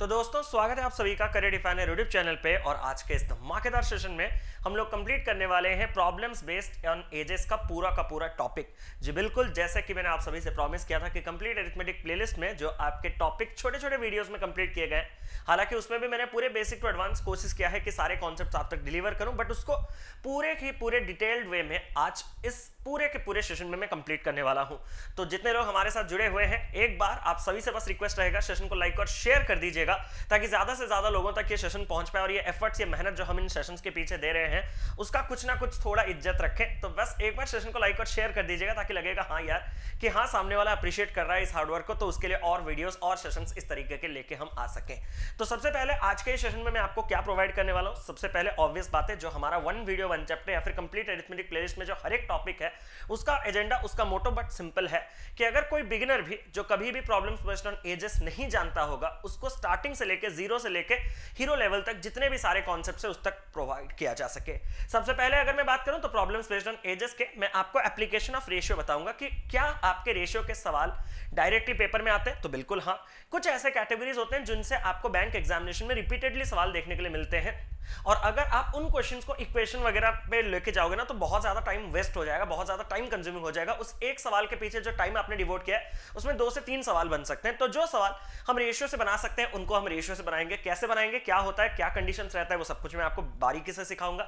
तो दोस्तों स्वागत है आप सभी का करियर डिफाइनर यूट्यूब चैनल पे और आज के इस धमाकेदार सेशन में हम लोग कंप्लीट करने वाले हैं प्रॉब्लम्स बेस्ड ऑन एजेस का पूरा का पूरा टॉपिक जी बिल्कुल जैसे कि मैंने आप सभी से प्रॉमिस किया था कि कंप्लीट एरिथमेटिक प्लेलिस्ट में जो आपके टॉपिक छोटे छोटे वीडियोज में कंप्लीट किए गए हालांकि उसमें भी मैंने पूरे बेसिक टू एडवांस कोशिश किया है कि सारे कॉन्सेप्ट आप तक डिलीवर करूं बट उसको पूरे ही पूरे डिटेल्ड वे में आज इस पूरे के पूरे सेशन में मैं कंप्लीट करने वाला हूं तो जितने लोग हमारे साथ जुड़े हुए हैं एक बार आप सभी से बस रिक्वेस्ट रहेगा सेशन को लाइक और शेयर कर दीजिएगा ताकि ज्यादा से ज्यादा लोगों तक ये सेशन पहुंच पाए और ये एफर्ट्स ये मेहनत जो हम इन सेशन के पीछे दे रहे हैं उसका कुछ ना कुछ थोड़ा इज्जत रखें तो बस एक बार सेशन को लाइक और शेयर कर दीजिएगा ताकि लगेगा हाँ यार कि हाँ सामने वाला अप्रिशिएट कर रहा है इस हार्डवर्क को तो उसके लिए और वीडियोस और सेशन इस तरीके के लेके हम आ सके तो सबसे पहले आज के सेशन में मैं आपको क्या प्रोवाइड करने वाला हूँ सबसे पहले ऑब्वियस बात है जो हमारा वन वीडियो वन चैप्टर या फिर कंप्लीट एडिथमेटिक प्लेलिस्ट में जो हर एक टॉपिक है है उसका एजेंडा उसका मोटो बट सिंपल है कि अगर कोई बिगिनर भी जो कभी भी प्रॉब्लम बेस्ड एजेस नहीं जानता होगा उसको स्टार्टिंग से लेके जीरो से लेके हीरो लेवल तक जितने भी सारे कॉन्सेप्ट उस तक प्रोवाइड किया जा सके सबसे पहले अगर मैं बात करूं तो प्रॉब्लम बेस्ड एजेस के मैं आपको एप्लीकेशन ऑफ रेशियो बताऊंगा कि क्या आपके रेशियो के सवाल डायरेक्टली पेपर में आते हैं तो बिल्कुल हाँ कुछ ऐसे कैटेगरीज होते हैं जिनसे आपको बैंक एग्जामिनेशन में रिपीटेडली सवाल देखने के लिए मिलते हैं और अगर आप उन क्वेश्चंस को इक्वेशन वगैरह पे लेके जाओगे ना तो बहुत ज्यादा टाइम वेस्ट हो जाएगा बहुत ज्यादा टाइम कंज्यूमिंग हो जाएगा उस एक सवाल के पीछे जो टाइम आपने डिवोट किया है उसमें दो से तीन सवाल बन सकते हैं तो जो सवाल हम रेशियो से बना सकते हैं उनको हम रेशियो से बनाएंगे कैसे बनाएंगे क्या होता है क्या कंडीशन रहता है वो सब कुछ मैं आपको बारीकी से सिखाऊंगा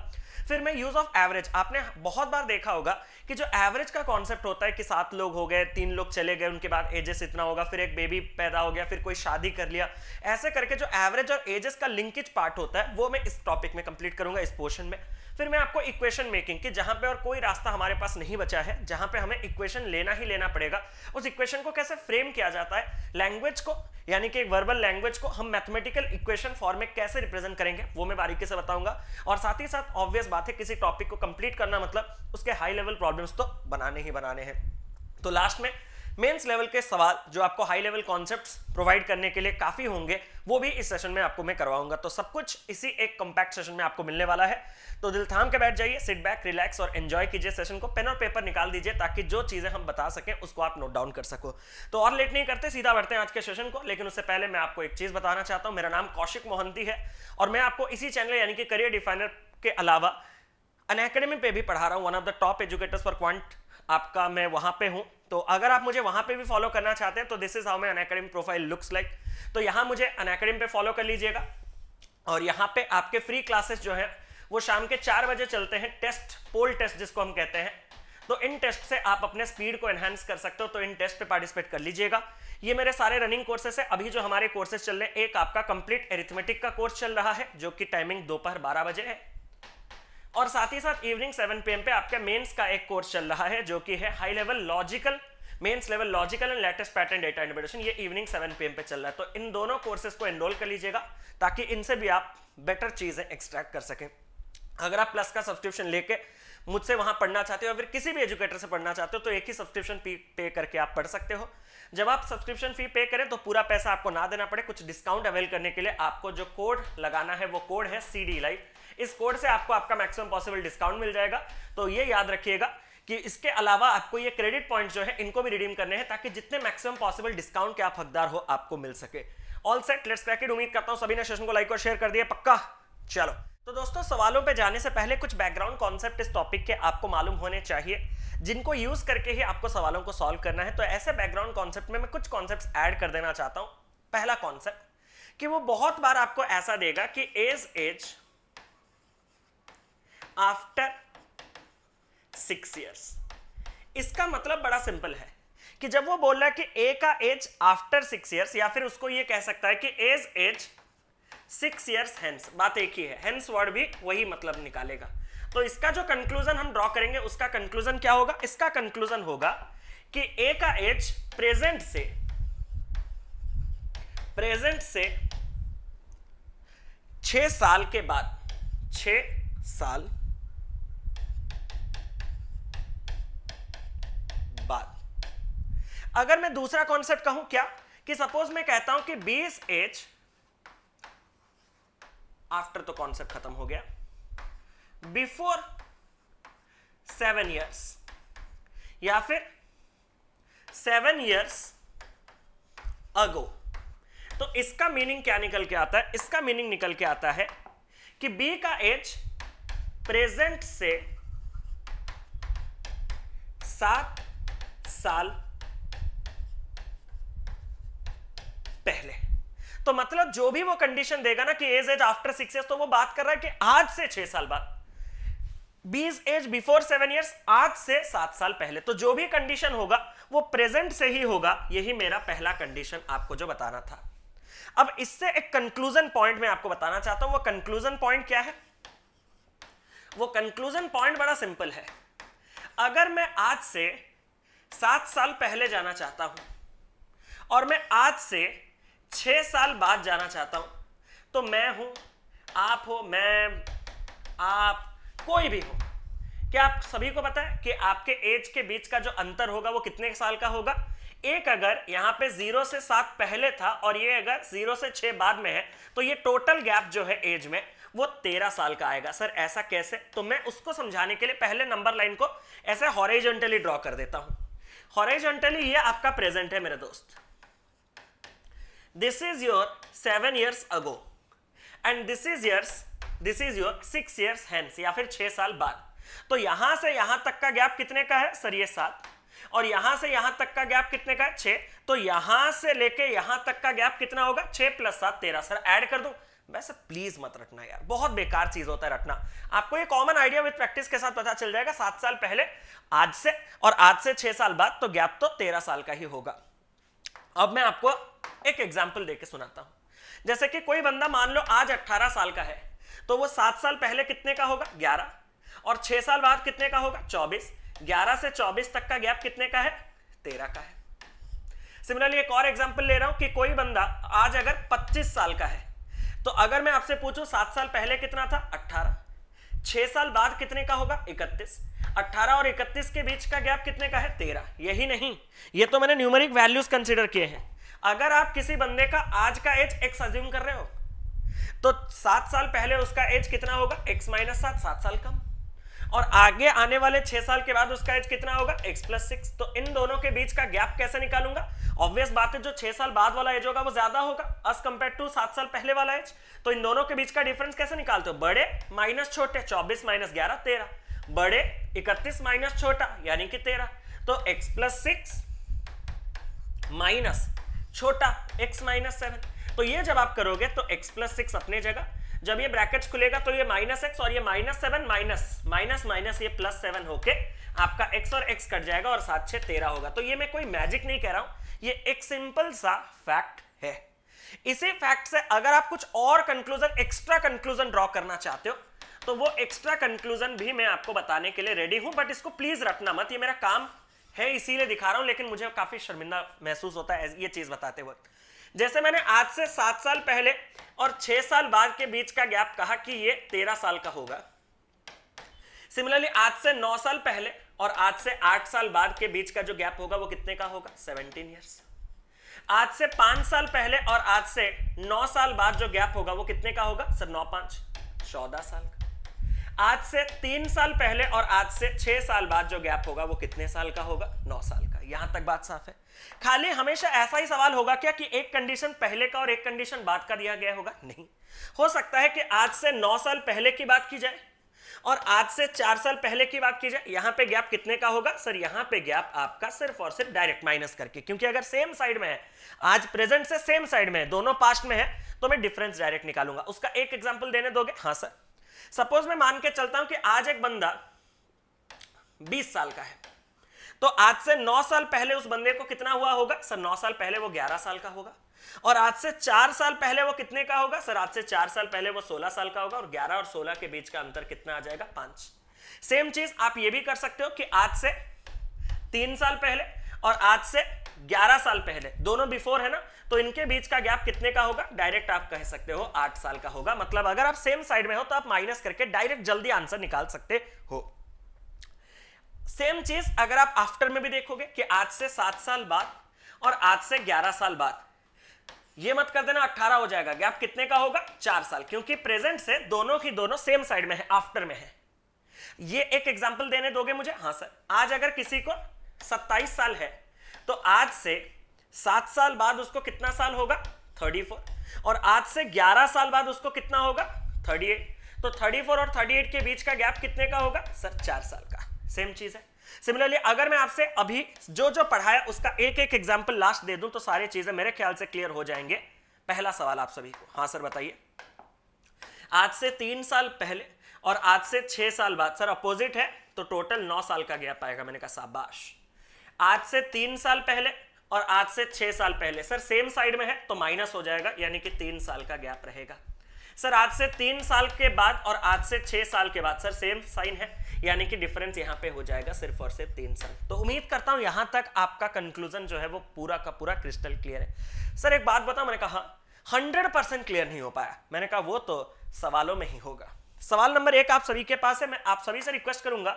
फिर मैं यूज ऑफ एवरेज आपने बहुत बार देखा होगा कि जो एवरेज का कॉन्सेप्ट होता है कि सात लोग हो गए तीन लोग चले गए उनके बाद एजेस इतना होगा फिर एक बेबी पैदा हो गया फिर कोई शादी कर लिया ऐसे करके जो एवरेज और एजेस का लिंकेज पार्ट होता है वो मैं इस टॉपिक में कंप्लीट करूंगा इस पोर्शन में फिर मैं आपको इक्वेशन मेकिंग की जहां पे और कोई रास्ता हमारे पास नहीं बचा है जहां पे हमें इक्वेशन लेना ही लेना पड़ेगा उस इक्वेशन को कैसे फ्रेम किया जाता है लैंग्वेज को यानी कि एक वर्बल लैंग्वेज को हम मैथमेटिकल इक्वेशन फॉर्म में कैसे रिप्रेजेंट करेंगे वो मैं बारीकी से बताऊंगा और साथ ही साथ ऑब्वियस बात है किसी टॉपिक को कंप्लीट करना मतलब उसके हाई लेवल प्रॉब्लम्स तो बनाने ही बनाने हैं तो लास्ट में मेंस लेवल के सवाल जो आपको हाई लेवल कॉन्सेप्ट प्रोवाइड करने के लिए काफ़ी होंगे वो भी इस सेशन में आपको मैं करवाऊंगा तो सब कुछ इसी एक कम्पैक्ट सेशन में आपको मिलने वाला है तो दिल थाम के बैठ जाइए सिट बैक रिलैक्स और एंजॉय कीजिए सेशन को पेन और पेपर निकाल दीजिए ताकि जो चीज़ें हम बता सकें उसको आप नोट डाउन कर सको तो और लेट नहीं करते सीधा बढ़ते हैं आज के सेशन को लेकिन उससे पहले मैं आपको एक चीज़ बताना चाहता हूँ मेरा नाम कौशिक मोहंती है और मैं आपको इसी चैनल यानी कि करियर डिफाइनर के अलावा अनकेडमी पे भी पढ़ा रहा हूँ one of the top educators for quant आपका मैं वहां पे हूँ तो अगर आप मुझे वहां पे भी फॉलो करना चाहते हैं तो this is how my Unacademy profile looks like तो यहां मुझे अनकेडमी पे फॉलो कर लीजिएगा और यहां पे आपके फ्री क्लासेस जो है वो शाम के चार बजे चलते हैं टेस्ट पोल टेस्ट जिसको हम कहते हैं तो इन टेस्ट से आप अपने स्पीड को एनहेंस कर सकते हो तो इन टेस्ट पे पार्टिसिपेट कर लीजिएगा ये मेरे सारे रनिंग कोर्सेस है अभी जो हमारे कोर्सेज चल रहे हैं एक आपका कंप्लीट एरिथमेटिक का कोर्स चल रहा है जो कि टाइमिंग दोपहर बारह बजे है और साथ ही साथ इवनिंग सेवन पी पे आपके मेन्स का एक कोर्स चल रहा है जो कि है high level logical mains level logical and latest pattern data interpretation ये इवनिंग सेवन पी पे चल रहा है तो इन दोनों कोर्सेज को एनरोल कर लीजिएगा ताकि इनसे भी आप बेटर चीज़ें एक्सट्रैक्ट कर सकें अगर आप प्लस का सब्सक्रिप्शन लेके मुझसे वहां पढ़ना चाहते हो या फिर किसी भी एजुकेटर से पढ़ना चाहते हो तो एक ही सब्सक्रिप्शन फी पे करके आप पढ़ सकते हो जब आप सब्सक्रिप्शन फी पे करें तो पूरा पैसा आपको ना देना पड़े कुछ डिस्काउंट अवेल करने के लिए आपको जो कोड लगाना है वो कोड है सी डी लाइव इस कोड से आपको आपका मैक्सिमम पॉसिबल डिस्काउंट मिल जाएगा तो ये याद रखिएगा कि इसके अलावा आपको ये क्रेडिट पॉइंट जो है इनको भी रिडीम करने हैं ताकि जितने मैक्सिमम पॉसिबल डिस्काउंट के आप हकदार हो आपको मिल सके ऑल सेट लेट्स क्रैकेट उम्मीद करता हूँ सभी ने सेशन को लाइक और शेयर कर दिया पक्का चलो तो दोस्तों सवालों पे जाने से पहले कुछ बैकग्राउंड कॉन्सेप्ट इस टॉपिक के आपको मालूम होने चाहिए जिनको यूज करके ही आपको सवालों को सॉल्व करना है तो ऐसे बैकग्राउंड कॉन्सेप्ट में मैं कुछ कॉन्सेप्ट ऐड कर देना चाहता हूँ पहला कॉन्सेप्ट कि वो बहुत बार आपको ऐसा देगा कि age age after six years इसका मतलब बड़ा सिंपल है कि जब वो बोल रहा है कि ए का एज आफ्टर सिक्स ईयर्स या फिर उसको ये कह सकता है कि age age six years hence बात एक ही है हेंस वर्ड भी वही मतलब निकालेगा तो इसका जो कंक्लूजन हम ड्रॉ करेंगे उसका कंक्लूजन क्या होगा इसका कंक्लूजन होगा कि ए का एज प्रेजेंट से प्रेजेंट से छह साल के बाद छह साल अगर मैं दूसरा कॉन्सेप्ट कहूं क्या कि सपोज मैं कहता हूं कि बेस एच आफ्टर तो कॉन्सेप्ट खत्म हो गया बिफोर सेवन ईयर्स या फिर सेवन ईयर्स अगो तो इसका मीनिंग क्या निकल के आता है इसका मीनिंग निकल के आता है कि बी का एज प्रेजेंट से सात साल पहले तो मतलब जो भी वो कंडीशन देगा ना कि age age after six year तो वो बात कर रहा है कि आज से छह साल बाद बीस एज बिफोर सेवन ईयर्स आज से सात साल पहले तो जो भी कंडीशन होगा वो प्रेजेंट से ही होगा यही मेरा पहला कंडीशन आपको जो बताना था अब इससे एक कंक्लूजन पॉइंट में आपको बताना चाहता हूं वो कंक्लूजन पॉइंट क्या है वो कंक्लूजन पॉइंट बड़ा सिंपल है अगर मैं आज से सात साल पहले जाना चाहता हूं और मैं आज से छः साल बाद जाना चाहता हूं तो मैं हूं आप हो मैं आप कोई भी हो क्या आप सभी को पता है कि आपके एज के बीच का जो अंतर होगा वो कितने साल का होगा एक अगर यहाँ पे जीरो से सात पहले था और ये अगर जीरो से छह बाद में है तो ये टोटल गैप जो है एज में वो तेरह साल का आएगा सर ऐसा कैसे तो मैं उसको समझाने के लिए पहले नंबर लाइन को ऐसे हॉरेजेंटली ड्रॉ कर देता हूँ हॉरेजेंटली ये आपका प्रेजेंट है मेरे दोस्त this is your 7 years ago and this is years this is your 6 years hence या फिर 6 साल बाद तो यहां से यहां तक का गैप कितने का है सर ये 7 और यहां से यहां तक का गैप कितने का है तो यहां से लेके यहां तक का गैप कितना होगा छे प्लस सात तेरह सर ऐड कर दो वैसे प्लीज मत रटना यार बहुत बेकार चीज होता है रटना आपको ये कॉमन आइडिया विद प्रैक्टिस के साथ पता चल जाएगा सात साल पहले आज से और आज से छह साल बाद तो गैप तो तेरह साल का ही होगा अब मैं आपको एक एग्जाम्पल देके सुनाता हूं जैसे कि कोई बंदा मान लो आज 18 साल का है तो वो सात साल पहले कितने का होगा 11 और छह साल बाद कितने का होगा 24 11 से 24 तक का गैप कितने का है 13 का है सिमिलरली एक और एग्जाम्पल ले रहा हूं कि कोई बंदा आज अगर पच्चीस साल का है तो अगर मैं आपसे पूछूं सात साल पहले कितना था अट्ठारह छह साल बाद कितने का होगा इकतीस अट्ठारह और इकतीस के बीच का गैप कितने का है तेरह यही नहीं ये तो मैंने न्यूमेरिक वैल्यूज कंसिडर किए हैं अगर आप किसी बंदे का आज का एज एक्स अज्यूम कर रहे हो तो सात साल पहले उसका एज कितना होगा एक्स माइनस सात सात साल कम और आगे आने वाले छह साल के बाद उसका एज कितना होगा x प्लस सिक्स तो इन दोनों के बीच का गैप कैसे निकालूंगा ऑब्वियस बात है जो छह साल बाद वाला एज होगा वो ज्यादा होगा एज कंपेयर टू सात साल पहले वाला एज तो इन दोनों के बीच का डिफरेंस कैसे निकालते हो बड़े माइनस छोटे चौबीस माइनस ग्यारह तेरह बड़े इकतीस माइनस छोटा यानी कि तेरह तो एक्स प्लस सिक्स माइनस छोटा x माइनस सेवन तो ये जब आप करोगे तो x प्लस सिक्स अपने जगह जब ये ब्रैकेट खुलेगा तो ये माइनस एक्स और ये minus seven minus minus minus ये प्लस सेवन होके आपका एक्स और एक्स कट जाएगा और सात छह तेरह होगा तो ये मैं कोई मैजिक नहीं कह रहा हूं ये एक सिंपल सा फैक्ट है इसी फैक्ट से अगर आप कुछ और कंक्लूजन एक्स्ट्रा कंक्लूजन ड्रॉ करना चाहते हो तो वो एक्स्ट्रा कंक्लूजन भी मैं आपको बताने के लिए रेडी हूं बट इसको प्लीज रखना मत ये मेरा काम है इसीलिए दिखा रहा हूं लेकिन मुझे काफी शर्मिंदा महसूस होता है ये चीज बताते वक्त जैसे मैंने आज से सात साल पहले और छह साल बाद के बीच का गैप कहा कि ये तेरह साल का होगा सिमिलरली आज से नौ साल पहले और आज से आठ साल बाद के बीच का जो गैप होगा वो कितने का होगा सेवनटीन ईयर्स आज से पांच साल पहले और आज से नौ साल बाद जो गैप होगा वो कितने का होगा सर नौ पांच चौदह साल का आज से तीन साल पहले और आज से छह साल बाद जो गैप होगा वो कितने साल का होगा नौ साल का यहां तक बात साफ है खाली हमेशा ऐसा ही सवाल होगा क्या कि एक कंडीशन पहले का और एक कंडीशन बाद का दिया गया होगा नहीं हो सकता है कि आज से नौ साल पहले की बात की जाए और आज से चार साल पहले की बात की जाए यहां पे गैप कितने का होगा सर यहां पे गैप आपका सिर्फ और सिर्फ डायरेक्ट माइनस करके क्योंकि अगर सेम साइड में है आज प्रेजेंट से सेम साइड में है दोनों पास्ट में है तो मैं डिफरेंस डायरेक्ट निकालूंगा उसका एक एग्जांपल देने दोगे हाँ सर सपोज मैं मान के चलता हूं कि आज एक बंदा बीस साल का है तो आज से नौ साल पहले उस बंदे को कितना हुआ होगा सर नौ साल पहले वो ग्यारह साल का होगा और आज से चार साल पहले वो कितने का होगा सर आज से चार साल पहले वो सोलह साल का होगा और ग्यारह और सोलह के बीच का अंतर कितना आ जाएगा पांच सेम चीज आप ये भी कर सकते हो कि आज से तीन साल पहले और आज से 11 साल पहले दोनों बिफोर है ना तो इनके बीच का गैप कितने का होगा डायरेक्ट आप कह सकते हो आठ साल का होगा मतलब अगर आप सेम साइड में हो तो आप माइनस करके डायरेक्ट जल्दी आंसर निकाल सकते हो सेम चीज अगर आप आफ्टर में भी देखोगे कि आज से सात साल बाद और आज से ग्यारह साल बाद ये मत कर देना अट्ठारह हो जाएगा गैप कितने का होगा चार साल क्योंकि प्रेजेंट से दोनों की दोनों सेम साइड में है आफ्टर में है ये एक एग्जाम्पल देने दोगे मुझे हाँ सर आज अगर किसी को सत्ताईस साल है तो आज से सात साल बाद उसको कितना साल होगा थर्टी फोर और आज से ग्यारह साल बाद उसको कितना होगा थर्टी एट तो थर्टी फोर और थर्टी एट के बीच का गैप कितने का होगा सर चार साल का सेम चीज है सिमिलरली अगर मैं आपसे अभी जो जो पढ़ाया उसका एक एक एग्जाम्पल लास्ट दे दूं तो सारी चीजें मेरे ख्याल से क्लियर हो जाएंगे पहला सवाल आप सभी को हाँ सर बताइए आज से तीन साल पहले और आज से छह साल बाद सर अपोजिट है तो टोटल नौ साल का गैप आएगा मैंने कहा शाबाश आज से तीन साल पहले और आज से छह साल पहले सर सेम साइड में है तो माइनस हो जाएगा यानी कि तीन साल का गैप रहेगा सर आज से तीन साल के बाद और आज से छह साल के बाद सर सेम साइन है यानी कि डिफरेंस यहां पे हो जाएगा सिर्फ और सिर्फ तीन साल तो उम्मीद करता हूं यहां तक आपका कंक्लूजन जो है वो पूरा का पूरा क्रिस्टल क्लियर है सर एक बात बताओ मैंने कहा हंड्रेड परसेंट क्लियर नहीं हो पाया मैंने कहा वो तो सवालों में ही होगा सवाल नंबर एक आप सभी के पास है मैं आप सभी से रिक्वेस्ट करूंगा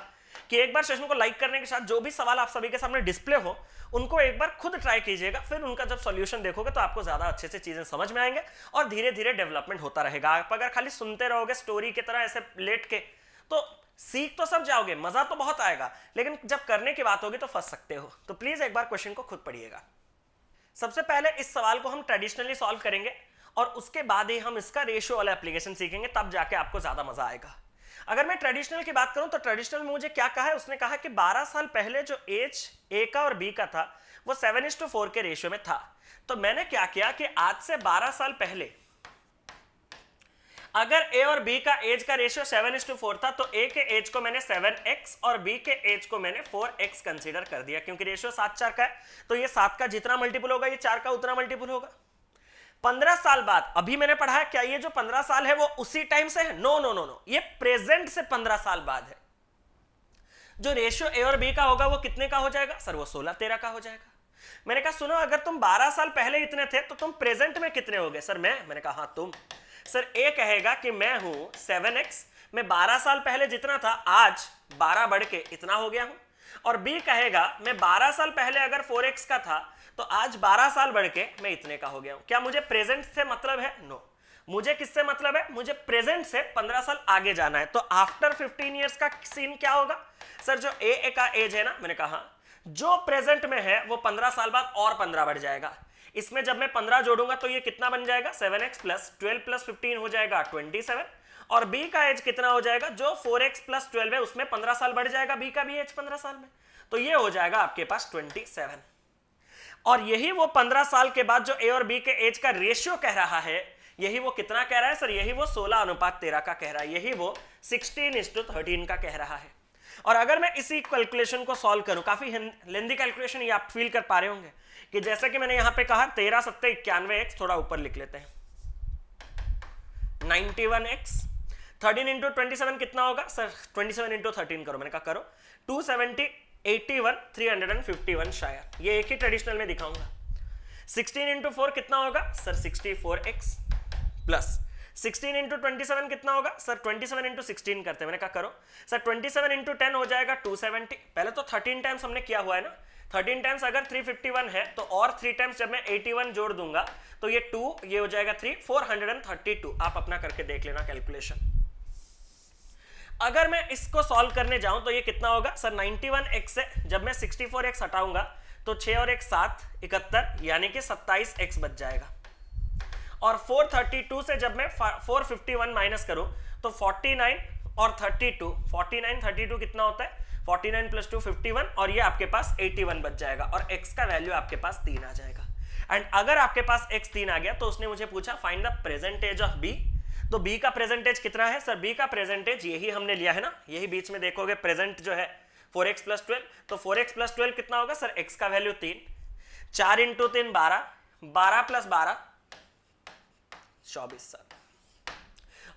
कि एक बार सेशन को लाइक करने के साथ जो भी सवाल आप सभी के सामने डिस्प्ले हो उनको एक बार खुद ट्राई कीजिएगा फिर उनका जब सॉल्यूशन देखोगे तो आपको ज्यादा अच्छे से चीजें समझ में आएंगे और धीरे धीरे डेवलपमेंट होता रहेगा आप अगर खाली सुनते रहोगे स्टोरी की तरह ऐसे लेट के तो सीख तो सब जाओगे मजा तो बहुत आएगा लेकिन जब करने की बात होगी तो फंस सकते हो तो प्लीज एक बार क्वेश्चन को खुद पढ़िएगा सबसे पहले इस सवाल को हम ट्रेडिशनली सॉल्व करेंगे और उसके बाद ही हम इसका रेशियो वाला एप्लीकेशन सीखेंगे तब जाके आपको ज्यादा मजा आएगा अगर मैं ट्रेडिशनल की बात करूं तो ट्रेडिशनल में मुझे क्या कहा है उसने कहा कि 12 साल पहले जो एच ए का और बी का था वो सेवन इज टू फोर के रेशियो में था तो मैंने क्या किया कि आज से 12 साल पहले अगर ए और बी का एज का ratio seven is to four था तो ए के एज को मैंने सेवन एक्स और बी के एज को मैंने फोर एक्स कंसिडर कर दिया क्योंकि रेशियो सात चार का है तो ये सात का जितना मल्टीपल होगा ये चार का उतना मल्टीपल होगा पंद्रह साल बाद अभी मैंने पढ़ा क्या ये जो पंद्रह साल है वो उसी टाइम से है नो नो नो नो ये प्रेजेंट से पंद्रह साल बाद है जो रेशियो ए और बी का होगा वो कितने का हो जाएगा सर वो सोलह तेरह का हो जाएगा मैंने कहा सुनो अगर तुम 12 साल पहले इतने थे तो तुम प्रेजेंट में कितने हो गए सर मैं मैंने कहा हाँ तुम सर ए कहेगा कि मैं हूं 7x मैं बारह साल पहले जितना था आज बारह बढ़ के इतना हो गया हूं और बी कहेगा मैं बारह साल पहले अगर 4x का था तो आज 12 साल बढ़ के मैं इतने का हो गया हूं क्या मुझे प्रेजेंट से मतलब है नो no. मुझे किससे मतलब है मुझे प्रेजेंट से 15 साल आगे जाना है तो आफ्टर 15 इयर्स का सीन क्या होगा सर जो ए का एज है ना मैंने कहा जो प्रेजेंट में है वो 15 साल बाद और 15 बढ़ जाएगा इसमें जब मैं 15 जोड़ूंगा तो ये कितना बन जाएगा 7x x plus twelve plus fifteen हो जाएगा 27 और बी का एज कितना हो जाएगा जो 4x एक्स प्लस ट्वेल्व है उसमें पंद्रह साल बढ़ जाएगा बी का भी एज पंद्रह साल में तो ये हो जाएगा आपके पास 27 और यही वो पंद्रह साल के बाद जो ए और बी के एज का रेशियो कह रहा है यही वो कितना कह रहा है सर यही वो सोलह अनुपात तेरह का कह रहा है यही वो सिक्सटीन इंस टू थर्टीन का कह रहा है और अगर मैं इसी कैलकुलेशन को सॉल्व करूं काफी लेंदी कैलकुलेशन ये आप फील कर पा रहे होंगे कि जैसा कि मैंने यहां पे कहा तेरह सत्तर इक्यानवे एक्स थोड़ा ऊपर लिख लेते हैं ninety one x thirteen into twenty seven कितना होगा sir twenty seven into thirteen करो मैंने कहा करो two seventy eighty one three hundred and fifty one शायर ये एक ही ट्रेडिशनल में दिखाऊंगा सिक्सटीन इंटू फोर कितना होगा sir sixty four x plus sixteen into twenty seven कितना होगा sir twenty seven into sixteen करते हैं मैंने कहा करो sir twenty seven into ten हो जाएगा टू सेवेंटी पहले तो थर्टीन टाइम्स हमने किया हुआ है ना थर्टीन टाइम्स अगर थ्री फिफ्टी वन है तो और थ्री टाइम्स जब मैं एटी वन जोड़ दूंगा तो ये टू ये हो जाएगा three four hundred and thirty two आप अपना करके देख लेना कैलकुलेशन अगर मैं इसको सॉल्व करने जाऊं तो ये कितना होगा सर 91x है जब मैं 64x हटाऊंगा तो 6 और एक सात इकहत्तर यानी कि 27x बच जाएगा और 432 से जब मैं 451 माइनस करूं तो 49 और 32 49 32 कितना होता है 49 प्लस टू फिफ्टी और ये आपके पास 81 बच जाएगा और x का वैल्यू आपके पास तीन आ जाएगा एंड अगर आपके पास x तीन आ गया तो उसने मुझे पूछा find the percentage of B तो बी का प्रेजेंटेज कितना है सर बी का प्रेजेंटेज यही हमने लिया है ना यही बीच में देखोगे प्रेजेंट जो है फोर एक्स प्लस ट्वेल्व तो फोर एक्स प्लस ट्वेल्व कितना होगा सर एक्स का वैल्यू तीन चार इंटू तीन बारह बारह प्लस बारह चौबीस सर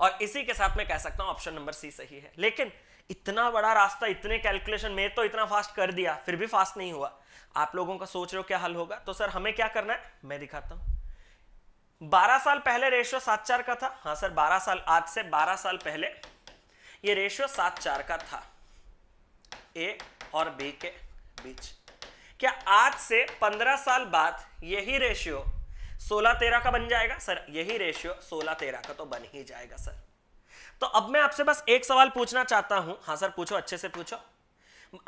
और इसी के साथ मैं कह सकता हूं ऑप्शन नंबर सी सही है लेकिन इतना बड़ा रास्ता इतने कैलकुलेशन में तो इतना फास्ट कर दिया फिर भी फास्ट नहीं हुआ आप लोगों का सोच रहे हो क्या हल होगा तो सर हमें क्या करना है मैं दिखाता हूं 12 साल पहले रेशियो सात चार का था हाँ सर 12 साल आज से 12 साल पहले ये रेशियो सात चार का था ए और बी के बीच क्या आज से 15 साल बाद यही रेशियो 16 तेरह का बन जाएगा सर यही रेशियो 16 तेरह का तो बन ही जाएगा सर तो अब मैं आपसे बस एक सवाल पूछना चाहता हूं हाँ सर पूछो अच्छे से पूछो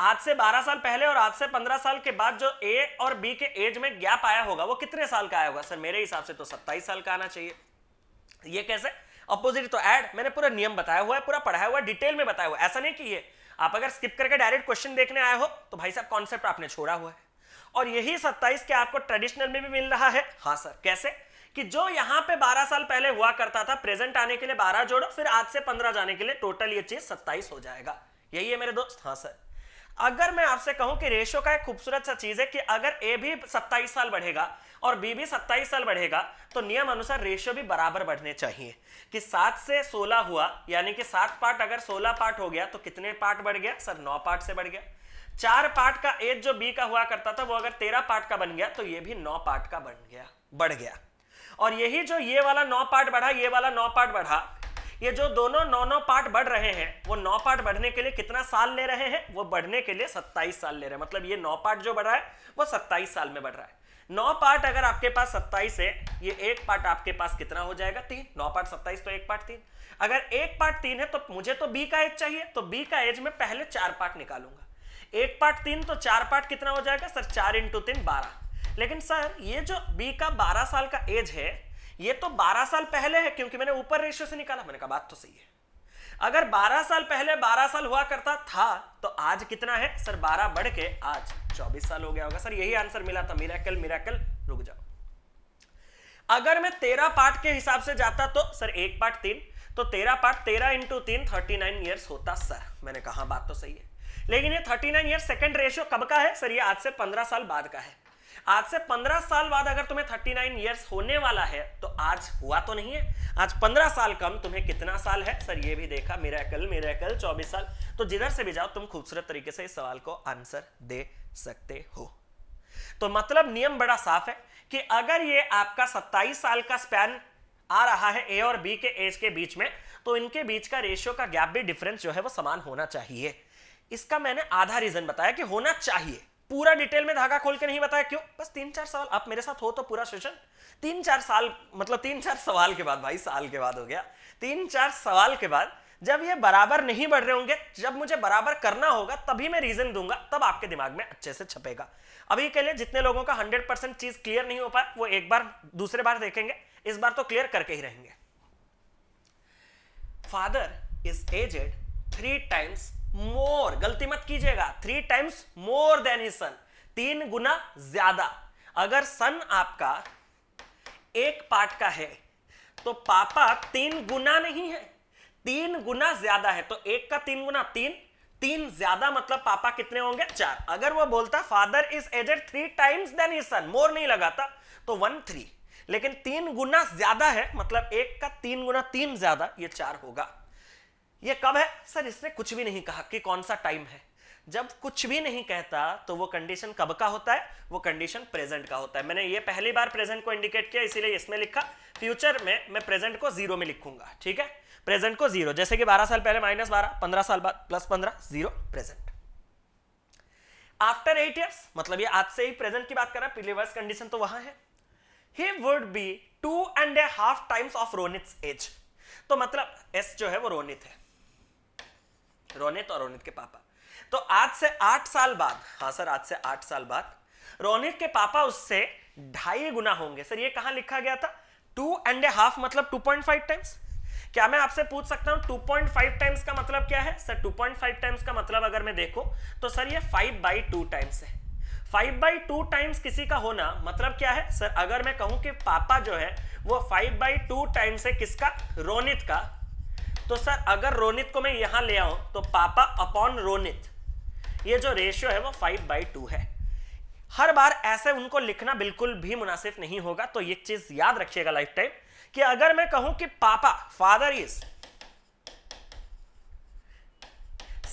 आज से 12 साल पहले और आज से 15 साल के बाद जो ए और बी के एज में गैप आया होगा वो कितने साल का आया होगा सर मेरे हिसाब से तो 27 साल का आना चाहिए ये कैसे अपोजिट तो ऐड मैंने पूरा नियम बताया हुआ है पूरा पढ़ाया हुआ है डिटेल में बताया हुआ ऐसा नहीं कि ये आप अगर स्किप करके डायरेक्ट क्वेश्चन देखने आए हो तो भाई साहब कॉन्सेप्ट आपने छोड़ा हुआ है और यही सत्ताईस के आपको ट्रेडिशनल में भी मिल रहा है हाँ सर कैसे कि जो यहां पे 12 साल पहले हुआ करता था प्रेजेंट आने के लिए 12 जोड़ो फिर आज से 15 जाने के लिए टोटल ये चीज 27 हो जाएगा यही है मेरे दोस्त हाँ सर अगर मैं आपसे कहूं कि रेशो का एक खूबसूरत सा चीज है कि अगर ए भी सत्ताईस साल बढ़ेगा और बी भी सत्ताईस साल बढ़ेगा तो नियम अनुसार रेशियो भी बराबर बढ़ने चाहिए कि सात से सोलह हुआ यानी कि सात पार्ट अगर सोलह पार्ट हो गया तो कितने पार्ट बढ़ गया सर नौ पार्ट से बढ़ गया चार पार्ट का एज जो बी का हुआ करता था वो अगर तेरह पार्ट का बन गया तो ये भी नौ पार्ट का बन गया बढ़ गया और यही जो ये वाला नौ पार्ट बढ़ा ये वाला नौ पार्ट बढ़ा ये जो दोनों नौ नौ पार्ट बढ़ रहे हैं वो नौ पार्ट बढ़ने के लिए कितना साल ले रहे हैं वो बढ़ने के लिए सत्ताईस साल ले रहे हैं मतलब ये नौ पार्ट जो बढ़ रहा है वो सत्ताईस साल में बढ़ रहा है नौ पार्ट अगर आपके पास सत्ताईस है ये एक पार्ट आपके पास कितना हो जाएगा तीन नौ पार्ट सत्ताईस तो एक पार्ट तीन अगर एक पार्ट तीन है तो मुझे तो बी का एज चाहिए तो बी का एज में पहले चार पार्ट निकालूंगा एक पार्ट तीन तो चार पार्ट कितना हो जाएगा सर चार इंटू तीन बारह लेकिन सर ये जो बी का बारह साल का एज है ये तो 12 साल पहले है क्योंकि मैंने ऊपर रेशियो से निकाला मैंने कहा बात तो सही है अगर 12 साल पहले 12 साल हुआ करता था तो आज कितना है सर 12 बढ़ के आज 24 साल हो गया होगा सर यही आंसर मिला था मिराकल मिराकल रुक जाओ अगर मैं तेरह पार्ट के हिसाब से जाता तो सर एक पार्ट तीन तो तेरह पार्ट तेरह इंटू तीन थर्टी नाइन होता सर मैंने कहा बात तो सही है लेकिन ये thirty nine year second ratio कब का है सर ये आज से पंद्रह साल बाद का है आज से 15 साल बाद अगर तुम्हें 39 इयर्स होने वाला है तो आज हुआ तो नहीं है आज 15 साल कम तुम्हें कितना साल है सर ये भी देखा मेरा कल मेरा कल चौबीस साल तो जिधर से भी जाओ तुम खूबसूरत तरीके से इस सवाल को आंसर दे सकते हो तो मतलब नियम बड़ा साफ है कि अगर ये आपका सत्ताईस साल का स्पैन आ रहा है ए और बी के एज के बीच में तो इनके बीच का रेशियो का गैप भी डिफरेंस जो है वो समान होना चाहिए इसका मैंने आधा रीजन बताया कि होना चाहिए पूरा डिटेल में धागा खोल के नहीं बताया क्यों बस तीन चार सवाल आप मेरे साथ हो तो पूरा सेशन तीन चार साल मतलब तीन चार सवाल के बाद भाई साल के बाद हो गया तीन चार सवाल के बाद जब ये बराबर नहीं बढ़ रहे होंगे जब मुझे बराबर करना होगा तभी मैं रीजन दूंगा तब आपके दिमाग में अच्छे से छपेगा अभी के लिए जितने लोगों का 100 परसेंट चीज क्लियर नहीं हो पाए वो एक बार दूसरे बार देखेंगे इस बार तो क्लियर करके ही रहेंगे father is aged three times more गलती मत कीजिएगा three times more than he son तीन गुना ज्यादा अगर सन आपका एक पार्ट का है तो पापा तीन गुना नहीं है तीन गुना ज्यादा है तो एक का तीन गुना तीन तीन ज्यादा मतलब पापा कितने होंगे चार अगर वो बोलता father is aged three times than he son more नहीं लगाता तो वन थ्री लेकिन तीन गुना ज्यादा है मतलब एक का तीन गुना तीन ज्यादा ये चार होगा ये कब है सर इसने कुछ भी नहीं कहा कि कौन सा टाइम है जब कुछ भी नहीं कहता तो वो कंडीशन कब का होता है वो कंडीशन प्रेजेंट का होता है मैंने ये पहली बार प्रेजेंट को इंडिकेट किया इसीलिए इसमें लिखा फ्यूचर में मैं प्रेजेंट को जीरो में लिखूंगा ठीक है प्रेजेंट को जीरो जैसे कि 12 साल पहले माइनस बारह पंद्रह साल बाद प्लस पंद्रह zero present after eight years मतलब ये आज से ही प्रेजेंट की बात कर रहा तो है प्रीवियस कंडीशन तो वहां है he would be two and a half times of Ronit's age तो मतलब एस जो है वो रोनित है रोनित और रोनित के पापा तो आज से आठ साल बाद हाँ सर आज से आठ साल बाद रोनित के पापा उससे ढाई गुना होंगे सर ये कहाँ लिखा गया था टू एंड ए हाफ मतलब टू पॉइंट फाइव टाइम्स क्या मैं आपसे पूछ सकता हूं टू पॉइंट फाइव टाइम्स का मतलब क्या है sir two point five times का मतलब अगर मैं देखू तो सर ये फाइव बाई टू टाइम्स है फाइव बाई टू टाइम्स किसी का होना मतलब क्या है सर अगर मैं कहूं कि पापा जो है वो फाइव बाई टू टाइम्स है किसका रोनित का तो सर अगर रोनित को मैं यहां ले आऊं तो पापा अपॉन रोनित ये जो रेशियो है वो फाइव बाई टू है हर बार ऐसे उनको लिखना बिल्कुल भी मुनासिब नहीं होगा तो ये चीज याद रखिएगा लाइफ टाइम कि अगर मैं कहूं कि पापा father is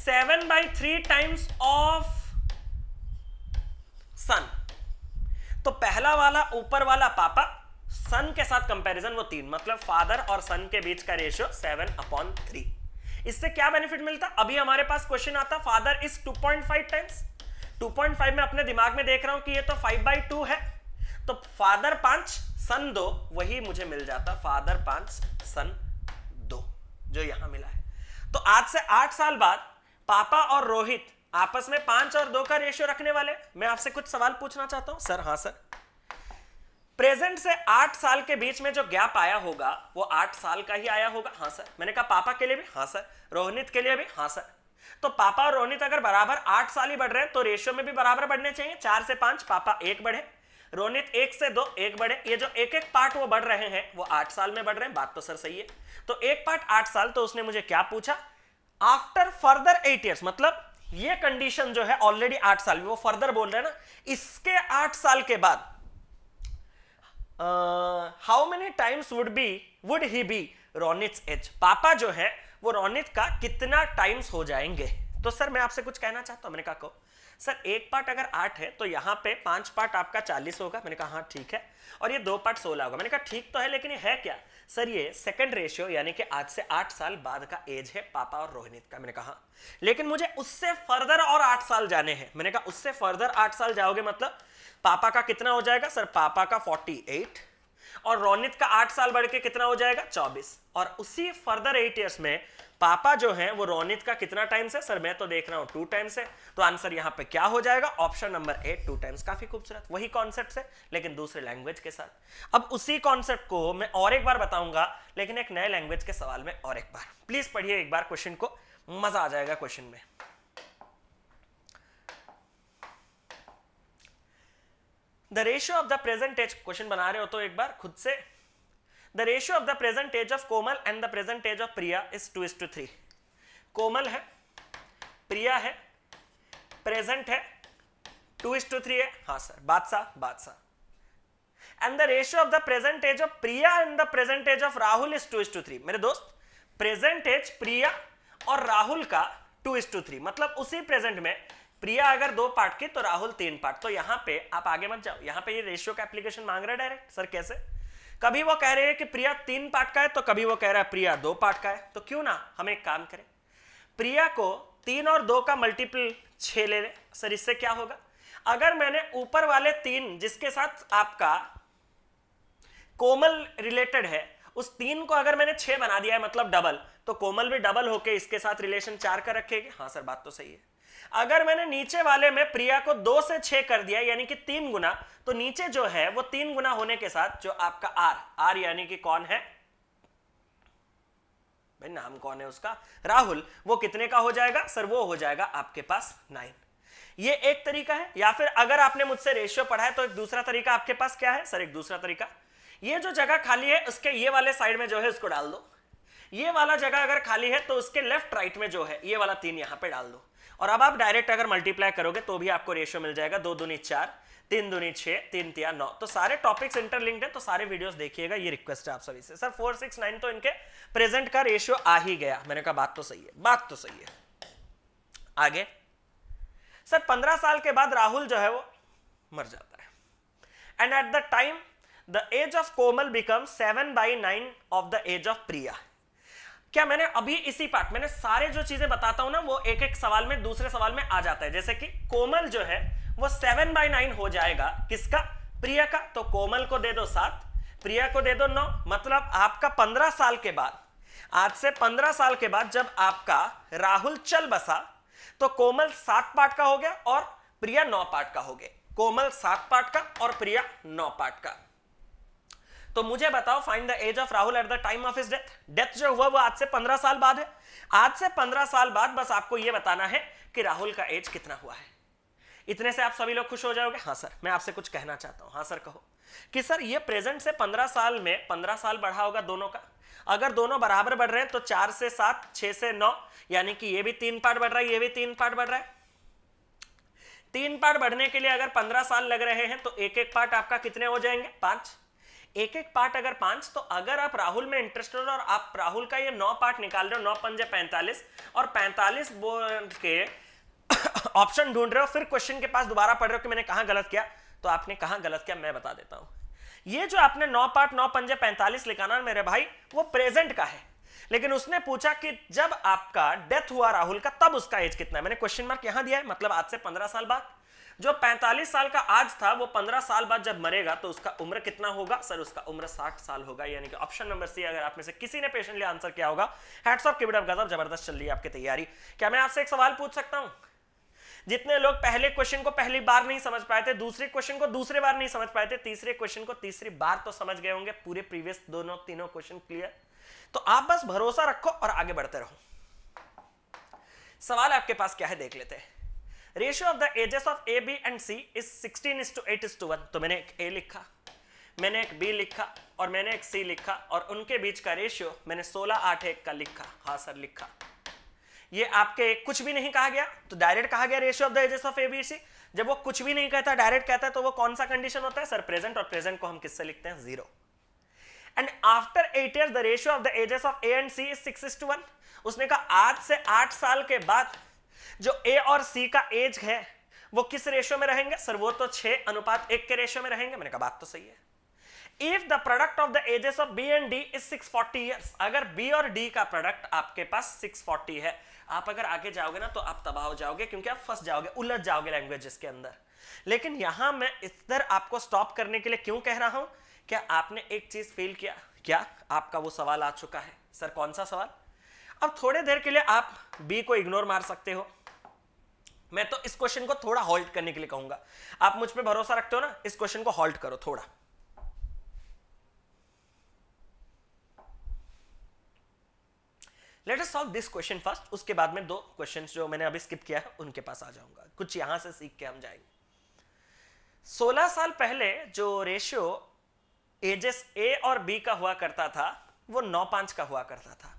seven by three times of son तो पहला वाला ऊपर वाला पापा सन के साथ कंपैरिजन वो तीन मतलब फादर और सन के बीच का रेशियो सेवन अपॉन थ्री इससे क्या बेनिफिट मिलता अभी हमारे पास क्वेश्चन आता फादर इज 2.5 टाइम्स 2.5 में अपने दिमाग में देख रहा हूं कि ये तो फाइव बाई टू है तो फादर पांच सन दो वही मुझे मिल जाता फादर पांच सन दो जो यहां मिला है तो आज से आठ साल बाद पापा और रोहित आपस में पांच और दो का रेशियो रखने वाले मैं आपसे कुछ सवाल पूछना चाहता हूं सर हाँ सर प्रेजेंट से आठ साल के बीच में जो गैप आया होगा वो आठ साल का ही आया होगा हाँ सर मैंने कहा पापा के लिए भी हाँ सर रोहनित के लिए भी हाँ सर तो पापा और रोहनित अगर बराबर आठ साल ही बढ़ रहे हैं तो रेशियो में भी बराबर बढ़ने चाहिए चार से पांच पापा एक बढ़े रोनित एक से दो एक बढ़े ये जो एक एक पार्ट वो बढ़ रहे हैं वो आठ साल में बढ़ रहे हैं बात तो सर सही है तो एक पार्ट आठ साल तो उसने मुझे क्या पूछा आफ्टर फर्दर एट ईयर्स मतलब ये कंडीशन जो है ऑलरेडी आठ साल वो फर्दर बोल रहे हैं ना इसके आठ साल के बाद how many times would be would he be Ronit's age पापा जो है वो रोनित का कितना टाइम्स हो जाएंगे तो सर मैं आपसे कुछ कहना चाहता हूं मैंने कहा सर एक पार्ट अगर आठ है तो यहाँ पे पांच पार्ट आपका चालीस होगा मैंने कहा हाँ ठीक है और ये दो पार्ट सोलह होगा मैंने कहा ठीक तो है लेकिन ये है क्या सर ये सेकंड रेशियो यानी कि आज से आठ साल बाद का एज है पापा और रोहिणीत का मैंने कहा लेकिन मुझे उससे फर्दर और आठ साल जाने हैं मैंने कहा उससे फर्दर आठ साल जाओगे मतलब पापा का कितना हो जाएगा सर पापा का 48 और रोनित का आठ साल बढ़ के कितना हो जाएगा 24 और उसी फर्दर एट ईयर्स में पापा जो है वो रोनित का कितना टाइम्स है सर मैं तो देख रहा हूं टू टाइम्स है तो आंसर यहां पे क्या हो जाएगा option number eight two times काफी खूबसूरत वही कॉन्सेप्ट है लेकिन दूसरे लैंग्वेज के साथ अब उसी कॉन्सेप्ट को मैं और एक बार बताऊंगा लेकिन एक नए लैंग्वेज के सवाल में और एक बार प्लीज पढ़िए एक बार क्वेश्चन को मजा आ जाएगा क्वेश्चन में the ratio of the present age question बना रहे हो तो एक बार खुद से the ratio of the present age of Komal and the present age of Priya is two is two three Komal है प्रिया है प्रेजेंट है टू इज टू थ्री है हाँ सर बादशाह बादशाह and the ratio of the present age of Priya and the present age of Rahul is two is two three मेरे दोस्त present as प्रिया और राहुल का टू इज टू थ्री मतलब उसी प्रेजेंट में प्रिया अगर दो पार्ट की तो राहुल तीन पार्ट तो यहां पे आप आगे मत जाओ यहां पे ये रेशियो का एप्लीकेशन मांग रहा है डायरेक्ट सर कैसे कभी वो कह रहे हैं कि प्रिया तीन पार्ट का है तो कभी वो कह रहा है प्रिया दो पार्ट का है तो क्यों ना हम एक काम करें प्रिया को तीन और दो का मल्टीपल छ ले लें सर इससे क्या होगा अगर मैंने ऊपर वाले तीन जिसके साथ आपका कोमल रिलेटेड है उस तीन को अगर मैंने छह बना दिया है मतलब डबल तो कोमल भी डबल होके इसके साथ रिलेशन चार का रखेगी हाँ सर बात तो सही है अगर मैंने नीचे वाले में प्रिया को दो से छह कर दिया यानी कि तीन गुना तो नीचे जो है वो तीन गुना होने के साथ जो आपका आर आर यानी कि कौन है भाई नाम कौन है उसका राहुल वो कितने का हो जाएगा सर वो हो जाएगा आपके पास नाइन ये एक तरीका है या फिर अगर आपने मुझसे रेशियो पढ़ा है तो एक दूसरा तरीका आपके पास क्या है सर एक दूसरा तरीका ये जो जगह खाली है उसके ये वाले साइड में जो है उसको डाल दो ये वाला जगह अगर खाली है तो उसके लेफ्ट राइट में जो है ये वाला तीन यहां पे डाल दो और अब आप डायरेक्ट अगर मल्टीप्लाई करोगे तो भी आपको रेशियो मिल जाएगा दो दूनी चार तीन दूनी छः तीन तिया नौ तो सारे टॉपिक्स इंटरलिंक्ड है तो सारे वीडियोस देखिएगा ये रिक्वेस्ट है आप सभी से सर फोर सिक्स नाइन तो इनके प्रेजेंट का रेशियो आ ही गया मैंने कहा बात तो सही है बात तो सही है आगे सर पंद्रह साल के बाद राहुल जो है वो मर जाता है and at the time the age of Komal become seven by nine of the age of Priya क्या मैंने अभी इसी पार्ट मैंने सारे जो चीजें बताता हूं ना वो एक एक सवाल में दूसरे सवाल में आ जाता है जैसे कि कोमल जो है वो सेवन बाई नाइन हो जाएगा किसका प्रिया का तो कोमल को दे दो सात प्रिया को दे दो नौ मतलब आपका पंद्रह साल के बाद आज से पंद्रह साल के बाद जब आपका राहुल चल बसा तो कोमल सात पार्ट का हो गया और प्रिया नौ पार्ट का हो गया कोमल सात पार्ट का और प्रिया नौ पार्ट का तो मुझे बताओ find the age of Rahul at the time of is death death जो हुआ वो आज से पंद्रह साल बाद है आज से पंद्रह साल बाद बस आपको यह बताना है कि राहुल का एज कितना हुआ है इतने से आप सभी लोग खुश हो जाओगे हाँ सर मैं आपसे कुछ कहना चाहता हूं हाँ सर कहो कि सर ये प्रेजेंट से पंद्रह साल में पंद्रह साल बढ़ा होगा दोनों का अगर दोनों बराबर बढ़ रहे हैं तो चार से सात छह से नौ यानी कि ये भी तीन पार्ट बढ़ रहा है ये भी तीन पार्ट बढ़ रहा है तीन पार्ट बढ़ने के लिए अगर पंद्रह साल लग रहे हैं तो एक एक पार्ट आपका कितने हो जाएंगे पांच एक एक पार्ट अगर पांच तो अगर आप राहुल में इंटरेस्टेड और आप राहुल का ये नौ पार्ट निकाल रहे हो नौ पंजे पैंतालीस और पैंतालीस के ऑप्शन ढूंढ रहे हो फिर क्वेश्चन के पास दोबारा पढ़ रहे हो कि मैंने कहा गलत किया तो आपने कहा गलत किया मैं बता देता हूं ये जो आपने नौ पार्ट नौ पंजे पैंतालीस लिखा ना मेरे भाई वो प्रेजेंट का है लेकिन उसने पूछा कि जब आपका डेथ हुआ राहुल का तब उसका एज कितना है मैंने क्वेश्चन मार्क यहां दिया है मतलब आज से पंद्रह साल बाद जो 45 साल का आज था वो 15 साल बाद जब मरेगा तो उसका उम्र कितना होगा सर उसका उम्र 60 साल होगा यानी कि ऑप्शन नंबर सी अगर आप में से किसी ने पेशेंटली आंसर किया होगा गजब जबरदस्त चल रही है आपकी तैयारी क्या मैं आपसे एक सवाल पूछ सकता हूं जितने लोग पहले क्वेश्चन को पहली बार नहीं समझ पाए थे दूसरे क्वेश्चन को दूसरे बार नहीं समझ पाए थे तीसरे क्वेश्चन को तीसरी बार तो समझ गए होंगे पूरे प्रीवियस दोनों तीनों क्वेश्चन क्लियर तो आप बस भरोसा रखो और आगे बढ़ते रहो सवाल आपके पास क्या है देख लेते हैं ratio of the ages of A B and C is sixteen is to eight is two one तो मैंने एक ए लिखा मैंने एक बी लिखा और मैंने एक सी लिखा और उनके बीच का रेशियो मैंने सोलह आठ एक का लिखा हाँ सर लिखा ये आपके कुछ भी नहीं कहा गया तो डायरेक्ट कहा गया ratio of the ages of A B C जब वो कुछ भी नहीं कहता डायरेक्ट कहता है तो वो कौन सा कंडीशन होता है सर प्रेजेंट और प्रेजेंट को हम किससे लिखते हैं zero and after eight year the ratio of the ages of A and C is six two one उसने कहा आज से आठ साल के बाद जो ए और सी का एज है वो किस रेशियो में रहेंगे सर वो तो छह अनुपात एक के रेशियो में रहेंगे मैंने कहा बात तो सही है if the product of the ages of B and D is six forty अगर बी और डी का प्रोडक्ट आपके पास सिक्स है आप अगर आगे जाओगे ना तो आप तबाह हो जाओगे क्योंकि आप फंस जाओगे उलझ जाओगे लैंग्वेजेस के अंदर लेकिन यहां मैं इधर आपको स्टॉप करने के लिए क्यों कह रहा हूं क्या आपने एक चीज फील किया क्या आपका वो सवाल आ चुका है सर कौन सा सवाल अब थोड़ी देर के लिए आप बी को इग्नोर मार सकते हो मैं तो इस क्वेश्चन को थोड़ा हॉल्ट करने के लिए कहूंगा आप मुझ पर भरोसा रखते हो ना इस क्वेश्चन को हॉल्ट करो थोड़ा let us solve this question first उसके बाद में दो क्वेश्चन जो मैंने अभी स्किप किया है उनके पास आ जाऊंगा कुछ यहां से सीख के हम जाएंगे 16 साल पहले जो रेशियो एजेस ए और बी का हुआ करता था वो नौ पांच का हुआ करता था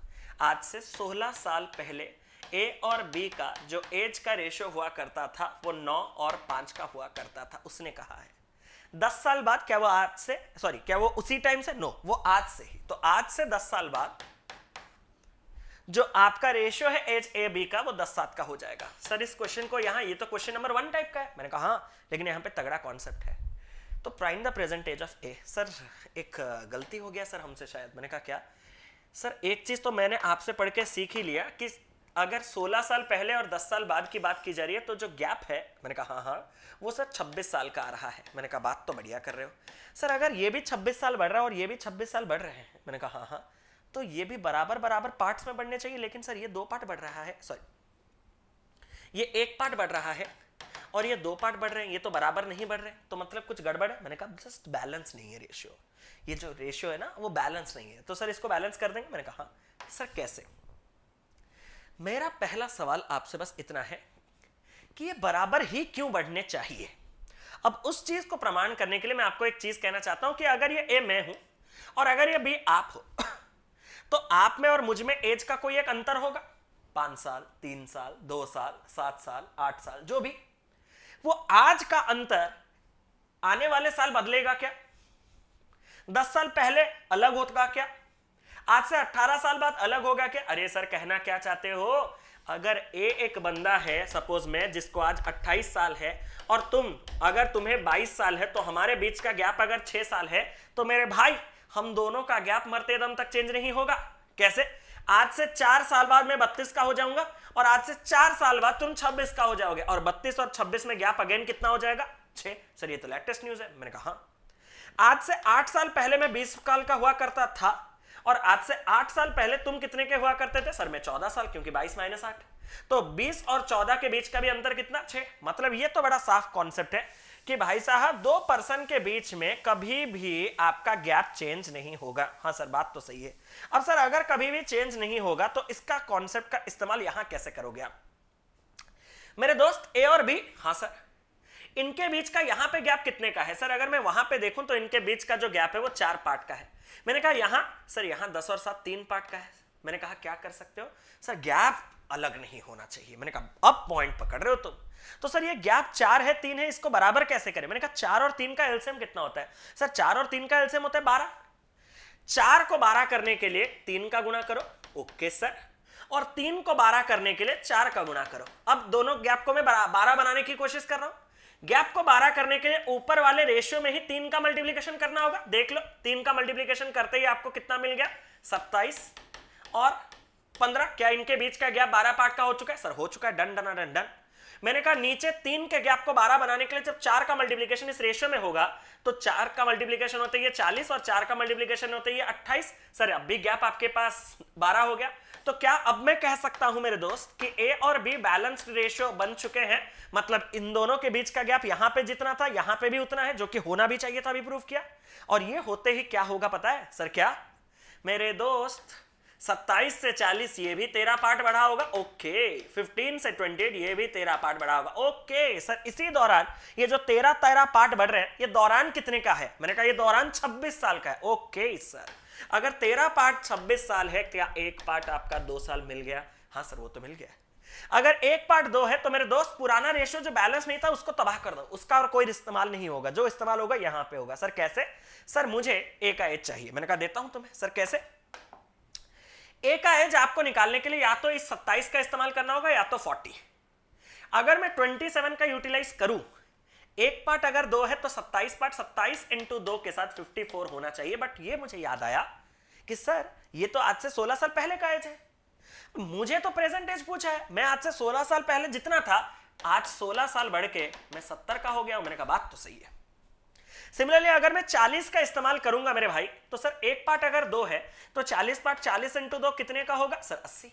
आज से 16 साल पहले ए और बी का जो एज का रेशो हुआ करता था वो नौ और पांच का हुआ करता था उसने कहा है दस साल बाद क्या वो आज से सॉरी क्या वो उसी टाइम से नो वो आज से ही तो आज से दस साल बाद जो आपका रेशियो है एज ए बी का वो दस सात का हो जाएगा सर इस क्वेश्चन को यहां ये तो क्वेश्चन नंबर वन टाइप का है मैंने कहा हाँ लेकिन यहां पे तगड़ा कॉन्सेप्ट है तो prime the present age of A sir एक गलती हो गया सर हमसे शायद मैंने कहा क्या सर एक चीज़ तो मैंने आपसे पढ़ के सीख ही लिया कि अगर 16 साल पहले और 10 साल बाद की बात की जा रही है तो जो गैप है मैंने कहा हाँ हाँ वो सर 26 साल का आ रहा है मैंने कहा बात तो बढ़िया कर रहे हो सर अगर ये भी 26 साल बढ़ रहा है और ये भी 26 साल बढ़ रहे हैं मैंने कहा हाँ हाँ तो ये भी बराबर बराबर पार्ट्स में बढ़ने चाहिए लेकिन सर ये दो पार्ट बढ़ रहा है सॉरी ये एक पार्ट बढ़ रहा है और ये दो पार्ट बढ़ रहे हैं ये तो बराबर नहीं बढ़ रहे तो मतलब कुछ गड़बड़ है मैंने कहा जस्ट बैलेंस नहीं है रेशियो ये जो रेशियो है ना वो बैलेंस नहीं है तो सर इसको बैलेंस कर देंगे मैंने कहा हाँ, सर कैसे मेरा पहला सवाल आपसे बस इतना है कि ये बराबर ही क्यों बढ़ने चाहिए अब उस चीज को प्रमाण करने के लिए मैं आपको एक चीज कहना चाहता हूं कि अगर ये ए मैं हूं और अगर ये बी आप हो तो आप में और मुझ में एज का कोई एक अंतर होगा पांच साल तीन साल दो साल सात साल आठ साल जो भी वो आज का अंतर आने वाले साल बदलेगा क्या दस साल पहले अलग होता क्या आज से 18 साल बाद अलग होगा कि अरे सर कहना क्या चाहते हो अगर ए एक बंदा है सपोज मैं जिसको आज 28 साल है और तुम अगर तुम्हें 22 साल है तो हमारे बीच का गैप अगर 6 साल है तो मेरे भाई हम दोनों का गैप मरते दम तक चेंज नहीं होगा कैसे आज से चार साल बाद मैं बत्तीस का हो जाऊंगा और आज से चार साल बाद तुम छब्बीस का हो जाओगे और बत्तीस और छब्बीस में गैप अगेन कितना हो जाएगा छह सर ये तो लेटेस्ट न्यूज है मैंने कहा हाँ। आज से आठ साल पहले मैं बीस साल का हुआ करता था और आज से आठ साल पहले तुम कितने के हुआ करते थे सर मैं चौदह साल क्योंकि बाईस माइनस आठ तो बीस और चौदह के बीच का भी अंतर कितना छह मतलब ये तो बड़ा साफ कॉन्सेप्ट है कि भाई साहब दो पर्सन के बीच में कभी भी आपका गैप चेंज नहीं होगा हाँ सर बात तो सही है अब सर अगर कभी भी चेंज नहीं होगा तो इसका कॉन्सेप्ट का इस्तेमाल यहां कैसे करोगे आप मेरे दोस्त ए और बी हाँ सर इनके बीच का यहां पे गैप कितने का है सर अगर मैं वहां पे देखूं तो इनके बीच का जो गैप है वो चार पार्ट का है मैंने कहा यहां सर यहां दस और सात तीन पार्ट का है मैंने कहा क्या कर सकते हो सर गैप अलग नहीं होना चाहिए मैंने कहा अब पॉइंट पकड़ रहे हो तुम तो सर ये गैप चार है तीन है इसको बराबर कैसे करें मैंने कहा चार और तीन का एल्सियम कितना होता है सर चार और तीन का एल्सियम होता है बारह चार को बारह करने के लिए तीन का गुणा करो ओके सर और तीन को बारह करने के लिए चार का गुणा करो अब दोनों गैप को मैं बारह बनाने की कोशिश कर रहा हूं गैप को बारह करने के लिए ऊपर वाले रेशियो में ही तीन का मल्टीप्लीकेशन करना होगा देख लो तीन का मल्टीप्लीकेशन करते ही आपको कितना मिल गया सत्ताईस और पंद्रह क्या इनके बीच का गैप बारह पार्ट का हो चुका है सर हो चुका है डन डन डन डन मैंने कहा नीचे तीन के गैप को बारह बनाने के लिए जब चार का मल्टीप्लीकेशन इस रेशियो में होगा तो चार का मल्टीप्लीकेशन होता है चालीस और चार का मल्टीप्लीकेशन होता है अट्ठाइस अट्ठाईस सर अब भी गैप आपके पास बारह हो गया तो क्या अब मैं कह सकता हूं मेरे दोस्त कि ए और बी बैलेंस्ड रेशियो बन चुके हैं मतलब इन दोनों के बीच का गैप यहां पे जितना था यहां पे भी उतना है जो कि होना भी चाहिए था अभी प्रूफ किया और ये होते ही क्या होगा पता है सर क्या मेरे दोस्त 27 से 40 ये भी तेरा पार्ट बढ़ा होगा ओके 15 से 28 ये भी तेरा पार्ट बढ़ा होगा ओके सर इसी दौरान ये जो तेरा तेरा पार्ट बढ़ रहे हैं ये दौरान कितने का है मैंने कहा ये दौरान 26 साल का है ओके सर अगर तेरह पार्ट छब्बीस साल है क्या तो एक पार्ट आपका दो साल मिल गया हाँ सर वो तो मिल गया अगर एक पार्ट दो है तो मेरे दोस्त पुराना रेशियो जो बैलेंस नहीं था उसको तबाह कर दो उसका और कोई इस्तेमाल नहीं होगा जो इस्तेमाल होगा यहां पे होगा सर कैसे सर मुझे एक एज चाहिए मैंने कहा देता हूं तुम्हें सर कैसे एक एज आपको निकालने के लिए या तो इस सत्ताईस का इस्तेमाल करना होगा या तो फोर्टी अगर मैं ट्वेंटी सेवन का यूटिलाइज करूं एक पार्ट अगर दो है तो सत्ताईस पार्ट सत्ताईस इंटू दो के साथ फिफ्टी फोर होना चाहिए बट ये मुझे याद आया कि सर ये तो आज से सोलह साल पहले का एज है मुझे तो प्रेजेंट एज पूछा है मैं आज से सोलह साल पहले जितना था आज सोलह साल बढ़ के मैं सत्तर का हो गया हूं मैंने कहा बात तो सही है सिमिलरली अगर मैं 40 का इस्तेमाल करूंगा मेरे भाई तो सर एक पार्ट अगर दो है तो चालीस पार्ट चालीस इंटू दो कितने का होगा सर अस्सी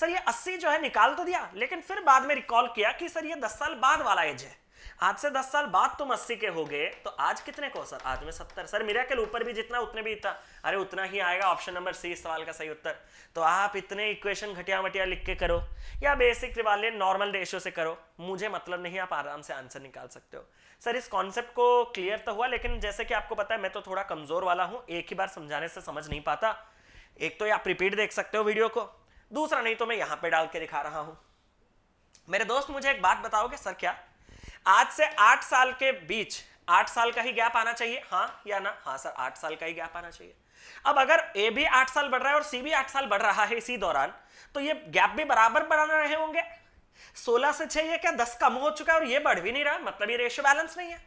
सर ये अस्सी जो है निकाल तो दिया लेकिन फिर बाद में रिकॉल किया कि सर ये दस साल बाद वाला एज है आज से दस साल बाद तुम अस्सी के हो गए तो आज कितने को सर आज में सत्तर सर मेरा के ऊपर भी जितना उतने भी इतना अरे उतना ही आएगा ऑप्शन नंबर सी सवाल का सही उत्तर तो आप इतने इक्वेशन घटिया वटिया लिख के करो या बेसिक वाले नॉर्मल रेशियो से करो मुझे मतलब नहीं आप आराम से आंसर निकाल सकते हो सर इस कॉन्सेप्ट को क्लियर तो हुआ लेकिन जैसे कि आपको पता है मैं तो थोड़ा कमजोर वाला हूँ एक ही बार समझाने से समझ नहीं पाता एक तो आप रिपीट देख सकते हो वीडियो को दूसरा नहीं तो मैं यहाँ पे डाल के दिखा रहा हूँ मेरे दोस्त मुझे एक बात बताओगे सर क्या आज से आठ साल के बीच आठ साल का ही गैप आना चाहिए हाँ या ना हाँ सर आठ साल का ही गैप आना चाहिए अब अगर ए भी आठ साल बढ़ रहा है और सी भी आठ साल बढ़ रहा है इसी दौरान तो ये गैप भी बराबर बढ़ा रहे होंगे सोलह से छह क्या दस कम हो चुका है और ये बढ़ भी नहीं रहा मतलब ये रेशियो बैलेंस नहीं है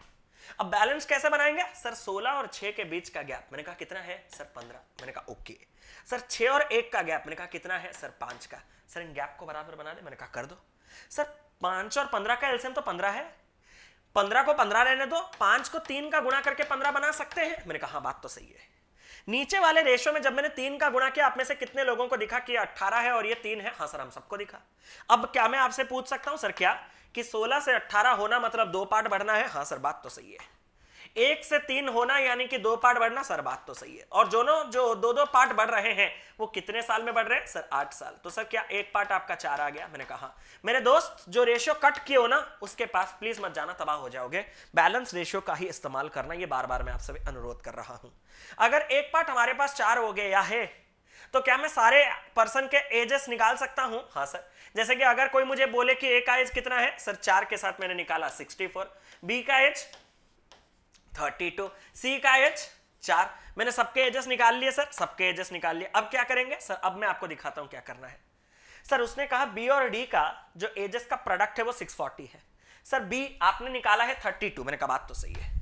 अब बैलेंस कैसे बनाएंगे सर सोलह और छह के बीच का गैप मैंने कहा कितना है सर पंद्रह मैंने कहा ओके सर छह और एक का गैप मैंने कहा कितना है सर पांच का सर इन गैप को बराबर बना दे मैंने कहा कर दो सर पांच और पंद्रह का एल्सियम तो पंद्रह है पंद्रह को पंद्रह रहने दो पांच को तीन का गुणा करके पंद्रह बना सकते हैं मैंने कहा हाँ, बात तो सही है नीचे वाले रेशो में जब मैंने तीन का गुणा किया आप में से कितने लोगों को दिखा कि अट्ठारह है और ये तीन है हाँ सर हम सबको दिखा अब क्या मैं आपसे पूछ सकता हूं सर क्या कि सोलह से अट्ठारह होना मतलब दो पार्ट बढ़ना है हाँ सर बात तो सही है एक से तीन होना यानी कि दो पार्ट बढ़ना सर बात तो सही है और दोनों जो दो दो पार्ट बढ़ रहे हैं वो कितने साल में बढ़ रहे हैं सर आठ साल तो सर क्या एक पार्ट आपका चार आ गया मैंने कहा मेरे दोस्त जो रेशियो कट किए हो ना उसके पास प्लीज मत जाना तबाह हो जाओगे बैलेंस रेशियो का ही इस्तेमाल करना ये बार बार मैं आपसे अनुरोध कर रहा हूं अगर एक पार्ट हमारे पास चार हो गया है तो क्या मैं सारे पर्सन के एजेस निकाल सकता हूं हाँ सर जैसे कि अगर कोई मुझे बोले कि ए का एज कितना है सर चार के साथ मैंने निकाला 64 बी का एज थर्टी टू सी का एज चार मैंने सबके एजेस निकाल लिए सर सबके एजेस निकाल लिए अब क्या करेंगे सर अब मैं आपको दिखाता हूं क्या करना है सर उसने कहा बी और डी का जो एजेस का प्रोडक्ट है वो सिक्स फोर्टी है सर बी आपने निकाला है थर्टी टू मैंने कहा बात तो सही है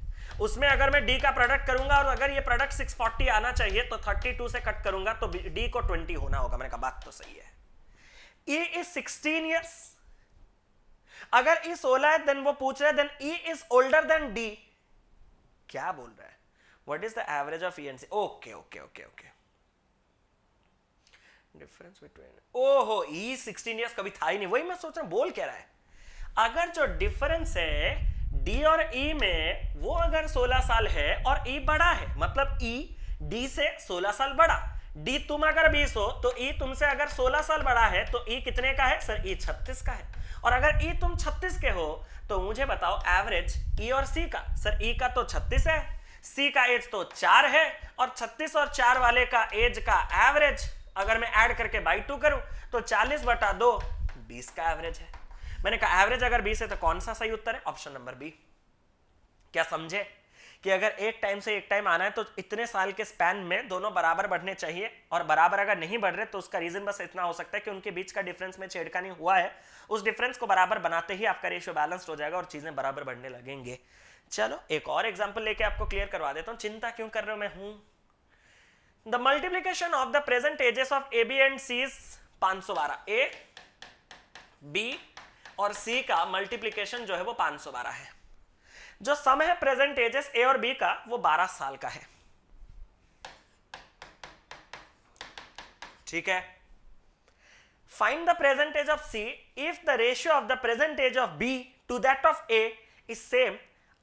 उसमें अगर मैं डी का प्रोडक्ट करूंगा और अगर ये प्रोडक्ट सिक्स फोर्टी आना चाहिए तो थर्टी टू से कट करूंगा तो डी को ट्वेंटी होना होगा मैंने कहा बात तो सही है ई इज सिक्सटीन ईयर्स अगर ई e सोलह है देन वो पूछ रहे then E is older than D क्या बोल रहा है what is the average of E and C okay okay okay okay difference between ओहो ई सिक्सटीन ईयर्स कभी था ही नहीं वही मैं सोच रहा हूं बोल क्या रहा है अगर जो डिफरेंस है डी और ई e में वो अगर 16 साल है और ई e बड़ा है मतलब ई e, डी से 16 साल बड़ा डी तुम अगर 20 हो तो ई e तुमसे अगर 16 साल बड़ा है तो ई e कितने का है सर ई e 36 का है और अगर ई e तुम 36 के हो तो मुझे बताओ एवरेज ई e और सी का सर ई e का तो 36 है सी का एज तो चार है और 36 और चार वाले का एज का एवरेज अगर मैं ऐड करके बाई टू करूं तो 40 बटा दो बीस का एवरेज है मैंने कहा एवरेज अगर बीस है तो कौन सा सही उत्तर है ऑप्शन नंबर बी क्या समझे कि अगर एक टाइम से एक टाइम आना है तो इतने साल के स्पैन में दोनों बराबर बढ़ने चाहिए और बराबर अगर नहीं बढ़ रहे तो उसका रीजन बस इतना हो सकता है कि उनके बीच का डिफरेंस में छेड़खानी हुआ है उस डिफरेंस को बराबर बनाते ही आपका रेशियो बैलेंस हो जाएगा और चीजें बराबर बढ़ने लगेंगे चलो एक और एग्जाम्पल लेके आपको क्लियर करवा देता हूँ चिंता क्यों कर रहे हो मैं हूं the multiplication of the present ages of A B and C पांच सौ बारह ए बी और सी का मल्टीप्लीकेशन जो है वो पांच सौ बारह है जो समय है प्रेजेंट एजेस ए और बी का वो 12 साल का है ठीक है find the present age of C if the ratio of the present age of B to that of A is same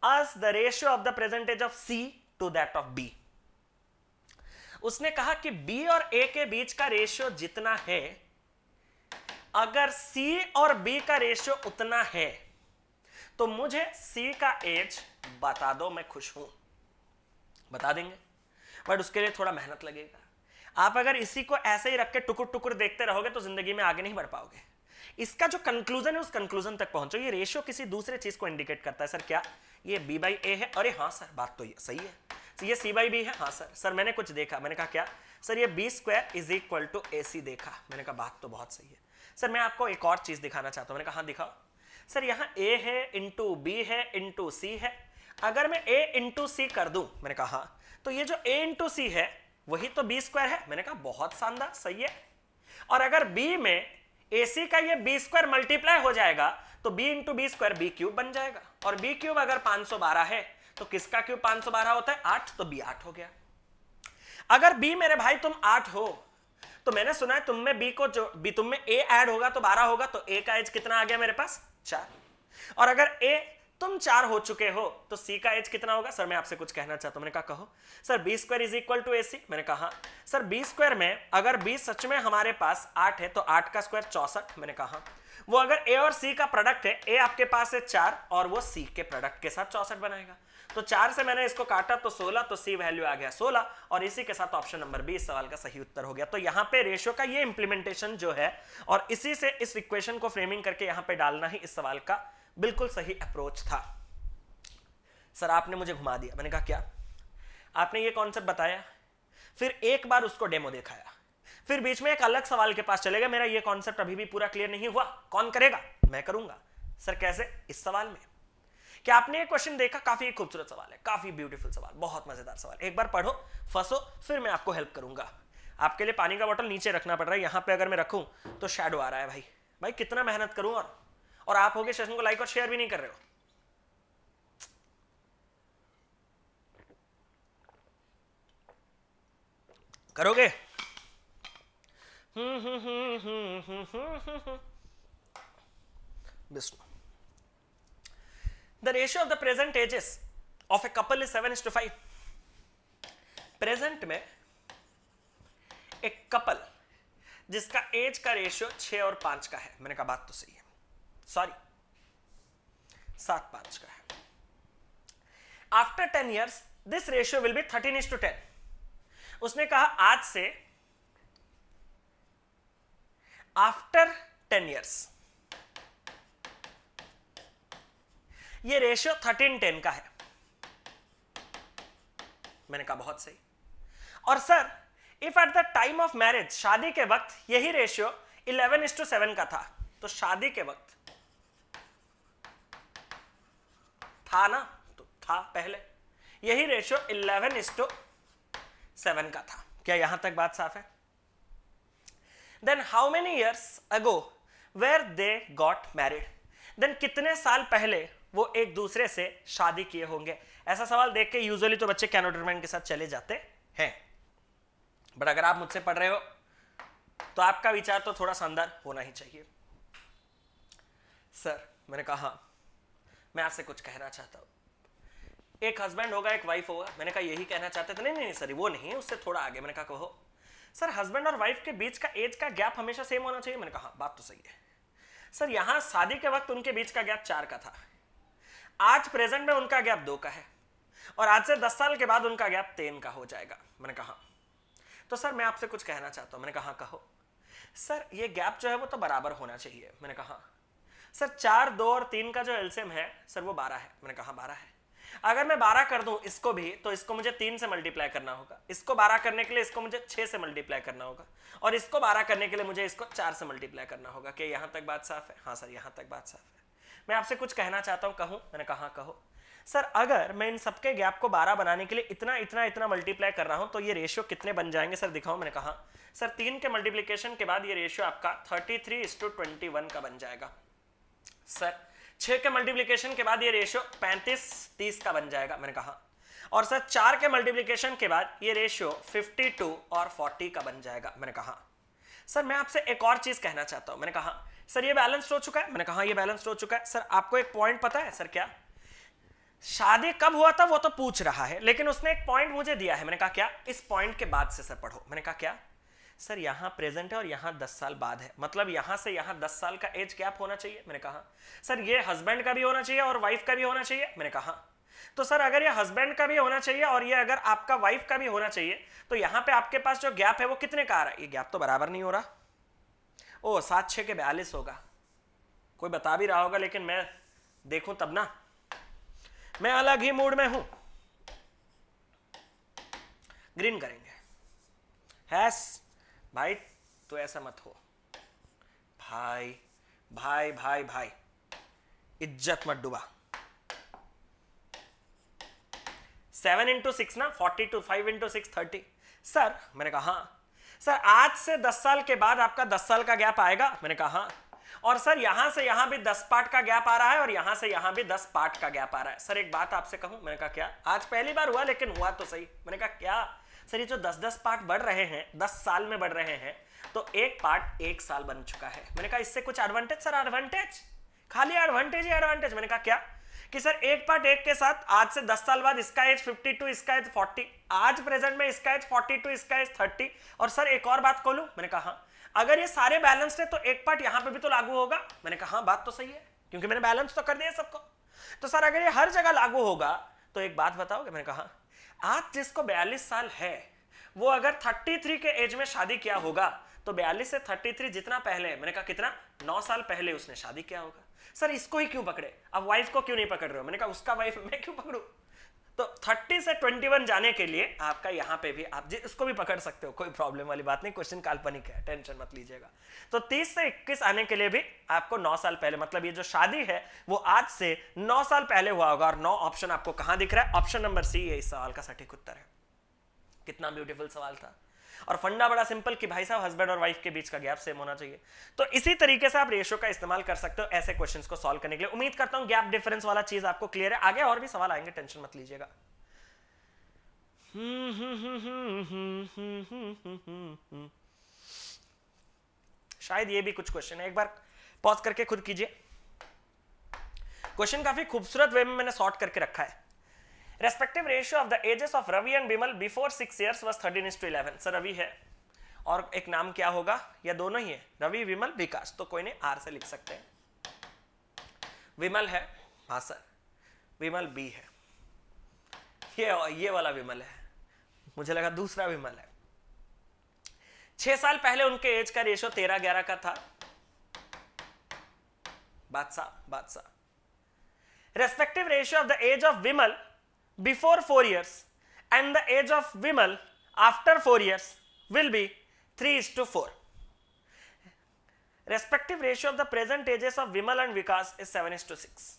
as the ratio of the present age of C to that of B उसने कहा कि B और ए के बीच का ratio जितना है अगर सी और बी का रेशियो उतना है तो मुझे सी का एज बता दो मैं खुश हूं बता देंगे बट उसके लिए थोड़ा मेहनत लगेगा आप अगर इसी को ऐसे ही रख के टुकुर टुकुर देखते रहोगे तो जिंदगी में आगे नहीं बढ़ पाओगे इसका जो कंक्लूजन है उस कंक्लूजन तक पहुंचो ये रेशियो किसी दूसरे चीज को इंडिकेट करता है सर क्या ये बी बाई ए है अरे हाँ सर बात तो ये सही है तो ये सी बाई बी है हाँ सर सर मैंने कुछ देखा मैंने कहा क्या सर ये B square is equal to A C देखा मैंने कहा बात तो बहुत सही है सर मैं आपको एक और चीज दिखाना चाहता हूँ मैंने कहा हाँ दिखाओ सर यहां ए है इंटू बी है इंटू सी है अगर मैं ए इंटू सी कर दूं मैंने कहा तो ये जो ए इंटू सी है वही तो बी स्क्वायर है मैंने कहा बहुत शानदार सही है और अगर बी में ए सी का ये बी स्क्वायर मल्टीप्लाई हो जाएगा तो B into B square B cube बन जाएगा और बी क्यूब अगर पांच सौ बारह है तो किसका क्यूब पांच सौ बारह होता है आठ तो बी आठ हो गया अगर बी मेरे भाई तुम आठ हो तो मैंने सुना है तुम में बी को जो बी तुम में ए ऐड होगा तो बारह होगा तो ए का एज कितना आ गया मेरे पास चार और अगर ए तुम चार हो चुके हो तो सी का एज कितना होगा सर मैं आपसे कुछ कहना चाहता हूं मैंने कहा कहो sir B square is equal to A C मैंने कहा सर बी स्क्वायर में अगर बी सच में हमारे पास आठ है तो आठ का स्क्वायर चौसठ मैंने कहा हाँ। वो अगर ए और सी का प्रोडक्ट है ए आपके पास है चार और वो सी के प्रोडक्ट के साथ चौसठ बनाएगा तो चार से मैंने इसको काटा तो सोलह तो सी वैल्यू आ गया सोलह और इसी के साथ ऑप्शन नंबर बी इस सवाल का सही उत्तर हो गया तो यहाँ पे रेशियो का ये इंप्लीमेंटेशन जो है और इसी से इस इक्वेशन को फ्रेमिंग करके यहाँ पे डालना ही इस सवाल का बिल्कुल सही अप्रोच था सर आपने मुझे घुमा दिया मैंने कहा क्या आपने ये कॉन्सेप्ट बताया फिर एक बार उसको डेमो दिखाया फिर बीच में एक अलग सवाल के पास चलेगा मेरा ये कॉन्सेप्ट अभी भी पूरा क्लियर नहीं हुआ कौन करेगा मैं करूंगा सर कैसे इस सवाल में कि आपने ये क्वेश्चन देखा काफी खूबसूरत सवाल है काफी ब्यूटीफुल सवाल बहुत मजेदार सवाल एक बार पढ़ो फंसो फिर मैं आपको हेल्प करूंगा आपके लिए पानी का बॉटल नीचे रखना पड़ रहा है यहां पर अगर मैं रखू तो शेडो आ रहा है भाई भाई कितना मेहनत करूं और और आप हो गए सेशन को लाइक और शेयर भी नहीं कर रहे हो करोगे हम्म हम्म हम्म हम्म हम्म हम्म हम्म, हम्म। The ratio of the present ages of a couple is 7 is to 5. Present में एक कपल जिसका एज का रेशियो छः और पाँच का है मैंने कहा बात तो सही है सॉरी सात पाँच का है after ten years this ratio will be thirteen is to ten उसने कहा आज से आफ्टर टेन ईयर्स ये रेशियो थर्टीन टेन का है मैंने कहा बहुत सही और sir if at the time of marriage शादी के वक्त यही ratio eleven is to seven का था तो शादी के वक्त था ना तो था पहले यही ratio eleven is to seven का था क्या यहां तक बात साफ है then how many years ago were they got married then कितने साल पहले वो एक दूसरे से शादी किए होंगे ऐसा सवाल देख के यूजली तो बच्चे कैनोडरमैन के साथ चले जाते हैं बट अगर आप मुझसे पढ़ रहे हो तो आपका विचार तो थोड़ा शानदार होना ही चाहिए सर मैंने कहा मैं आपसे कुछ कहना चाहता हूं एक हस्बैंड होगा एक वाइफ होगा मैंने कहा यही कहना चाहते थे नहीं नहीं सर वो नहीं उससे थोड़ा आगे मैंने कहा कहो सर हस्बैंड और वाइफ के बीच का एज का गैप हमेशा सेम होना चाहिए मैंने कहा हाँ, बात तो सही है सर यहां शादी के वक्त उनके बीच का गैप चार का था आज प्रेजेंट में उनका गैप दो का है और आज से दस साल के बाद उनका गैप तीन का हो जाएगा मैंने कहा तो सर मैं आपसे कुछ कहना चाहता हूं मैंने कहा कहो सर ये गैप जो है वो तो बराबर होना चाहिए मैंने कहा सर चार दो और तीन का जो एल्सियम है सर वो बारह है मैंने कहा बारह है अगर मैं बारह कर दूं इसको भी तो इसको मुझे तीन से मल्टीप्लाई करना होगा इसको बारह करने के लिए इसको मुझे छह से मल्टीप्लाई करना होगा और इसको बारह करने के लिए मुझे इसको चार से मल्टीप्लाई करना होगा कि यहां तक बात साफ है हाँ सर यहां तक बात साफ है मैं आपसे कुछ कहना चाहता हूं कहूं मैंने कहा कहो सर अगर मैं इन सबके गैप को 12 बनाने के लिए इतना इतना इतना मल्टीप्लाई कर रहा हूं तो ये रेशियो कितने बन जाएंगे सर दिखाओ मैंने कहा सर तीन के मल्टीप्लीकेशन के बाद ये रेशियो आपका thirty three is to twenty one का बन जाएगा सर छह के मल्टीप्लीकेशन के बाद ये रेशियो पैंतीस तीस का बन जाएगा मैंने कहा और सर चार के मल्टीप्लीकेशन के बाद ये रेशियो 52 और फोर्टी का बन जाएगा मैंने कहा सर मैं आपसे एक और चीज़ कहना चाहता हूं मैंने कहा सर ये बैलेंस्ड हो चुका है मैंने कहा ये बैलेंस्ड हो चुका है सर आपको एक पॉइंट पता है सर क्या शादी कब हुआ था वो तो पूछ रहा है लेकिन उसने एक पॉइंट मुझे दिया है मैंने कहा क्या इस पॉइंट के बाद से सर पढ़ो मैंने कहा क्या सर यहाँ प्रेजेंट है और यहाँ दस साल बाद है मतलब यहाँ से यहाँ दस साल का एज गैप होना चाहिए मैंने कहा सर ये हस्बैंड का भी होना चाहिए और वाइफ का भी होना चाहिए मैंने कहा तो सर अगर ये हस्बैंड का भी होना चाहिए और ये अगर आपका वाइफ का भी होना चाहिए तो यहाँ पे आपके पास जो गैप है वो कितने का आ रहा है ये गैप तो बराबर नहीं हो रहा ओ सात छः के बयालीस होगा कोई बता भी रहा होगा लेकिन मैं देखूं तब ना मैं अलग ही मूड में हूं ग्रीन करेंगे हैस भाई तो ऐसा मत हो भाई भाई भाई भाई इज्जत मत डुबा सेवन इंटू सिक्स ना forty two five into six thirty sir मैंने कहा हाँ सर आज से दस साल के बाद आपका दस साल का गैप आएगा मैंने कहा हाँ और सर यहां से यहां भी दस पार्ट का गैप आ रहा है और यहां से यहां भी दस पार्ट का गैप आ रहा है सर एक बात आपसे कहूं मैंने कहा क्या आज पहली बार हुआ लेकिन हुआ तो सही मैंने कहा क्या सर ये जो दस दस पार्ट बढ़ रहे हैं दस साल में बढ़ रहे हैं तो एक पार्ट एक साल बन चुका है मैंने कहा इससे कुछ एडवांटेज सर एडवांटेज खाली एडवांटेज ही एडवांटेज मैंने कहा क्या कि सर एक पार्ट एक के साथ आज से दस साल बाद इसका एज फिफ्टी इसका एज फोर्टी आज प्रेजेंट में इसका एज फोर्टी टू इसका एज थर्टी और सर एक और बात खोलू मैंने कहा हाँ। अगर ये सारे बैलेंस है तो एक पार्ट यहां पर भी तो लागू होगा मैंने कहा हाँ बात तो सही है क्योंकि मैंने बैलेंस तो कर दिया सबको तो सर अगर ये हर जगह लागू होगा तो एक बात बताओगे मैंने कहा हाँ। आज जिसको बयालीस साल है वो अगर 33 के एज में शादी किया होगा तो 42 से 33 जितना पहले मैंने कहा कितना 9 साल पहले उसने शादी किया होगा सर इसको ही क्यों पकड़े अब वाइफ को क्यों नहीं पकड़ रहे हो मैंने कहा उसका वाइफ मैं क्यों पकड़ू तो 30 से 21 जाने के लिए आपका यहां पे भी आप इसको भी पकड़ सकते हो कोई प्रॉब्लम वाली बात नहीं क्वेश्चन काल्पनिक है टेंशन मत लीजिएगा तो 30 से 21 आने के लिए भी आपको 9 साल पहले मतलब ये जो शादी है वो आज से 9 साल पहले हुआ होगा और 9 ऑप्शन आपको कहां दिख रहा है ऑप्शन नंबर सी ये इस सवाल का सटीक उत्तर है कितना ब्यूटीफुल सवाल था और फंडा बड़ा सिंपल कि भाई साहब हस्बैंड और वाइफ के बीच का गैप सेम होना चाहिए तो इसी तरीके से आप रेशियो का इस्तेमाल कर सकते हो ऐसे क्वेश्चन को सोल्व करने के लिए उम्मीद करता हूं गैप डिफरेंस वाला चीज आपको क्लियर है आगे और भी सवाल आएंगे टेंशन मत लीजिएगा शायद ये भी कुछ क्वेश्चन है एक बार पॉज करके खुद कीजिए क्वेश्चन काफी खूबसूरत वे में मैंने सॉर्ट करके रखा है respective ratio of the ages of Ravi and Bimal before six years was thirteen is to eleven sir Ravi है और एक नाम क्या होगा या दोनों ही है रवि विमल विकास तो कोई नहीं आर से लिख सकते हैं विमल है हाँ सर विमल बी है ये ये वाला विमल है मुझे लगा दूसरा विमल है छह साल पहले उनके एज का रेशो तेरह ग्यारह का था बादशाह बादशाह respective ratio of the age of Vimal before 4 years and the age of Vimal after 4 years will be 3 is to 4. Respective ratio of the present ages of Vimal and Vikas is 7 is to 6.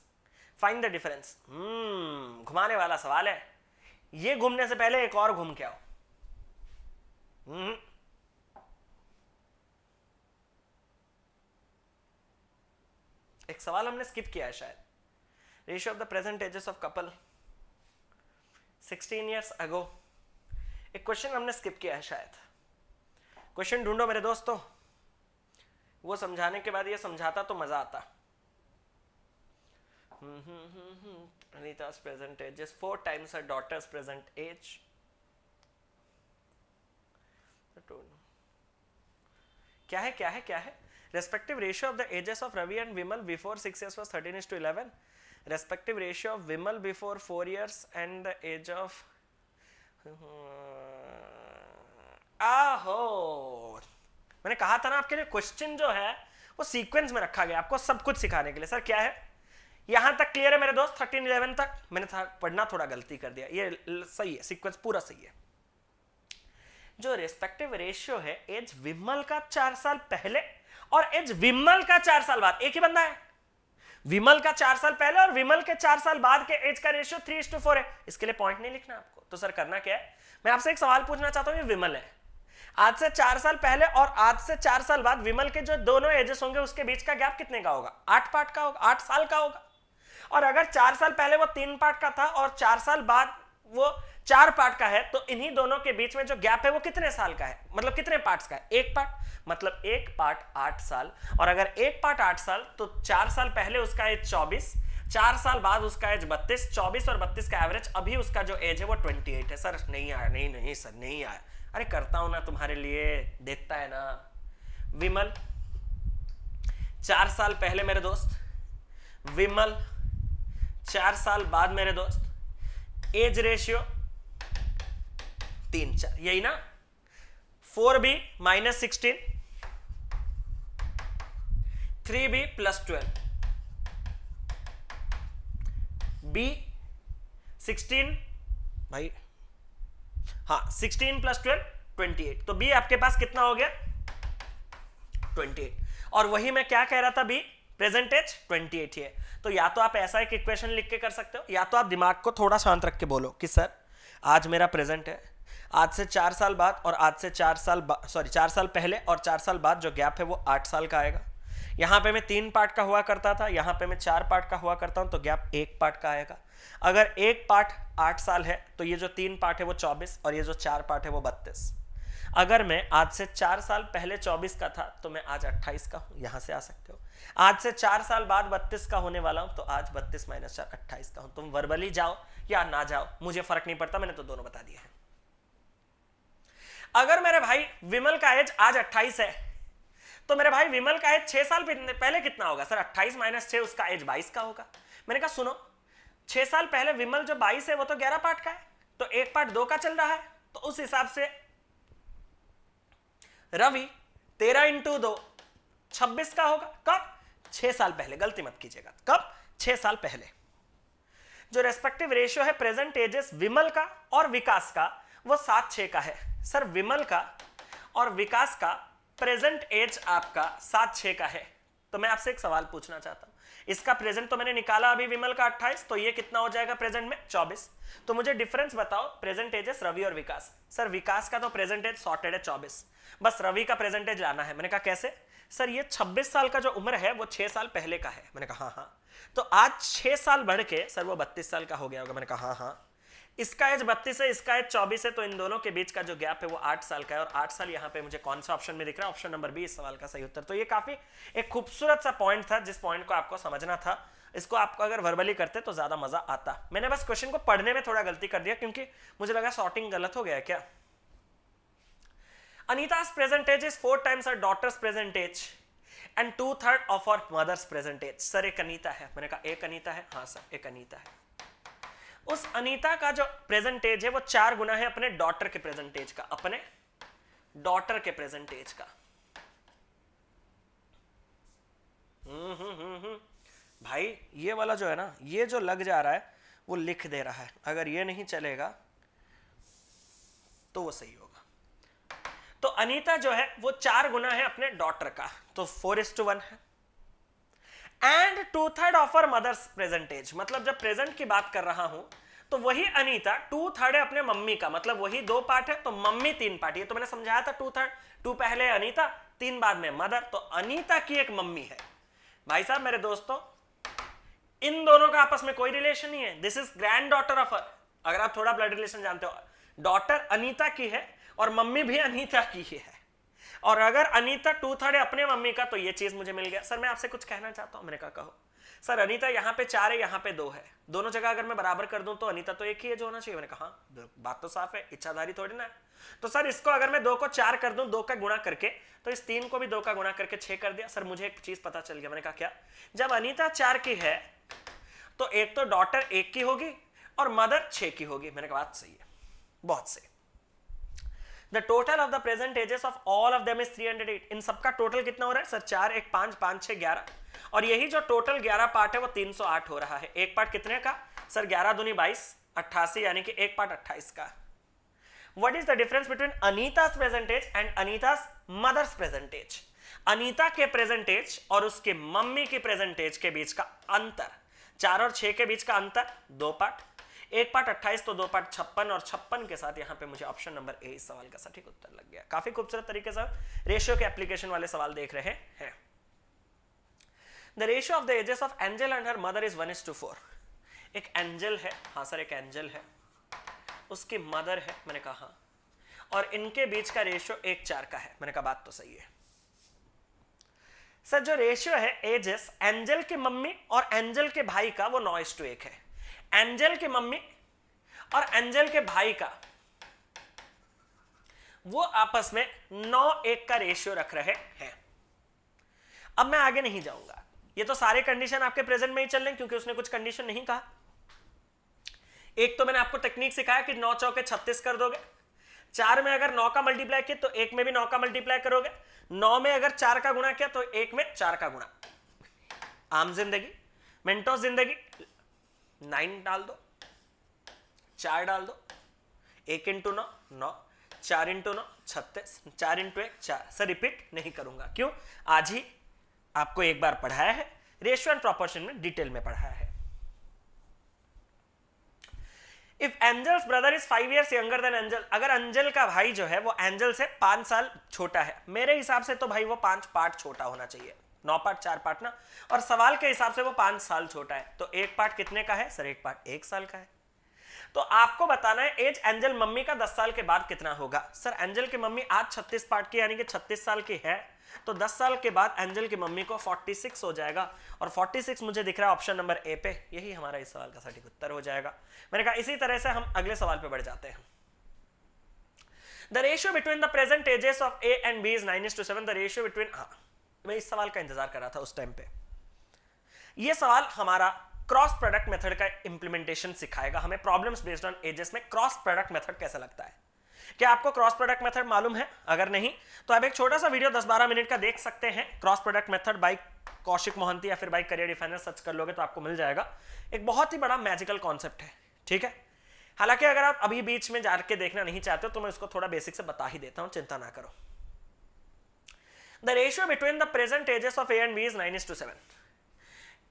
Find the difference. Hmm, घुमाने वाला सवाल है ये घूमने से पहले एक और घूम के आओ hmm. एक सवाल हमने स्किप किया है शायद ratio of the present ages of couple sixteen years ago एक क्वेश्चन हमने स्किप किया है शायद क्वेश्चन ढूंढो मेरे दोस्तों वो समझाने के बाद ये समझाता तो मजा आता हम्म, हम्म, हम्म, Anita's present age is four times her daughter's present age. क्या है क्या है क्या है respective ratio of the ages of Ravi and Vimal before six years was 13 is to 11 respective ratio of Vimal before 4 years and the age of आहो मैंने कहा था ना आपके लिए क्वेश्चन जो है वो सीक्वेंस में रखा गया आपको सब कुछ सिखाने के लिए सर क्या है यहां तक क्लियर है मेरे दोस्त थर्टीन इलेवन तक मैंने था पढ़ना थोड़ा गलती कर दिया ये सही है सीक्वेंस पूरा सही है जो रेस्पेक्टिव रेशियो है एज विमल का चार साल पहले और एज विमल का चार साल बाद एक ही बंदा है विमल का चार साल पहले और विमल के चार साल बाद के एज का रेशियो थ्री टू फोर है इसके लिए पॉइंट नहीं लिखना आपको तो सर करना क्या है मैं आपसे एक सवाल पूछना चाहता हूँ ये विमल है आज से चार साल पहले और आज से चार साल बाद विमल के जो दोनों एजेस होंगे उसके बीच का गैप कितने का होगा आठ पार्ट का होगा आठ साल का होगा और अगर चार साल पहले वो तीन पार्ट का था और चार साल बाद वो चार पार्ट का है तो इन्हीं दोनों के बीच में जो गैप है वो कितने साल का है मतलब कितने पार्ट्स का है एक पार्ट मतलब एक पार्ट आठ साल और अगर एक पार्ट आठ साल तो चार साल पहले उसका एज चौबीस चार साल बाद उसका एज बत्तीस चौबीस और बत्तीस का एवरेज अभी उसका जो एज है वो ट्वेंटी है सर नहीं आया नहीं नहीं सर नहीं आया अरे करता हूं ना तुम्हारे लिए देखता है ना विमल चार साल पहले मेरे दोस्त विमल चार साल बाद मेरे दोस्त एज रेशियो तीन चार यही ना four B minus sixteen three B plus twelve B sixteen भाई हाँ sixteen plus twelve twenty eight तो बी आपके पास कितना हो गया ट्वेंटी एट और वही मैं क्या कह रहा था बी प्रेजेंटेज ट्वेंटी एट ही है तो या तो आप ऐसा एक इक्वेशन लिख के कर सकते हो या तो आप दिमाग को थोड़ा शांत रख के बोलो कि सर आज मेरा प्रेजेंट है आज से चार साल बाद और आज से चार साल सॉरी चार साल पहले और चार साल बाद जो गैप है वो आठ साल का आएगा यहाँ पे मैं तीन पार्ट का हुआ करता था यहाँ पे मैं चार पार्ट का हुआ करता हूँ तो गैप एक पार्ट का आएगा अगर एक पार्ट आठ साल है तो ये जो तीन पार्ट है वो चौबीस और ये जो चार पार्ट है वो बत्तीस अगर मैं आज से चार साल पहले चौबीस का था तो मैं आज अट्ठाईस का हूँ यहाँ से आ सकते हो आज से चार साल बाद बत्तीस का होने वाला हूँ तो आज बत्तीस माइनस चार अट्ठाईस का हूँ तुम वर्बली जाओ या ना जाओ मुझे फर्क नहीं पड़ता मैंने तो दोनों बता दिया है अगर मेरे भाई विमल का एज आज 28 है तो मेरे भाई विमल का एज 6 साल पहले कितना होगा सर 28 माइनस छह उसका एज 22 का होगा मैंने कहा सुनो 6 साल पहले विमल जो 22 है वो तो 11 पार्ट का है तो एक पार्ट दो का चल रहा है तो उस हिसाब से रवि तेरह इंटू दो छब्बीस का होगा कब छह साल पहले गलती मत कीजिएगा कब छह साल पहले जो रेस्पेक्टिव रेशियो है प्रेजेंट एजेस विमल का और विकास का वो सात छः का है सर विमल का और विकास का प्रेजेंट एज आपका सात छः का है तो मैं आपसे एक सवाल पूछना चाहता हूँ इसका प्रेजेंट तो मैंने निकाला अभी विमल का अट्ठाईस तो ये कितना हो जाएगा प्रेजेंट में चौबीस तो मुझे डिफरेंस बताओ प्रेजेंट एजेस रवि और विकास सर विकास का तो प्रेजेंट एज सॉर्टेड है चौबीस बस रवि का प्रेजेंट एज आना है मैंने कहा कैसे सर ये 26 साल का जो उम्र है वो 6 साल पहले का है मैंने कहा हाँ हाँ तो आज 6 साल बढ़ के सर वो 32 साल का हो गया होगा मैंने कहा हाँ हाँ इसका एज बत्तीस है इसका एज चौबीस है तो इन दोनों के बीच का जो गैप है वो आठ साल का है और आठ साल यहाँ पे मुझे कौन सा ऑप्शन में दिख रहा है ऑप्शन नंबर बी इस सवाल का सही उत्तर तो ये काफी एक खूबसूरत सा पॉइंट था जिस पॉइंट को आपको समझना था इसको आपको अगर वर्बली करते तो ज्यादा मजा आता मैंने बस क्वेश्चन को पढ़ने में थोड़ा गलती कर दिया क्योंकि मुझे लगा शॉर्टिंग गलत हो गया क्या Anita's present age is four times her daughter's present age and two third of her mother's present age sir एक अनिता है मैंने कहा एक अनिता है हाँ सर एक अनिता है उस अनीता का जो प्रेजेंटेज है वो चार गुना है अपने डॉटर के प्रेजेंटेज का अपने डॉटर के प्रेजेंटेज का हम्म, हम्म हम्म हम्म भाई ये वाला जो है ना ये जो लग जा रहा है वो लिख दे रहा है अगर ये नहीं चलेगा तो वो सही होगा तो अनीता जो है वो चार गुना है अपने डॉटर का तो फोर इस टू वन है and two third of her mother's present age मतलब जब प्रेजेंट की बात कर रहा हूं तो वही अनीता टू थर्ड है अपने मम्मी का मतलब वही दो पार्ट है तो मम्मी तीन पार्ट ये तो मैंने समझाया था टू थर्ड टू पहले अनीता तीन बाद में मदर तो अनीता की एक मम्मी है भाई साहब मेरे दोस्तों इन दोनों का आपस में कोई रिलेशन नहीं है this is granddaughter of her अगर आप थोड़ा ब्लड रिलेशन जानते हो डॉटर अनीता की है और मम्मी भी अनीता की ही है और अगर अनीता टू थर्ड है अपने मम्मी का तो ये चीज मुझे मिल गया सर मैं आपसे कुछ कहना चाहता हूँ मैंने कहा कहो सर अनीता यहाँ पे चार है यहाँ पे दो है दोनों जगह अगर मैं बराबर कर दूं तो अनीता तो एक ही है जो होना चाहिए मैंने कहा हाँ, बात तो साफ है इच्छाधारी थोड़ी ना तो सर इसको अगर मैं दो को चार कर दूं दो का गुणा करके तो इस तीन को भी दो का गुणा करके छह कर दिया सर मुझे एक चीज पता चल गया मैंने कहा क्या जब अनिता चार की है तो एक तो डॉटर एक की होगी और मदर छे की होगी मैंने कहा बात सही है बहुत सही the total of the present ages of all of them is 308 इन सबका टोटल कितना हो रहा है सर चार एक पांच पांच छह ग्यारह और यही जो टोटल ग्यारह पार्ट है वो 308 हो रहा है एक पार्ट कितने का सर ग्यारह दुनी बाईस अट्ठासी यानी कि एक पार्ट अट्ठाईस का what is the difference between Anita's present age and Anita's mother's present age Anita के प्रेजेंटेज और उसके मम्मी के प्रेजेंटेज के बीच का अंतर चार और छह के बीच का अंतर दो पार्ट एक पार्ट अट्ठाईस तो दो पार्ट छप्पन और छप्पन के साथ यहाँ पे मुझे ऑप्शन नंबर ए इस सवाल का सटीक उत्तर लग गया काफी खूबसूरत तरीके से रेशियो के एप्लीकेशन वाले सवाल देख रहे हैं the ratio of the ages of Angel and her mother is one is to four एक एंजल है हाँ सर एक एंजल है उसकी मदर है मैंने कहा और इनके बीच का रेशियो एक चार का है मैंने कहा बात तो सही है सर जो रेशियो है एजेस एंजल के मम्मी और एंजल के भाई का वो नॉइस टू एक है एंजल के मम्मी और एंजल के भाई का वो आपस में नौ एक का रेशियो रख रहे हैं अब मैं आगे नहीं जाऊंगा ये तो सारे कंडीशन आपके प्रेजेंट में ही चल रहे क्योंकि उसने कुछ कंडीशन नहीं कहा एक तो मैंने आपको टेक्निक सिखाया कि नौ चौके छत्तीस कर दोगे चार में अगर नौ का मल्टीप्लाई किया तो एक में भी नौ का मल्टीप्लाई करोगे नौ में अगर चार का गुणा किया तो एक में चार का गुणा आम जिंदगी मेंटोस जिंदगी नाइन डाल दो चार डाल दो एक इंटू नौ नौ चार इंटू नौ छत्तीस चार इंटू एक चार सर रिपीट नहीं करूंगा क्यों आज ही आपको एक बार पढ़ाया है रेशो एंड प्रोपोर्शन में डिटेल में पढ़ाया है if Angel's brother is five years younger than Angel अगर अंजल का भाई जो है वो एंजल से पांच साल छोटा है मेरे हिसाब से तो भाई वो पांच पार्ट छोटा होना चाहिए नौ पार्ट चार पार्ट ना और सवाल के हिसाब से वो पांच साल छोटा है तो एक पार्ट कितने का है सर एक पार्ट एक साल का है तो आपको बताना है एज एंजल मम्मी का दस साल के बाद कितना होगा सर एंजल की मम्मी आज छत्तीस पार्ट की यानी कि छत्तीस साल की है तो दस साल के बाद एंजल की मम्मी को फोर्टी सिक्स हो जाएगा और फोर्टी सिक्स मुझे दिख रहा है ऑप्शन नंबर ए पे यही हमारा इस सवाल का सटीक उत्तर हो जाएगा मैंने कहा इसी तरह से हम अगले सवाल पे बढ़ जाते हैं the ratio between the present ages of A and B is 9 is to 7. The ratio हाँ, मैं इस सवाल का इंतजार कर रहा था उस टाइम पे यह सवाल हमारा क्रॉस प्रोडक्ट मेथड का इंप्लीमेंटेशन सिखाएगा हमें प्रॉब्लम्स बेस्ड ऑन एजेस में क्रॉस प्रोडक्ट मेथड कैसा लगता है क्या आपको क्रॉस प्रोडक्ट मेथड मालूम है अगर नहीं तो आप एक छोटा सा वीडियो 10-12 मिनट का देख सकते हैं cross product method by Kaushik Mohanty या फिर बाई करियर डिफाइनर सर्च कर लोगे तो आपको मिल जाएगा एक बहुत ही बड़ा मैजिकल कॉन्सेप्ट है ठीक है हालांकि अगर आप अभी बीच में जाकर देखना नहीं चाहते तो मैं उसको थोड़ा बेसिक से बता ही देता हूं चिंता ना करो The ratio between the present ages of A and B is 9 is to 7.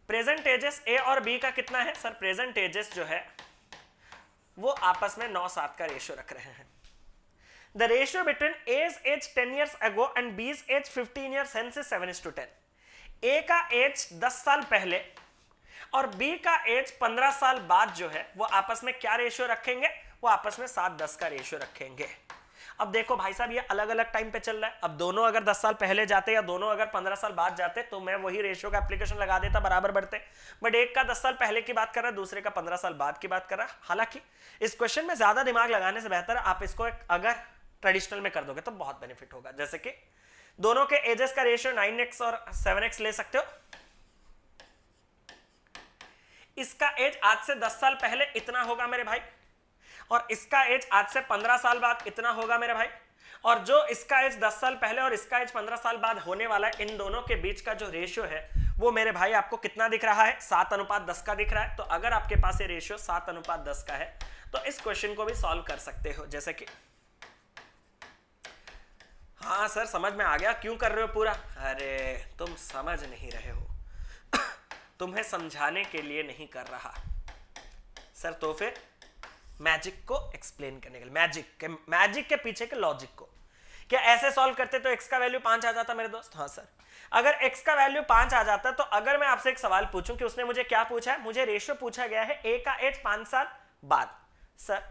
Present ages A और बी का कितना है सर प्रेजेंट एजेस जो है वो आपस में नौ सात का रेशियो रख रहे हैं the ratio between A's age ten years ago and B's age fifteen years hence is seven is to ten A का एज दस साल पहले और बी का एज पंद्रह साल बाद जो है वो आपस में क्या रेशियो रखेंगे वो आपस में सात दस का रेशियो रखेंगे अब देखो भाई साहब ये अलग अलग टाइम पे चल रहा है अब दोनों अगर 10 साल पहले जाते या दोनों अगर 15 साल बाद जाते तो मैं वही रेशियो का एप्लीकेशन लगा देता बराबर बढ़ते बट एक का 10 साल पहले की बात कर रहा है दूसरे का 15 साल बाद की बात कर रहा है हालांकि इस क्वेश्चन में ज्यादा दिमाग लगाने से बेहतर आप इसको अगर ट्रेडिशनल में कर दोगे तो बहुत बेनिफिट होगा जैसे कि दोनों के एजेस का रेशियो नाइन और सेवन ले सकते हो इसका एज आज से दस साल पहले इतना होगा मेरे भाई और इसका एज आज से पंद्रह साल बाद इतना होगा मेरे भाई और जो इसका एज दस साल पहले और इसका एज पंद्रह साल बाद होने वाला है इन दोनों के बीच का जो रेशियो है वो मेरे भाई आपको कितना दिख रहा है सात अनुपात दस का दिख रहा है तो अगर आपके पास ये रेशियो सात अनुपात दस का है तो इस क्वेश्चन को भी सॉल्व कर सकते हो जैसे कि हाँ सर समझ में आ गया क्यों कर रहे हो पूरा अरे तुम समझ नहीं रहे हो तुम्हें समझाने के लिए नहीं कर रहा सर तो फिर मैजिक को एक्सप्लेन करने के लिए मैजिक के मैजिक के पीछे के लॉजिक को क्या ऐसे सॉल्व करते तो एक्स का वैल्यू पांच आ जाता मेरे दोस्त हाँ सर अगर एक्स का वैल्यू पांच आ जाता तो अगर मैं आपसे एक सवाल पूछूं कि उसने मुझे क्या पूछा है मुझे रेशियो पूछा गया है ए का एच पांच साल बाद सर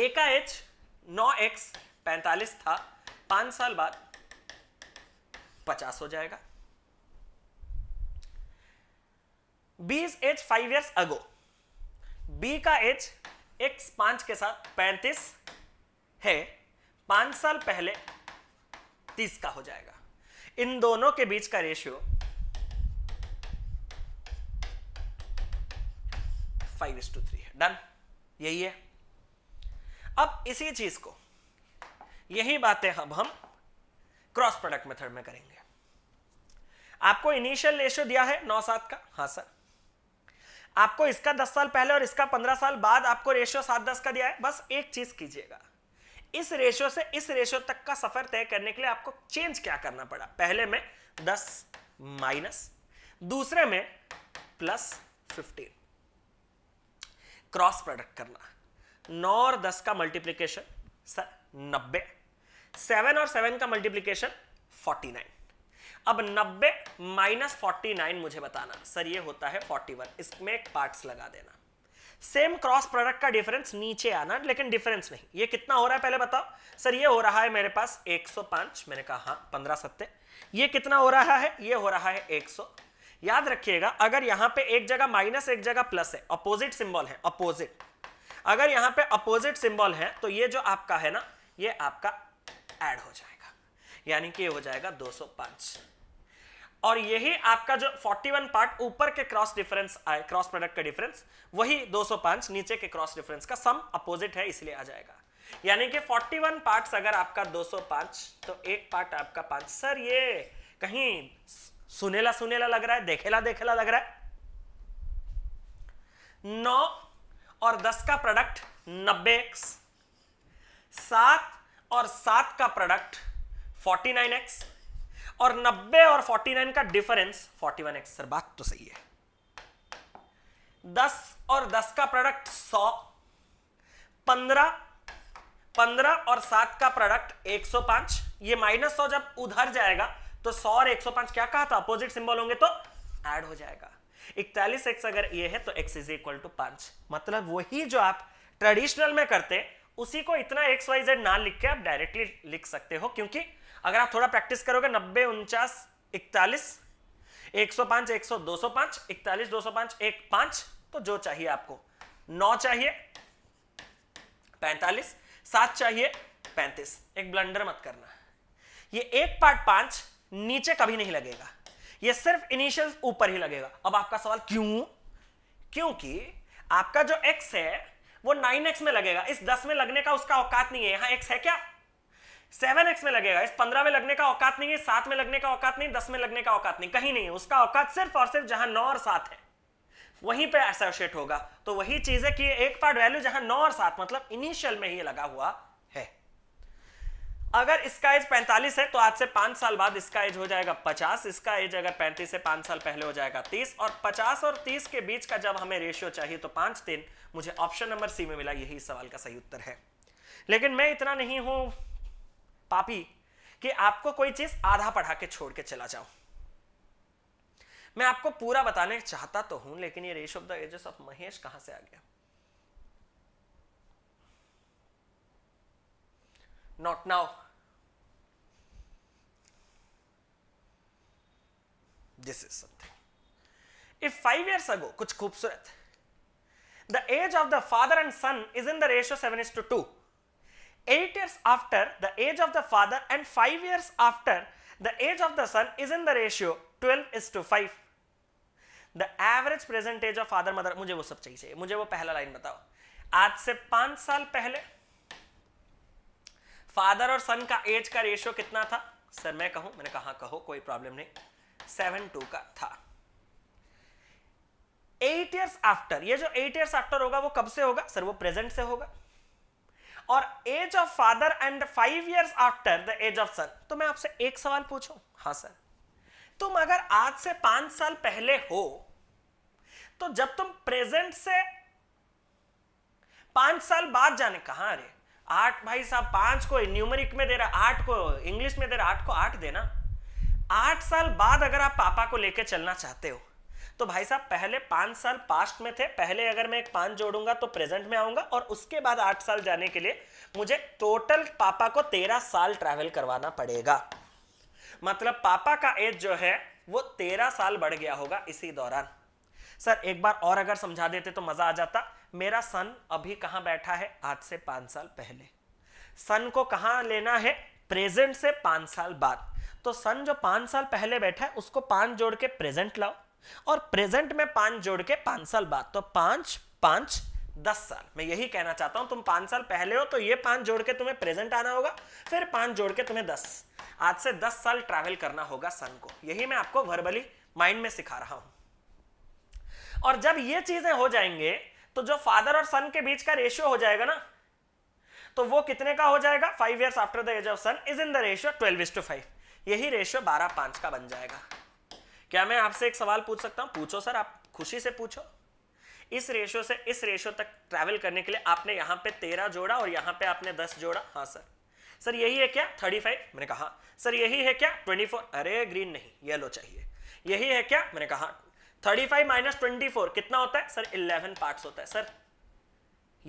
ए का एच नौ एक्स पैंतालीस था पांच साल बाद पचास हो जाएगा बीस H five years ago B का एज एक्स पांच के साथ पैंतीस है पांच साल पहले तीस का हो जाएगा इन दोनों के बीच का ratio five is to three है डन यही है अब इसी चीज को यही बातें अब हम क्रॉस प्रोडक्ट मेथड में करेंगे आपको इनिशियल रेशियो दिया है नौ सात का हाँ सर आपको इसका दस साल पहले और इसका पंद्रह साल बाद आपको रेशियो सात दस का दिया है बस एक चीज कीजिएगा इस रेशियो से इस रेशियो तक का सफर तय करने के लिए आपको चेंज क्या करना पड़ा पहले में दस माइनस दूसरे में प्लस फिफ्टीन क्रॉस प्रोडक्ट करना नौ और दस का मल्टीप्लीकेशन सर नब्बे सेवन और सेवन का मल्टीप्लीकेशन फोर्टी नाइन अब 90 माइनस फोर्टी मुझे बताना सर ये होता है 41 इसमें एक पार्ट्स लगा देना सेम क्रॉस प्रोडक्ट का डिफरेंस नीचे आना लेकिन डिफरेंस नहीं ये कितना हो रहा है पहले बताओ सर ये हो रहा है मेरे पास 105 मैंने कहा हाँ पंद्रह सत्ते ये कितना हो रहा है ये हो रहा है 100 याद रखिएगा अगर यहां पे एक जगह माइनस एक जगह प्लस है अपोजिट सिंबल है अपोजिट अगर यहां पे अपोजिट सिंबल है तो ये जो आपका है ना ये आपका एड हो जाएगा यानी कि ये हो जाएगा दो और यही आपका जो 41 पार्ट ऊपर के क्रॉस डिफरेंस आए क्रॉस प्रोडक्ट का डिफरेंस वही 205 नीचे के क्रॉस डिफरेंस का सम अपोजिट है इसलिए आ जाएगा यानी कि 41 पार्ट्स अगर आपका 205 तो एक पार्ट आपका पांच सर ये कहीं सुनेला सुनेला लग रहा है देखेला देखेला लग रहा है नौ और दस का प्रोडक्ट नब्बे एक्स सात और सात का प्रोडक्ट फोर्टी नाइन एक्स और 90 और 49 का डिफरेंस 41x सर बात तो सही है 10 और 10 का प्रोडक्ट 100 15 15 और 7 का प्रोडक्ट 105 ये माइनस 100 जब उधर जाएगा तो 100 और 105 क्या कहा था अपोजिट सिंबल होंगे तो ऐड हो जाएगा इकतालीस एक्स अगर ये है तो एक्स इज इक्वल टू पांच मतलब वही जो आप ट्रेडिशनल में करते उसी को इतना एक्स वाई जेड ना लिख के आप डायरेक्टली लिख सकते हो क्योंकि अगर आप थोड़ा प्रैक्टिस करोगे नब्बे उनचास इकतालीस एक सौ पांच एक सौ दो सौ पांच इकतालीस दो सौ पांच एक पांच तो जो चाहिए आपको नौ चाहिए पैंतालीस सात चाहिए पैंतीस एक ब्लंडर मत करना ये एक पार्ट पांच नीचे कभी नहीं लगेगा ये सिर्फ इनिशियल ऊपर ही लगेगा अब आपका सवाल क्यों क्योंकि आपका जो एक्स है वो नाइन एक्स में लगेगा इस दस में लगने का उसका औकात नहीं है यहां एक्स है क्या सेवन एक्स में लगेगा इस पंद्रह में लगने का औकात नहीं है सात में लगने का औकात नहीं दस में लगने का औकात नहीं कहीं नहीं है उसका औकात सिर्फ और सिर्फ जहां नौ और सात है वहीं पे एसोसिएट होगा तो वही चीज है कि एक पार्ट वैल्यू जहां नौ और सात मतलब इनिशियल में ही लगा हुआ है अगर इसका एज पैंतालीस है तो आज से पांच साल बाद इसका एज हो जाएगा पचास इसका एज अगर पैंतीस से पांच साल पहले हो जाएगा तीस और पचास और तीस के बीच का जब हमें रेशियो चाहिए तो पांच दिन मुझे ऑप्शन नंबर सी में मिला यही सवाल का सही उत्तर है लेकिन मैं इतना नहीं हूं पापी कि आपको कोई चीज आधा पढ़ा के छोड़ के चला जाओ मैं आपको पूरा बताने चाहता तो हूं लेकिन ये ratio of the ages of Mahesh कहां से आ गया not now this is something if five years ago कुछ खूबसूरत the age of the father and son is in the ratio seven is to two 8 years after the age of the father and 5 years after the age of the son is in the ratio 12 is to 5. The average present age of father मुझे वो सब चाहिए मुझे वो पहला line बताओ आज से पांच साल पहले फादर और सन का एज का रेशियो कितना था सर मैं कहूं मैंने कहा हाँ, कहो कोई प्रॉब्लम नहीं सेवन टू का था एट ईयर्स आफ्टर ये जो एट ईयर्स आफ्टर होगा वो कब से होगा सर वो प्रेजेंट से होगा और age of father and five years after the age of son तो मैं आपसे एक सवाल पूछूं हाँ सर तुम अगर आज से पांच साल पहले हो तो जब तुम प्रेजेंट से पांच साल बाद जाने कहा अरे आठ भाई साहब पांच को न्यूमरिक में दे रहा आठ को इंग्लिश में दे रहा आठ को आठ देना आठ साल बाद अगर आप पापा को लेकर चलना चाहते हो तो भाई साहब पहले पांच साल पास्ट में थे पहले अगर मैं एक पांच जोड़ूंगा तो प्रेजेंट में आऊंगा और उसके बाद आठ साल जाने के लिए मुझे टोटल पापा को तेरह साल ट्रेवल करवाना पड़ेगा मतलब पापा का एज जो है वो तेरह साल बढ़ गया होगा इसी दौरान सर एक बार और अगर समझा देते तो मज़ा आ जाता मेरा सन अभी कहां बैठा है आज से पांच साल पहले सन को कहां लेना है प्रेजेंट से पांच साल बाद तो सन जो पांच साल पहले बैठा है उसको पांच जोड़ के प्रेजेंट लाओ और प्रेजेंट में पांच जोड़ के पांच साल बाद तो पांच पांच दस साल मैं यही कहना चाहता हूं तुम पांच साल पहले हो तो ये पांच जोड़ के तुम्हें प्रेजेंट आना होगा फिर पांच जोड़ के तुम्हें दस आज से दस साल ट्रैवल करना होगा सन को यही मैं आपको वर्बली माइंड में सिखा रहा हूं और जब ये चीजें हो जाएंगे तो जो फादर और सन के बीच का रेशियो हो जाएगा ना तो वो कितने का हो जाएगा five years after the age of son is in the ratio twelve is to five यही रेशियो बारह पांच का बन जाएगा क्या मैं आपसे एक सवाल पूछ सकता हूं पूछो सर आप खुशी से पूछो इस रेशो से इस रेशो तक ट्रैवल करने के लिए आपने यहाँ पे तेरह जोड़ा और यहाँ पे आपने दस जोड़ा हाँ सर सर यही है क्या थर्टी फाइव मैंने कहा हाँ। सर यही है क्या ट्वेंटी फोर अरे ग्रीन नहीं येलो चाहिए यही है क्या मैंने कहा thirty five minus twenty four कितना होता है सर इलेवन पार्ट होता है सर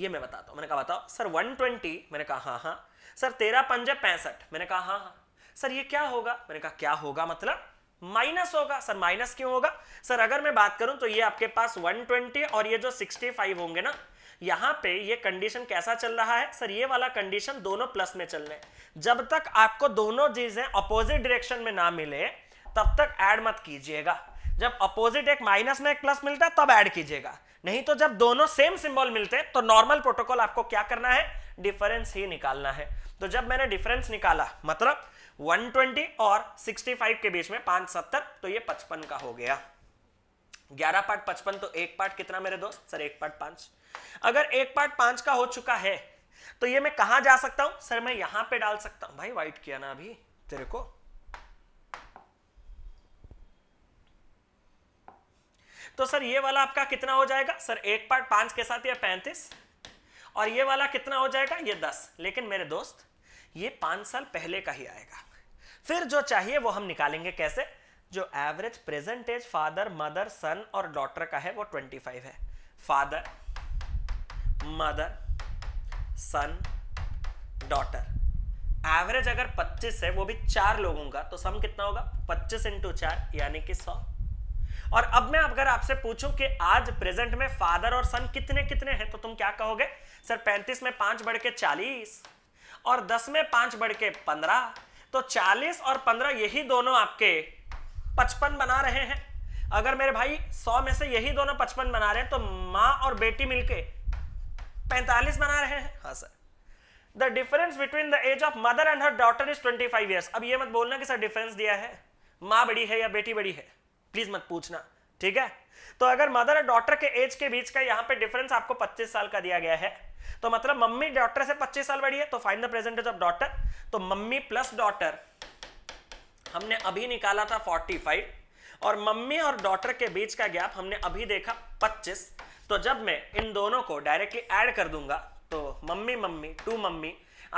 ये मैं बताता हूँ मैंने कहा बताओ सर वन ट्वेंटी मैंने कहा हाँ हाँ सर तेरह पंजे पैंसठ मैंने कहा हाँ हाँ सर ये क्या होगा मैंने कहा क्या होगा मतलब माइनस होगा सर माइनस क्यों होगा सर अगर मैं बात करूं तो ये आपके पास 120 और ये जो 65 होंगे ना यहां पे ये कंडीशन कैसा चल रहा है सर ये वाला कंडीशन दोनों प्लस में चल रहे जब तक आपको दोनों चीजें अपोजिट डायरेक्शन में ना मिले तब तक ऐड मत कीजिएगा जब अपोजिट एक माइनस में एक प्लस मिलता है तब ऐड कीजिएगा नहीं तो जब दोनों सेम सिंबल मिलते हैं तो नॉर्मल प्रोटोकॉल आपको क्या करना है डिफरेंस ही निकालना है तो जब मैंने डिफरेंस निकाला मतलब 120 और 65 के बीच में पांच सत्तर तो ये 55 का हो गया 11 पार्ट 55 तो एक पार्ट कितना मेरे दोस्त सर एक पार्ट पांच अगर एक पार्ट पांच का हो चुका है तो ये मैं कहा जा सकता हूं सर मैं यहां पे डाल सकता हूं भाई व्हाइट किया ना अभी तेरे को तो सर ये वाला आपका कितना हो जाएगा सर एक पार्ट पांच के साथ ये पैंतीस और ये वाला कितना हो जाएगा ये दस लेकिन मेरे दोस्त ये पांच साल पहले का ही आएगा फिर जो चाहिए वो हम निकालेंगे कैसे जो average present age father mother son और डॉटर का है वो 25 है father mother son daughter average अगर 25 है वो भी चार लोगों का तो सम कितना होगा 25 इंटू चार यानी कि 100 और अब मैं अगर आपसे पूछूं कि आज प्रेजेंट में फादर और सन कितने कितने हैं तो तुम क्या कहोगे सर 35 में पांच बढ़ के चालीस और दस में पांच बढ़ के पंद्रह तो चालीस और पंद्रह यही दोनों आपके पचपन बना रहे हैं अगर मेरे भाई सौ में से यही दोनों पचपन बना रहे हैं तो माँ और बेटी मिलके पैंतालीस बना रहे हैं हाँ sir the difference between the age of mother and her daughter is twenty five years अब ये मत बोलना कि सर डिफरेंस दिया है माँ बड़ी है या बेटी बड़ी है प्लीज मत पूछना ठीक है तो अगर मदर और डॉटर के एज के बीच का यहां पे डिफरेंस आपको पच्चीस साल का दिया गया है तो मतलब मम्मी डॉक्टर से 25 साल बड़ी है तो fine the percentage of daughter तो मम्मी प्लस डॉटर हमने अभी निकाला था 45 और मम्मी और डॉटर के बीच का गैप हमने अभी देखा 25 तो जब मैं इन दोनों को डायरेक्टली ऐड कर दूंगा तो मम्मी मम्मी टू मम्मी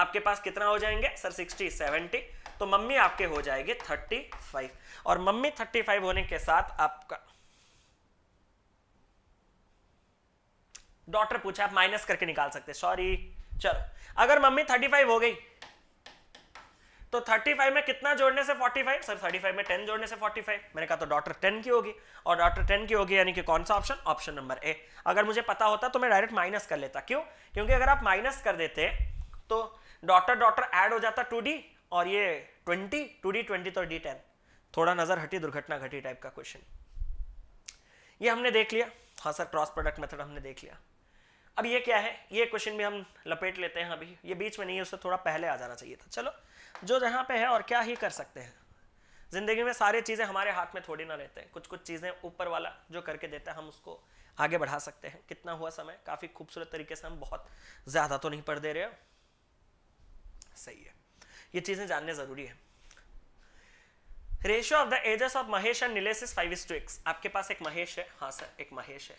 आपके पास कितना हो जाएंगे सर 60 70 तो मम्मी आपके हो जाएगी 35 और मम्मी 35 होने के साथ आपका डॉटर पूछा आप माइनस करके निकाल सकते सॉरी चलो अगर मम्मी थर्टी फाइव हो गई तो थर्टी फाइव में कितना जोड़ने से forty five sir thirty five में टेन जोड़ने से फोर्टी फाइव मैंने कहा तो डॉटर टेन की होगी और डॉटर टेन की होगी यानी कि कौन सा ऑप्शन ऑप्शन नंबर ए अगर मुझे पता होता तो मैं डायरेक्ट माइनस कर लेता क्यों क्योंकि अगर आप माइनस कर देते तो डॉटर डॉटर एड हो जाता डी और ये टू डी ट्वेंटी तो टेन थोड़ा नजर हटी दुर्घटना घटी टाइप का क्वेश्चन ये हमने देख लिया हाँ सर क्रॉस प्रोडक्ट मेथड हमने देख लिया अब ये क्या है ये क्वेश्चन भी हम लपेट लेते हैं अभी ये बीच में नहीं है उससे थोड़ा पहले आ जाना चाहिए था चलो जो जहाँ पे है और क्या ही कर सकते हैं ज़िंदगी में सारी चीज़ें हमारे हाथ में थोड़ी ना रहते हैं कुछ कुछ चीज़ें ऊपर वाला जो करके देता है हम उसको आगे बढ़ा सकते हैं कितना हुआ समय काफ़ी खूबसूरत तरीके से हम बहुत ज़्यादा तो नहीं पढ़ दे रहे हो सही है ये चीज़ें जानने ज़रूरी है ratio of the ages of Mahesh and Nilesh is five is to X आपके पास एक महेश है हाँ सर एक महेश है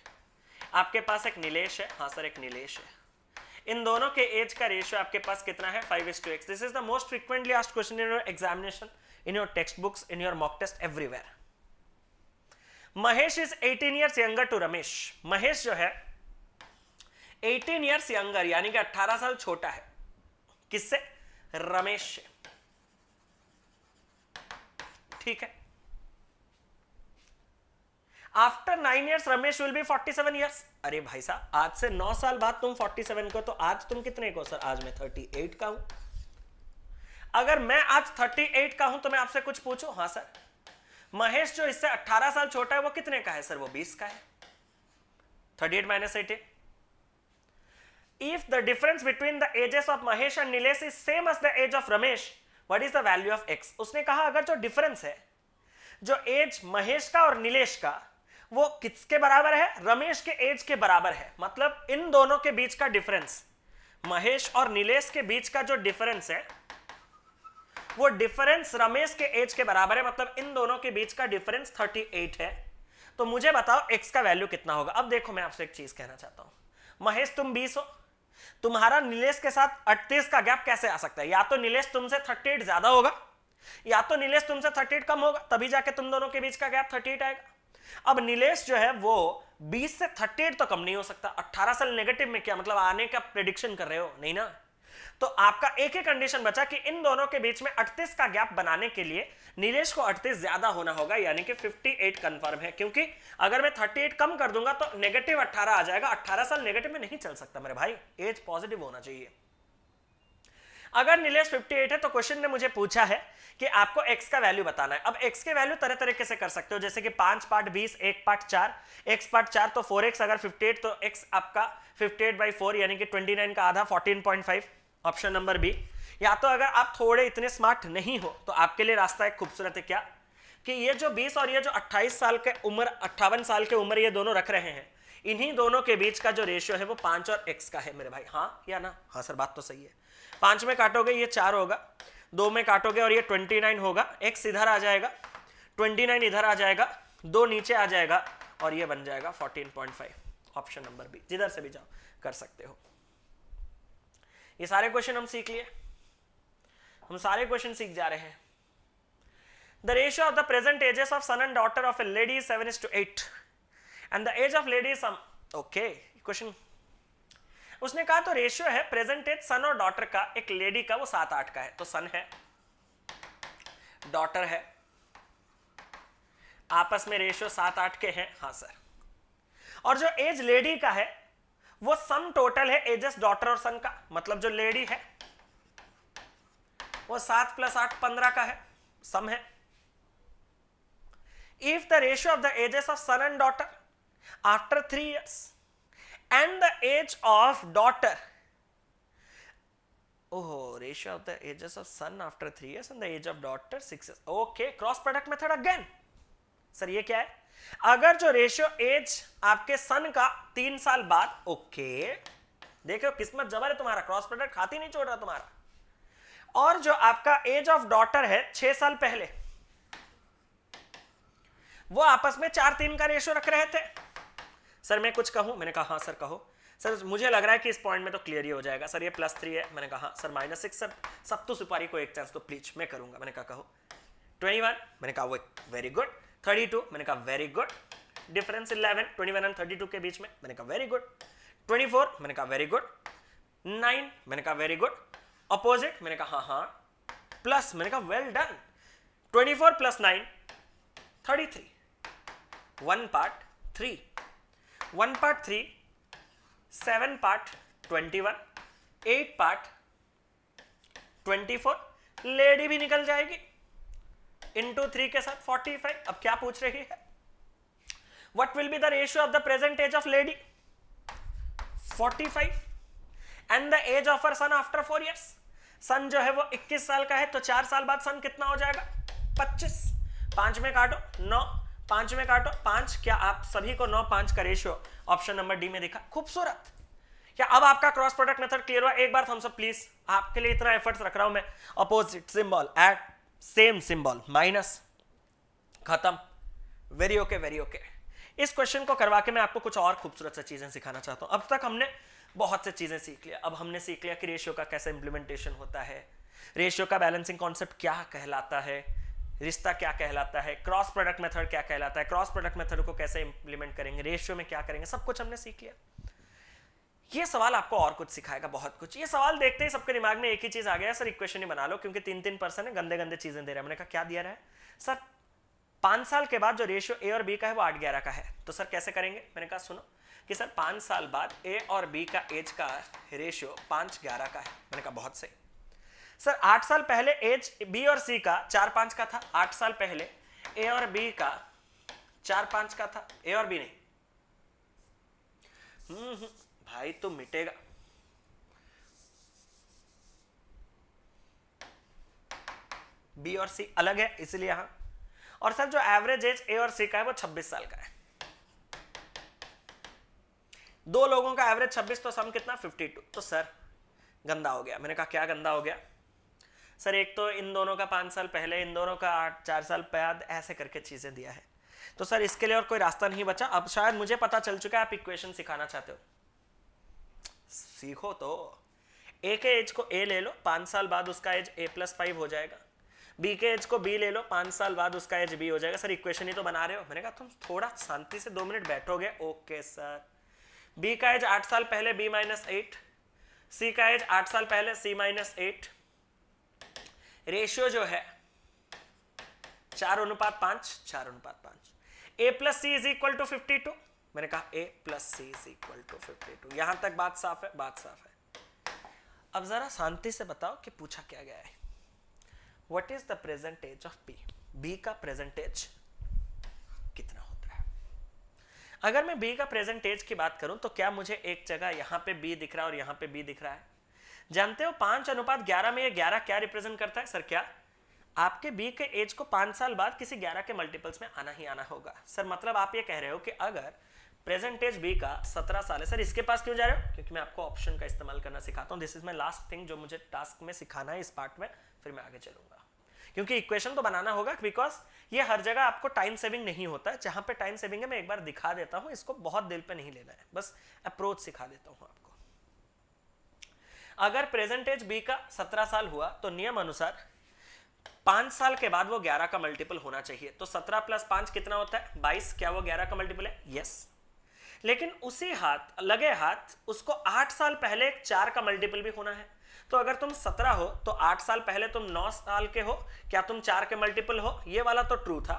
आपके पास एक निलेश है हाँ सर एक निलेश है इन दोनों के एज का रेशियो आपके पास कितना है five is to X this is the most frequently asked question in your examination in your textbooks in your mock test everywhere Mahesh is 18 years younger to Ramesh Mahesh जो है 18 ईयर्स यंगर यानी कि 18 साल छोटा है किससे रमेश ठीक है after nine years Ramesh will be forty seven years अरे भाई साहब आज से नौ साल बाद तुम फोर्टी सेवन को तो आज तुम कितने को सर आज मैं थर्टी एट का हूं अगर मैं आज थर्टी एट का हूं तो मैं आपसे कुछ पूछू हाँ सर महेश जो इससे अट्ठारह साल छोटा है वो कितने का है सर वो बीस का है thirty eight minus eighteen if the difference between the ages of Mahesh and Nilesh is same as the age of Ramesh what is the value of X उसने कहा अगर जो डिफरेंस है जो एज महेश का और नीलेश का वो किसके बराबर है रमेश के एज के बराबर है मतलब इन दोनों के बीच का डिफरेंस महेश और नीलेश के बीच का जो डिफरेंस है वो डिफरेंस रमेश के एज के बराबर है मतलब इन दोनों के बीच का डिफरेंस 38 है तो मुझे बताओ एक्स का वैल्यू कितना होगा अब देखो मैं आपसे एक चीज कहना चाहता हूं महेश तुम 20 हो तुम्हारा नीलेश के साथ 38 का गैप कैसे आ सकता है या तो नीलेश तुमसे 38 ज्यादा होगा या तो नीलेश तुमसे 38 कम होगा तभी जाके तुम दोनों के बीच का गैप थर्टी आएगा अब नीलेश जो है वो 20 से 38 तो कम नहीं हो सकता 18 साल नेगेटिव में क्या मतलब आने का प्रेडिक्शन कर रहे हो नहीं ना तो आपका एक ही कंडीशन बचा कि इन दोनों के बीच में 38 का गैप बनाने के लिए नीलेश को 38 ज्यादा होना होगा यानी कि 58 कंफर्म है क्योंकि अगर मैं 38 कम कर दूंगा तो नेगेटिव 18 आ जाएगा 18 साल नेगेटिव में नहीं चल सकता मेरे भाई एज पॉजिटिव होना चाहिए अगर नीलेष 58 है तो क्वेश्चन ने मुझे पूछा है कि आपको x का वैल्यू बताना है अब x के वैल्यू तरह तरीके से कर सकते हो जैसे कि पांच पार्ट बीस एक पार्ट चार एक्स पार्ट चार तो एक्स अगर 58 तो x आपका 58 एट बाई फोर यानी कि 29 का आधा 14.5 ऑप्शन नंबर बी या तो अगर आप थोड़े इतने स्मार्ट नहीं हो तो आपके लिए रास्ता एक खूबसूरत है क्या कि ये जो बीस और ये जो अट्ठाईस साल के उम्र अट्ठावन साल के उम्र ये दोनों रख रहे हैं इन्हीं दोनों के बीच का जो रेशियो है वो पांच और एक्स का है मेरे भाई हाँ या ना हाँ सर बात तो सही है पांच में काटोगे ये चार होगा दो में काटोगे और ये ट्वेंटी नाइन होगा एक्स इधर आ जाएगा ट्वेंटी नाइन इधर आ जाएगा दो नीचे आ जाएगा और ये बन जाएगा fourteen point five option number B जिधर से भी जाओ कर सकते हो ये सारे क्वेश्चन हम सीख लिए हम सारे क्वेश्चन सीख जा रहे हैं the ratio of the present ages of son and daughter of a ladies seven is to eight and the age of of lady is उसने कहा तो रेशियो है प्रेजेंट एज सन और डॉटर का एक लेडी का वो सात आठ का है तो सन है डॉटर है आपस में रेशियो सात आठ के हैं हाँ सर और जो एज लेडी का है वो सम टोटल है एजेस डॉटर और सन का मतलब जो लेडी है वो सात प्लस आठ पंद्रह का है सम है if the ratio of the ages of son and daughter after three years and the age of daughter oh ratio of the ages of son after three years and the age of daughter six years okay cross product method again Sir, ये क्या है अगर जो ratio age आपके son का तीन साल बाद okay. देखो किस्मत जबर है तुम्हारा क्रॉस प्रोडक्ट खाती नहीं छोड़ रहा तुम्हारा और जो आपका एज ऑफ डॉटर है छह साल पहले वो आपस में चार तीन का रेशो रख रहे थे सर मैं कुछ कहूँ मैंने कहा हाँ सर कहो सर मुझे लग रहा है कि इस पॉइंट में तो क्लियर ही हो जाएगा सर ये प्लस थ्री है मैंने कहा सर माइनस सिक्स सर सब तो सुपारी को एक चांस तो प्लीज मैं करूंगा मैंने कहा कहो ट्वेंटी वन मैंने कहा वो वेरी गुड थर्टी टू मैंने कहा very good difference eleven twenty one and thirty two के बीच में मैंने कहा वेरी गुड ट्वेंटी फोर मैंने कहा वेरी गुड नाइन मैंने कहा वेरी गुड अपोजिट मैंने कहा हाँ हाँ प्लस मैंने कहा well done twenty four plus nine thirty three one part three one part three seven part twenty one eight part twenty four lady भी निकल जाएगी टू थ्री के साथ फोर्टी फाइव अब क्या पूछ रही है will be the ratio of the present age of lady forty five and the age of her son after four years son जो है वो 21 साल का है तो चार साल बाद सन कितना हो जाएगा 25 पांच में काटो नौ पांच में काटो पांच क्या आप सभी को नौ पांच का रेशियो ऑप्शन नंबर डी में देखा खूबसूरत क्या अब आपका क्रॉस प्रोडक्ट मेथड क्लियर हुआ एक बार थम्स सब प्लीज आपके लिए इतना एफर्ट्स रख रहा हूं मैं opposite symbol at same symbol minus खत्म वेरी ओके वेरी ओके इस क्वेश्चन को करवा के मैं आपको कुछ और खूबसूरत सा चीजें सिखाना चाहता हूं अब तक हमने बहुत से चीजें सीख लिया अब हमने सीख लिया कि रेशियो का कैसे इंप्लीमेंटेशन होता है रेशियो का बैलेंसिंग कॉन्सेप्ट क्या कहलाता है रिश्ता क्या कहलाता है क्रॉस प्रोडक्ट मेथड क्या कहलाता है क्रॉस प्रोडक्ट मेथड को कैसे इंप्लीमेंट करेंगे रेशियो में क्या करेंगे सब कुछ हमने सीख लिया ये सवाल आपको और कुछ सिखाएगा बहुत कुछ ये सवाल देखते ही सबके दिमाग में एक ही चीज आ गया सर इक्वेशन ही बना लो क्योंकि तीन तीन पर्सन है गंदे गंदे चीजें दे रहे हैं मैंने कहा क्या दिया रहा है सर पांच साल के बाद जो रेशियो ए और बी का है वो आठ ग्यारह का है तो सर कैसे करेंगे मैंने कहा सुनो कि सर पांच साल बाद ए और बी का एज का रेशियो पांच ग्यारह का है मैंने कहा बहुत सही सर आठ साल पहले एच बी और सी का चार पांच का था आठ साल पहले ए और बी का चार पांच का था ए और बी नहीं हम्म, हम्म भाई तो मिटेगा बी और सी अलग है इसलिए हाँ और सर जो एवरेज एज ए और सी का है वो 26 साल का है दो लोगों का एवरेज 26 तो सम कितना 52 तो सर गंदा हो गया मैंने कहा क्या गंदा हो गया सर एक तो इन दोनों का पाँच साल पहले इन दोनों का आठ चार साल बाद ऐसे करके चीज़ें दिया है तो सर इसके लिए और कोई रास्ता नहीं बचा अब शायद मुझे पता चल चुका है आप इक्वेशन सिखाना चाहते हो सीखो तो ए के एज को ए ले लो पाँच साल बाद उसका एज ए प्लस फाइव हो जाएगा बी के एज को बी ले लो पाँच साल बाद उसका एज बी हो जाएगा सर इक्वेशन ही तो बना रहे हो मैंने कहा तुम थोड़ा शांति से दो मिनट बैठोगे ओके सर बी का एज आठ साल पहले बी माइनस एट सी का एज आठ साल पहले सी माइनस एट रेशियो जो है चार अनुपात पांच चार अनुपात पांच A plus C is equal to fifty two मैंने कहा A plus C is equal to fifty two यहां तक बात साफ है बात साफ है अब जरा शांति से बताओ कि पूछा क्या गया है what is the percentage of B B का प्रेजेंटेज कितना होता है अगर मैं बी का प्रेजेंटेज की बात करूं तो क्या मुझे एक जगह यहां पे बी दिख रहा है और यहां पे बी दिख रहा है जानते हो पांच अनुपात ग्यारह में ये ग्यारह क्या रिप्रेजेंट करता है सर क्या आपके बी के एज को पांच साल बाद किसी ग्यारह के मल्टीपल्स में आना ही आना होगा सर मतलब आप ये कह रहे हो कि अगर प्रेजेंट एज बी का सत्रह साल है सर इसके पास क्यों जा रहे हो क्योंकि मैं आपको ऑप्शन का इस्तेमाल करना सिखाता हूँ this is my last thing जो मुझे टास्क में सिखाना है इस पार्ट में फिर मैं आगे चलूंगा क्योंकि इक्वेशन तो बनाना होगा बिकॉज ये हर जगह आपको टाइम सेविंग नहीं होता है जहाँ पे टाइम सेविंग है मैं एक बार दिखा देता हूँ इसको बहुत दिल पे नहीं लेना है बस अप्रोच सिखा देता हूँ अगर प्रेजेंट एज बी का सत्रह साल हुआ तो नियम अनुसार पांच साल के बाद वो ग्यारह का मल्टीपल होना चाहिए तो सत्रह प्लस पांच कितना होता है बाईस क्या वो ग्यारह का मल्टीपल है यस yes. लेकिन उसी हाथ लगे हाथ उसको आठ साल पहले एक चार का मल्टीपल भी होना है तो अगर तुम सत्रह हो तो आठ साल पहले तुम नौ साल के हो क्या तुम चार के मल्टीपल हो ये वाला तो ट्रू था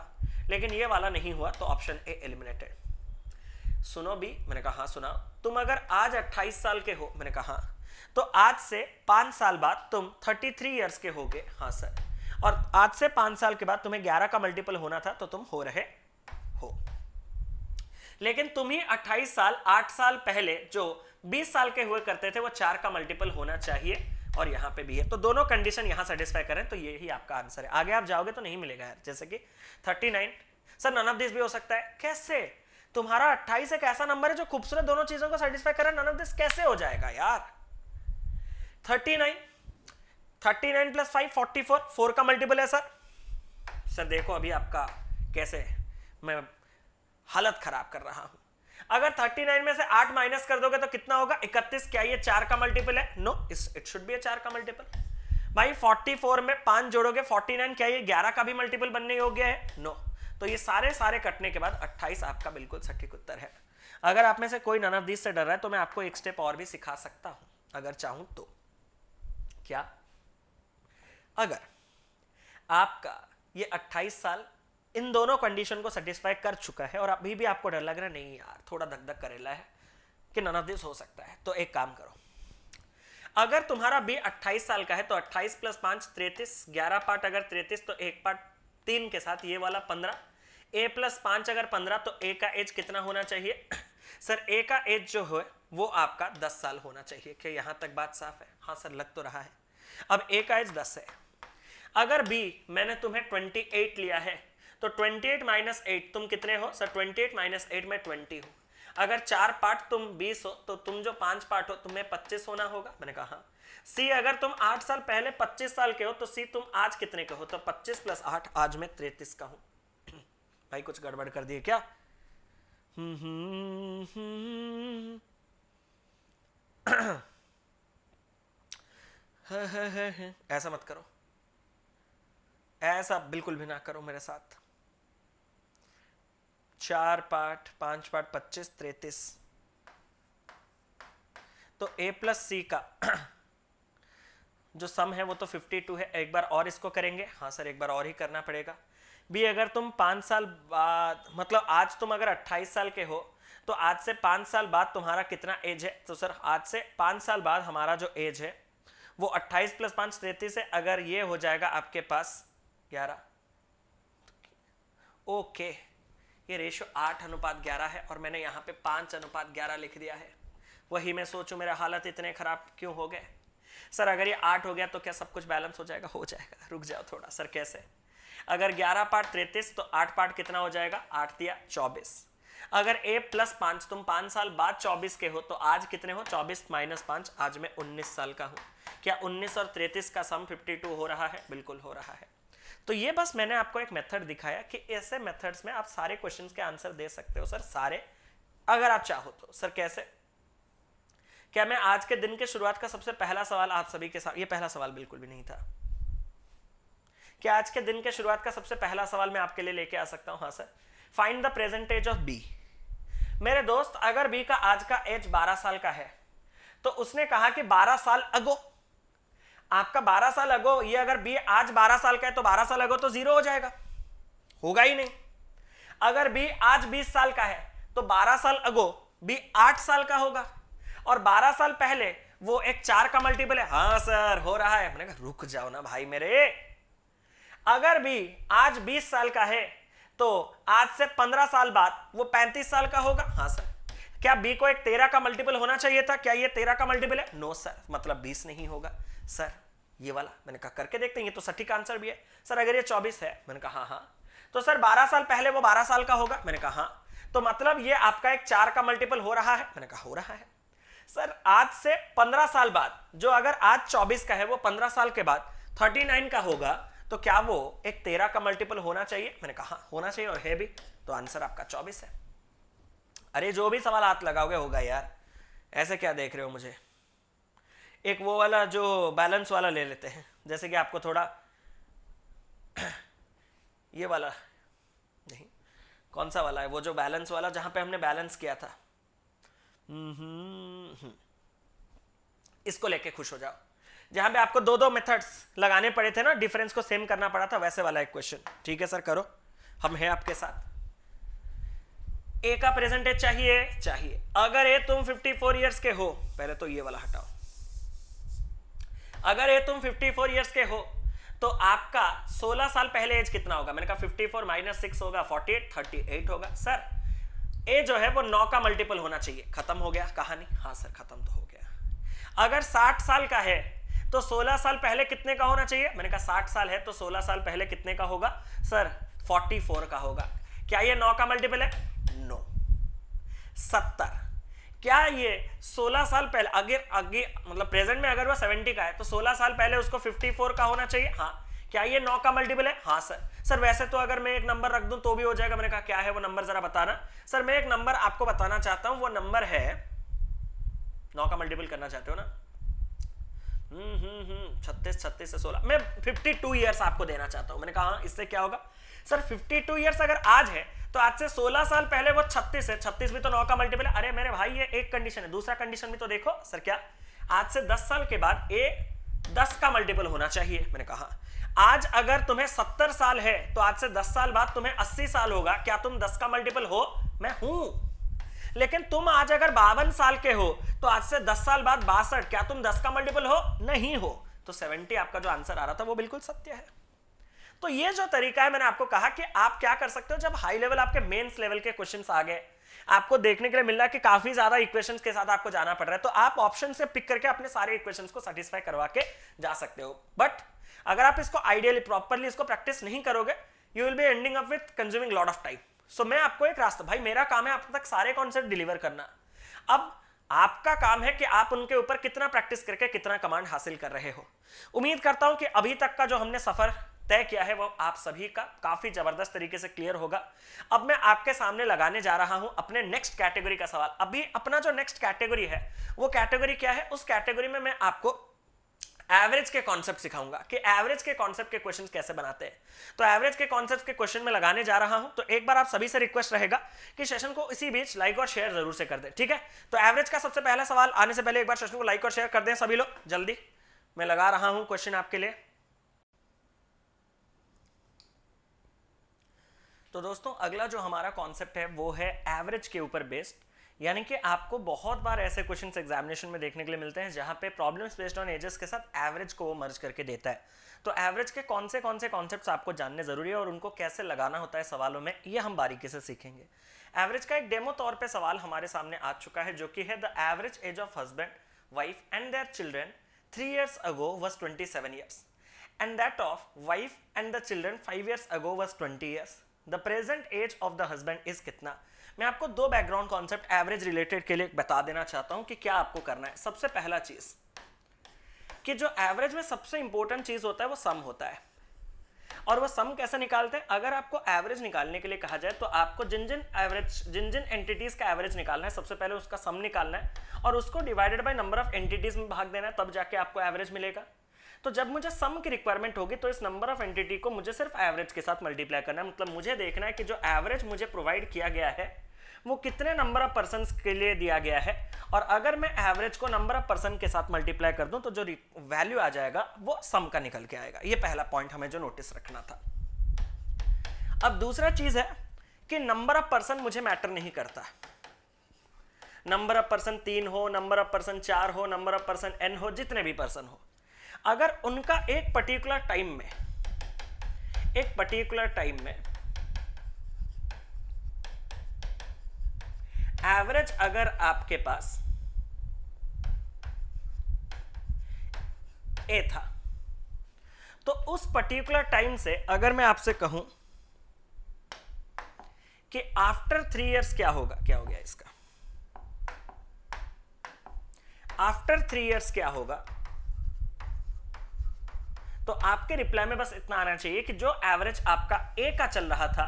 लेकिन ये वाला नहीं हुआ तो ऑप्शन ए एलिमिनेटेड सुनो भी मैंने कहा हाँ सुना तुम अगर आज अट्ठाईस साल के हो मैंने कहा हाँ तो आज से पांच साल बाद तुम थर्टी थ्री ईयर्स के हो गए हाँ सर और आज से पांच साल के बाद तुम्हें ग्यारह का मल्टीपल होना था तो तुम हो रहे हो लेकिन तुम ही अट्ठाईस साल आठ साल पहले जो बीस साल के हुए करते थे वो चार का मल्टीपल होना चाहिए और यहां पे भी है तो दोनों कंडीशन यहां सेटिस्फाई करें तो ये ही आपका आंसर है आगे आप जाओगे तो नहीं मिलेगा यार जैसे कि thirty nine sir none of this भी हो सकता है कैसे तुम्हारा अट्ठाईस एक ऐसा नंबर है जो खूबसूरत दोनों चीजों को सेटिस्फाई करें नन ऑफ दिस कैसे हो जाएगा यार thirty nine thirty nine plus five forty four four का मल्टीपल है सर सर देखो अभी आपका कैसे मैं हालत खराब कर रहा हूं अगर थर्टी नाइन में से आठ माइनस कर दोगे तो कितना होगा इकतीस क्या ये चार का मल्टीपल है नो इट शुड बी चार का मल्टीपल भाई फोर्टी फोर में पांच जोड़ोगे फोर्टी नाइन क्या ये ग्यारह का भी मल्टीपल बनने योग्य है नो तो ये सारे सारे कटने के बाद अट्ठाईस आपका बिल्कुल सटीक उत्तर है अगर आप में से कोई नन ऑफ से डर रहा है तो मैं आपको एक स्टेप और भी सिखा सकता हूं अगर चाहूं तो क्या अगर आपका ये 28 साल इन दोनों कंडीशन को सेटिस्फाई कर चुका है और अभी भी आपको डर लग रहा है नहीं यार थोड़ा धक धक करेला है कि नन ऑफ दिस हो सकता है तो एक काम करो अगर तुम्हारा बी 28 साल का है तो 28 प्लस पांच तैतीस ग्यारह पार्ट अगर तैतीस तो एक पार्ट तीन के साथ ये वाला पंद्रह ए प्लस पांच अगर पंद्रह तो ए का एज कितना होना चाहिए सर ए का एज जो है वो आपका दस साल होना चाहिए क्या यहां तक बात साफ है हाँ सर लग तो रहा है अब ए का एज दस है अगर बी मैंने तुम्हें ट्वेंटी एट लिया है तो ट्वेंटी एट माइनस एट तुम कितने हो sir twenty eight minus eight मैं ट्वेंटी हूँ अगर चार पार्ट तुम बीस हो तो तुम जो पांच पार्ट हो तुम्हें पच्चीस होना होगा मैंने कहा हाँ सी अगर तुम आठ साल पहले पच्चीस साल के हो तो सी तुम आज कितने के हो तो पच्चीस प्लस आठ आज मैं तैतीस का हूँ भाई कुछ गड़बड़ कर दिए क्या हम्म ऐसा मत करो ऐसा बिल्कुल भी ना करो मेरे साथ चार पार्ट पांच पार्ट पच्चीस तैतीस तो ए प्लस सी का जो सम है वो तो 52 है एक बार और इसको करेंगे हाँ सर एक बार और ही करना पड़ेगा भी अगर तुम पांच साल बाद मतलब आज तुम अगर 28 साल के हो तो आज से पांच साल बाद तुम्हारा कितना एज है तो सर आज से पांच साल बाद हमारा जो एज है वो अट्ठाईस प्लस पाँच तैतीस है अगर ये हो जाएगा आपके पास ग्यारह ओके ये रेशो आठ अनुपात ग्यारह है और मैंने यहाँ पे पाँच अनुपात ग्यारह लिख दिया है वही मैं सोचू मेरा हालत इतने ख़राब क्यों हो गए सर अगर ये आठ हो गया तो क्या सब कुछ बैलेंस हो जाएगा हो जाएगा रुक जाओ थोड़ा सर कैसे अगर ग्यारह पार्ट तैतीस तो आठ पार्ट कितना हो जाएगा आठ दिया चौबीस अगर ए प्लस पांच तुम पांच साल बाद चौबीस के हो तो आज कितने हो चौबीस माइनस पांच आज मैं उन्नीस साल का हूं क्या उन्नीस और तैतीस का सम फिफ्टी टू हो रहा है बिल्कुल हो रहा है तो ये बस मैंने आपको एक मेथड दिखाया कि ऐसे मेथड्स में आप सारे क्वेश्चन के आंसर दे सकते हो सर सारे अगर आप चाहो तो सर कैसे क्या मैं आज के दिन के शुरुआत का सबसे पहला सवाल आप सभी के साथ ये पहला सवाल बिल्कुल भी नहीं था क्या आज के दिन के शुरुआत का सबसे पहला सवाल मैं आपके लिए लेके आ सकता हूं हाँ sir find the percentage of B मेरे दोस्त अगर बी का आज का एज 12 साल का है तो उसने कहा कि 12 साल अगो आपका 12 साल अगो ये अगर बी आज 12 साल का है तो 12 साल अगो तो जीरो हो जाएगा होगा ही नहीं अगर बी आज 20 साल का है तो 12 साल अगो बी 8 साल का होगा और 12 साल पहले वो एक चार का मल्टीपल है हाँ सर हो रहा है मैंने कहा रुक जाओ ना भाई मेरे अगर बी आज 20 साल का है तो आज से पंद्रह साल बाद वो पैंतीस साल का होगा हाँ सर क्या बी को एक तेरह का मल्टीपल होना चाहिए था क्या ये तेरह का मल्टीपल है नो सर मतलब बीस नहीं होगा सर ये वाला मैंने कहा करके देखते हैं ये तो सटीक आंसर भी है सर अगर ये चौबीस है मैंने कहा हाँ हाँ तो सर बारह साल पहले वो बारह साल का होगा मैंने कहा हाँ तो मतलब ये आपका एक चार का मल्टीपल हो रहा है मैंने कहा हो रहा है सर आज से पंद्रह साल बाद जो अगर आज चौबीस का है वो पंद्रह साल के बाद थर्टी नाइन का होगा तो क्या वो एक तेरह का मल्टीपल होना चाहिए मैंने कहा होना चाहिए और है भी तो आंसर आपका चौबीस है अरे जो भी सवाल हाथ लगाओगे होगा यार ऐसे क्या देख रहे हो मुझे एक वो वाला जो बैलेंस वाला ले लेते हैं जैसे कि आपको थोड़ा ये वाला नहीं कौन सा वाला है वो जो बैलेंस वाला जहां पे हमने बैलेंस किया था हम्म, हम्म, हम्म इसको लेके खुश हो जाओ जहां पे आपको दो दो मेथड्स लगाने पड़े थे ना डिफरेंस को सेम करना पड़ा था वैसे वाला एक क्वेश्चन ठीक है सर करो हम हैं आपके साथ ए का प्रेजेंटेज चाहिए चाहिए अगर ए तुम 54 इयर्स के हो पहले तो ये वाला हटाओ अगर ए तुम 54 इयर्स के हो तो आपका 16 साल पहले एज कितना होगा मैंने कहा 54 फोर माइनस सिक्स होगा 48 38 होगा सर ए जो है वो 9 का मल्टीपल होना चाहिए खत्म हो गया कहानी हाँ सर खत्म तो हो गया अगर 60 साल का है तो 16 साल पहले कितने का होना चाहिए मैंने कहा 60 साल है तो 16 साल पहले कितने का होगा सर 44 का होगा क्या ये 9 का मल्टीपल है नो no. 70 क्या ये 16 साल पहले अगर आगे मतलब प्रेजेंट में अगर वह 70 का है तो 16 साल पहले उसको 54 का होना चाहिए हाँ क्या ये 9 का मल्टीपल है हाँ सर सर वैसे तो अगर मैं एक नंबर रख दूं तो भी हो जाएगा मैंने कहा क्या है वो नंबर जरा बताना सर मैं एक नंबर आपको बताना चाहता हूं वो नंबर है नौ का मल्टीपल करना चाहते हो ना हम्म, हम्म, हम्म, छत्तीस छत्तीस से सोलह मैं फिफ्टी टू ईयर्स आपको देना चाहता हूँ मैंने कहा हाँ, इससे क्या होगा सर फिफ्टी टू ईयर्स अगर आज है तो आज से सोलह साल पहले वो छत्तीस है छत्तीस भी तो नौ का मल्टीपल है अरे मेरे भाई ये एक कंडीशन है दूसरा कंडीशन भी तो देखो सर क्या आज से दस साल के बाद ए दस का मल्टीपल होना चाहिए मैंने कहा आज अगर तुम्हें सत्तर साल है तो आज से दस साल बाद तुम्हें अस्सी साल होगा क्या तुम दस का मल्टीपल हो मैं हूं लेकिन तुम आज अगर बावन साल के हो तो आज से दस साल बाद बासठ क्या तुम दस का मल्टीपल हो नहीं हो तो सेवेंटी आपका जो आंसर आ रहा था वो बिल्कुल सत्य है तो ये जो तरीका है मैंने आपको कहा कि आप क्या कर सकते हो जब हाई लेवल आपके मेंस लेवल के क्वेश्चन आ गए आपको देखने के लिए मिल रहा है कि काफी ज्यादा इक्वेशन के साथ आपको जाना पड़ रहा है तो आप ऑप्शन से पिक करके अपने सारे इक्वेशन को सेटिस्फाई करवा के जा सकते हो बट अगर आप इसको आइडियली प्रॉपरली इसको प्रैक्टिस नहीं करोगे you will be ending up with consuming lot of time so मैं आपको एक रास्ता भाई मेरा काम है आप तक सारे कॉन्सेप्ट डिलीवर करना अब आपका काम है कि आप उनके ऊपर कितना प्रैक्टिस करके कितना कमांड हासिल कर रहे हो उम्मीद करता हूं कि अभी तक का जो हमने सफर तय किया है वो आप सभी का काफी जबरदस्त तरीके से क्लियर होगा अब मैं आपके सामने लगाने जा रहा हूं अपने नेक्स्ट कैटेगरी का सवाल अभी अपना जो नेक्स्ट कैटेगरी है वो कैटेगरी क्या है उस कैटेगरी में मैं आपको एवरेज के कॉन्सेप्ट सिखाऊंगा कि एवरेज के कॉन्सेप्ट के क्वेश्चन कैसे बनाते हैं तो एवरेज के कॉन्सेप्ट के क्वेश्चन में लगाने जा रहा हूं तो एक बार आप सभी से रिक्वेस्ट रहेगा कि सेशन को इसी बीच लाइक और शेयर जरूर से कर दें ठीक है तो एवरेज का सबसे पहला सवाल आने से पहले एक बार सेशन को लाइक और शेयर कर दें सभी लोग जल्दी मैं लगा रहा हूं क्वेश्चन आपके लिए तो दोस्तों अगला जो हमारा कॉन्सेप्ट है वो है एवरेज के ऊपर बेस्ड यानी कि आपको बहुत बार ऐसे क्वेश्चंस एग्जामिनेशन में देखने के लिए मिलते हैं जहां पे प्रॉब्लम्स बेस्ड ऑन एजेस के साथ एवरेज को वो मर्ज करके देता है तो एवरेज के कौन से कौन से कॉन्सेप्ट आपको जानने जरूरी है और उनको कैसे लगाना होता है सवालों में ये हम बारीकी से सीखेंगे एवरेज का एक डेमो तौर पर सवाल हमारे सामने आ चुका है जो कि है the average age of husband wife and their children three years ago was twenty seven years and that of wife and the children 5 years ago was 20 years the present age of the husband is kitna मैं आपको दो background concept average related के लिए बता देना चाहता हूं कि क्या आपको करना है सबसे पहला चीज कि जो एवरेज में सबसे इंपॉर्टेंट चीज होता है वो सम होता है और वो सम कैसे निकालते हैं अगर आपको एवरेज निकालने के लिए कहा जाए तो आपको जिन जिन एवरेज जिन जिन एंटिटीज का एवरेज निकालना है सबसे पहले उसका सम निकालना है और उसको divided by number of entities में भाग देना है तब जाके आपको एवरेज मिलेगा तो जब मुझे सम की रिक्वायरमेंट होगी तो इस नंबर ऑफ एंटिटी को मुझे सिर्फ एवरेज के साथ मल्टीप्लाई करना है मतलब मुझे देखना है कि जो एवरेज मुझे प्रोवाइड किया गया है वो कितने नंबर ऑफ पर्सन के लिए दिया गया है और अगर मैं एवरेज को नंबर ऑफ पर्सन के साथ मल्टीप्लाई कर दूं तो जो वैल्यू आ जाएगा वो सम का निकल के आएगा ये पहला पॉइंट हमें जो नोटिस रखना था अब दूसरा चीज है कि नंबर ऑफ पर्सन मुझे मैटर नहीं करता नंबर ऑफ पर्सन तीन हो नंबर ऑफ पर्सन चार हो नंबर ऑफ पर्सन एन हो जितने भी पर्सन हो अगर उनका एक पर्टिकुलर टाइम में एक पर्टिकुलर टाइम में एवरेज अगर आपके पास ए था तो उस पर्टिकुलर टाइम से अगर मैं आपसे कहूं कि आफ्टर थ्री इयर्स क्या होगा क्या हो गया इसका आफ्टर थ्री इयर्स क्या होगा तो आपके रिप्लाई में बस इतना आना चाहिए कि जो एवरेज आपका ए का चल रहा था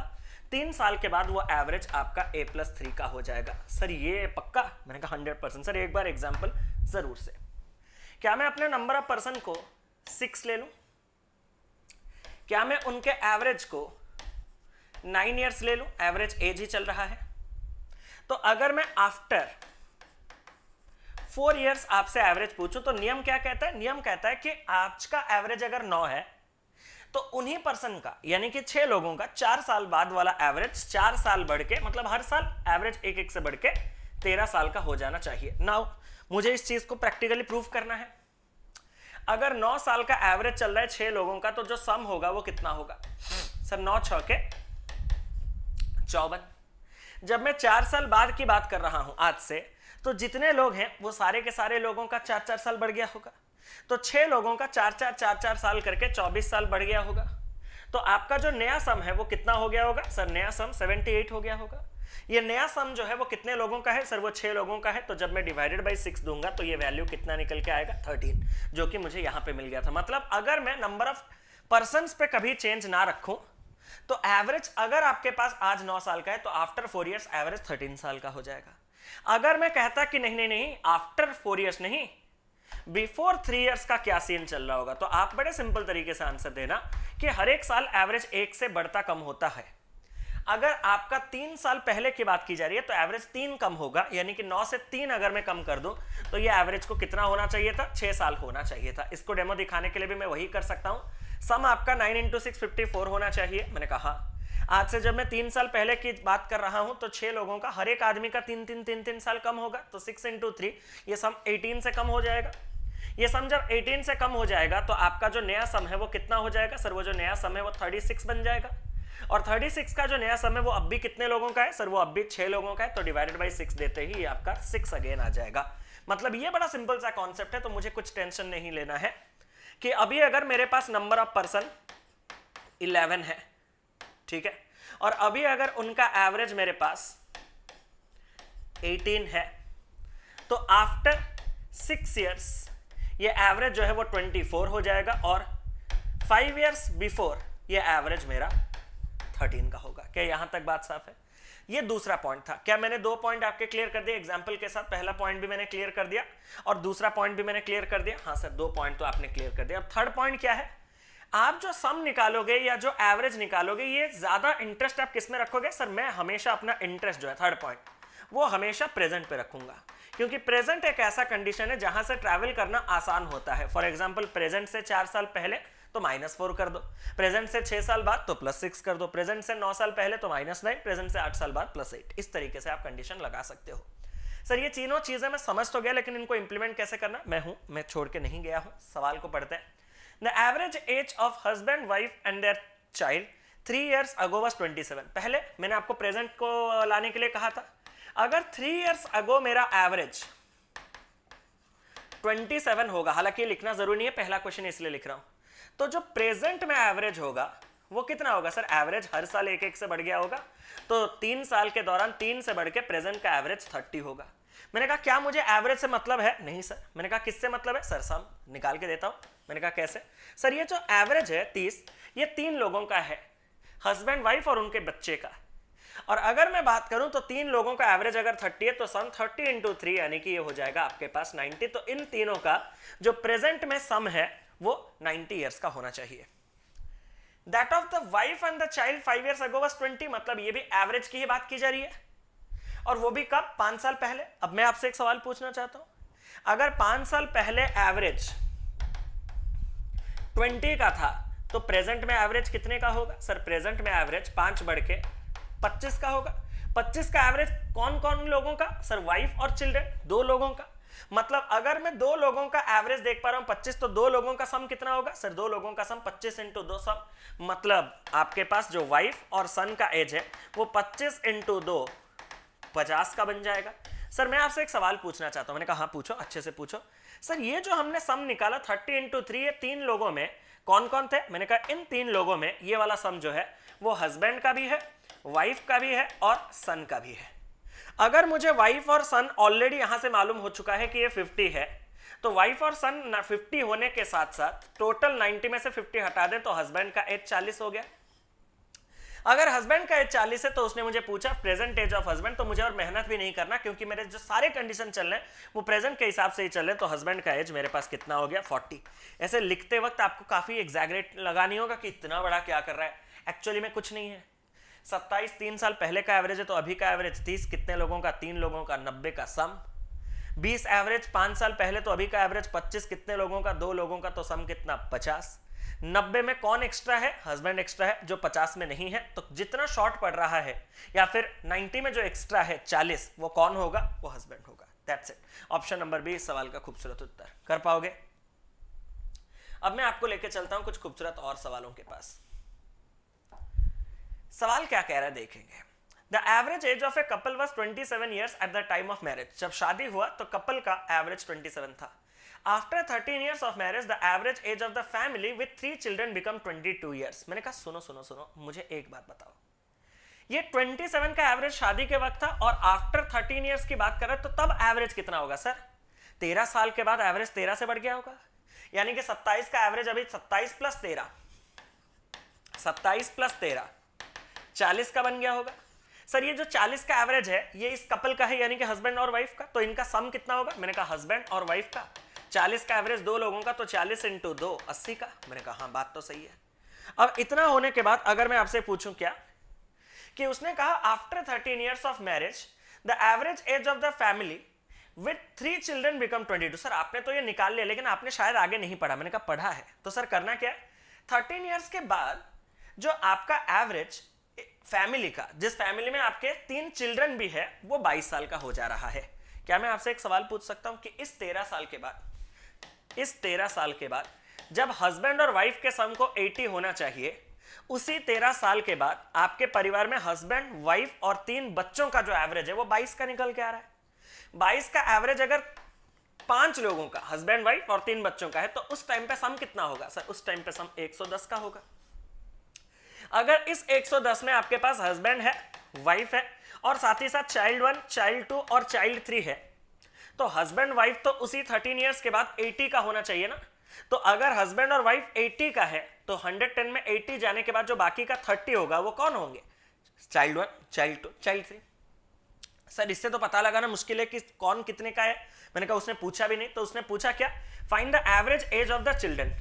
तीन साल के बाद वो एवरेज आपका ए प्लस थ्री का हो जाएगा सर ये पक्का मैंने कहा हंड्रेड परसेंट सर एक बार एग्जाम्पल ज़रूर से क्या मैं अपने नंबर ऑफ पर्सन को सिक्स ले लूं क्या मैं उनके एवरेज को नाइन ईयर्स ले लूं एवरेज एज ही चल रहा है तो अगर मैं आफ्टर फोर ईयर्स आपसे एवरेज पूछूं तो नियम क्या कहता है नियम कहता है कि आज का एवरेज अगर नौ है तो उन्हीं पर्सन का यानी कि छह लोगों का चार साल बाद वाला एवरेज चार साल बढ़ के मतलब हर साल एवरेज एक एक से बढ़ के तेरह साल का हो जाना चाहिए नाउ मुझे इस चीज को प्रैक्टिकली प्रूफ करना है अगर नौ साल का एवरेज चल रहा है छह लोगों का तो जो सम होगा वो कितना होगा सर नौ छ के चौवन जब मैं चार साल बाद की बात कर रहा हूं आज से तो जितने लोग हैं वो सारे के सारे लोगों का चार चार साल बढ़ गया होगा तो छह लोगों का चार चार चार चार साल करके चौबीस साल बढ़ गया होगा तो आपका जो नया सम है वो कितना हो गया होगा सर नया सम सेवेंटी एट हो गया होगा ये नया सम जो है वो कितने लोगों का है सर वो छह लोगों का है तो जब मैं डिवाइडेड बाई सिक्स दूंगा तो ये वैल्यू कितना निकल के आएगा थर्टीन जो कि मुझे यहां पे मिल गया था मतलब अगर मैं नंबर ऑफ पर्सन पे कभी चेंज ना रखू तो एवरेज अगर आपके पास आज नौ साल का है तो after four years average thirteen साल का हो जाएगा अगर मैं कहता कि नहीं नहीं नहीं आफ्टर फोर ईयर्स नहीं बिफोर थ्री इयर्स का क्या सीन चल रहा होगा तो आप बड़े सिंपल तरीके से आंसर देना कि हर एक साल एवरेज एक से बढ़ता कम होता है अगर आपका तीन साल पहले की बात की जा रही है तो एवरेज तीन कम होगा यानी कि नौ से तीन अगर मैं कम कर दूं तो ये एवरेज को कितना होना चाहिए था छह साल होना चाहिए था इसको डेमो दिखाने के लिए भी मैं वही कर सकता हूं सम आपका nine into six fifty four होना चाहिए मैंने कहा आज से जब मैं तीन साल पहले की बात कर रहा हूं तो छह लोगों का हर एक आदमी का तीन तीन तीन तीन साल कम होगा तो सिक्स इंटू थ्री ये सम एटीन से कम हो जाएगा ये सम जब एटीन से कम हो जाएगा तो आपका जो नया सम है वो कितना हो जाएगा सर वो जो नया सम है वो सिक्स बन जाएगा और थर्टी सिक्स का जो नया सम है वो अब भी कितने लोगों का है सर वो अब भी छह लोगों का है तो डिवाइडेड बाई सिक्स देते ही आपका सिक्स अगेन आ जाएगा मतलब ये बड़ा सिंपल सा कॉन्सेप्ट है तो मुझे कुछ टेंशन नहीं लेना है कि अभी अगर मेरे पास नंबर ऑफ पर्सन इलेवन है ठीक है और अभी अगर उनका एवरेज मेरे पास 18 है तो आफ्टर सिक्स ईयर्स ये एवरेज जो है वो 24 हो जाएगा और फाइव ईयर्स बिफोर ये एवरेज मेरा 13 का होगा क्या यहां तक बात साफ है ये दूसरा पॉइंट था क्या मैंने दो पॉइंट आपके क्लियर कर दिए एग्जाम्पल के साथ पहला पॉइंट भी मैंने क्लियर कर दिया और दूसरा पॉइंट भी मैंने क्लियर कर दिया हाँ सर दो पॉइंट तो आपने क्लियर कर दिया और थर्ड पॉइंट क्या है आप जो सम निकालोगे या जो एवरेज निकालोगे ये ज्यादा इंटरेस्ट आप किस में रखोगे सर मैं हमेशा अपना इंटरेस्ट जो है थर्ड पॉइंट वो हमेशा प्रेजेंट पे रखूंगा क्योंकि प्रेजेंट एक ऐसा कंडीशन है जहां से ट्रैवल करना आसान होता है फॉर एग्जाम्पल प्रेजेंट से चार साल पहले तो माइनस फोर कर दो प्रेजेंट से छह साल बाद तो प्लस सिक्स कर दो प्रेजेंट से नौ साल पहले तो माइनस नाइन प्रेजेंट से आठ साल बाद प्लस एट इस तरीके से आप कंडीशन लगा सकते हो सर ये तीनों चीजें मैं समझ तो गया लेकिन इनको इंप्लीमेंट कैसे करना मैं हूं मैं छोड़ के नहीं गया हूं सवाल को पढ़ते हैं the average age of husband wife and their child three years ago was twenty seven पहले मैंने आपको प्रेजेंट को लाने के लिए कहा था अगर थ्री ईयर्स अगो मेरा एवरेज ट्वेंटी सेवन होगा हालांकि लिखना जरूरी नहीं है पहला क्वेश्चन इसलिए लिख रहा हूं तो जो प्रेजेंट में एवरेज होगा वो कितना होगा सर एवरेज हर साल एक एक से बढ़ गया होगा तो तीन साल के दौरान तीन से बढ़ के प्रेजेंट का एवरेज थर्टी होगा मैंने कहा क्या मुझे एवरेज से मतलब है नहीं सर मैंने कहा किससे मतलब है सर साम निकाल के देता हूं मैंने कहा कैसे सर ये जो एवरेज है तीस ये तीन लोगों का है हस्बैंड वाइफ और उनके बच्चे का और अगर मैं बात करूं तो तीन लोगों का एवरेज अगर 30 है तो सम 30 इंटू थ्री यानी कि ये हो जाएगा आपके पास 90 तो इन तीनों का जो प्रेजेंट में सम है वो 90 इयर्स का होना चाहिए that of the wife and the child five years ago was twenty मतलब ये भी एवरेज की ही बात की जा रही है और वो भी कब पांच साल पहले अब मैं आपसे एक सवाल पूछना चाहता हूं अगर पांच साल पहले एवरेज ट्वेंटी का था तो प्रेजेंट में एवरेज कितने का होगा सर प्रेजेंट में एवरेज पांच बढ़ के पच्चीस का होगा पच्चीस का एवरेज कौन कौन लोगों का सर वाइफ और चिल्ड्रन दो लोगों का मतलब अगर मैं दो लोगों का एवरेज देख पा रहा हूं पच्चीस तो दो लोगों का सम कितना होगा सर दो लोगों का सम पच्चीस इंटू दो सम मतलब आपके पास जो वाइफ और सन का एज है वो पच्चीस इंटू दो पचास का बन जाएगा सर मैं आपसे एक सवाल पूछना चाहता हूँ मैंने कहा हाँ, पूछो अच्छे से पूछो सर ये जो हमने सम निकाला थर्टी इंटू थ्री ये तीन लोगों में कौन कौन थे मैंने कहा इन तीन लोगों में ये वाला सम जो है वो हस्बैंड का भी है वाइफ का भी है और सन का भी है अगर मुझे वाइफ और सन ऑलरेडी यहां से मालूम हो चुका है कि ये 50 है तो वाइफ और सन 50 होने के साथ साथ टोटल 90 में से 50 हटा दें तो हस्बैंड का एज 40 हो गया अगर हस्बैंड का एज चालीस है तो उसने मुझे पूछा प्रेजेंट एज ऑफ हस्बैंड तो मुझे और मेहनत भी नहीं करना क्योंकि मेरे जो सारे कंडीशन चल रहे हैं वो प्रेजेंट के हिसाब से ही चल रहे तो हस्बैंड का एज मेरे पास कितना हो गया फोर्टी ऐसे लिखते वक्त आपको काफ़ी एग्जैगरेट लगानी होगा कि इतना बड़ा क्या कर रहा है एक्चुअली में कुछ नहीं है सत्ताईस तीन साल पहले का एवरेज है तो अभी का एवरेज तीस कितने लोगों का तीन लोगों का नब्बे का सम बीस एवरेज पांच साल पहले तो अभी का एवरेज पच्चीस कितने लोगों का दो लोगों का तो सम कितना पचास नब्बे में कौन एक्स्ट्रा है हस्बैंड एक्स्ट्रा है जो पचास में नहीं है तो जितना शॉर्ट पड़ रहा है या फिर नाइन्टी में जो एक्स्ट्रा है चालीस वो कौन होगा वो हस्बैंड होगा that's it option number B सवाल का खूबसूरत उत्तर कर पाओगे अब मैं आपको लेकर चलता हूं कुछ खूबसूरत और सवालों के पास सवाल क्या कह रहा है देखेंगे the average age of a couple was twenty seven years at the time of marriage जब शादी हुआ तो कपल का एवरेज ट्वेंटी सेवन था after thirteen years of marriage the average age of the family with three children become twenty two years मैंने कहा सुनो सुनो सुनो मुझे एक बात बताओ ये 27 का एवरेज शादी के वक्त था और आफ्टर 13 इयर्स की बात करें तो तब एवरेज कितना होगा सर 13 साल के बाद एवरेज 13 से बढ़ गया होगा यानी कि 27 का एवरेज अभी 27 प्लस 13 27 प्लस 13 40 का बन गया होगा सर ये जो 40 का एवरेज है ये इस कपल का है यानी कि हस्बैंड और वाइफ का तो इनका सम कितना होगा मैंने कहा हस्बैंड और वाइफ का 40 का एवरेज दो लोगों का तो 40 इंटू दो अस्सी का मैंने कहा हाँ बात तो सही है अब इतना होने के बाद अगर मैं आपसे पूछूं क्या कि उसने कहा after thirteen years of marriage the average age of the family with three children become twenty two sir आपने तो ये निकाल लिया लेकिन आपने शायद आगे नहीं पढ़ा मैंने कहा पढ़ा है तो सर करना क्या थर्टीन ईयर्स के बाद जो आपका एवरेज फैमिली का जिस फैमिली में आपके तीन चिल्ड्रन भी है वो बाईस साल का हो जा रहा है क्या मैं आपसे एक सवाल पूछ सकता हूं कि इस तेरह साल के बाद इस तेरह साल के बाद जब हस्बैंड और वाइफ के सम को 80 होना चाहिए उसी तेरह साल के बाद आपके परिवार में हस्बैंड वाइफ और तीन बच्चों का जो एवरेज है वो 22 का निकल के आ रहा है 22 का एवरेज अगर पांच लोगों का हस्बैंड वाइफ और तीन बच्चों का है तो उस टाइम पे सम कितना होगा सर उस टाइम पे सम 110 का होगा अगर इस 110 में आपके पास हस्बैंड है वाइफ है और साथ ही साथ चाइल्ड वन चाइल्ड टू और चाइल्ड थ्री है तो हस्बैंड वाइफ तो उसी थर्टीन ईयर्स के बाद एटी का होना चाहिए ना तो अगर हस्बैंड और वाइफ 80 का है तो 110 में 80 जाने के बाद जो बाकी का 30 होगा वो कौन होंगे child one child two child three sir इससे तो पता लगाना मुश्किल है कि कौन कितने का है मैंने कहा उसने पूछा भी नहीं तो उसने पूछा क्या find the average age of the children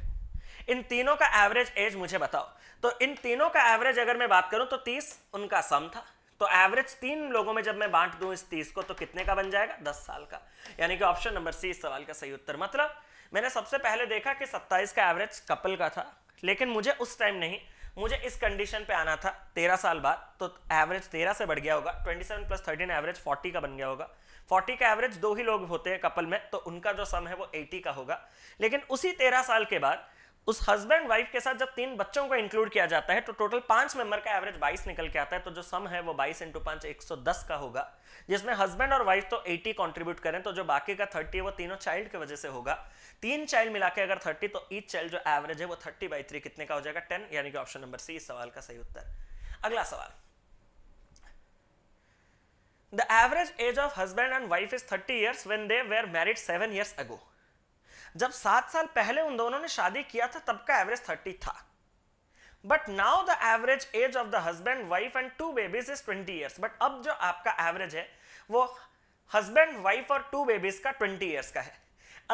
इन तीनों का एवरेज एज मुझे बताओ तो इन तीनों का एवरेज अगर मैं बात करूं तो 30 उनका सम था तो एवरेज तीन लोगों में जब मैं बांट दू इस तीस को तो कितने का बन जाएगा दस साल का यानी कि ऑप्शन नंबर सी इस सवाल का सही उत्तर मतलब मैंने सबसे पहले देखा कि सत्ताईस का एवरेज कपल का था लेकिन मुझे उस टाइम नहीं मुझे इस कंडीशन पे आना था तेरह साल बाद तो एवरेज तेरह से बढ़ गया होगा twenty seven plus thirteen average forty का बन गया होगा फोर्टी का एवरेज दो ही लोग होते हैं कपल में तो उनका जो सम है वो एटी का होगा लेकिन उसी तेरह साल के बाद उस हस्बैंड वाइफ के साथ जब तीन बच्चों को इंक्लूड किया जाता है तो टोटल पांच मेंबर का एवरेज बाईस निकल के आता है तो जो सम है वो बाईस इंटू पांच एक सौ दस का होगा जिसमें हस्बैंड और वाइफ तो एटी कंट्रीब्यूट करें तो जो बाकी का थर्टी है वो तीनों चाइल्ड की वजह से होगा तीन चाइल्ड मिला के अगर थर्टी तो ईच चाइल्ड जो एवरेज है वो थर्टी बाई थ्री कितने का हो जाएगा टेन यानी कि ऑप्शन नंबर सी इस सवाल का सही उत्तर अगला सवाल the average age of husband and wife is thirty years when they were married seven years ago जब सात साल पहले उन दोनों ने शादी किया था तब का एवरेज थर्टी था but now the average age of the husband wife and two babies is twenty years but अब जो आपका एवरेज है वो हस्बैंड वाइफ और टू बेबीज का ट्वेंटी ईयर्स का है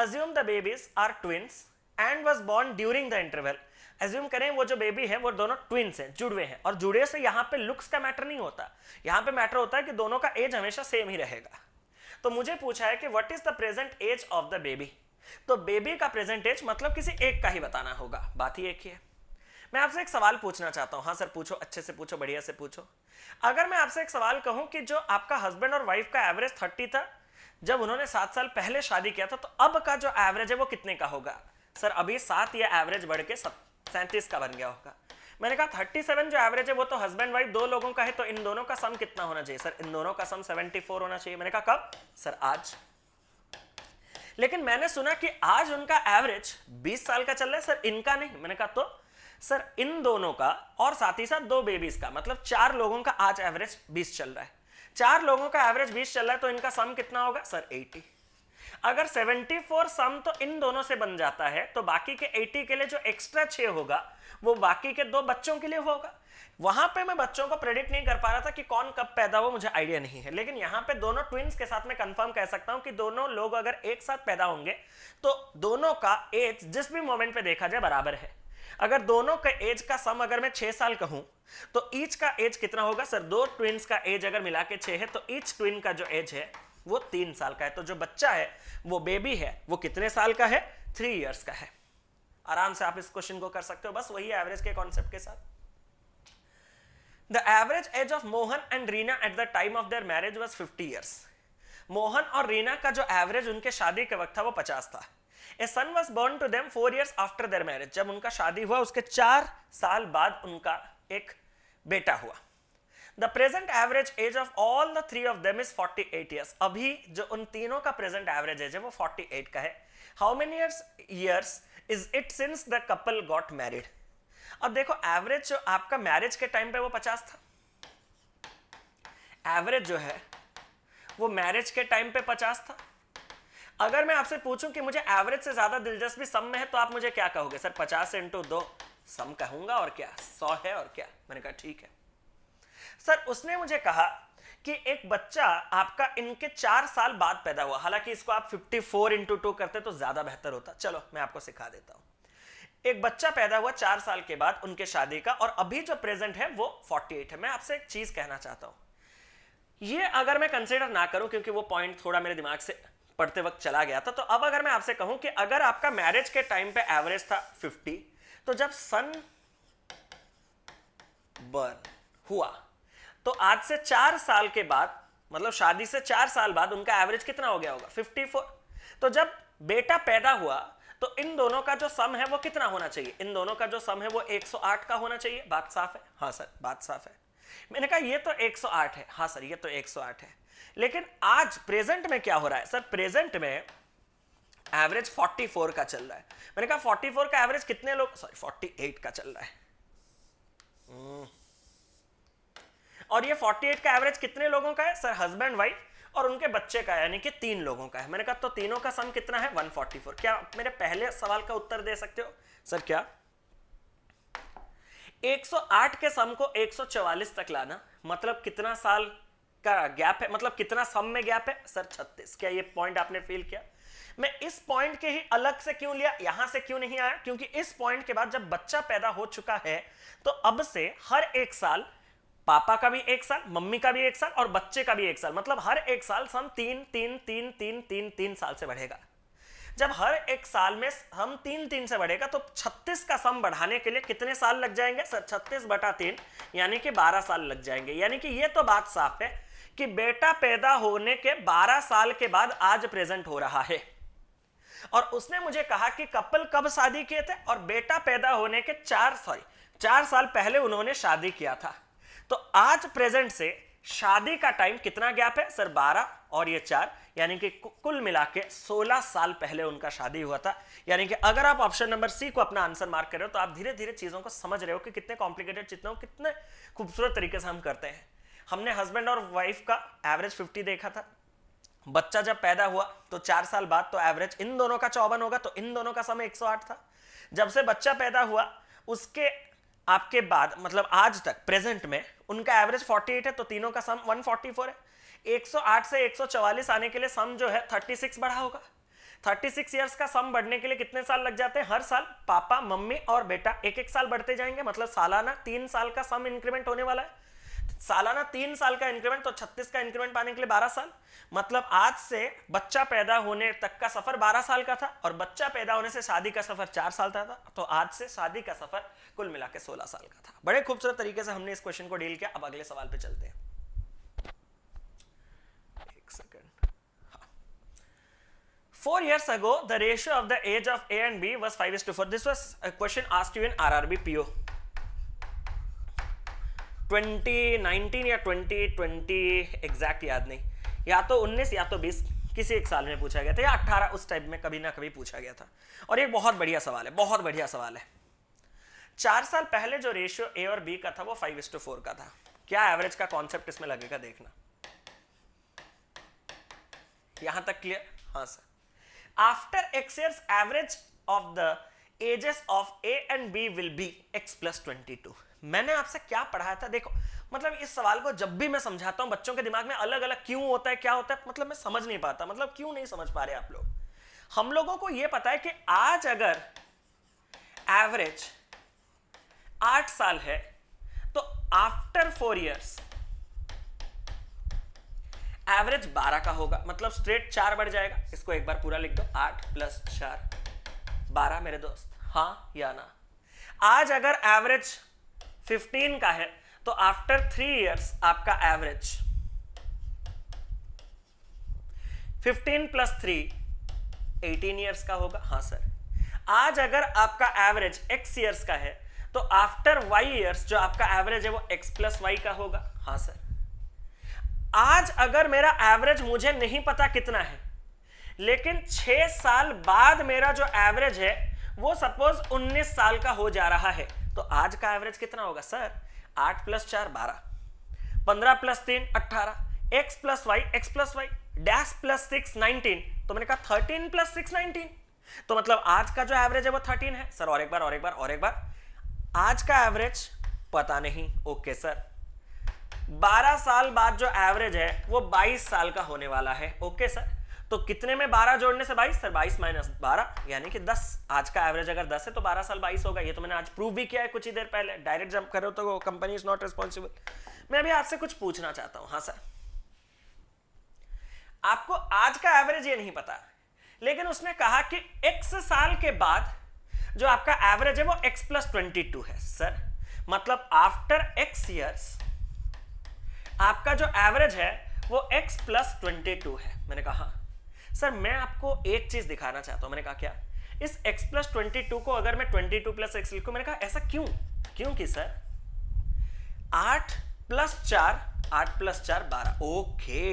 assume the babies are twins and was born during the interval assume करें वो जो बेबी है वो दोनों ट्विंस हैं जुड़वे हैं और जुड़े से यहाँ पे लुक्स का मैटर नहीं होता यहाँ पे मैटर होता है कि दोनों का एज हमेशा सेम ही रहेगा तो मुझे पूछा है कि what is the present age of the baby तो बेबी का प्रेजेंटेज मतलब किसी एक का ही बताना होगा बात ही एक ही है मैं आपसे एक सवाल पूछना चाहता हूं हाँ सर पूछो अच्छे से पूछो बढ़िया से पूछो अगर मैं आपसे एक सवाल कहूं कि जो आपका हस्बैंड और वाइफ का एवरेज थर्टी था जब उन्होंने सात साल पहले शादी किया था तो अब का जो एवरेज है वो कितने का होगा सर अभी सात या एवरेज बढ़ के सैंतीस का बन गया होगा मैंने कहा थर्टी सेवन जो एवरेज है वो तो हस्बैंड वाइफ दो लोगों का है तो इन दोनों का सम कितना होना चाहिए सर इन दोनों का सम सेवेंटी फोर होना चाहिए मैंने कहा कब सर आज लेकिन मैंने सुना कि आज उनका एवरेज 20 साल का चल रहा है सर इनका नहीं मैंने कहा तो सर इन दोनों का और साथ ही साथ दो बेबीज का मतलब चार लोगों का आज एवरेज 20 चल रहा है चार लोगों का एवरेज 20 चल रहा है तो इनका सम कितना होगा सर 80 अगर 74 सम तो इन दोनों से बन जाता है तो बाकी के 80 के लिए जो एक्स्ट्रा 6 होगा वो बाकी के दो बच्चों के लिए होगा वहां पे मैं बच्चों को प्रेडिक्ट नहीं कर पा रहा था कि कौन कब पैदा हुआ मुझे आइडिया नहीं है लेकिन यहाँ पे दोनों ट्विंस के साथ मैं कंफर्म कह सकता हूँ कि दोनों लोग अगर एक साथ पैदा होंगे तो दोनों का एज जिस भी मोमेंट पे देखा जाए बराबर है अगर दोनों के एज का सम अगर मैं छह साल कहूं तो ईच का एज कितना होगा सर दो ट्विंस का एज अगर मिला के छह है तो ईच ट्विन का जो एज है वो तीन साल का है तो जो बच्चा है वो बेबी है वो कितने साल का है थ्री ईयर्स का है आराम से आप इस क्वेश्चन को कर सकते हो बस वही एवरेज के कॉन्सेप्ट के साथ The average age of Mohan and Reena at the time of their marriage was 50 years. Mohan और रीना का जो एवरेज उनके शादी के वक्त था वो 50 था a son was born to them four years after their marriage जब उनका शादी हुआ उसके चार साल बाद उनका एक बेटा हुआ the present average age of all the three of them is 48 years अभी जो उन तीनों का प्रेजेंट एवरेज एज है वो 48 का है how many years is it since the couple got married अब देखो एवरेज जो आपका मैरिज के टाइम पे वो पचास था एवरेज जो है वो मैरिज के टाइम पे पचास था अगर मैं आपसे पूछूं कि मुझे एवरेज से ज्यादा दिलचस्पी सम में है तो आप मुझे क्या कहोगे सर पचास इंटू दो सम कहूंगा और क्या सौ है और क्या मैंने कहा ठीक है सर उसने मुझे कहा कि एक बच्चा आपका इनके चार साल बाद पैदा हुआ हालांकि इसको आप 54 फोर इंटू टू करते तो ज्यादा बेहतर होता चलो मैं आपको सिखा देता हूं एक बच्चा पैदा हुआ चार साल के बाद उनके शादी का और अभी जो प्रेजेंट है वो 48 है मैं आपसे एक चीज कहना चाहता हूं ये अगर मैं कंसिडर ना करूं क्योंकि वो पॉइंट थोड़ा मेरे दिमाग से पढ़ते वक्त चला गया था तो अब अगर मैं आपसे कहूं कि अगर आपका मैरिज के टाइम पे एवरेज था 50 तो जब सन बर्न हुआ तो आज से चार साल के बाद मतलब शादी से चार साल बाद उनका एवरेज कितना हो गया होगा 54 तो जब बेटा पैदा हुआ तो इन दोनों का जो सम है वो कितना होना चाहिए इन दोनों का जो सम है वो 108 का होना चाहिए बात साफ है हाँ सर बात साफ है मैंने कहा ये तो 108 है हाँ सर ये तो 108 है लेकिन आज प्रेजेंट में क्या हो रहा है सर प्रेजेंट में एवरेज 44 का चल रहा है मैंने कहा 44 का एवरेज कितने लोग सॉरी 48 का चल रहा है हम्म। और ये 48 का एवरेज कितने लोगों का है सर हस्बैंड वाइफ और उनके बच्चे का यानी कि तीन लोगों का है मैंने कहा तो तीनों का सम कितना है 144 क्या मेरे पहले सवाल का उत्तर दे सकते हो सर क्या 108 के सम को 144 तक लाना मतलब कितना साल का गैप है मतलब कितना सम में गैप है सर 36 क्या ये पॉइंट आपने फील किया मैं इस पॉइंट के ही अलग से क्यों लिया यहां से क्यों नहीं आया क्योंकि इस पॉइंट के बाद जब बच्चा पैदा हो चुका है तो अब से हर एक साल पापा का भी एक साल मम्मी का भी एक साल और बच्चे का भी एक साल मतलब हर एक साल सम तीन तीन तीन तीन तीन तीन साल से बढ़ेगा जब हर एक साल में हम तीन तीन से बढ़ेगा तो 36 का सम बढ़ाने के लिए कितने साल लग जाएंगे सर छत्तीस बटा तीन यानी कि 12 साल लग जाएंगे यानी कि ये तो बात साफ है कि बेटा पैदा होने के 12 साल के बाद आज प्रेजेंट हो रहा है और उसने मुझे कहा कि कपल कब शादी किए थे और बेटा पैदा होने के चार सॉरी चार साल पहले उन्होंने शादी किया था तो आज प्रेजेंट से शादी का टाइम कितना गैप है सर 12 और ये चार यानी कि कुल मिला के सोलह साल पहले उनका शादी हुआ था यानी कि अगर आप ऑप्शन नंबर सी को अपना आंसर मार्क कर रहे हो तो आप धीरे धीरे चीज़ों को समझ रहे हो कि कितने कॉम्प्लिकेटेड चीज़ों कितने खूबसूरत तरीके से हम करते हैं हमने हस्बैंड और वाइफ का एवरेज फिफ्टी देखा था बच्चा जब पैदा हुआ तो चार साल बाद तो एवरेज इन दोनों का चौवन होगा तो इन दोनों का समय 108 था जब से बच्चा पैदा हुआ उसके आपके बाद मतलब आज तक प्रेजेंट में उनका एवरेज 48 है तो तीनों का सम 144 है 108 से 144 आने के लिए सम जो है 36 बढ़ा होगा 36 इयर्स का सम बढ़ने के लिए कितने साल लग जाते हैं हर साल पापा मम्मी और बेटा एक एक साल बढ़ते जाएंगे मतलब सालाना तीन साल का सम इंक्रीमेंट होने वाला है सालाना तीन साल का इंक्रीमेंट तो छत्तीस का इंक्रीमेंट पाने के लिए बारह साल मतलब आज से बच्चा पैदा होने तक का सफर बारह साल का था और बच्चा पैदा होने से शादी का सफर चार साल का था तो आज से शादी का सफर कुल मिला के सोलह साल का था बड़े खूबसूरत तरीके से हमने इस क्वेश्चन को डील किया अब अगले सवाल पे चलते हैं हाँ। Four years ago, the ratio of the age of A and B was five is to four. This was a question asked you in RRB PO. Twenty nineteen या ट्वेंटी ट्वेंटी एग्जैक्ट याद नहीं या तो उन्नीस या तो बीस किसी एक साल में पूछा गया था या 18 उस टाइप में कभी ना कभी पूछा गया था और एक बहुत बढ़िया सवाल है बहुत बढ़िया सवाल है चार साल पहले जो रेशियो ए और बी का था वो फाइव इस टू फोर का था क्या एवरेज का कॉन्सेप्ट इसमें लगेगा देखना यहां तक क्लियर हाँ sir after X average of the ages of A and B will be X plus twenty two मैंने आपसे क्या पढ़ाया था देखो मतलब इस सवाल को जब भी मैं समझाता हूं बच्चों के दिमाग में अलग अलग क्यों होता है क्या होता है मतलब मैं समझ नहीं पाता मतलब क्यों नहीं समझ पा रहे आप लोग हम लोगों को यह पता है कि आज अगर एवरेज आठ साल है तो आफ्टर फोर इयर्स एवरेज बारह का होगा मतलब स्ट्रेट चार बढ़ जाएगा इसको एक बार पूरा लिख दो आठ प्लस चार बारह मेरे दोस्त हाँ या ना आज अगर एवरेज फिफ्टीन का है तो आफ्टर थ्री इयर्स आपका average fifteen plus three eighteen years का होगा हाँ सर आज अगर आपका एवरेज एक्स ईयर्स का है तो आफ्टर वाई ईयर्स जो आपका एवरेज है वो एक्स प्लस वाई का होगा हाँ सर आज अगर मेरा एवरेज मुझे नहीं पता कितना है लेकिन छह साल बाद मेरा जो एवरेज है वो सपोज उन्नीस साल का हो जा रहा है तो आज का एवरेज कितना होगा सर आठ प्लस चार बारह पंद्रह प्लस तीन अट्ठारह X plus Y X plus Y dash plus six nineteen तो मैंने कहा थर्टीन प्लस सिक्स नाइनटीन तो मतलब आज का जो एवरेज है वो थर्टीन है सर और एक बार और एक बार और एक बार आज का एवरेज पता नहीं ओके सर 12 साल बाद जो एवरेज है वो 22 साल का होने वाला है ओके सर तो कितने में बारह जोड़ने से बाईस सर बाईस माइनस बारह यानी कि दस आज का एवरेज अगर दस है तो बारह साल बाईस होगा ये तो मैंने आज प्रूव भी किया है कुछ ही देर पहले डायरेक्ट जंप करो तो कंपनी इज नॉट रिस्पॉन्सिबल मैं अभी आपसे कुछ पूछना चाहता हूं हाँ सर आपको आज का एवरेज ये नहीं पता लेकिन उसने कहा कि एक्स साल के बाद जो आपका एवरेज है वो एक्स प्लस ट्वेंटी टू है सर मतलब आफ्टर एक्स ईयर्स आपका जो एवरेज है वो x प्लस ट्वेंटी टू है मैंने कहा सर मैं आपको एक चीज दिखाना चाहता हूं मैंने कहा क्या इस x प्लस ट्वेंटी टू को अगर मैं ट्वेंटी टू प्लस एक्स लिखू मैंने कहा ऐसा क्यों क्योंकि सर आठ प्लस चार आठ प्लस चार बारह ओके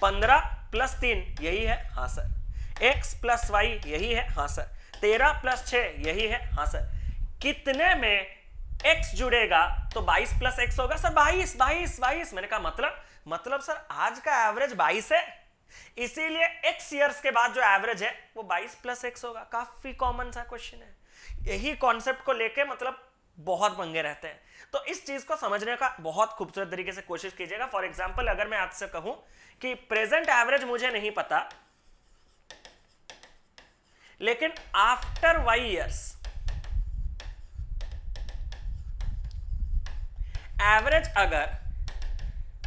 पंद्रह प्लस तीन यही है हाँ सर x प्लस वाई यही है हाँ सर तेरह प्लस छ यही है हाँ सर कितने में x जुड़ेगा तो 22 प्लस एक्स होगा सर 22 22 22 मैंने कहा मतलब मतलब सर आज का एवरेज 22 है इसीलिए एक्स ईयर्स के बाद जो एवरेज है वो 22 प्लस एक्स होगा काफी कॉमन सा क्वेश्चन है यही कॉन्सेप्ट को लेके मतलब बहुत पंगे रहते हैं तो इस चीज को समझने का बहुत खूबसूरत तरीके से कोशिश कीजिएगा फॉर एग्जाम्पल अगर मैं आपसे कहूं कि प्रेजेंट एवरेज मुझे नहीं पता लेकिन आफ्टर वाई ईयर्स एवरेज अगर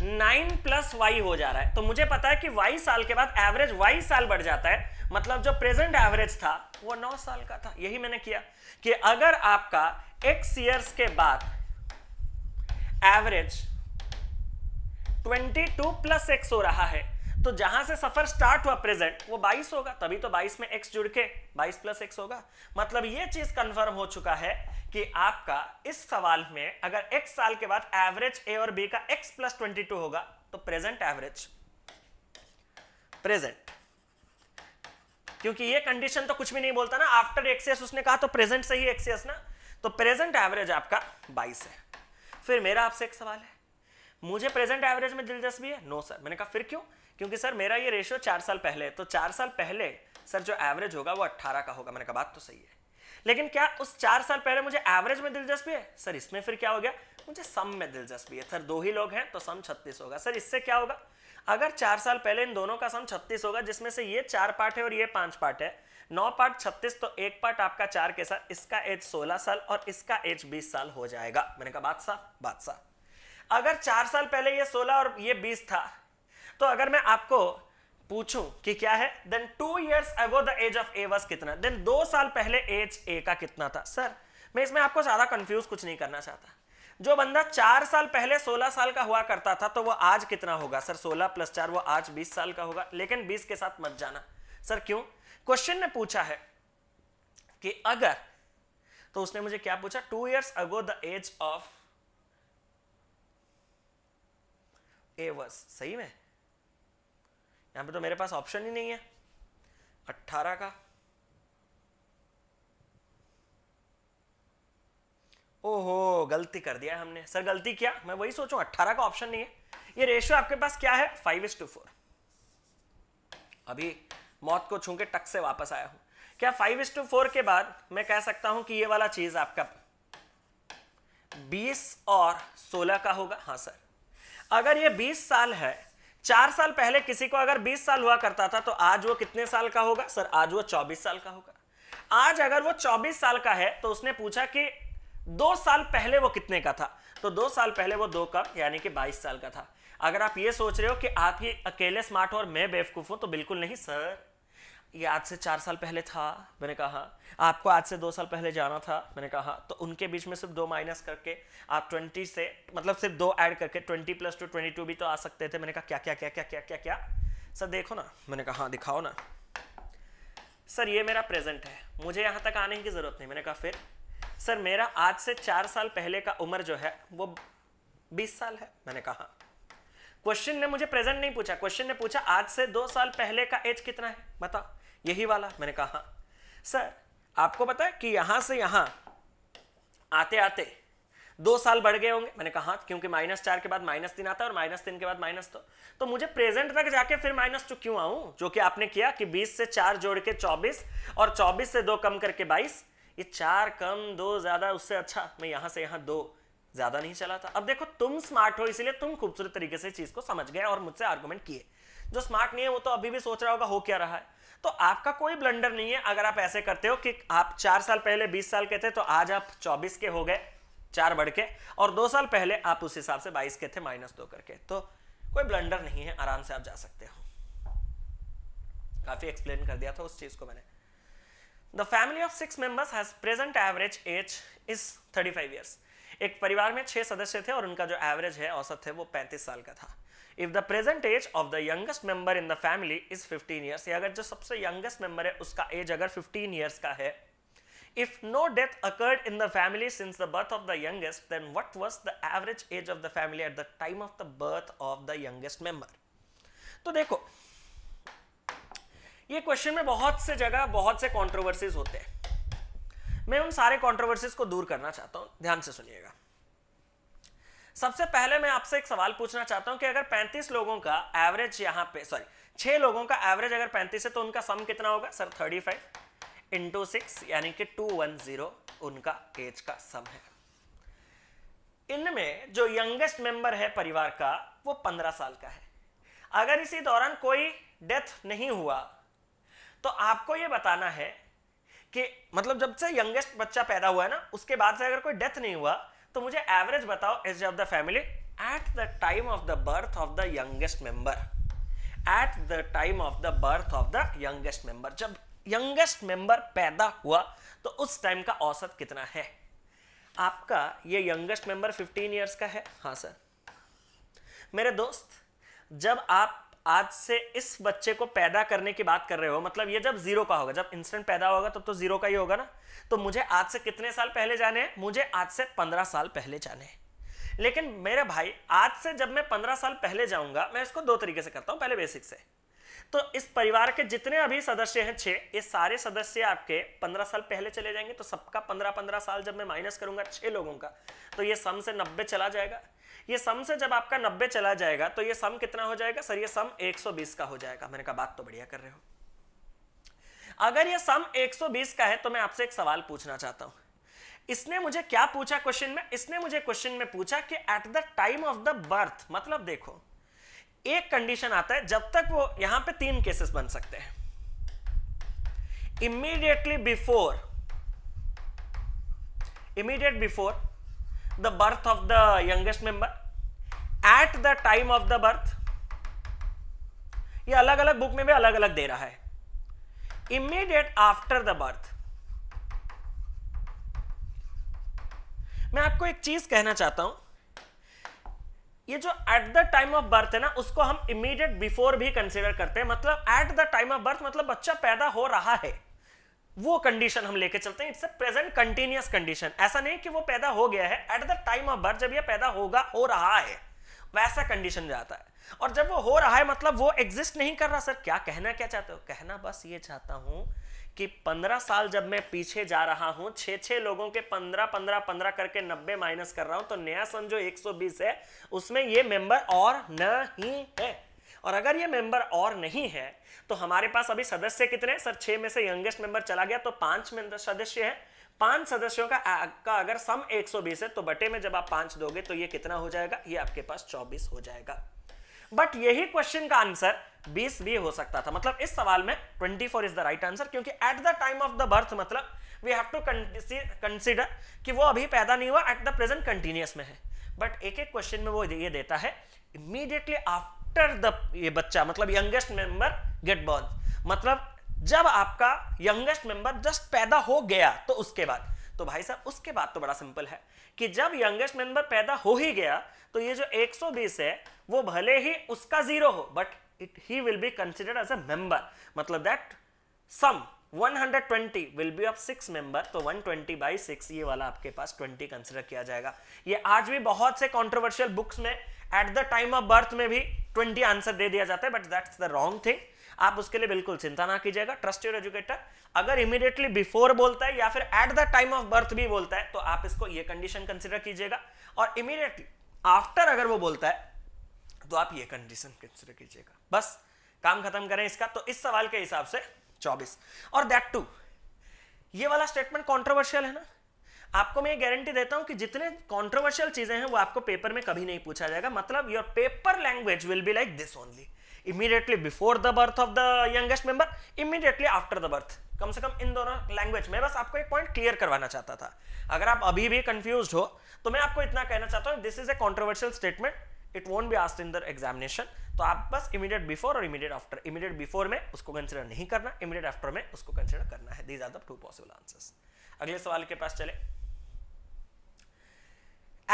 नाइन प्लस वाई हो जा रहा है तो मुझे पता है कि वाई साल के बाद एवरेज वाई साल बढ़ जाता है मतलब जो प्रेजेंट एवरेज था वो नौ साल का था यही मैंने किया कि अगर आपका एक्स ईयर्स के बाद एवरेज 22 प्लस एक्स हो रहा है तो जहां से सफर स्टार्ट हुआ प्रेजेंट वो 22 होगा तभी तो 22 में x जुड़ के 22 प्लस एक्स होगा मतलब ये चीज कंफर्म हो चुका है कि आपका इस सवाल में अगर x साल के बाद एवरेज a और b का x प्लस ट्वेंटी होगा तो प्रेजेंट एवरेज प्रेजेंट क्योंकि ये कंडीशन तो कुछ भी नहीं बोलता ना आफ्टर एक्सेस उसने कहा तो प्रेजेंट से ही एक्सेस ना तो प्रेजेंट एवरेज आपका 22 है फिर मेरा आपसे एक सवाल है मुझे प्रेजेंट एवरेज में दिलचस्पी है नो सर मैंने कहा फिर क्यों क्योंकि सर मेरा ये रेशियो चार साल पहले तो चार साल पहले सर जो एवरेज होगा वो अट्ठारह का होगा मैंने कहा बात तो सही है लेकिन क्या उस चार साल पहले मुझे एवरेज में दिलचस्पी है सर इसमें फिर क्या हो गया मुझे सम में दिलचस्पी है सर दो ही लोग हैं तो सम छत्तीस होगा सर इससे क्या होगा अगर चार साल पहले इन दोनों का सम छत्तीस होगा जिसमें से ये चार पार्ट है और ये पांच पार्ट है नौ पार्ट छत्तीस तो एक पार्ट आपका चार के साथ इसका एज सोलह साल और इसका एज बीस साल हो जाएगा मैंने कहा बादशाह बादशाह अगर चार साल पहले ये सोलह और ये बीस था तो अगर मैं आपको पूछूं कि क्या है then two years ago the age of A was कितना देन दो साल पहले एज ए का कितना था सर मैं इसमें आपको ज्यादा कंफ्यूज कुछ नहीं करना चाहता जो बंदा चार साल पहले सोलह साल का हुआ करता था तो वो आज कितना होगा सर सोलह प्लस चार वो आज बीस साल का होगा लेकिन बीस के साथ मत जाना सर क्यों क्वेश्चन ने पूछा है कि अगर तो उसने मुझे क्या पूछा two years ago the age of A was सही में यहाँ पे तो मेरे पास ऑप्शन ही नहीं है अट्ठारह का ओहो गलती कर दिया हमने सर गलती क्या मैं वही सोचू अट्ठारह का ऑप्शन नहीं है ये रेशियो आपके पास क्या है फाइव इज टू फोर अभी मौत को छू के टक से वापस आया हूं क्या फाइव इज टू फोर के बाद मैं कह सकता हूं कि ये वाला चीज आपका बीस और सोलह का होगा हाँ सर अगर ये बीस साल है चार साल पहले किसी को अगर 20 साल हुआ करता था तो आज वो कितने साल का होगा सर आज वो 24 साल का होगा आज अगर वो 24 साल का है तो उसने पूछा कि दो साल पहले वो कितने का था तो दो साल पहले वो दो का यानी कि 22 साल का था अगर आप ये सोच रहे हो कि आप ही अकेले स्मार्ट हो और मैं बेवकूफ़ हूं तो बिल्कुल नहीं सर ये आज से चार साल पहले था मैंने कहा आपको आज से दो साल पहले जाना था मैंने कहा तो उनके बीच में सिर्फ दो माइनस करके आप ट्वेंटी से मतलब सिर्फ दो ऐड करके twenty plus two twenty two भी तो आ सकते थे मैंने कहा क्या क्या क्या क्या क्या क्या क्या सर देखो ना मैंने कहा हाँ दिखाओ ना सर ये मेरा प्रेजेंट है मुझे यहाँ तक आने की ज़रूरत नहीं मैंने कहा फिर सर मेरा आज से चार साल पहले का उम्र जो है वो बीस साल है मैंने कहा क्वेश्चन ने मुझे प्रेजेंट नहीं पूछा क्वेश्चन ने पूछा आज से दो साल पहले का एज कितना है बताओ यही वाला मैंने कहा हाँ। सर आपको पता है कि यहां से यहां आते आते दो साल बढ़ गए होंगे मैंने कहा हाँ, क्योंकि माइनस चार के बाद माइनस तीन आता है और माइनस तीन के बाद माइनस दो तो मुझे प्रेजेंट तक जाके फिर माइनस टू तो क्यों आऊं जो कि आपने किया कि 20 से चार जोड़ के 24 और 24 से दो कम करके 22 ये चार कम दो ज्यादा उससे अच्छा मैं यहां से यहां दो ज्यादा नहीं चला था अब देखो तुम स्मार्ट हो इसलिए तुम खूबसूरत तरीके से चीज को समझ गए और मुझसे आर्गूमेंट किए जो स्मार्ट नहीं है वो तो अभी भी सोच रहा होगा हो क्या रहा है तो आपका कोई ब्लंडर नहीं है अगर आप ऐसे करते हो कि आप चार साल पहले बीस साल के थे तो आज आप चौबीस के हो गए चार बढ़ के और दो साल पहले आप उस हिसाब से बाईस के थे माइनस दो करके तो कोई ब्लंडर नहीं है आराम से आप जा सकते हो काफी एक्सप्लेन कर दिया था उस चीज को मैंने the family of six members has present average age is thirty five years एक परिवार में छह सदस्य थे और उनका जो एवरेज है औसत है वो पैंतीस साल का था if the present age of the youngest member in the family is 15 years या अगर जो सबसे यंगेस्ट मेंबर है उसका एज अगर 15 ईयर्स का है if no death occurred in the family since the birth of the youngest then what was the average age of the family at the time of the birth of the youngest member तो देखो ये question में बहुत से जगह बहुत से controversies होते हैं मैं उन सारे कॉन्ट्रोवर्सीज को दूर करना चाहता हूं ध्यान से सुनिएगा सबसे पहले मैं आपसे एक सवाल पूछना चाहता हूं कि अगर 35 लोगों का एवरेज यहां पे सॉरी 6 लोगों का एवरेज अगर 35 है तो उनका सम कितना होगा सर 35 फाइव इंटू सिक्स यानी कि 210 उनका एज का सम है इनमें जो यंगेस्ट मेंबर है परिवार का वो 15 साल का है अगर इसी दौरान कोई डेथ नहीं हुआ तो आपको यह बताना है कि मतलब जब से यंगेस्ट बच्चा पैदा हुआ है ना उसके बाद से अगर कोई डेथ नहीं हुआ तो मुझे एवरेज बताओ age of the family at the time of the birth of the youngest member at the time of the birth of the youngest member जब यंगेस्ट मेंबर पैदा हुआ तो उस टाइम का औसत कितना है आपका ये यंगेस्ट मेंबर 15 इयर्स का है हाँ सर मेरे दोस्त जब आप आज से इस बच्चे को पैदा करने की बात कर रहे हो मतलब ये जब जीरो का होगा जब इंस्टेंट पैदा होगा तब तो, तो जीरो का ही होगा ना तो मुझे आज से कितने साल पहले जाने हैं मुझे आज से पंद्रह साल पहले जाने हैं लेकिन मेरे भाई आज से जब मैं पंद्रह साल पहले जाऊंगा मैं इसको दो तरीके से करता हूं पहले बेसिक से तो इस परिवार के जितने अभी सदस्य हैं छः ये सारे सदस्य आपके पंद्रह साल पहले चले जाएंगे तो सबका पंद्रह पंद्रह साल जब मैं माइनस करूंगा छह लोगों का तो ये सम से नब्बे चला जाएगा ये सम से जब आपका नब्बे चला जाएगा तो ये सम कितना हो जाएगा सर ये सम 120 का हो जाएगा मैंने कहा बात तो बढ़िया कर रहे हो अगर ये सम 120 का है तो मैं आपसे एक सवाल पूछना चाहता हूं इसने मुझे क्या पूछा क्वेश्चन में इसने मुझे क्वेश्चन में पूछा कि at the time of the birth मतलब देखो एक कंडीशन आता है जब तक वो यहां पे तीन केसेस बन सकते हैं immediately before immediate before the birth of the youngest member at the time of the birth ये अलग अलग बुक में भी अलग अलग दे रहा है इमीडिएट आफ्टर द बर्थ मैं आपको एक चीज कहना चाहता हूं ये जो at the time of birth है ना उसको हम इमीडिएट बिफोर भी कंसिडर करते हैं मतलब at the time of birth मतलब बच्चा पैदा हो रहा है वो कंडीशन हम लेके चलते हैं it's a present continuous condition ऐसा नहीं कि वो पैदा हो गया है at the time of birth जब ये पैदा होगा हो रहा है वैसा कंडीशन जाता है और जब वो हो रहा है मतलब वो एग्जिस्ट नहीं कर रहा सर क्या कहना क्या चाहते हो कहना बस ये चाहता हूं कि पंद्रह साल जब मैं पीछे जा रहा हूं छे छे लोगों के पंद्रह पंद्रह पंद्रह करके नब्बे माइनस कर रहा हूं तो नया सन जो एक सौ बीस है उसमें ये मेंबर और नहीं है और अगर ये मेंबर और नहीं है तो हमारे पास अभी सदस्य कितने सर छह में से यंगेस्ट मेंबर चला गया तो पांच में सदस्य है पांच सदस्यों का, आ, का अगर सम 120 है तो बटे में जब आप पांच दोगे तो ये कितना हो जाएगा ये आपके पास 24 हो जाएगा बट यही क्वेश्चन का आंसर 20 भी हो सकता था मतलब इस सवाल में 24 four is the right answer क्योंकि at the time of the birth मतलब वी हैव टू कंसिडर कि वो अभी पैदा नहीं हुआ एट द प्रेजेंट कंटिन्यूस में है बट एक एक क्वेश्चन में वो ये देता है इमीडिएटली आफ्टर द ये बच्चा मतलब यंगेस्ट मेंबर गेट बॉर्न मतलब जब आपका यंगेस्ट मेंबर जस्ट पैदा हो गया तो उसके बाद तो भाई साहब उसके बाद तो बड़ा सिंपल है कि जब यंगेस्ट मेंबर पैदा हो ही गया तो ये जो 120 है वो भले ही उसका जीरो हो but it he will be considered as a member मतलब that sum 120 will be of 6 member तो 120 by 6 ये वाला आपके पास 20 कंसिडर किया जाएगा ये आज भी बहुत से कॉन्ट्रोवर्शियल बुक्स में at the time of birth में भी 20 आंसर दे दिया जाता है but that's the wrong thing आप उसके लिए बिल्कुल चिंता ना कीजिएगा ट्रस्ट योर एजुकेटर अगर इमीडिएटली बिफोर बोलता है या फिर at the time of birth भी बोलता है तो आप इसको ये कंडीशन कंसिडर कीजिएगा और इमीडिएटली आफ्टर अगर वो बोलता है तो आप ये कंडीशन कंसिडर कीजिएगा बस काम खत्म करें इसका तो इस सवाल के हिसाब से चौबीस और दैट टू ये वाला स्टेटमेंट कॉन्ट्रोवर्शियल है ना आपको मैं गारंटी देता हूं कि जितने कॉन्ट्रोवर्शियल चीजें हैं वो आपको पेपर में कभी नहीं पूछा जाएगा मतलब your paper language will be like this only immediately before the birth of the youngest member immediately after the birth कम से कम इन दोनों लैंग्वेज में बस आपको एक पॉइंट क्लियर करवाना चाहता था अगर आप अभी भी कंफ्यूज हो तो मैं आपको इतना कहना चाहता हूँ this is a controversial statement it won't be asked in the examination तो आप बस इमीडिएट बिफोर और इमीडिएट आफ्टर इमीडिएट बिफोर में उसको कंसिडर नहीं करना इमीडिएट आफ्टर में उसको कंसिडर करना है these are the two possible answers अगले सवाल के पास चले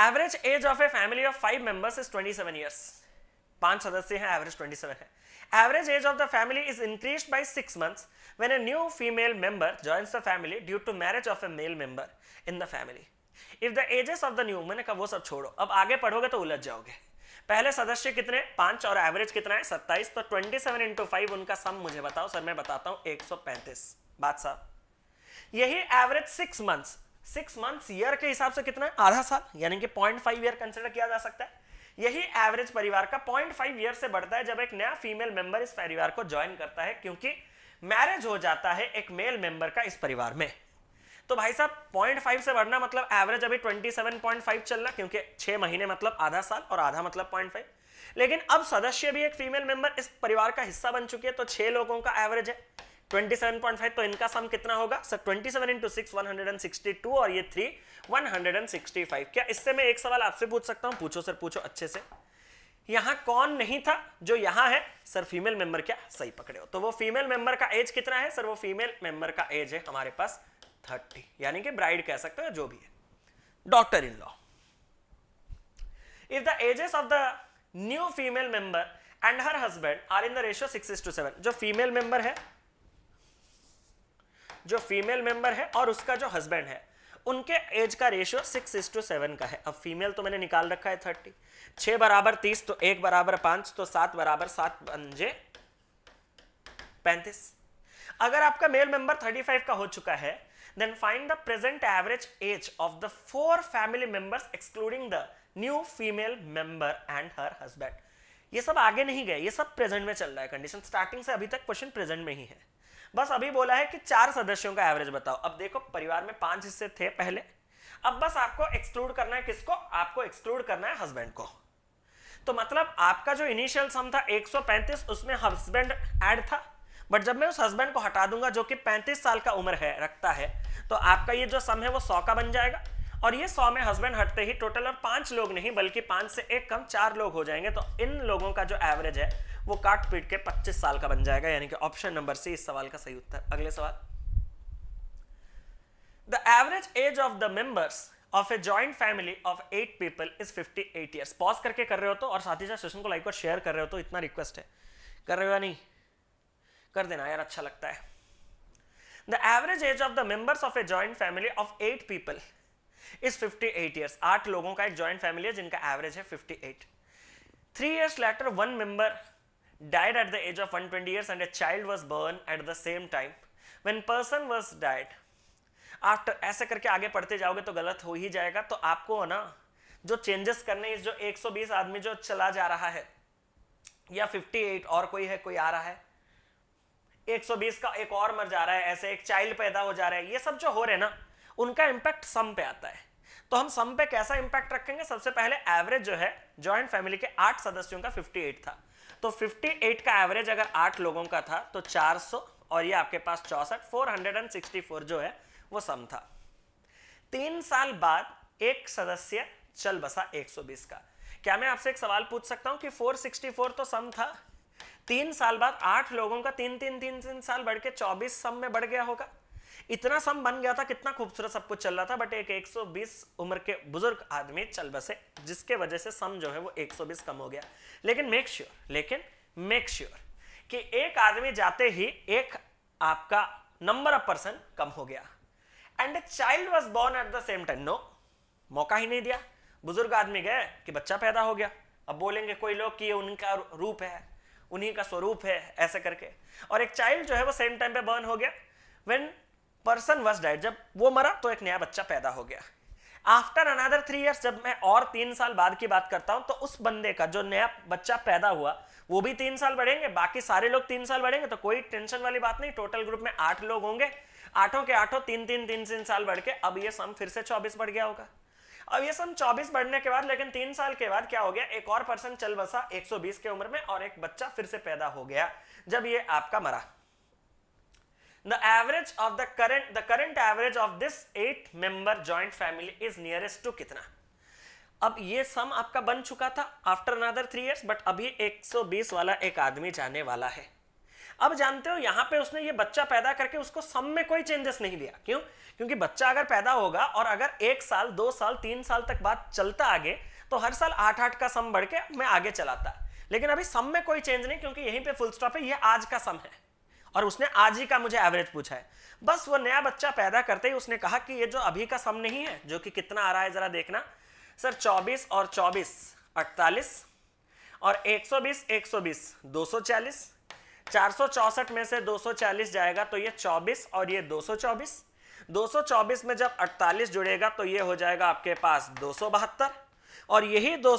average age of a family of five members is 27 years पांच सदस्य हैं एवरेज 27 है average age of the family is increase by six months when a new female member joins the family due to marriage of a male member in the family if the ages of the new मैंने कहा वो सब छोड़ो अब आगे पढ़ोगे तो उलझ जाओगे पहले सदस्य कितने पांच और एवरेज कितना है सत्ताईस तो ट्वेंटी सेवन इंटू फाइव उनका सम मुझे बताओ सर मैं बताता हूं एक सौ पैंतीस बात साहब यही average six months six months year के हिसाब से कितना है आधा साल यानी कि पॉइंट फाइव ईयर कंसिडर किया जा सकता है यही एवरेज परिवार का पॉइंट फाइव ईयर से बढ़ता है जब एक नया फीमेल मेंबर इस परिवार को ज्वाइन करता है क्योंकि मैरिज हो जाता है एक मेल मेंबर का इस परिवार में तो भाई साहब पॉइंट फाइव से बढ़ना मतलब एवरेज अभी ट्वेंटी सेवन पॉइंट फाइव चलना क्योंकि छह महीने मतलब आधा साल और आधा मतलब पॉइंट फाइव लेकिन अब सदस्य भी एक फीमेल मेंबर इस परिवार का हिस्सा बन चुकी है तो छह लोगों का एवरेज है 27.5 तो इनका सम कितना होगा sir 27 seven into six one और ये थ्री 165 क्या इससे मैं एक सवाल आपसे पूछ सकता हूं पूछो सर पूछो अच्छे से यहां कौन नहीं था जो यहां है सर फीमेल मेंबर क्या सही पकड़े हो तो वो फीमेल मेंबर का एज कितना है सर वो फीमेल मेंबर का एज है हमारे पास 30 यानी कि ब्राइड कह सकते हो जो भी है daughter in law if the ages of the new female member and her husband are in the ratio six to seven जो फीमेल मेंबर है जो फीमेल मेंबर है और उसका जो हस्बैंड है उनके एज का ratio six is to seven का है अब फीमेल तो मैंने निकाल रखा है थर्टी छह बराबर तीस तो एक बराबर पांच तो सात बराबर सात पंजे पैंतीस अगर आपका मेल मेंबर थर्टी फाइव का हो चुका है then find the present average age of the four family members excluding the new female member and her husband ये सब आगे नहीं गए ये सब प्रेजेंट में चल रहा है कंडीशन स्टार्टिंग से अभी तक क्वेश्चन प्रेजेंट में ही है बस अभी बोला है कि चार सदस्यों का एवरेज बताओ अब देखो परिवार में पांच हिस्से थे पहले अब बस आपको एक्सक्लूड करना है किसको आपको एक्सक्लूड करना है हस्बैंड को तो मतलब आपका जो इनिशियल सम था 135 उसमें हस्बैंड ऐड था बट जब मैं उस हस्बैंड को हटा दूंगा जो कि 35 साल का उम्र है रखता है तो आपका ये जो सम है वो 100 का बन जाएगा और ये 100 में हस्बैंड हटते ही टोटल और पांच लोग नहीं बल्कि पांच से एक कम चार लोग हो जाएंगे तो इन लोगों का जो एवरेज है वो काट पीट के 25 साल का बन जाएगा यानी कि ऑप्शन नंबर सी इस सवाल का सही उत्तर अगले सवाल the average age of the members of a joint family of eight people is 58 year pause करके कर रहे हो तो और साथ ही साथ सेशन को लाइक और शेयर कर रहे हो तो इतना रिक्वेस्ट है कर रहे हो या नहीं कर देना यार अच्छा लगता है the average age of the members of a joint family of eight people is 58 years आठ लोगों का एक जॉइंट फैमिली है जिनका एवरेज है 58 three years later one member died at the age of 120 years and a child was born at the same time when person was died after ऐसे करके आगे पढ़ते जाओगे तो गलत हो ही जाएगा तो आपको ना जो चेंजेस करने इस जो 120 आदमी जो चला जा रहा है या 58 और कोई है कोई आ रहा है 120 का एक और मर जा रहा है ऐसे एक चाइल्ड पैदा हो जा रहा है ये सब जो हो रहे हैं ना उनका इंपैक्ट सम पे आता है तो हम सम पे कैसा इंपैक्ट रखेंगे सबसे पहले एवरेज जो है ज्वाइंट फैमिली के आठ सदस्यों का 58 था तो 58 का एवरेज अगर आठ लोगों का था तो 400 और ये आपके पास चौसठ 464 जो है वो सम था तीन साल बाद एक सदस्य चल बसा 120 का क्या मैं आपसे एक सवाल पूछ सकता हूं कि 464 तो सम था तीन साल बाद आठ लोगों का तीन तीन तीन तीन साल बढ़ के चौबीस सम में बढ़ गया होगा इतना सम बन गया था कितना खूबसूरत सब कुछ चल रहा था बट एक 120 उम्र के बुजुर्ग आदमी चल बसे जिसके वजह से सम जो है वो 120 कम हो गया लेकिन मेक श्योर sure, लेकिन मेक श्योर sure कि एक आदमी जाते ही एक आपका नंबर ऑफ पर्सन कम हो गया and child was born at the same time no मौका ही नहीं दिया बुजुर्ग आदमी गए कि बच्चा पैदा हो गया अब बोलेंगे कोई लोग कि ये उनका रूप है उन्हीं का स्वरूप है ऐसे करके और एक चाइल्ड जो है वो सेम टाइम पे बर्न हो गया व्हेन पर्सन वॉज डेड जब वो मरा तो एक नया बच्चा पैदा हो गया आफ्टर अनादर थ्री ईयर्स जब मैं और तीन साल बाद की बात करता हूं तो उस बंदे का जो नया बच्चा पैदा हुआ वो भी तीन साल बढ़ेंगे बाकी सारे लोग तीन साल बढ़ेंगे तो कोई टेंशन वाली बात नहीं टोटल ग्रुप में आठ लोग होंगे आठों के आठों तीन तीन तीन तीन साल बढ़ के अब ये सम फिर से चौबीस बढ़ गया होगा अब ये सम चौबीस बढ़ने के बाद लेकिन तीन साल के बाद क्या हो गया एक और पर्सन चल बसा 120 के उम्र में और एक बच्चा फिर से पैदा हो गया जब ये आपका मरा the average of the current the current average of this eight member joint family is nearest to kitna अब ये सम आपका बन चुका था after another three years but अभी 120 वाला एक आदमी जाने वाला है अब जानते हो यहां पे उसने ये बच्चा पैदा करके उसको सम में कोई चेंजेस नहीं दिया क्यों क्योंकि बच्चा अगर पैदा होगा और अगर एक साल दो साल तीन साल तक बात चलता आगे तो हर साल आठ आठ का सम बढ़ के मैं आगे चलाता लेकिन अभी सम में कोई चेंज नहीं क्योंकि यहीं पर फुल स्टॉप है यह आज का सम है और उसने आज ही का मुझे एवरेज पूछा है बस वो नया बच्चा पैदा करते ही उसने कहा कि ये जो अभी का सम नहीं है जो कि कितना आ रहा है ज़रा देखना सर 24 और 24 48 और 120 120 240 464 में से 240 जाएगा तो ये 24 और ये 224 224 में जब 48 जुड़ेगा तो ये हो जाएगा आपके पास दो सौ बहत्तर और यही दो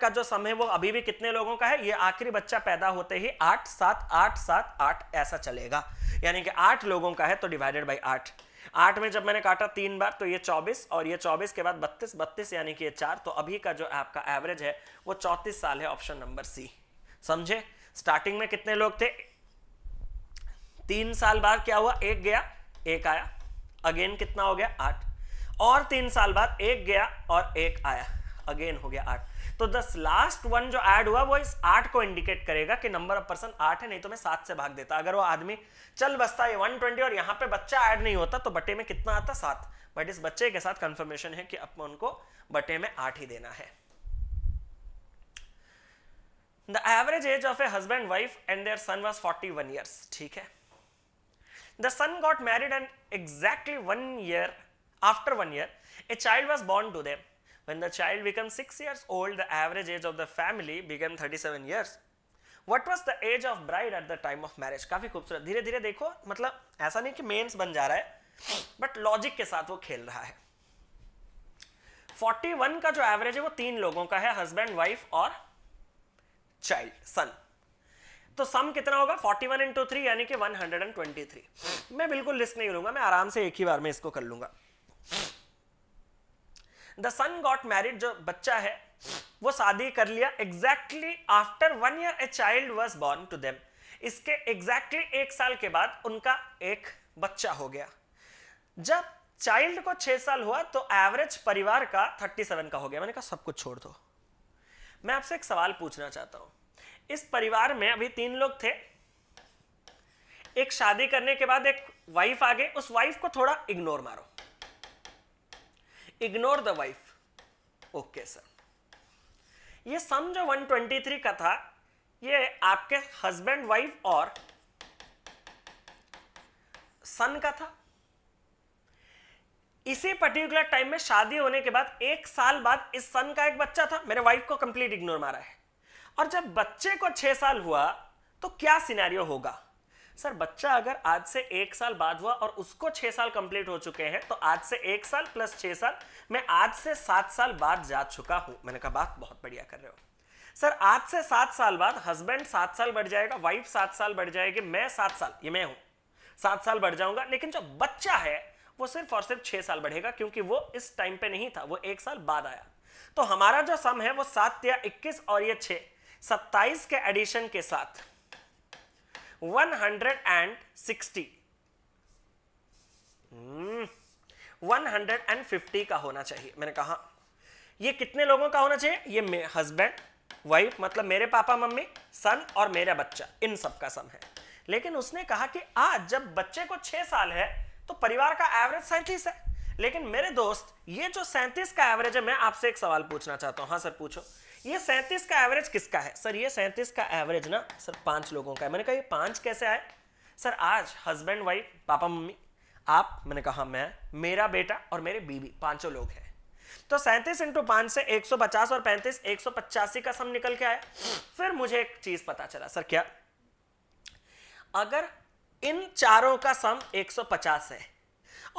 का जो समय वो अभी भी कितने लोगों का है ये आखिरी बच्चा पैदा होते ही आठ सात आठ सात आठ ऐसा चलेगा यानी कि आठ लोगों का है तो डिवाइडेड बाई आठ आठ में जब मैंने काटा तीन बार तो ये चौबीस और ये चौबीस के बाद बत्तीस बत्तीस यानी कि ये चार तो अभी का जो आपका एवरेज है वो चौतीस साल है ऑप्शन नंबर सी समझे स्टार्टिंग में कितने लोग थे तीन साल बाद क्या हुआ एक गया एक आया अगेन कितना हो गया आठ और तीन साल बाद एक गया और एक आया अगेन हो गया आठ तो दस लास्ट वन जो ऐड हुआ वो इस आठ को इंडिकेट करेगा कि नंबर ऑफ पर्सन आठ है नहीं तो मैं सात से भाग देता अगर वो आदमी चल बसता है वन ट्वेंटी और यहाँ पे बच्चा ऐड नहीं होता तो बटे में कितना आता सात बट इस बच्चे के साथ कंफर्मेशन है कि अब उनको बटे में आठ ही देना है the average age of a husband wife and their son was forty one years ठीक है the son got married and exactly one year after one year a child was born to them When the child becomes 6 years old, the average age of the family became 37 years. what was the age of bride at the time of marriage kafi khoobsurat धीरे धीरे देखो मतलब aisa nahi ki mains ban ja raha hai but logic ke sath वो khel raha hai 41 ka jo average hai wo तीन लोगों का है husband wife और चाइल्ड सन तो सम कितना होगा 41 वन इंटू थ्री यानी कि 123 मैं बिल्कुल लिस्ट नहीं करूंगा मैं आराम से एक ही बार में इसको कर लूंगा द सन गॉट मैरिड जो बच्चा है वो शादी कर लिया exactly after one year a child was born to them इसके एग्जैक्टली exactly एक साल के बाद उनका एक बच्चा हो गया जब चाइल्ड को छह साल हुआ तो एवरेज परिवार का थर्टी सेवन का हो गया मैंने कहा सब कुछ छोड़ दो मैं आपसे एक सवाल पूछना चाहता हूं इस परिवार में अभी तीन लोग थे एक शादी करने के बाद एक वाइफ आ गई उस वाइफ को थोड़ा इग्नोर मारो ignore the wife okay sir ये सम जो 123 का था ये आपके हस्बैंड वाइफ और सन का था इसी पर्टिकुलर टाइम में शादी होने के बाद एक साल बाद इस सन का एक बच्चा था मेरे वाइफ को कंप्लीट इग्नोर मारा है और जब बच्चे को छह साल हुआ तो क्या सिनेरियो होगा सर बच्चा अगर आज से एक साल बाद हुआ और उसको छह साल कंप्लीट हो चुके हैं तो आज से एक साल प्लस छह साल मैं आज से सात साल बाद जा चुका हूं मैंने कहा बात बहुत बढ़िया कर रहे हो सर आज से सात साल बाद हस्बैंड सात साल बढ़ जाएगा वाइफ सात साल बढ़ जाएगी मैं सात साल ये मैं हूं सात साल बढ़ जाऊंगा लेकिन जो बच्चा है वो सिर्फ और सिर्फ छह साल बढ़ेगा क्योंकि वो इस टाइम पे नहीं था वो एक साल बाद आया तो हमारा जो सम है वो सात या इक्कीस और ये छह सत्ताईस के एडिशन के साथ 160 150 hmm. का होना चाहिए मैंने कहा ये कितने लोगों का होना चाहिए ये हस्बैंड वाइफ मतलब मेरे पापा मम्मी सन और मेरा बच्चा इन सब का सम है लेकिन उसने कहा कि आज जब बच्चे को छह साल है तो परिवार का एवरेज सैंतीस है लेकिन मेरे दोस्त ये जो सैंतीस का एवरेज है मैं आपसे एक सवाल पूछना चाहता हूं हाँ सर पूछो ये सैंतीस का एवरेज किसका है सर ये सैंतीस का एवरेज ना सर पांच लोगों का है मैंने कहा ये पांच कैसे आए सर आज हस्बैंड वाइफ पापा मम्मी आप मैंने कहा मैं मेरा बेटा और मेरे बीबी पांचों लोग हैं तो सैंतीस इंटू पांच से 150 और 35 185 का सम निकल के आया फिर मुझे एक चीज पता चला सर क्या अगर इन चारों का सम 150 है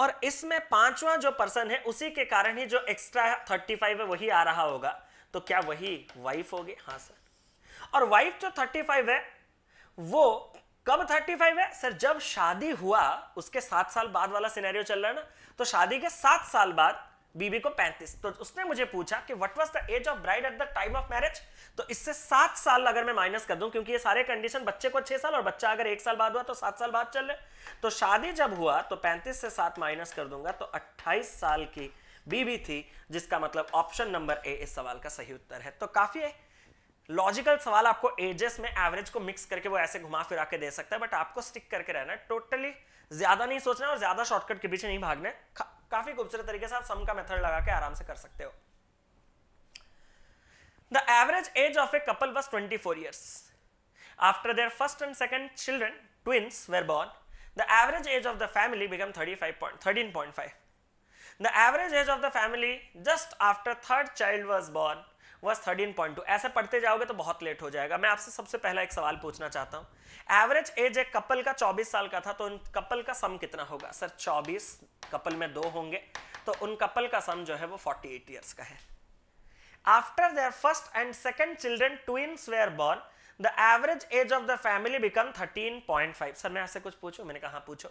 और इसमें पांचवा जो पर्सन है उसी के कारण ही जो एक्स्ट्रा 35 है वही आ रहा होगा तो क्या वही वाइफ होगी हाँ सर और वाइफ जो 35 है वो कब 35 है सर जब शादी हुआ उसके सात साल बाद वाला सिनेरियो चल रहा है ना तो शादी के सात साल बाद बीबी को 35 तो उसने मुझे पूछा कि what was the age of bride at the time of marriage तो इससे सात साल अगर मैं माइनस कर दूं क्योंकि ये सारे कंडीशन बच्चे को छह साल और बच्चा अगर एक साल बाद हुआ तो सात साल बाद चल रहे तो शादी जब हुआ तो पैंतीस से सात माइनस कर दूंगा तो अट्ठाईस साल की बी भी थी जिसका मतलब ऑप्शन नंबर ए इस सवाल का सही उत्तर है तो काफी है लॉजिकल सवाल आपको एजेस में एवरेज को मिक्स करके वो ऐसे घुमा फिरा के दे सकता है बट आपको स्टिक करके रहना है टोटली ज्यादा नहीं सोचना और ज्यादा शॉर्टकट के पीछे नहीं भागना का, काफी खूबसूरत तरीके से आप सम का मेथड लगा के आराम से कर सकते हो the average age of a couple was twenty four years after their first and second children twins were born the average age of the family become thirty five point thirteen point five age of the family just after third child was born was thirteen point two ऐसे पढ़ते जाओगे तो बहुत late हो जाएगा मैं आपसे सबसे पहला एक सवाल पूछना चाहता हूँ एवरेज एज एक कपल का 24 साल का था तो उन कपल का सम कितना होगा सर 24 कपल में दो होंगे तो उन कपल का सम जो है वो 48 ईयर्स का है after their first and second children twins were born the average age of the family become 13.5 sir मैं आपसे कुछ पूछूं मैंने कहा हाँ, पूछो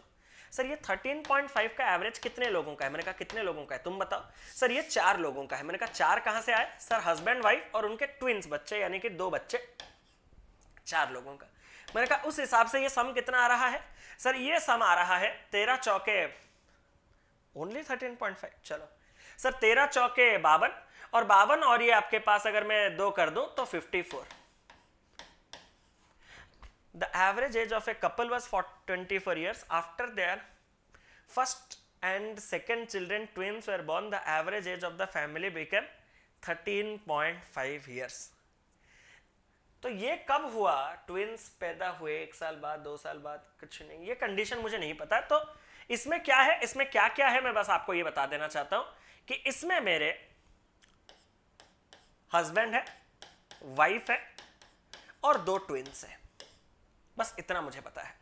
सर ये 13.5 का एवरेज कितने लोगों का है मैंने कहा कितने लोगों का है तुम बताओ सर ये चार लोगों का है मैंने कहा चार कहाँ से आए सर हस्बैंड वाइफ और उनके ट्विंस बच्चे यानी कि दो बच्चे चार लोगों का मैंने कहा उस हिसाब से ये सम कितना आ रहा है सर ये सम आ रहा है तेरह चौके ओनली थर्टीन पॉइंट फाइव चलो सर तेरह चौके बावन और बावन और ये आपके पास अगर मैं दो कर दूं तो fifty four the average age of a couple was for 24 years after their first and second children twins were born the average age of the family became 13.5 years तो ये कब हुआ ट्विंस पैदा हुए एक साल बाद दो साल बाद कुछ नहीं ये कंडीशन मुझे नहीं पता तो इसमें क्या है इसमें क्या क्या है मैं बस आपको ये बता देना चाहता हूं कि इसमें मेरे हस्बैंड है वाइफ है और दो ट्विंस है बस इतना मुझे पता है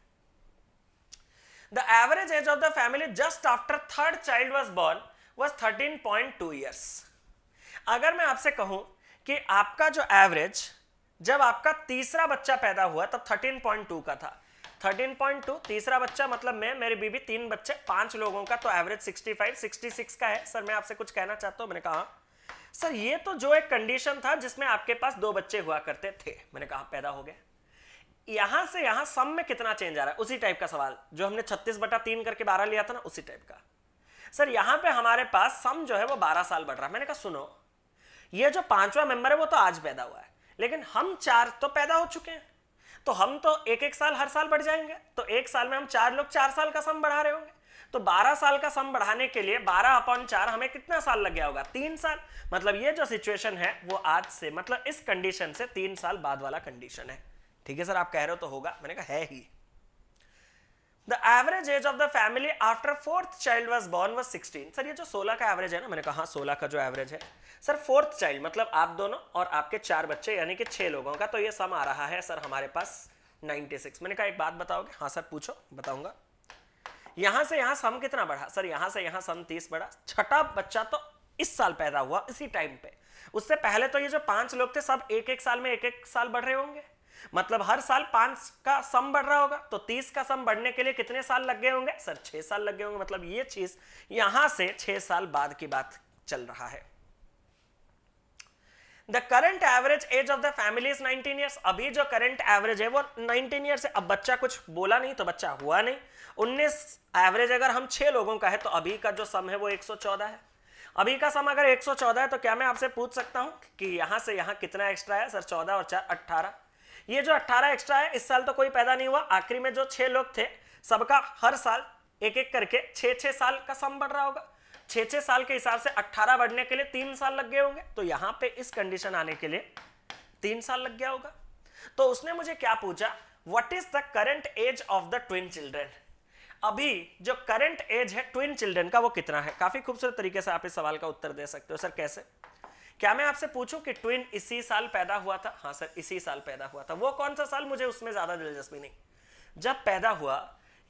the average age of the family just after third child was born was thirteen point two years अगर मैं आपसे कहूं कि आपका जो एवरेज जब आपका तीसरा बच्चा पैदा हुआ तब 13.2 का था 13.2 तीसरा बच्चा मतलब मैं मेरी बीबी तीन बच्चे पांच लोगों का तो एवरेज 65 66 का है सर मैं आपसे कुछ कहना चाहता हूं मैंने कहा सर ये तो जो एक कंडीशन था जिसमें आपके पास दो बच्चे हुआ करते थे मैंने कहा पैदा हो गया यहां से यहां सम में कितना चेंज आ रहा है उसी टाइप का सवाल जो हमने छत्तीस बटा तीन करके बारह लिया था ना उसी टाइप का सर यहां पे हमारे पास सम जो है वो बारह साल बढ़ रहा है मैंने कहा सुनो ये जो पांचवा मेंबर है वो तो आज पैदा हुआ है लेकिन हम चार तो पैदा हो चुके हैं तो हम तो एक एक साल हर साल बढ़ जाएंगे तो एक साल में हम चार लोग चार साल का सम बढ़ा रहे होंगे तो 12 साल का सम बढ़ाने के लिए 12 अपॉन चार हमें कितना साल लग गया होगा तीन साल मतलब ये जो सिचुएशन है वो आज से मतलब इस कंडीशन से तीन साल बाद वाला कंडीशन है ठीक है सर आप कह रहे हो तो होगा मैंने कहा है ही the average age of the family after fourth child was born was sixteen sir ये जो सोलह का एवरेज है ना मैंने कहा हाँ, सोलह का जो एवरेज है सर फोर्थ चाइल्ड मतलब आप दोनों और आपके चार बच्चे यानी कि छह लोगों का तो ये सम आ रहा है सर हमारे पास 96 मैंने कहा एक बात बताओगे हाँ सर पूछो बताऊंगा यहां से यहां सम कितना बढ़ा सर यहां से यहां सम 30 बढ़ा छठा बच्चा तो इस साल पैदा हुआ इसी टाइम पे उससे पहले तो ये जो पांच लोग थे सब एक एक साल में एक एक साल बढ़ रहे होंगे मतलब हर साल पांच का सम बढ़ रहा होगा तो तीस का सम बढ़ने के लिए कितने साल लग गए होंगे सर छह साल लग गए होंगे मतलब ये चीज यहां से छह साल बाद की बात चल रहा है the current average age of the family is 19 years अभी जो करंट एवरेज है वो 19 ईयर्स है अब बच्चा कुछ बोला नहीं तो बच्चा हुआ नहीं 19 एवरेज अगर हम छह लोगों का है तो अभी का जो सम है वो 114 है अभी का सम अगर 114 है तो क्या मैं आपसे पूछ सकता हूं कि यहां से यहां कितना एक्स्ट्रा है सर 14 और चार अट्ठारह ये जो 18 एक्स्ट्रा है इस साल तो कोई पैदा नहीं हुआ आखिरी में जो छह लोग थे सबका हर साल एक एक करके छः छः साल का सम बढ़ रहा होगा छः छः साल के हिसाब से 18 बढ़ने के लिए तीन साल लग गए होंगे तो यहां पे इस कंडीशन आने के लिए तीन साल लग गया होगा तो उसने मुझे क्या पूछा what is the current age of the twin children अभी जो करंट एज है ट्विन चिल्ड्रन का वो कितना है काफी खूबसूरत तरीके से आप इस सवाल का उत्तर दे सकते हो सर कैसे क्या मैं आपसे पूछूं कि ट्विन इसी साल पैदा हुआ था हाँ सर इसी साल पैदा हुआ था वो कौन सा साल मुझे उसमें ज्यादा दिलचस्पी नहीं जब पैदा हुआ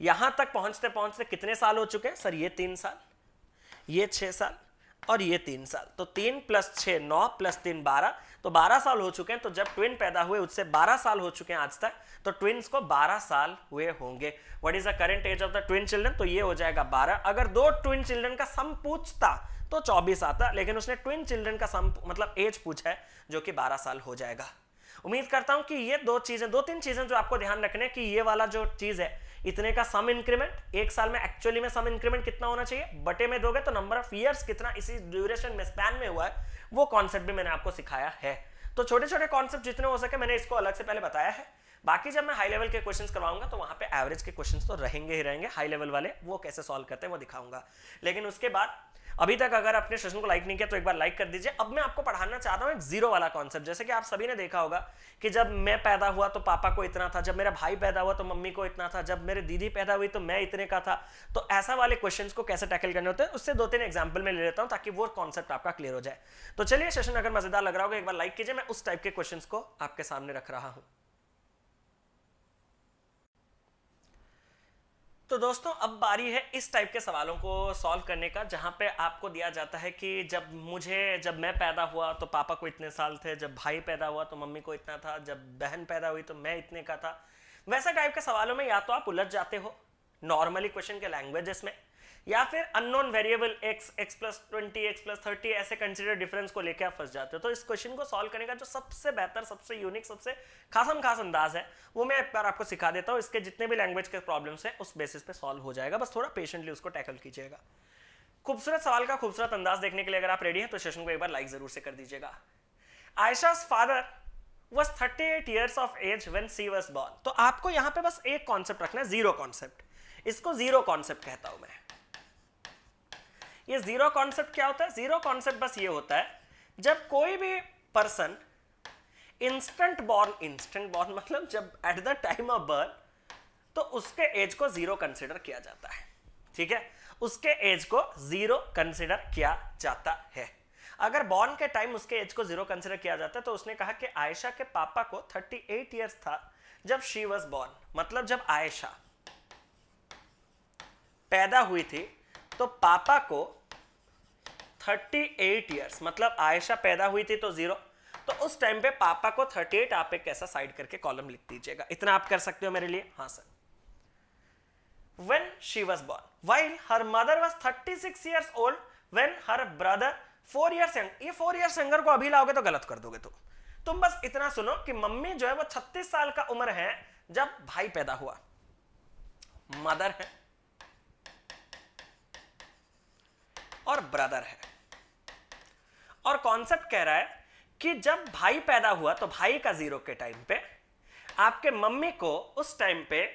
यहां तक पहुंचते पहुंचते कितने साल हो चुके हैं सर ये तीन साल ये छह साल और ये तीन साल तो तीन प्लस छ नौ प्लस तीन बारह तो बारह साल हो चुके हैं तो जब ट्विन पैदा हुए उससे बारह साल हो चुके हैं आज तक तो ट्विन्स को बारह साल हुए होंगे what is the current age of the twin children तो ये हो जाएगा बारह अगर दो ट्विन चिल्ड्रन का सम पूछता तो 24 आता लेकिन उसने ट्विन चिल्ड्रन का सम मतलब एज पूछा है जो कि 12 साल हो जाएगा उम्मीद करता हूं कि ये दो चीजें दो तीन चीजें जो आपको ध्यान रखने कि ये वाला जो चीज है इतने का सम इंक्रीमेंट एक साल में एक्चुअली में सम इंक्रीमेंट कितना होना चाहिए बटे में दोगे तो नंबर ऑफ ईयर्स कितना इसी ड्यूरेशन में स्पैन में हुआ है वो कॉन्सेप्ट भी मैंने आपको सिखाया है तो छोटे छोटे कॉन्सेप्ट जितने हो सके मैंने इसको अलग से पहले बताया है बाकी जब मैं हाई लेवल के क्वेश्चंस करवाऊंगा तो वहां पे एवरेज के क्वेश्चंस तो रहेंगे ही रहेंगे हाई लेवल वाले वो कैसे सॉल्व करते हैं वो दिखाऊंगा लेकिन उसके बाद अभी तक अगर आपने सेशन को लाइक नहीं किया तो एक बार लाइक कर दीजिए अब मैं आपको पढ़ाना चाहता हूँ एक जीरो वाला कॉन्सेप्ट जैसे कि आप सभी ने देखा होगा कि जब मैं पैदा हुआ तो पापा को इतना था जब मेरा भाई पैदा हुआ तो मम्मी को इतना था जब मेरी दीदी पैदा हुई तो मैं इतने का था तो ऐसा वाले क्वेश्चन को कैसे टैकल करने होते हैं उससे दो तीन एग्जाम्पल में ले लेता हूँ ताकि वो कॉन्सेप्ट आपका क्लियर हो जाए तो चलिए सेशन अगर मजेदार लग रहा होगा एक बार लाइक कीजिए मैं उस टाइप के क्वेश्चन को आपके सामने रख रहा हूँ तो दोस्तों अब बारी है इस टाइप के सवालों को सॉल्व करने का जहाँ पे आपको दिया जाता है कि जब मुझे जब मैं पैदा हुआ तो पापा को इतने साल थे जब भाई पैदा हुआ तो मम्मी को इतना था जब बहन पैदा हुई तो मैं इतने का था वैसा टाइप के सवालों में या तो आप उलझ जाते हो नॉर्मली क्वेश्चन के लैंग्वेजेस में या फिर unknown variable x x plus twenty x plus thirty ऐसे कंसिडर डिफरेंस को लेकर आप फंस जाते हो तो इस क्वेश्चन को सॉल्व करने का जो सबसे बेहतर सबसे यूनिक सबसे खासम खास अंदाज है वो मैं एक बार आपको सिखा देता हूँ इसके जितने भी लैंग्वेज के प्रॉब्लम्स हैं उस बेसिस पे सॉल्व हो जाएगा बस थोड़ा पेशेंटली उसको टैकल कीजिएगा खूबसूरत सवाल का खूबसूरत अंदाज देखने के लिए अगर आप रेडी हैं तो सेशन को एक बार लाइक जरूर से कर दीजिएगा Ayesha father was thirty eight years of age when she was born तो आपको यहाँ पे बस एक कॉन्सेप्ट रखना है जीरो कॉन्सेप्ट इसको जीरो कॉन्सेप्ट कहता हूँ मैं ये जीरो कॉन्सेप्ट क्या होता है जीरो कॉन्सेप्ट बस ये होता है जब कोई भी person instant born instant born मतलब जब at the time of birth तो उसके एज को जीरो कंसिडर किया जाता है ठीक है उसके एज को जीरो कंसिडर किया जाता है अगर बॉर्न के टाइम उसके एज को जीरो कंसिडर किया जाता है तो उसने कहा कि आयशा के पापा को 38 एट ईयर्स था जब शी वॉज बॉर्न मतलब जब आयशा पैदा हुई थी तो पापा को थर्टी एट ईयर्स मतलब आयशा पैदा हुई थी तो जीरो तो उस टाइम पे पापा को थर्टी एट आप एक ऐसा साइड करके कॉलम लिख दीजिएगा इतना आप कर सकते हो मेरे लिए हाँ sir when she was born while her mother was thirty six years old when her brother four years young ये फोर ईयर्स यंगर को अभी लाओगे तो गलत कर दोगे तो तुम बस इतना सुनो कि मम्मी जो है वो छत्तीस साल का उम्र है जब भाई पैदा हुआ मदर है और ब्रदर है और कॉन्सेप्ट कह रहा है कि जब भाई पैदा हुआ तो भाई का जीरो के टाइम पे आपके मम्मी को उस टाइम पे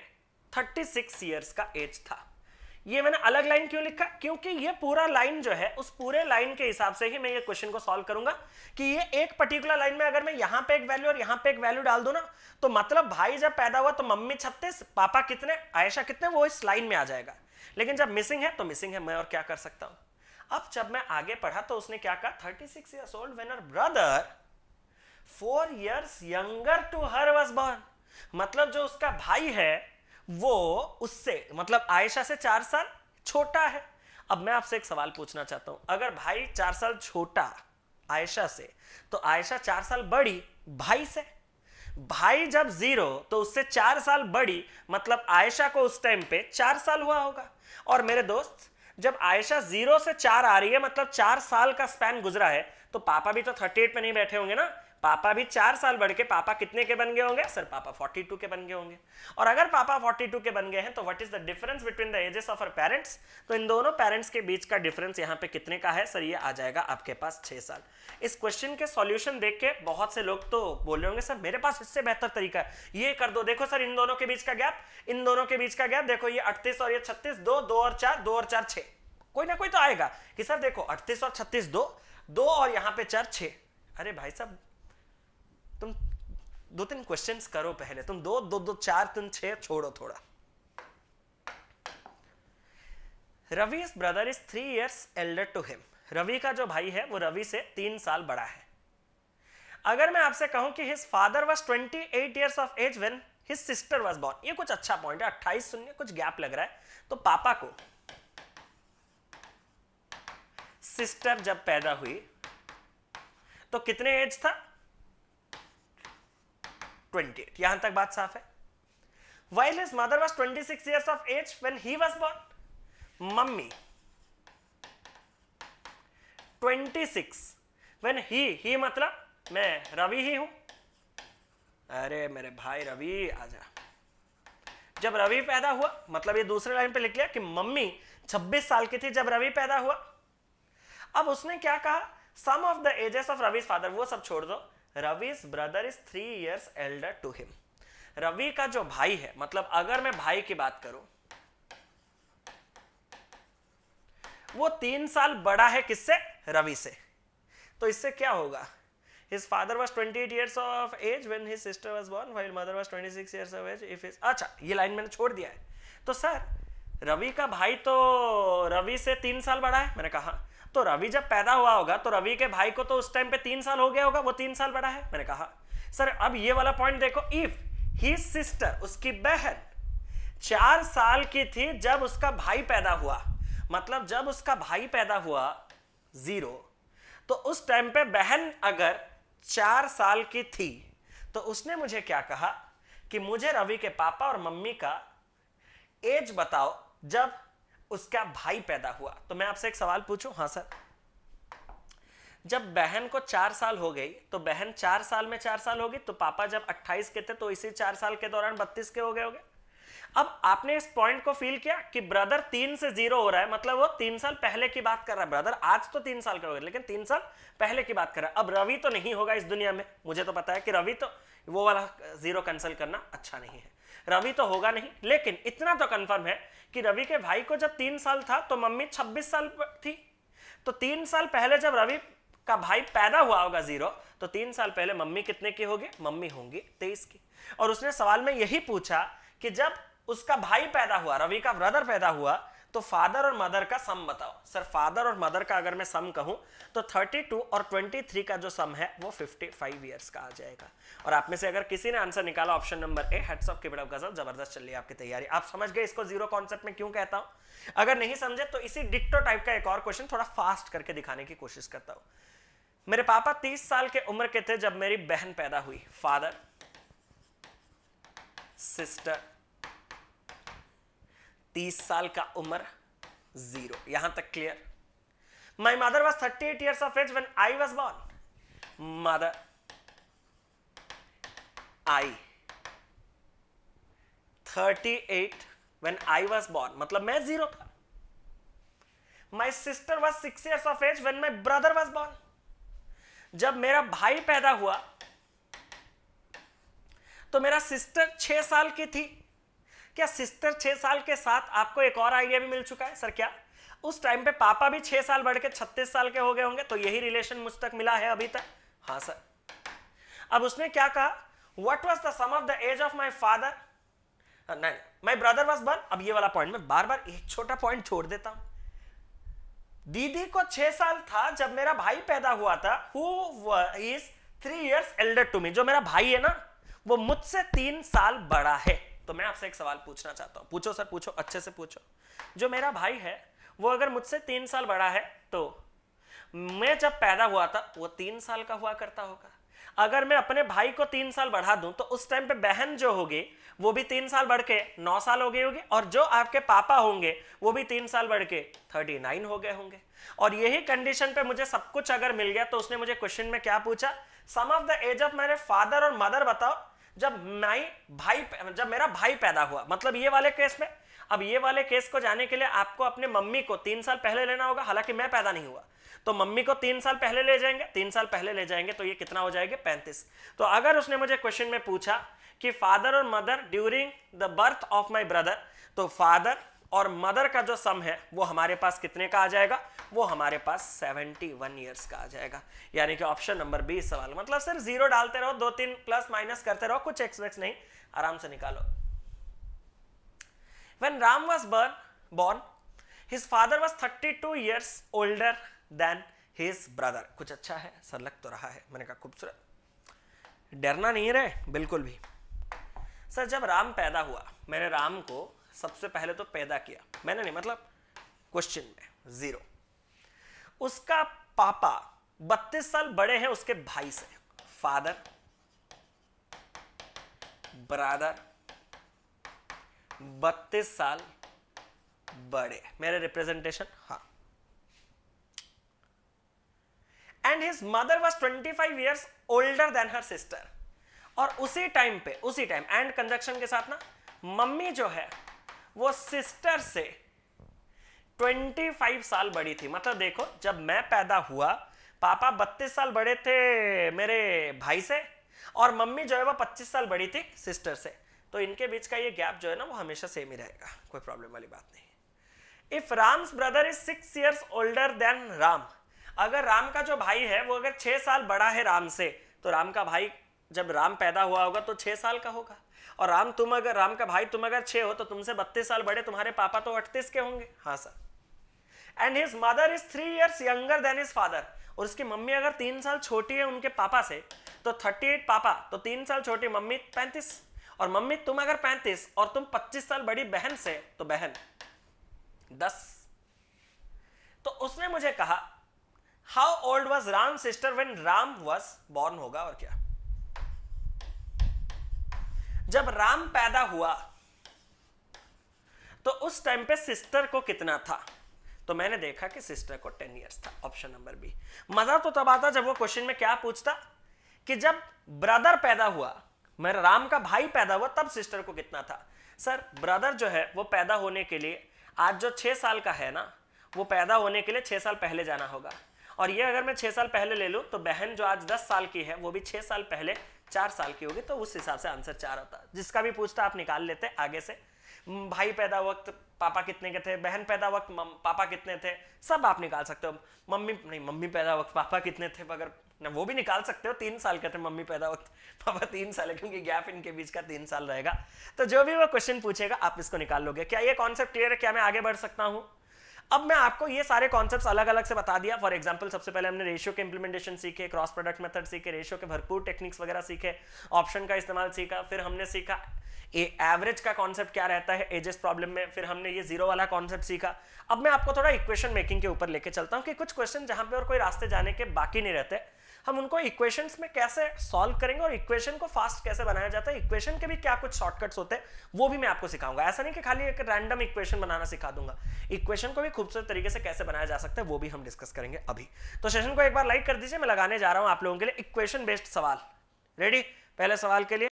36 सिक्स ईयर्स का एज था ये मैंने अलग लाइन क्यों लिखा क्योंकि ये पूरा लाइन जो है उस पूरे लाइन के हिसाब से ही मैं ये क्वेश्चन को सॉल्व करूंगा कि ये एक पर्टिकुलर लाइन में अगर मैं यहां पे एक वैल्यू और यहां पे एक वैल्यू डाल दू ना तो मतलब भाई जब पैदा हुआ तो मम्मी छत्तीस पापा कितने आयशा कितने वो इस लाइन में आ जाएगा लेकिन जब मिसिंग है तो मिसिंग है मैं और क्या कर सकता हूं अब जब मैं आगे पढ़ा तो उसने क्या कहा thirty six years old when her brother four years younger to her was born मतलब जो उसका भाई है वो उससे मतलब आयशा से चार साल छोटा है अब मैं आपसे एक सवाल पूछना चाहता हूं अगर भाई चार साल छोटा आयशा से तो आयशा चार साल बड़ी भाई से भाई जब जीरो तो उससे चार साल बड़ी मतलब आयशा को उस टाइम पे चार साल हुआ होगा और मेरे दोस्त जब आयशा जीरो से चार आ रही है मतलब चार साल का स्पैन गुजरा है तो पापा भी तो थर्टी एट में नहीं बैठे होंगे ना पापा भी चार साल बढ़ के पापा कितने के बन गए होंगे सर पापा 42 के बन गए होंगे और अगर पापा 42 के बन गए हैं तो what is the difference between the ages of our parents तो इन दोनों पेरेंट्स के बीच का डिफरेंस यहाँ पे कितने का है सर ये आ जाएगा आपके पास छह साल इस क्वेश्चन के सॉल्यूशन देख के बहुत से लोग तो बोल रहे होंगे सर मेरे पास इससे बेहतर तरीका है ये कर दो देखो सर इन दोनों के बीच का गैप इन दोनों के बीच का गैप देखो ये अड़तीस और ये छत्तीस दो दो और चार दो और चार छ कोई ना कोई तो आएगा कि सर देखो अड़तीस और छत्तीस दो दो और यहाँ पे चार छः अरे भाई साहब दो तीन क्वेश्चन करो पहले तुम दो दो दो चार तीन छह छोड़ो थोड़ा Ravi brother is three years elder to him Ravi का जो भाई है वो रवि से तीन साल बड़ा है अगर मैं आपसे कहूं कि his father was twenty eight years of age when his sister was born ये कुछ अच्छा पॉइंट है अट्ठाईस शून्य कुछ गैप लग रहा है तो पापा को सिस्टर जब पैदा हुई तो कितने एज था ट्वेंटी एट यहां तक बात साफ है while while his mother was 26 years of age when he was born mummy 26 when he ही मतलब मैं रवि ही हूं अरे मेरे भाई रवि आजा जब रवि पैदा हुआ मतलब ये दूसरे लाइन पे लिख लिया कि मम्मी 26 साल की थी जब रवि पैदा हुआ अब उसने क्या कहा sum of the ages of Ravi father वो सब छोड़ दो Ravi's brother is three years elder to him Ravi का जो भाई है मतलब अगर मैं भाई की बात करूं वो तीन साल बड़ा है किससे रवि से तो इससे क्या होगा his father was 28 years of age when his sister was born while mother was 26 years of age if his अच्छा ये लाइन मैंने छोड़ दिया है तो सर रवि का भाई तो रवि से तीन साल बड़ा है मैंने कहा तो रवि जब पैदा हुआ होगा तो रवि के भाई को तो उस टाइम पे तीन साल हो गया होगा वो तीन साल बड़ा है मैंने कहा सर अब ये वाला पॉइंट देखो इफ ही सिस्टर उसकी बहन चार साल की थी जब उसका भाई पैदा हुआ मतलब जब उसका भाई पैदा हुआ जीरो तो उस टाइम पे बहन अगर चार साल की थी तो उसने मुझे क्या कहा कि मुझे रवि के पापा और मम्मी का एज बताओ जब उसका भाई पैदा हुआ तो मैं आपसे एक सवाल पूछूं हाँ सर जब बहन को चार साल हो गई तो बहन चार साल में चार साल होगी तो पापा जब 28 के थे तो इसी चार साल के दौरान 32 के हो गए हो गए अब आपने इस पॉइंट को फील किया कि ब्रदर तीन से जीरो हो रहा है मतलब वो तीन साल पहले की बात कर रहा है ब्रदर आज तो तीन साल का हो गया लेकिन तीन साल पहले की बात कर रहा है अब रवि तो नहीं होगा इस दुनिया में मुझे तो पता है कि रवि तो वो वाला जीरो कैंसिल करना अच्छा नहीं है रवि तो होगा नहीं लेकिन इतना तो कंफर्म है कि रवि के भाई को जब तीन साल था तो मम्मी छब्बीस साल थी तो तीन साल पहले जब रवि का भाई पैदा हुआ होगा जीरो तो तीन साल पहले मम्मी कितने की होगी मम्मी होंगी तेईस की और उसने सवाल में यही पूछा कि जब उसका भाई पैदा हुआ रवि का ब्रदर पैदा हुआ तो फादर और मदर का सम बताओ सर फादर और मदर का अगर मैं सम कहूं तो 32 और 23 का जो सम है वो 55 इयर्स का आ जाएगा और आप में से अगर किसी ने आंसर निकाला option number A hats off किबड़ा गजल जबरदस्त चल रही है आपकी तैयारी आप समझ गए इसको जीरो कॉन्सेप्ट में क्यों कहता हूं अगर नहीं समझे तो इसी डिक्टो टाइप का एक और क्वेश्चन थोड़ा फास्ट करके दिखाने की कोशिश करता हूं मेरे पापा तीस साल के उम्र के थे जब मेरी बहन पैदा हुई फादर सिस्टर तीस साल का उम्र जीरो यहां तक clear my mother was thirty eight years of age when I was born mother I thirty eight when I was born मतलब मैं जीरो था my sister was six years of age when my brother was born जब मेरा भाई पैदा हुआ तो मेरा सिस्टर छह साल की थी क्या सिस्टर छह साल के साथ आपको एक और आइडिया भी मिल चुका है सर क्या उस टाइम पे पापा भी छह साल बढ़ के छत्तीस साल के हो गए होंगे तो यही रिलेशन मुझ तक मिला है अभी तक हाँ सर अब उसने क्या कहा what was the sum of the age of my father नहीं माई ब्रदर वॉज बर्न अब ये वाला पॉइंट में बार बार एक छोटा पॉइंट छोड़ देता हूं दीदी को छह साल था जब मेरा भाई पैदा हुआ था who is three years elder to me जो मेरा भाई है ना वो मुझसे तीन साल बड़ा है तो मैं आपसे एक सवाल पूछना चाहता हूँ पूछो सर पूछो अच्छे से पूछो जो मेरा भाई है वो अगर मुझसे तीन साल बड़ा है तो मैं जब पैदा हुआ था वो तीन साल का हुआ करता होगा अगर मैं अपने भाई को तीन साल बढ़ा दूं तो उस टाइम पे बहन जो होगी वो भी तीन साल बढ़ के नौ साल हो गई होगी और जो आपके पापा होंगे वो भी तीन साल बढ़ के थर्टी नाइन हो गए होंगे और यही कंडीशन पे मुझे सब कुछ अगर मिल गया तो उसने मुझे क्वेश्चन में क्या पूछा sum of the age of मेरे फादर और मदर बताओ जब मैं भाई जब मेरा भाई पैदा हुआ मतलब ये वाले केस में अब ये वाले केस को जाने के लिए आपको अपने मम्मी को तीन साल पहले लेना होगा हालांकि मैं पैदा नहीं हुआ तो मम्मी को तीन साल पहले ले जाएंगे तीन साल पहले ले जाएंगे तो ये कितना हो जाएगा पैंतीस तो अगर उसने मुझे क्वेश्चन में पूछा कि फादर और mother during the birth of my brother तो फादर और मदर का जो सम है वो हमारे पास कितने का आ जाएगा वो हमारे पास 71 ईयर्स का आ जाएगा यानी कि ऑप्शन नंबर बी सवाल मतलब सर जीरो डालते रहो दो तीन प्लस माइनस करते रहो कुछ एक्सपेक्ट नहीं आराम से निकालो when Ram was burn born his father was thirty two years older than his brother कुछ अच्छा है सर लग तो रहा है मैंने कहा खूबसूरत डरना नहीं रहे बिल्कुल भी सर जब राम पैदा हुआ मैंने राम को सबसे पहले तो पैदा किया मैंने नहीं मतलब क्वेश्चन में जीरो उसका पापा बत्तीस साल बड़े हैं उसके भाई से फादर ब्रादर बत्तीस साल बड़े मेरे रिप्रेजेंटेशन हा and his mother was twenty five years older than her sister और उसी टाइम पे उसी टाइम एंड कंजक्शन के साथ ना मम्मी जो है वो सिस्टर से 25 साल बड़ी थी मतलब देखो जब मैं पैदा हुआ पापा 32 साल बड़े थे मेरे भाई से और मम्मी जो है वो 25 साल बड़ी थी सिस्टर से तो इनके बीच का ये गैप जो है ना वो हमेशा सेम ही रहेगा कोई प्रॉब्लम वाली बात नहीं if Ram's brother is six years older than Ram अगर राम का जो भाई है वो अगर छह साल बड़ा है राम से तो राम का भाई जब राम पैदा हुआ होगा तो छह साल का होगा और राम तुम अगर राम का भाई तुम अगर छे हो तो तुमसे बत्तीस साल बड़े तुम्हारे पापा तो अड़तीस के होंगे हाँ sir and his mother is three years younger than his father और उसकी मम्मी अगर तीन साल छोटी है उनके पापा से तो थर्टी एट पापा तो तीन साल छोटी मम्मी पैंतीस और मम्मी तुम अगर पैंतीस और तुम पच्चीस साल बड़ी बहन से तो बहन दस तो उसने मुझे कहा how old was Ram sister when Ram was born होगा और क्या जब राम पैदा हुआ तो उस टाइम पे सिस्टर को कितना था तो मैंने देखा कि सिस्टर को टेन इयर्स था ऑप्शन नंबर बी मजा तो तब आता जब वो क्वेश्चन में क्या पूछता कि जब ब्रदर पैदा हुआ मेरा राम का भाई पैदा हुआ तब सिस्टर को कितना था सर ब्रदर जो है वो पैदा होने के लिए आज जो छह साल का है ना वो पैदा होने के लिए छह साल पहले जाना होगा और ये अगर मैं छह साल पहले ले लूं तो बहन जो आज दस साल की है वो भी छह साल पहले चार साल की होगी तो उस हिसाब से आंसर चार होता है जिसका भी पूछता आप निकाल लेते आगे से भाई पैदा वक्त पापा कितने के थे बहन पैदा वक्त पापा कितने थे सब आप निकाल सकते हो मम्मी नहीं मम्मी पैदा वक्त पापा कितने थे अगर वो भी निकाल सकते हो तीन साल के थे मम्मी पैदा वक्त पापा तीन साल है क्योंकि गैप इनके बीच का तीन साल रहेगा तो जो भी वो क्वेश्चन पूछेगा आप इसको निकाल लोगे क्या ये कॉन्सेप्ट क्लियर है क्या मैं आगे बढ़ सकता हूँ अब मैं आपको ये सारे कॉन्सेप्ट अलग अलग से बता दिया फॉर एग्जाम्पल सबसे पहले हमने रेशियो के इंप्लीमेंटेशन सीखे क्रॉस प्रोडक्ट मेथड सीखे रेशियो के भरपूर टेक्निक्स वगैरह सीखे ऑप्शन का इस्तेमाल सीखा फिर हमने सीखा एवरेज का कॉन्सेप्ट क्या रहता है एजेस प्रॉब्लम में फिर हमने ये जीरो वाला कॉन्सेप्ट सीखा अब मैं आपको थोड़ा इक्वेशन मेकिंग के ऊपर लेके चलता हूँ कि कुछ क्वेश्चन जहां पर और कोई रास्ते जाने के बाकी नहीं रहते हम उनको इक्वेशन में कैसे सॉल्व करेंगे और इक्वेशन को फास्ट कैसे बनाया जाता है इक्वेशन के भी क्या कुछ शॉर्टकट्स होते हैं वो भी मैं आपको सिखाऊंगा ऐसा नहीं कि खाली एक रैंडम इक्वेशन बनाना सिखा दूंगा इक्वेशन को भी खूबसूरत तरीके से कैसे बनाया जा सकता है वो भी हम डिस्कस करेंगे अभी तो सेशन को एक बार लाइक कर दीजिए मैं लगाने जा रहा हूँ आप लोगों के लिए इक्वेशन बेस्ड सवाल रेडी पहले सवाल के लिए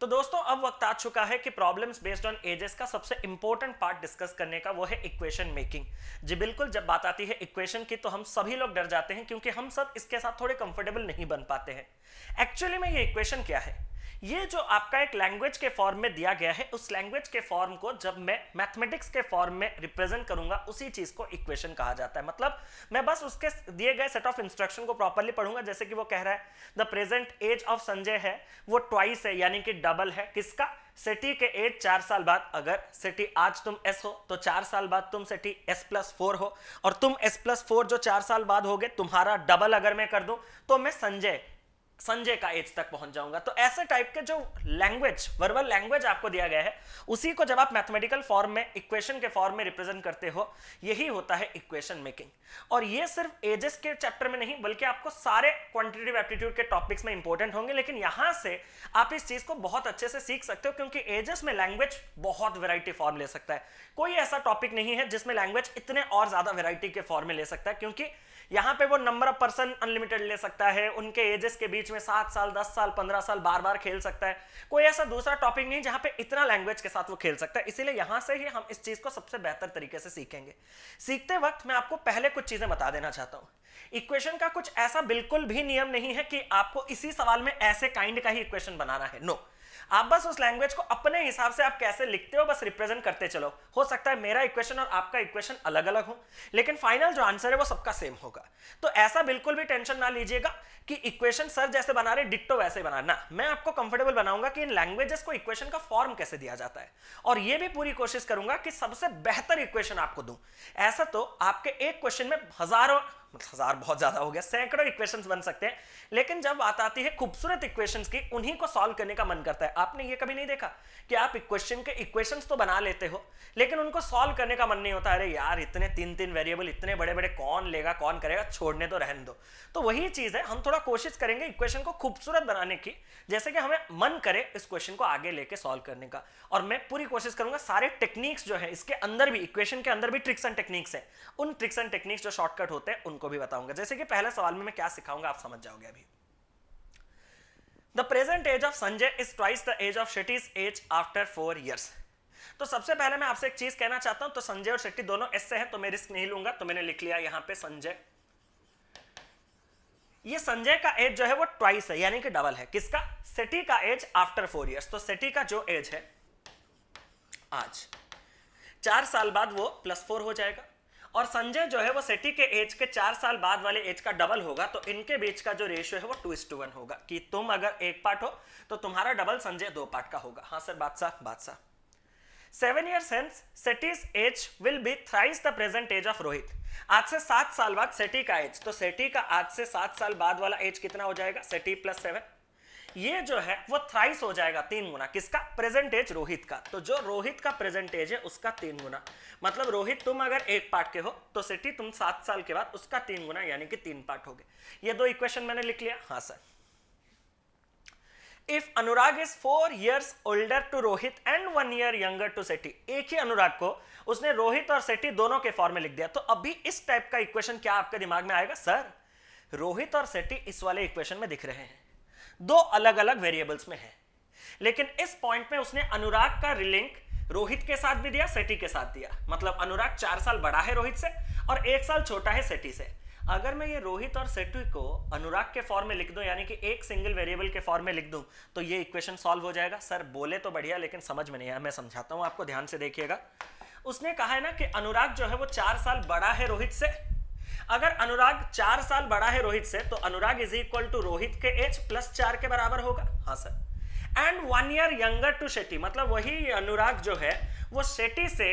तो दोस्तों अब वक्त आ चुका है कि प्रॉब्लम्स बेस्ड ऑन एजेस का सबसे इंपॉर्टेंट पार्ट डिस्कस करने का वो है इक्वेशन मेकिंग जी बिल्कुल जब बात आती है इक्वेशन की तो हम सभी लोग डर जाते हैं क्योंकि हम सब इसके साथ थोड़े कंफर्टेबल नहीं बन पाते हैं एक्चुअली में ये इक्वेशन क्या है ये जो आपका एक लैंग्वेज के फॉर्म में दिया गया है उस लैंग्वेज के फॉर्म को जब मैं मैथमेटिक्स के फॉर्म में रिप्रेजेंट करूंगा उसी चीज को इक्वेशन कहा जाता है मतलब मैं बस उसके दिए गए सेट ऑफ इंस्ट्रक्शन को प्रॉपरली पढ़ूंगा जैसे कि वो कह रहा है the present age of Sanjay है वो ट्वाइस है यानी कि डबल है किसका सिटी के एज चार साल बाद अगर सिटी आज तुम एस हो तो चार साल बाद तुम सिटी एस प्लस फोर हो और तुम एस प्लस फोर जो चार साल बाद हो गए तुम्हारा डबल अगर मैं कर दूं तो मैं संजय संजय का एज तक पहुंच जाऊंगा तो ऐसे टाइप के जो लैंग्वेज वर्बल लैंग्वेज आपको दिया गया है उसी को जब आप मैथमेटिकल फॉर्म में इक्वेशन के फॉर्म में रिप्रेजेंट करते हो यही होता है इक्वेशन मेकिंग और ये सिर्फ एजेस के चैप्टर में नहीं बल्कि आपको सारे क्वांटिटेटिव एप्टीट्यूड के टॉपिक्स में इंपॉर्टेंट होंगे लेकिन यहां से आप इस चीज को बहुत अच्छे से सीख सकते हो क्योंकि एजेस में लैंग्वेज बहुत वेराइटी फॉर्म ले सकता है कोई ऐसा टॉपिक नहीं है जिसमें लैंग्वेज इतने और ज्यादा वेराइटी के फॉर्म में ले सकता है क्योंकि यहाँ पे वो नंबर ऑफ पर्सन अनलिमिटेड ले सकता है उनके एजेस के बीच में सात साल दस साल पंद्रह साल बार बार खेल सकता है कोई ऐसा दूसरा टॉपिक नहीं जहां पे इतना लैंग्वेज के साथ वो खेल सकता है इसीलिए यहां से ही हम इस चीज़ को सबसे बेहतर तरीके से सीखेंगे सीखते वक्त मैं आपको पहले कुछ चीज़ें बता देना चाहता हूँ इक्वेशन का कुछ ऐसा बिल्कुल भी नियम नहीं है कि आपको इसी सवाल में ऐसे काइंड का ही इक्वेशन बनाना है नो no. आप बस उस लैंग्वेज को अपने हिसाब से आप कैसे लिखते हो बस रिप्रेजेंट करते चलो हो सकता है मेरा इक्वेशन और आपका इक्वेशन अलग अलग हो लेकिन फाइनल जो आंसर है वो सबका सेम होगा तो ऐसा बिल्कुल भी टेंशन ना लीजिएगा कि इक्वेशन सर जैसे बना रहे डिक्टो वैसे बनाना मैं आपको कंफर्टेबल बनाऊंगा कि इन लैंग्वेजेस को इक्वेशन का फॉर्म कैसे दिया जाता है और यह भी पूरी कोशिश करूंगा कि सबसे बेहतर इक्वेशन आपको दूं ऐसा तो आपके एक क्वेश्चन में हजारों मतलब हजार बहुत ज्यादा हो गया सैकड़ों इक्वेशंस बन सकते हैं लेकिन जब बात आती है खूबसूरत इक्वेशंस की उन्हीं को सॉल्व करने का मन करता है आपने ये कभी नहीं देखा कि आप इक्वेशन के इक्वेशंस तो बना लेते हो लेकिन उनको सॉल्व करने का मन नहीं होता अरे यार इतने तीन तीन वेरिएबल इतने बड़े बड़े कौन लेगा कौन करेगा छोड़ने तो रहने दो तो वही चीज़ है हम थोड़ा कोशिश करेंगे इक्वेशन को खूबसूरत बनाने की जैसे कि हमें मन करे इस क्वेश्चन को आगे लेके सॉल्व करने का और मैं पूरी कोशिश करूंगा सारे टेक्निक्स जो है इसके अंदर भी इक्वेशन के अंदर भी ट्रिक्स एंड टेक्निक्स है उन ट्रिक्स एंड टेक्निक्स जो शॉर्टकट होते हैं उनको भी बताऊंगा जैसे कि पहले सवाल में मैं क्या सिखाऊंगा आप समझ जाओगे अभी the present age of Sanjay is twice the age of Shetty's age after four years तो सबसे पहले मैं आपसे एक चीज कहना चाहता हूं तो संजय और शेट्टी दोनों ऐसे हैं तो मैं रिस्क नहीं लूंगा तो मैंने लिख लिया यहां पे संजय ये संजय का एज जो है वो ट्वाइस है यानी कि डबल है किसका सेटी का एज आफ्टर फोर इयर्स तो सेटी का जो एज है आज चार साल बाद वो प्लस फोर हो जाएगा और संजय जो है वो सेटी के एज के चार साल बाद वाले एज का डबल होगा तो इनके बीच का जो रेशियो है वो टू इस टू वन होगा कि तुम अगर एक पार्ट हो तो तुम्हारा डबल संजय दो पार्ट का होगा हाँ सर बादशाह बादशाह seven year hence Shetty's age will be thrice the present age of Rohit आज से सात साल बाद सेटी का एज तो सेटी का आज से सात साल बाद वाला एज कितना हो जाएगा सेटी प्लस सेवन ये जो है वो थ्राइस हो जाएगा तीन गुना किसका प्रेजेंटेज रोहित का तो जो रोहित का प्रेजेंटेज है उसका तीन गुना मतलब रोहित तुम अगर एक पार्ट के हो तो सिटी तुम सात साल के बाद उसका तीन गुना यानी कि तीन पार्ट हो गए ये दो इक्वेशन मैंने लिख लिया हाँ sir if Anurag is four years older to Rohit and one year younger to Sethi एक ही अनुराग को उसने रोहित और सेठी दोनों के फॉर्म में लिख दिया तो अभी इस टाइप का इक्वेशन क्या आपके दिमाग में आएगा सर रोहित और सेठी इस वाले इक्वेशन में दिख रहे हैं दो अलग अलग वेरिएबल्स में है लेकिन इस पॉइंट में उसने अनुराग का रिलिंक रोहित के साथ भी दिया सेटी के साथ दिया मतलब अनुराग चार साल बड़ा है रोहित से और एक साल छोटा है सेटी से अगर मैं ये रोहित और सेटी को अनुराग के फॉर्म में लिख दूं यानी कि एक सिंगल वेरिएबल के फॉर्म में लिख दूं तो ये इक्वेशन सॉल्व हो जाएगा सर बोले तो बढ़िया लेकिन समझ में नहीं आया मैं समझाता हूं आपको ध्यान से देखिएगा उसने कहा है ना कि अनुराग जो है वो चार साल बड़ा है रोहित से अगर अनुराग चार साल बड़ा है रोहित से तो Anurag is equal to Rohit के एज प्लस चार के बराबर होगा हाँ sir and one year younger to Shetty मतलब वही अनुराग जो है वो शेट्टी से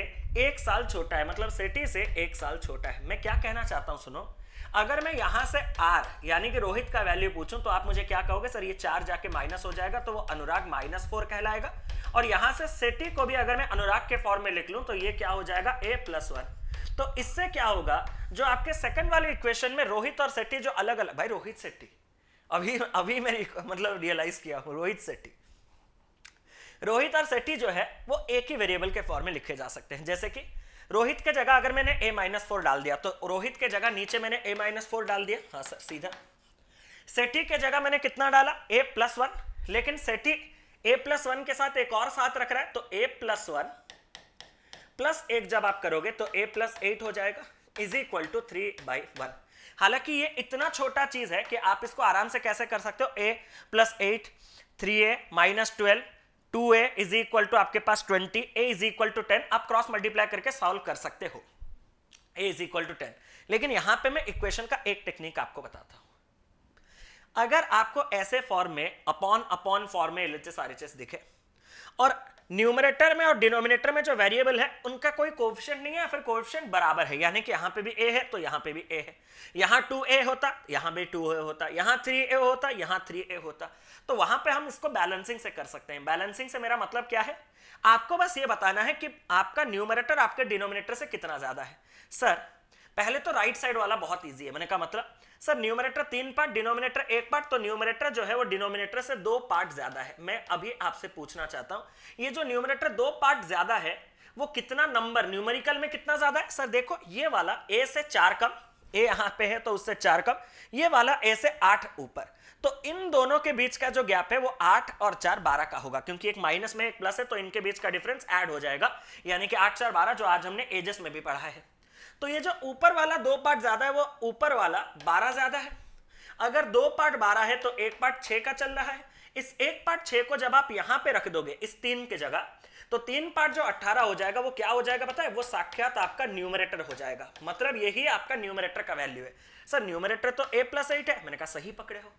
एक साल छोटा है मतलब शेट्टी से एक साल छोटा है मैं क्या कहना चाहता हूँ सुनो अगर मैं यहां से आर यानी कि रोहित का वैल्यू पूछूं तो आप मुझे क्या कहोगे सर ये चार जाके माइनस हो जाएगा तो वो अनुराग माइनस फोर कहलाएगा और यहां से सेटी को भी अगर मैं अनुराग के फॉर्म में लिख लूं तो ये क्या हो जाएगा ए प्लस वन तो इससे क्या होगा जो आपके सेकंड वाले इक्वेशन में रोहित और सेट्टी जो अलग अलग भाई रोहित सेट्टी अभी अभी मैंने मतलब रियलाइज किया हूं रोहित सेट्टी रोहित और सेट्टी जो है वो एक ही वेरिएबल के फॉर्म में लिखे जा सकते हैं जैसे कि रोहित के जगह अगर मैंने ए माइनस फोर डाल दिया तो रोहित के जगह नीचे मैंने ए माइनस फोर डाल दिया हाँ सर सीधा सेठी के जगह मैंने कितना डाला ए प्लस वन लेकिन सेठी ए प्लस वन के साथ एक और साथ रख रहा है तो ए प्लस वन प्लस एट जब आप करोगे तो ए प्लस एट हो जाएगा is equal to three by one हालांकि ये इतना छोटा चीज है कि आप इसको आराम से कैसे कर सकते हो A plus eight three A minus twelve two A is equal to आपके पास twenty A is equal to ten आप क्रॉस मल्टीप्लाई करके सॉल्व कर सकते हो A is equal to ten लेकिन यहां पे मैं इक्वेशन का एक टेक्निक आपको बताता हूं अगर आपको ऐसे फॉर्म में अपॉन अपॉन फॉर्म में ये सारी चीज दिखे और न्यूमरेटर में और डिनोमिनेटर में जो वेरिएबल है उनका कोई कोफिशेंट नहीं है फिर कोफिशेंट बराबर है यानी कि यहां पे भी ए है तो यहां पे भी ए है यहां टू ए होता यहां भी टू ए होता यहां थ्री ए होता यहाँ थ्री ए होता तो वहां पे हम इसको बैलेंसिंग से कर सकते हैं बैलेंसिंग से मेरा मतलब क्या है आपको बस ये बताना है कि आपका न्यूमरेटर आपके डिनोमिनेटर से कितना ज़्यादा है सर पहले तो राइट साइड वाला बहुत ईजी है मैंने कहा मतलब सर न्यूमिनेटर तीन पार्ट डिनोमिनेटर एक पार्ट तो न्यूमिनेटर जो है वो डिनोमिनेटर से दो पार्ट ज्यादा है मैं अभी आपसे पूछना चाहता हूं ये जो न्यूमिनेटर दो पार्ट ज्यादा है वो कितना नंबर न्यूमेरिकल में कितना ज्यादा है सर देखो ये वाला ए से चार कम ए यहां पे है तो उससे चार कम ये वाला ए से आठ ऊपर तो इन दोनों के बीच का जो गैप है वो आठ और चार बारह का होगा क्योंकि एक माइनस में एक प्लस है तो इनके बीच का डिफरेंस ऐड हो जाएगा यानी कि आठ चार बारह जो आज हमने एजेस में भी पढ़ा है तो ये जो ऊपर वाला दो पार्ट ज्यादा है वो ऊपर वाला बारह ज्यादा है अगर दो पार्ट बारह है तो एक पार्ट छह का चल रहा है इस एक पार्ट छह को जब आप यहां पे रख दोगे इस तीन की जगह तो तीन पार्ट जो अट्ठारह हो जाएगा वो क्या हो जाएगा बताए वो साक्षात आपका न्यूमरेटर हो जाएगा मतलब यही आपका न्यूमरेटर का वैल्यू है सर न्यूमरेटर तो ए प्लस एट है मैंने कहा सही पकड़े हो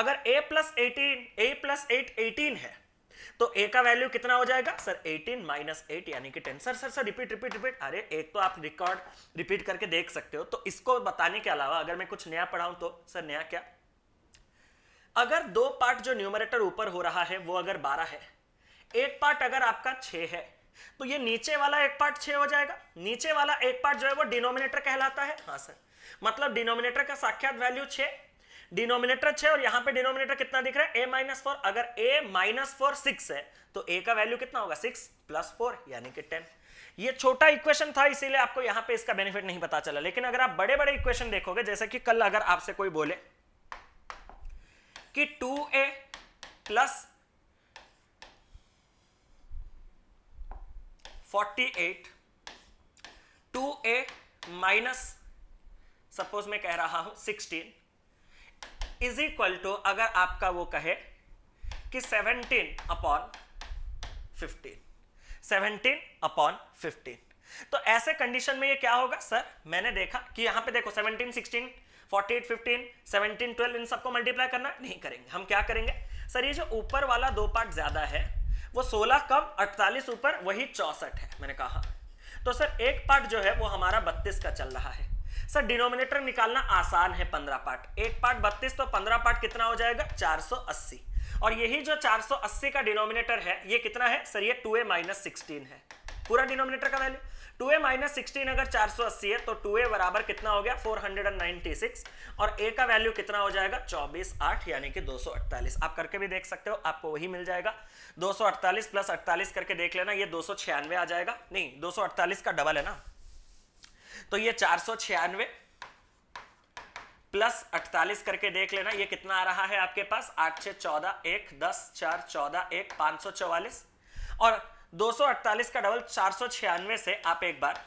अगर A plus eighteen A plus eight eighteen है तो ए का वैल्यू कितना हो जाएगा सर 18 माइनस एट यानी कि 10 sir sir sir repeat repeat repeat अरे एक तो आप रिकॉर्ड रिपीट करके देख सकते हो तो इसको बताने के अलावा अगर मैं कुछ नया पढ़ाऊं तो सर नया क्या अगर दो पार्ट जो न्यूमरेटर ऊपर हो रहा है वो अगर बारह है एक पार्ट अगर आपका छ है तो ये नीचे वाला एक पार्ट छ हो जाएगा नीचे वाला एक पार्ट जो है वो डिनोमिनेटर कहलाता है हाँ सर मतलब डिनोमिनेटर का साक्षात वैल्यू छः डिनोमिनेटर छह और यहां पे डिनोमिनेटर कितना दिख रहा है ए माइनस फोर अगर ए माइनस फोर सिक्स है तो ए का वैल्यू कितना होगा सिक्स प्लस फोर यानी कि टेन ये छोटा इक्वेशन था इसीलिए आपको यहां पे इसका बेनिफिट नहीं पता चला लेकिन अगर आप बड़े बड़े इक्वेशन देखोगे जैसे कि कल अगर आपसे कोई बोले कि two a plus forty eight two a minus suppose मैं कह रहा हूं सिक्सटीन इज इक्वल टू अगर आपका वो कहे कि 17 अपॉन 15 17 अपॉन 15 तो ऐसे कंडीशन में ये क्या होगा सर मैंने देखा कि यहां पे देखो 17 16 48 15 17 12 इन सबको मल्टीप्लाई करना नहीं करेंगे हम क्या करेंगे सर ये जो ऊपर वाला दो पार्ट ज्यादा है वो 16 कम 48 ऊपर वही चौसठ है मैंने कहा तो सर एक पार्ट जो है वो हमारा बत्तीस का चल रहा है सर डिनोमिनेटर निकालना आसान है पंद्रह पार्ट एक पार्ट बत्तीस तो पंद्रह पार्ट कितना हो जाएगा चार सौ अस्सी और यही जो चार सौ अस्सी का डिनोमिनेटर है ये कितना है सर ये टू ए माइनस सिक्सटीन है पूरा डिनोमिनेटर का value two a minus sixteen अगर 480 है तो टू ए बराबर कितना हो गया 496 और ए का वैल्यू कितना हो जाएगा 24 आठ यानी कि 248 आप करके भी देख सकते हो आपको वही मिल जाएगा 248 प्लस 48 करके देख लेना ये दो आ जाएगा नहीं 248 का डबल है ना तो ये चार सौ छियानवे प्लस अड़तालीस करके देख लेना ये कितना आ रहा है आपके पास आठ छह चौदह एक दस चार चौदह एक पांच सौ चौवालीस और दो सौ अड़तालीस का डबल चार सौ छियानवे से आप एक बार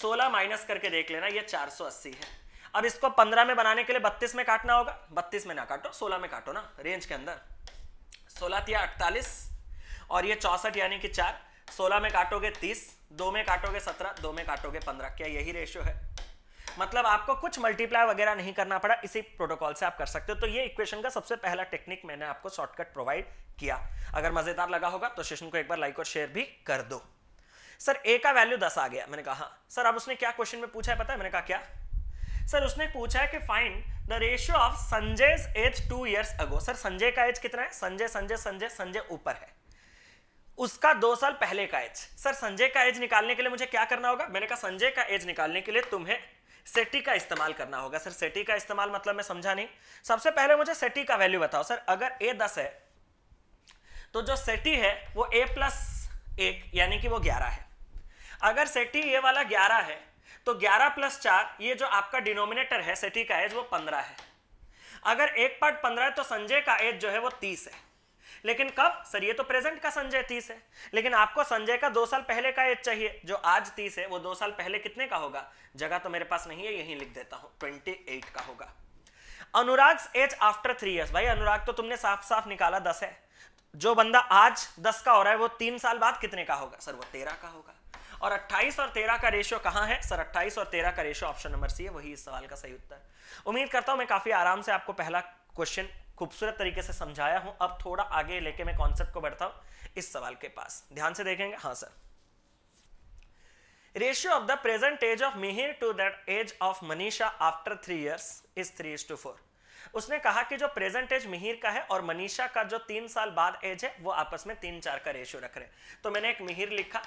सोलह माइनस करके देख लेना ये चार सौ अस्सी है अब इसको पंद्रह में बनाने के लिए बत्तीस में काटना होगा बत्तीस में ना काटो सोलह में काटो ना रेंज के अंदर सोलह या अड़तालीस और ये चौसठ यानी कि चार सोलह में काटोगे तीस दो में काटोगे सत्रह दो में काटोगे पंद्रह क्या यही रेशियो है मतलब आपको कुछ मल्टीप्लाई वगैरह नहीं करना पड़ा इसी प्रोटोकॉल से आप कर सकते हो तो ये इक्वेशन का सबसे पहला टेक्निक मैंने आपको शॉर्टकट प्रोवाइड किया अगर मजेदार लगा होगा तो सेशन को एक बार लाइक और शेयर भी कर दो सर ए का वैल्यू दस आ गया मैंने कहा सर अब उसने क्या क्वेश्चन में पूछा है पता है मैंने कहा क्या सर उसने पूछा है कि find the ratio of Sanjay age two years ago sir Sanjay का एज कितना है संजय संजय संजय संजय ऊपर है उसका दो साल पहले का एज सर संजय का एज निकालने के लिए मुझे क्या करना होगा मैंने कहा संजय का एज निकालने के लिए तुम्हें सेटी का इस्तेमाल करना होगा सर सेटी का इस्तेमाल मतलब मैं समझा नहीं सबसे पहले मुझे सेटी का वैल्यू बताओ सर अगर ए दस है तो जो सेटी है वो ए प्लस एक यानी कि वो ग्यारह है अगर सेटी ये वाला ग्यारह है तो ग्यारह प्लस चार ये जो आपका डिनोमिनेटर है सेटी का एज वो पंद्रह है अगर एक पार्ट पंद्रह है तो संजय का एज जो है वो तीस है लेकिन कब सर ये तो प्रेजेंट का संजय तीस है लेकिन आपको संजय का दो साल पहले का एज चाहिए जो आज तीस है वो दो साल पहले कितने का होगा जगह तो मेरे पास नहीं है यही लिख देता हूं ट्वेंटी एट का होगा Anurag age after three years भाई अनुराग तो तुमने साफ साफ निकाला दस है जो बंदा आज दस का हो रहा है वो तीन साल बाद कितने का होगा सर वो तेरह का होगा और 28 और 13 का रेशियो कहां है सर 28 और 13 का रेशियो ऑप्शन नंबर सी है वही इस सवाल का सही उत्तर उम्मीद करता हूं मैं काफी आराम से आपको पहला क्वेश्चन खूबसूरत तरीके से समझाया हूं अब थोड़ा आगे लेके मैं कॉन्सेप्ट को बढ़ता हूं इस सवाल के पास ध्यान से देखेंगे हाँ sir ratio of the present age of Mihir to that age of Manisha after three years is three is to four उसने कहा कि जो प्रेजेंट एज मिहिर का है और मनीषा का जो तीन साल बाद एज है वो आपस में तीन चार का रेशियो रख रहे तो मैंने एक मिहिर लिखा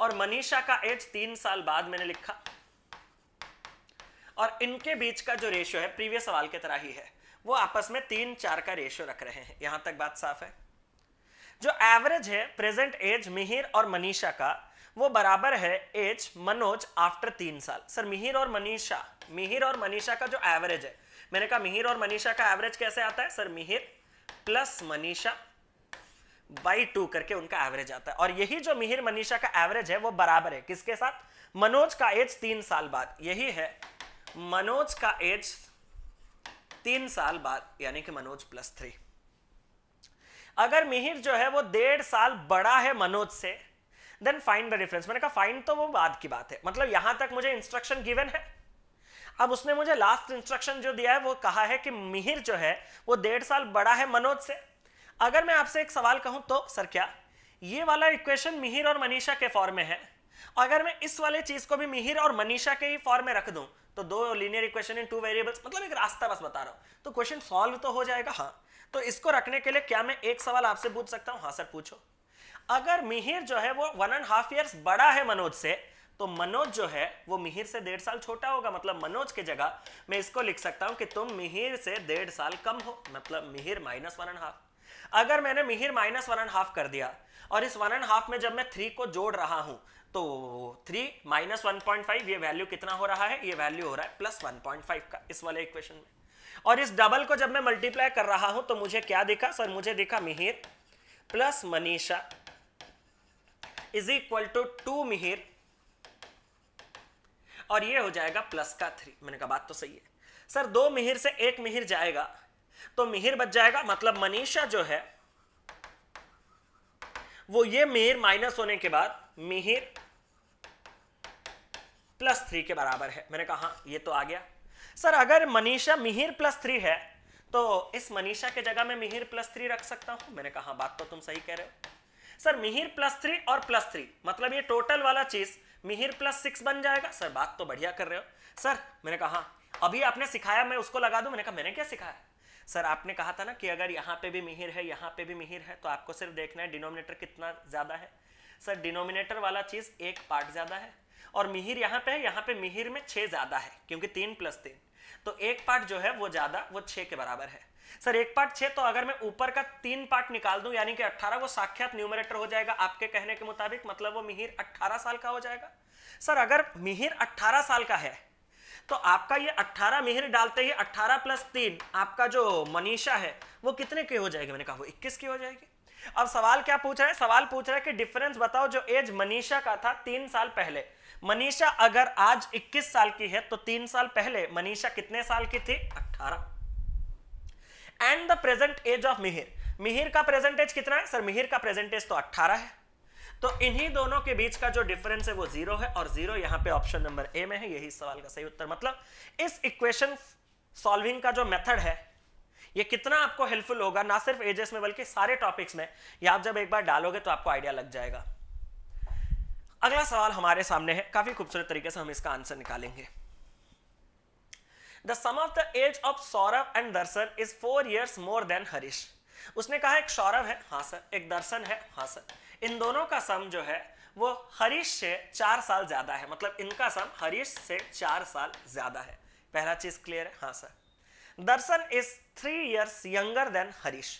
और मनीषा का एज तीन साल बाद मैंने लिखा और इनके बीच का जो रेशियो है प्रीवियस सवाल की तरह ही है वो आपस में तीन चार का रेशियो रख रहे हैं यहां तक बात साफ है जो एवरेज है प्रेजेंट एज मिहिर और मनीषा का वो बराबर है एज मनोज आफ्टर तीन साल सर मिहिर और मनीषा मिहिर और मनीषा का जो एवरेज है मैंने कहा मिहिर और मनीषा का एवरेज कैसे आता है sir Mihir plus Manisha by two करके उनका एवरेज आता है और यही जो मिहिर मनीषा का एवरेज है वो बराबर है किसके साथ मनोज का एज तीन साल बाद यही है मनोज का एज तीन साल बाद यानी कि मनोज प्लस थ्री अगर मिहिर जो है वो डेढ़ साल बड़ा है मनोज से देन फाइंड द डिफरेंस मैंने कहा फाइंड तो वो बाद की बात है मतलब यहां तक मुझे इंस्ट्रक्शन गिवन है अब उसने मुझे लास्ट इंस्ट्रक्शन जो दिया है वो कहा है कि मिहिर जो है वो डेढ़ साल बड़ा है मनोज से अगर मैं आपसे एक सवाल कहूं तो सर क्या ये वाला इक्वेशन मिहिर और मनीषा के फॉर्म में है अगर मैं इस वाले चीज को भी मिहिर और मनीषा के ही फॉर्म में रख दूं तो दो linear equation in two variables मतलब एक रास्ता बस बता रहा हूँ तो क्वेश्चन सॉल्व तो हो जाएगा हाँ तो इसको रखने के लिए क्या मैं एक सवाल आपसे पूछ सकता हूँ हाँ सर पूछो अगर मिहिर जो है वो वन एंड हाफ ईयर्स बड़ा है मनोज से तो मनोज जो है वो मिहिर से डेढ़ साल छोटा होगा मतलब मनोज की जगह मैं इसको लिख सकता हूँ कि तुम मिहिर से डेढ़ साल कम हो मतलब Mihir minus one and half अगर मैंने Mihir minus one and half कर दिया और इस वन एंड हाफ में जब मैं थ्री को जोड़ रहा हूं तो three minus one point five ये वैल्यू कितना हो रहा है ये वैल्यू हो रहा है प्लस वन पॉइंट फाइव का इस वाले इक्वेशन में और इस डबल को जब मैं मल्टीप्लाई कर रहा हूं तो मुझे क्या देखा सर मुझे देखा Mihir plus Manisha is equal to two Mihir और ये हो जाएगा प्लस का थ्री मैंने कहा बात तो सही है सर दो मिहिर से एक मिहिर जाएगा तो मिहिर बच जाएगा मतलब मनीषा जो है वो ये मिहिर माइनस होने के बाद मिहिर प्लस थ्री के बराबर है मैंने कहा ये तो आ गया सर अगर मनीषा मिहिर प्लस थ्री है तो इस मनीषा के जगह मैं मिहिर प्लस थ्री रख सकता हूं मैंने कहा बात तो तुम सही कह रहे हो सर मिहिर प्लस थ्री और प्लस थ्री मतलब ये टोटल वाला चीज मिहिर प्लस सिक्स बन जाएगा सर बात तो बढ़िया कर रहे हो सर मैंने कहा अभी आपने सिखाया मैं उसको लगा दू मैंने कहा मैंने क्या सिखाया सर आपने कहा था ना कि अगर यहाँ पे भी मिहिर है यहाँ पे भी मिहिर है तो आपको सिर्फ देखना है डिनोमिनेटर कितना ज्यादा है सर डिनोमिनेटर वाला चीज एक पार्ट ज्यादा है और मिहिर यहाँ पे है यहाँ पे मिहिर में छह ज्यादा है क्योंकि तीन प्लस तीन तो एक पार्ट जो है वो ज्यादा वो छह के बराबर है सर एक पार्ट छः तो अगर मैं ऊपर का तीन पार्ट निकाल दूं यानी कि अट्ठारह वो साक्षात न्यूमरेटर हो जाएगा आपके कहने के मुताबिक मतलब वो मिहिर अट्ठारह साल का हो जाएगा सर अगर मिहिर अट्ठारह साल का है तो आपका ये 18 मिहिर डालते ही 18 प्लस तीन आपका जो मनीषा है वो कितने की हो जाएगी मैंने कहा वो 21 की हो जाएगी अब सवाल क्या पूछ रहा है सवाल पूछ रहा है कि डिफरेंस बताओ जो एज मनीषा का था तीन साल पहले मनीषा अगर आज 21 साल की है तो तीन साल पहले मनीषा कितने साल की थी 18 and the present age of Mihir Mihir का प्रेजेंट एज कितना है सर मिहिर का प्रेजेंट एज तो 18 है तो इन्हीं दोनों के बीच का जो डिफरेंस है वो जीरो है और जीरो यहां पे ऑप्शन नंबर ए में है यही सवाल का सही उत्तर मतलब इस इक्वेशन सॉल्विंग का जो मेथड है ये कितना आपको हेल्पफुल होगा ना सिर्फ एजेस में बल्कि सारे टॉपिक्स में ये आप जब एक बार डालोगे तो आपको आइडिया लग जाएगा अगला सवाल हमारे सामने है काफी खूबसूरत तरीके से हम इसका आंसर निकालेंगे the sum of the age of Saurabh and Darshan is four years more than Harish उसने कहा एक सौरभ है हाँ सर एक दर्शन है हाँ सर इन दोनों का सम जो है वो हरीश से चार साल ज्यादा है मतलब इनका सम हरीश से चार साल ज्यादा है पहला चीज क्लियर है हाँ sir Darshan is three years younger than Harish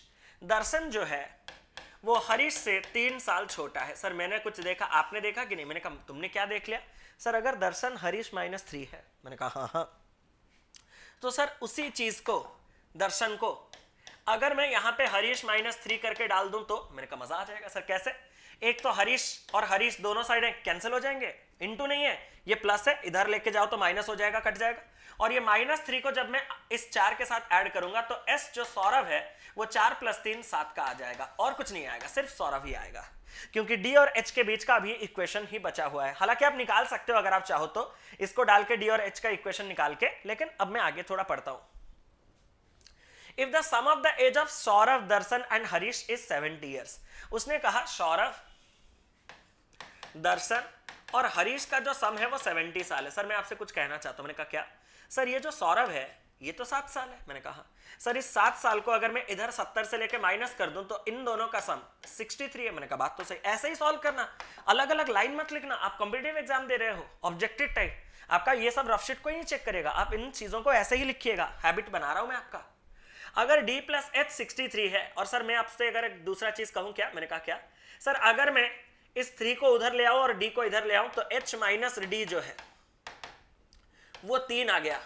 Darshan जो है वो हरीश से तीन साल छोटा है सर मैंने कुछ देखा आपने देखा कि नहीं मैंने कहा तुमने क्या देख लिया सर अगर दर्शन हरीश माइनस थ्री है मैंने कहा हाँ हाँ तो सर उसी चीज को दर्शन को अगर मैं यहां पे हरीश माइनस थ्री करके डाल दूं तो मैंने कहा मजा आ जाएगा सर कैसे एक तो हरीश और हरीश दोनों साइड कैंसिल हो जाएंगे इंटू नहीं है ये प्लस है इधर लेके जाओ तो माइनस हो जाएगा कट जाएगा और ये माइनस थ्री को जब मैं इस चार के साथ ऐड करूंगा तो एस जो सौरभ है वो चार प्लस तीन सात का आ जाएगा और कुछ नहीं आएगा सिर्फ सौरभ ही आएगा क्योंकि डी और एच के बीच का अभी इक्वेशन ही बचा हुआ है हालांकि आप निकाल सकते हो अगर आप चाहो तो इसको डाल के डी और एच का इक्वेशन निकाल के लेकिन अब मैं आगे थोड़ा पढ़ता हूं if the sum of the age of Saurabh Darshan and Harish is seventy years उसने कहा सौरभ दर्शन और हरीश का जो सम है वो सेवेंटी साल है सर मैं आपसे कुछ कहना चाहता हूं मैंने कहा क्या सर ये जो सौरभ है ये तो सात साल है मैंने कहा सर इस सात साल को अगर मैं इधर सत्तर से लेकर माइनस कर दूं तो इन दोनों का सम 63 है मैंने कहा बात तो सही ऐसे ही सॉल्व करना अलग अलग लाइन मत लिखना आप कॉम्पिटेटिव एग्जाम दे रहे हो ऑब्जेक्टिव टाइप आपका ये सब रफशीट को ही नहीं चेक करेगा आप इन चीजों को ऐसे ही लिखिएगा हैबिट बना रहा हूं मैं आपका अगर d प्लस एच सिक्सटी है और सर मैं आपसे अगर एक दूसरा चीज कहूं क्या मैंने कहा क्या सर अगर मैं इस थ्री को उधर ले आऊं और डी को इधर ले आऊं तो एच माइनस डी जो है वो तीन आ गया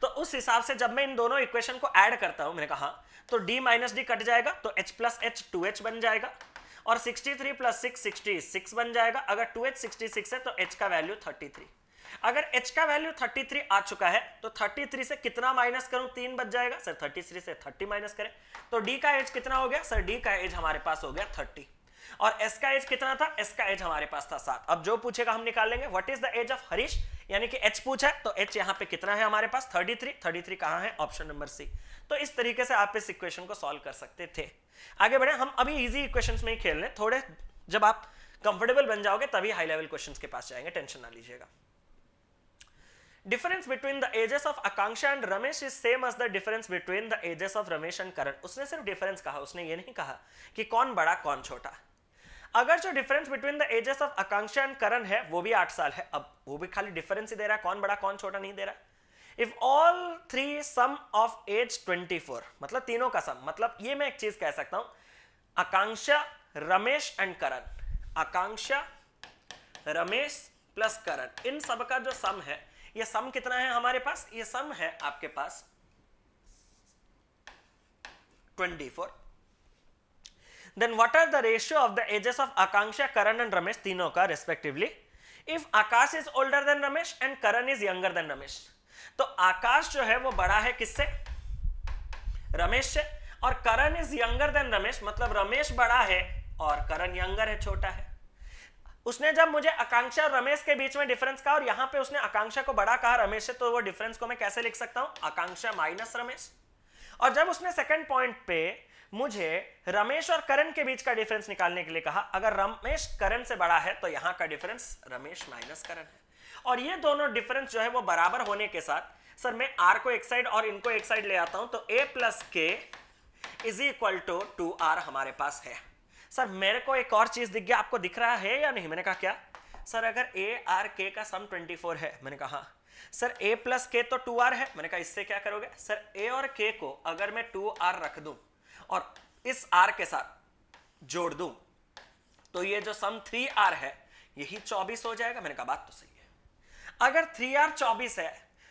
तो उस हिसाब से जब मैं इन दोनों इक्वेशन को ऐड करता हूं मैंने कहा हाँ, तो d माइनस डी कट जाएगा तो h प्लस एच टू बन जाएगा और 63 थ्री प्लस सिक्स सिक्सटी बन जाएगा अगर 2h 66 है तो h का वैल्यू 33 अगर h का वैल्यू 33 आ चुका है तो 33 से कितना माइनस करूं तीन बच जाएगा सर 33 से 30 माइनस करें तो d का एज कितना हो गया सर d का एज हमारे पास हो गया 30 और s का एज कितना था s का एज हमारे पास था सात अब जो पूछेगा हम निकालेंगे what is the age of Harish यानी कि H पूछा तो एच यहाँ पे कितना है हमारे पास थर्टी थ्री थर्टी थ्री कहां है ऑप्शन नंबर सी तो इस तरीके से आप इस इक्वेशन को सॉल्व कर सकते थे आगे बढ़े हम अभी इजी इक्वेशंस में ही खेल लें थोड़े जब आप कंफर्टेबल बन जाओगे तभी हाई लेवल क्वेश्चन के पास जाएंगे टेंशन ना लीजिएगा difference between the ages of Akanksha and Ramesh is same as the difference between the ages of Ramesh and Karan उसने सिर्फ डिफरेंस कहा उसने ये नहीं कहा कि कौन बड़ा कौन छोटा अगर जो difference between the ages of Akanksha and Karan है वो भी आठ साल है अब वो भी खाली डिफरेंस ही दे रहा है कौन बड़ा कौन छोटा नहीं दे रहा if all three sum of age 24 मतलब तीनों का सम मतलब ये मैं एक चीज कह सकता हूं आकांक्षा रमेश एंड करण आकांक्षा रमेश प्लस करण इन सब का जो सम है ये सम कितना है हमारे पास ये सम है आपके पास 24 then what are the ratio of the ages of Akanksha, Karan and Ramesh, तीनों का respectively? If Akash is older than Ramesh and Karan is younger than Ramesh, तो आकाश जो है वो बड़ा है किससे रमेश से और Karan is younger than Ramesh मतलब रमेश बड़ा है और करण यंगर है छोटा है उसने जब मुझे आकांक्षा और रमेश के बीच में डिफरेंस कहा और यहां पे उसने आकांक्षा को बड़ा कहा रमेश से तो वो डिफरेंस को मैं कैसे लिख सकता हूं आकांक्षा माइनस रमेश और जब उसने सेकंड पॉइंट पे मुझे रमेश और करण के बीच का डिफरेंस निकालने के लिए कहा अगर रमेश करण से बड़ा है तो यहां का डिफरेंस रमेश माइनस करण है और ये दोनों डिफरेंस जो है वो बराबर होने के साथ सर मैं आर को एक साइड और इनको एक साइड ले आता हूं तो ए plus k is equal to two r हमारे पास है सर मेरे को एक और चीज दिख गया आपको दिख रहा है या नहीं मैंने कहा क्या सर अगर ए आर के का सम 24 है मैंने कहा हाँ। सर ए प्लस के तो टू आर है मैंने कहा इससे क्या करोगे सर ए और के को अगर मैं टू आर रख दूं और इस आर के साथ जोड़ दूं तो ये जो सम थ्री आर है यही चौबीस हो जाएगा मैंने कहा बात तो सही है अगर थ्री आर चौबीस है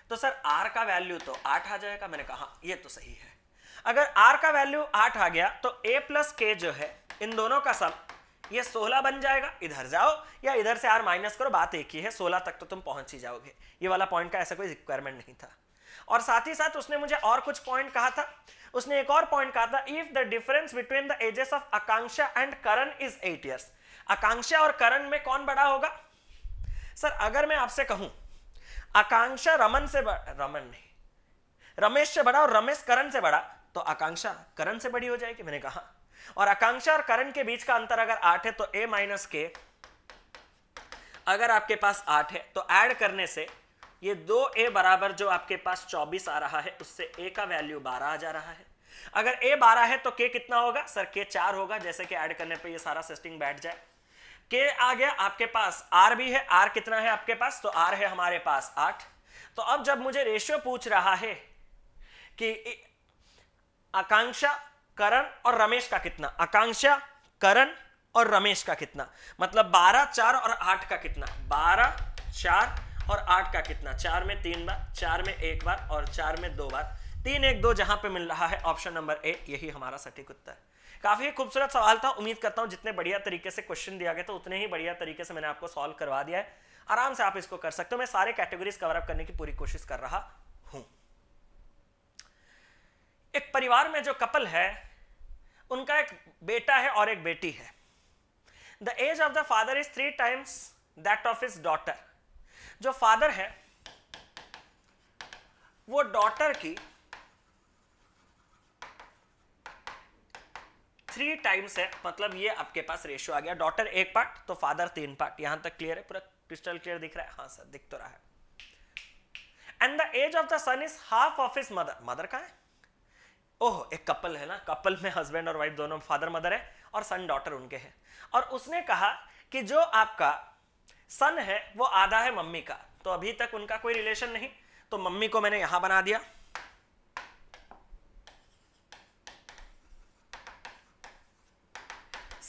तो सर आर का वैल्यू तो आठ आ जाएगा मैंने कहा हाँ, ये तो सही है अगर आर का वैल्यू आठ आ गया तो ए प्लस के जो है इन दोनों का सम ये सोलह बन जाएगा इधर जाओ या इधर से आर माइनस करो बात एक ही है सोलह तक तो तुम पहुंच ही जाओगे ये वाला पॉइंट का ऐसा कोई रिक्वायरमेंट नहीं था और साथ ही साथ उसने मुझे और कुछ पॉइंट कहा था उसने एक और पॉइंट कहा था if the difference between the ages of Akanksha and Karan is eight years Akanksha और करण में कौन बड़ा होगा सर अगर मैं आपसे कहूं आकांक्षा रमन से रमन नहीं रमेश से बड़ा और रमेश करण से बड़ा तो आकांक्षा करण से बड़ी हो जाएगी मैंने कहा और आकांक्षा और करण के बीच का अंतर अगर आठ है तो ए माइनस के अगर आपके पास आठ है तो ऐड करने से ये दो ए बराबर जो आपके पास चौबीस आ रहा है उससे ए का वैल्यू बारह आ जा रहा है अगर ए बारह है तो के कितना होगा सर के चार होगा जैसे कि ऐड करने पे ये सारा सिस्टिंग बैठ जाए के आ गया आपके पास आर भी है आर कितना है आपके पास तो आर है हमारे पास आठ तो अब जब मुझे रेशियो पूछ रहा है कि आकांक्षा करण और रमेश का कितना आकांक्षा करण और रमेश का कितना मतलब बारह चार और आठ का कितना बारह चार और आठ का कितना चार में तीन बार चार में एक बार और चार में दो बार तीन एक दो जहां पे मिल रहा है ऑप्शन नंबर ए यही हमारा सटीक उत्तर काफी खूबसूरत सवाल था उम्मीद करता हूं जितने बढ़िया तरीके से क्वेश्चन दिया गया था उतने ही बढ़िया तरीके से मैंने आपको सॉल्व करवा दिया है आराम से आप इसको कर सकते हो मैं सारे कैटेगरीज कवर अप करने की पूरी कोशिश कर रहा हूं एक परिवार में जो कपल है उनका एक बेटा है और एक बेटी है the age of the father is three times that of is daughter जो फादर है वो डॉटर की थ्री टाइम्स है मतलब ये आपके पास रेशियो आ गया डॉटर एक पार्ट तो फादर तीन पार्ट यहां तक क्लियर है पूरा क्रिस्टल क्लियर दिख रहा है हाँ सर दिख तो रहा है and the age of the son is half of is mother mother का है ओह एक कपल है ना कपल में हस्बैंड और वाइफ दोनों फादर मदर है और सन डॉटर उनके हैं और उसने कहा कि जो आपका सन है वो आधा है मम्मी का तो अभी तक उनका कोई रिलेशन नहीं तो मम्मी को मैंने यहां बना दिया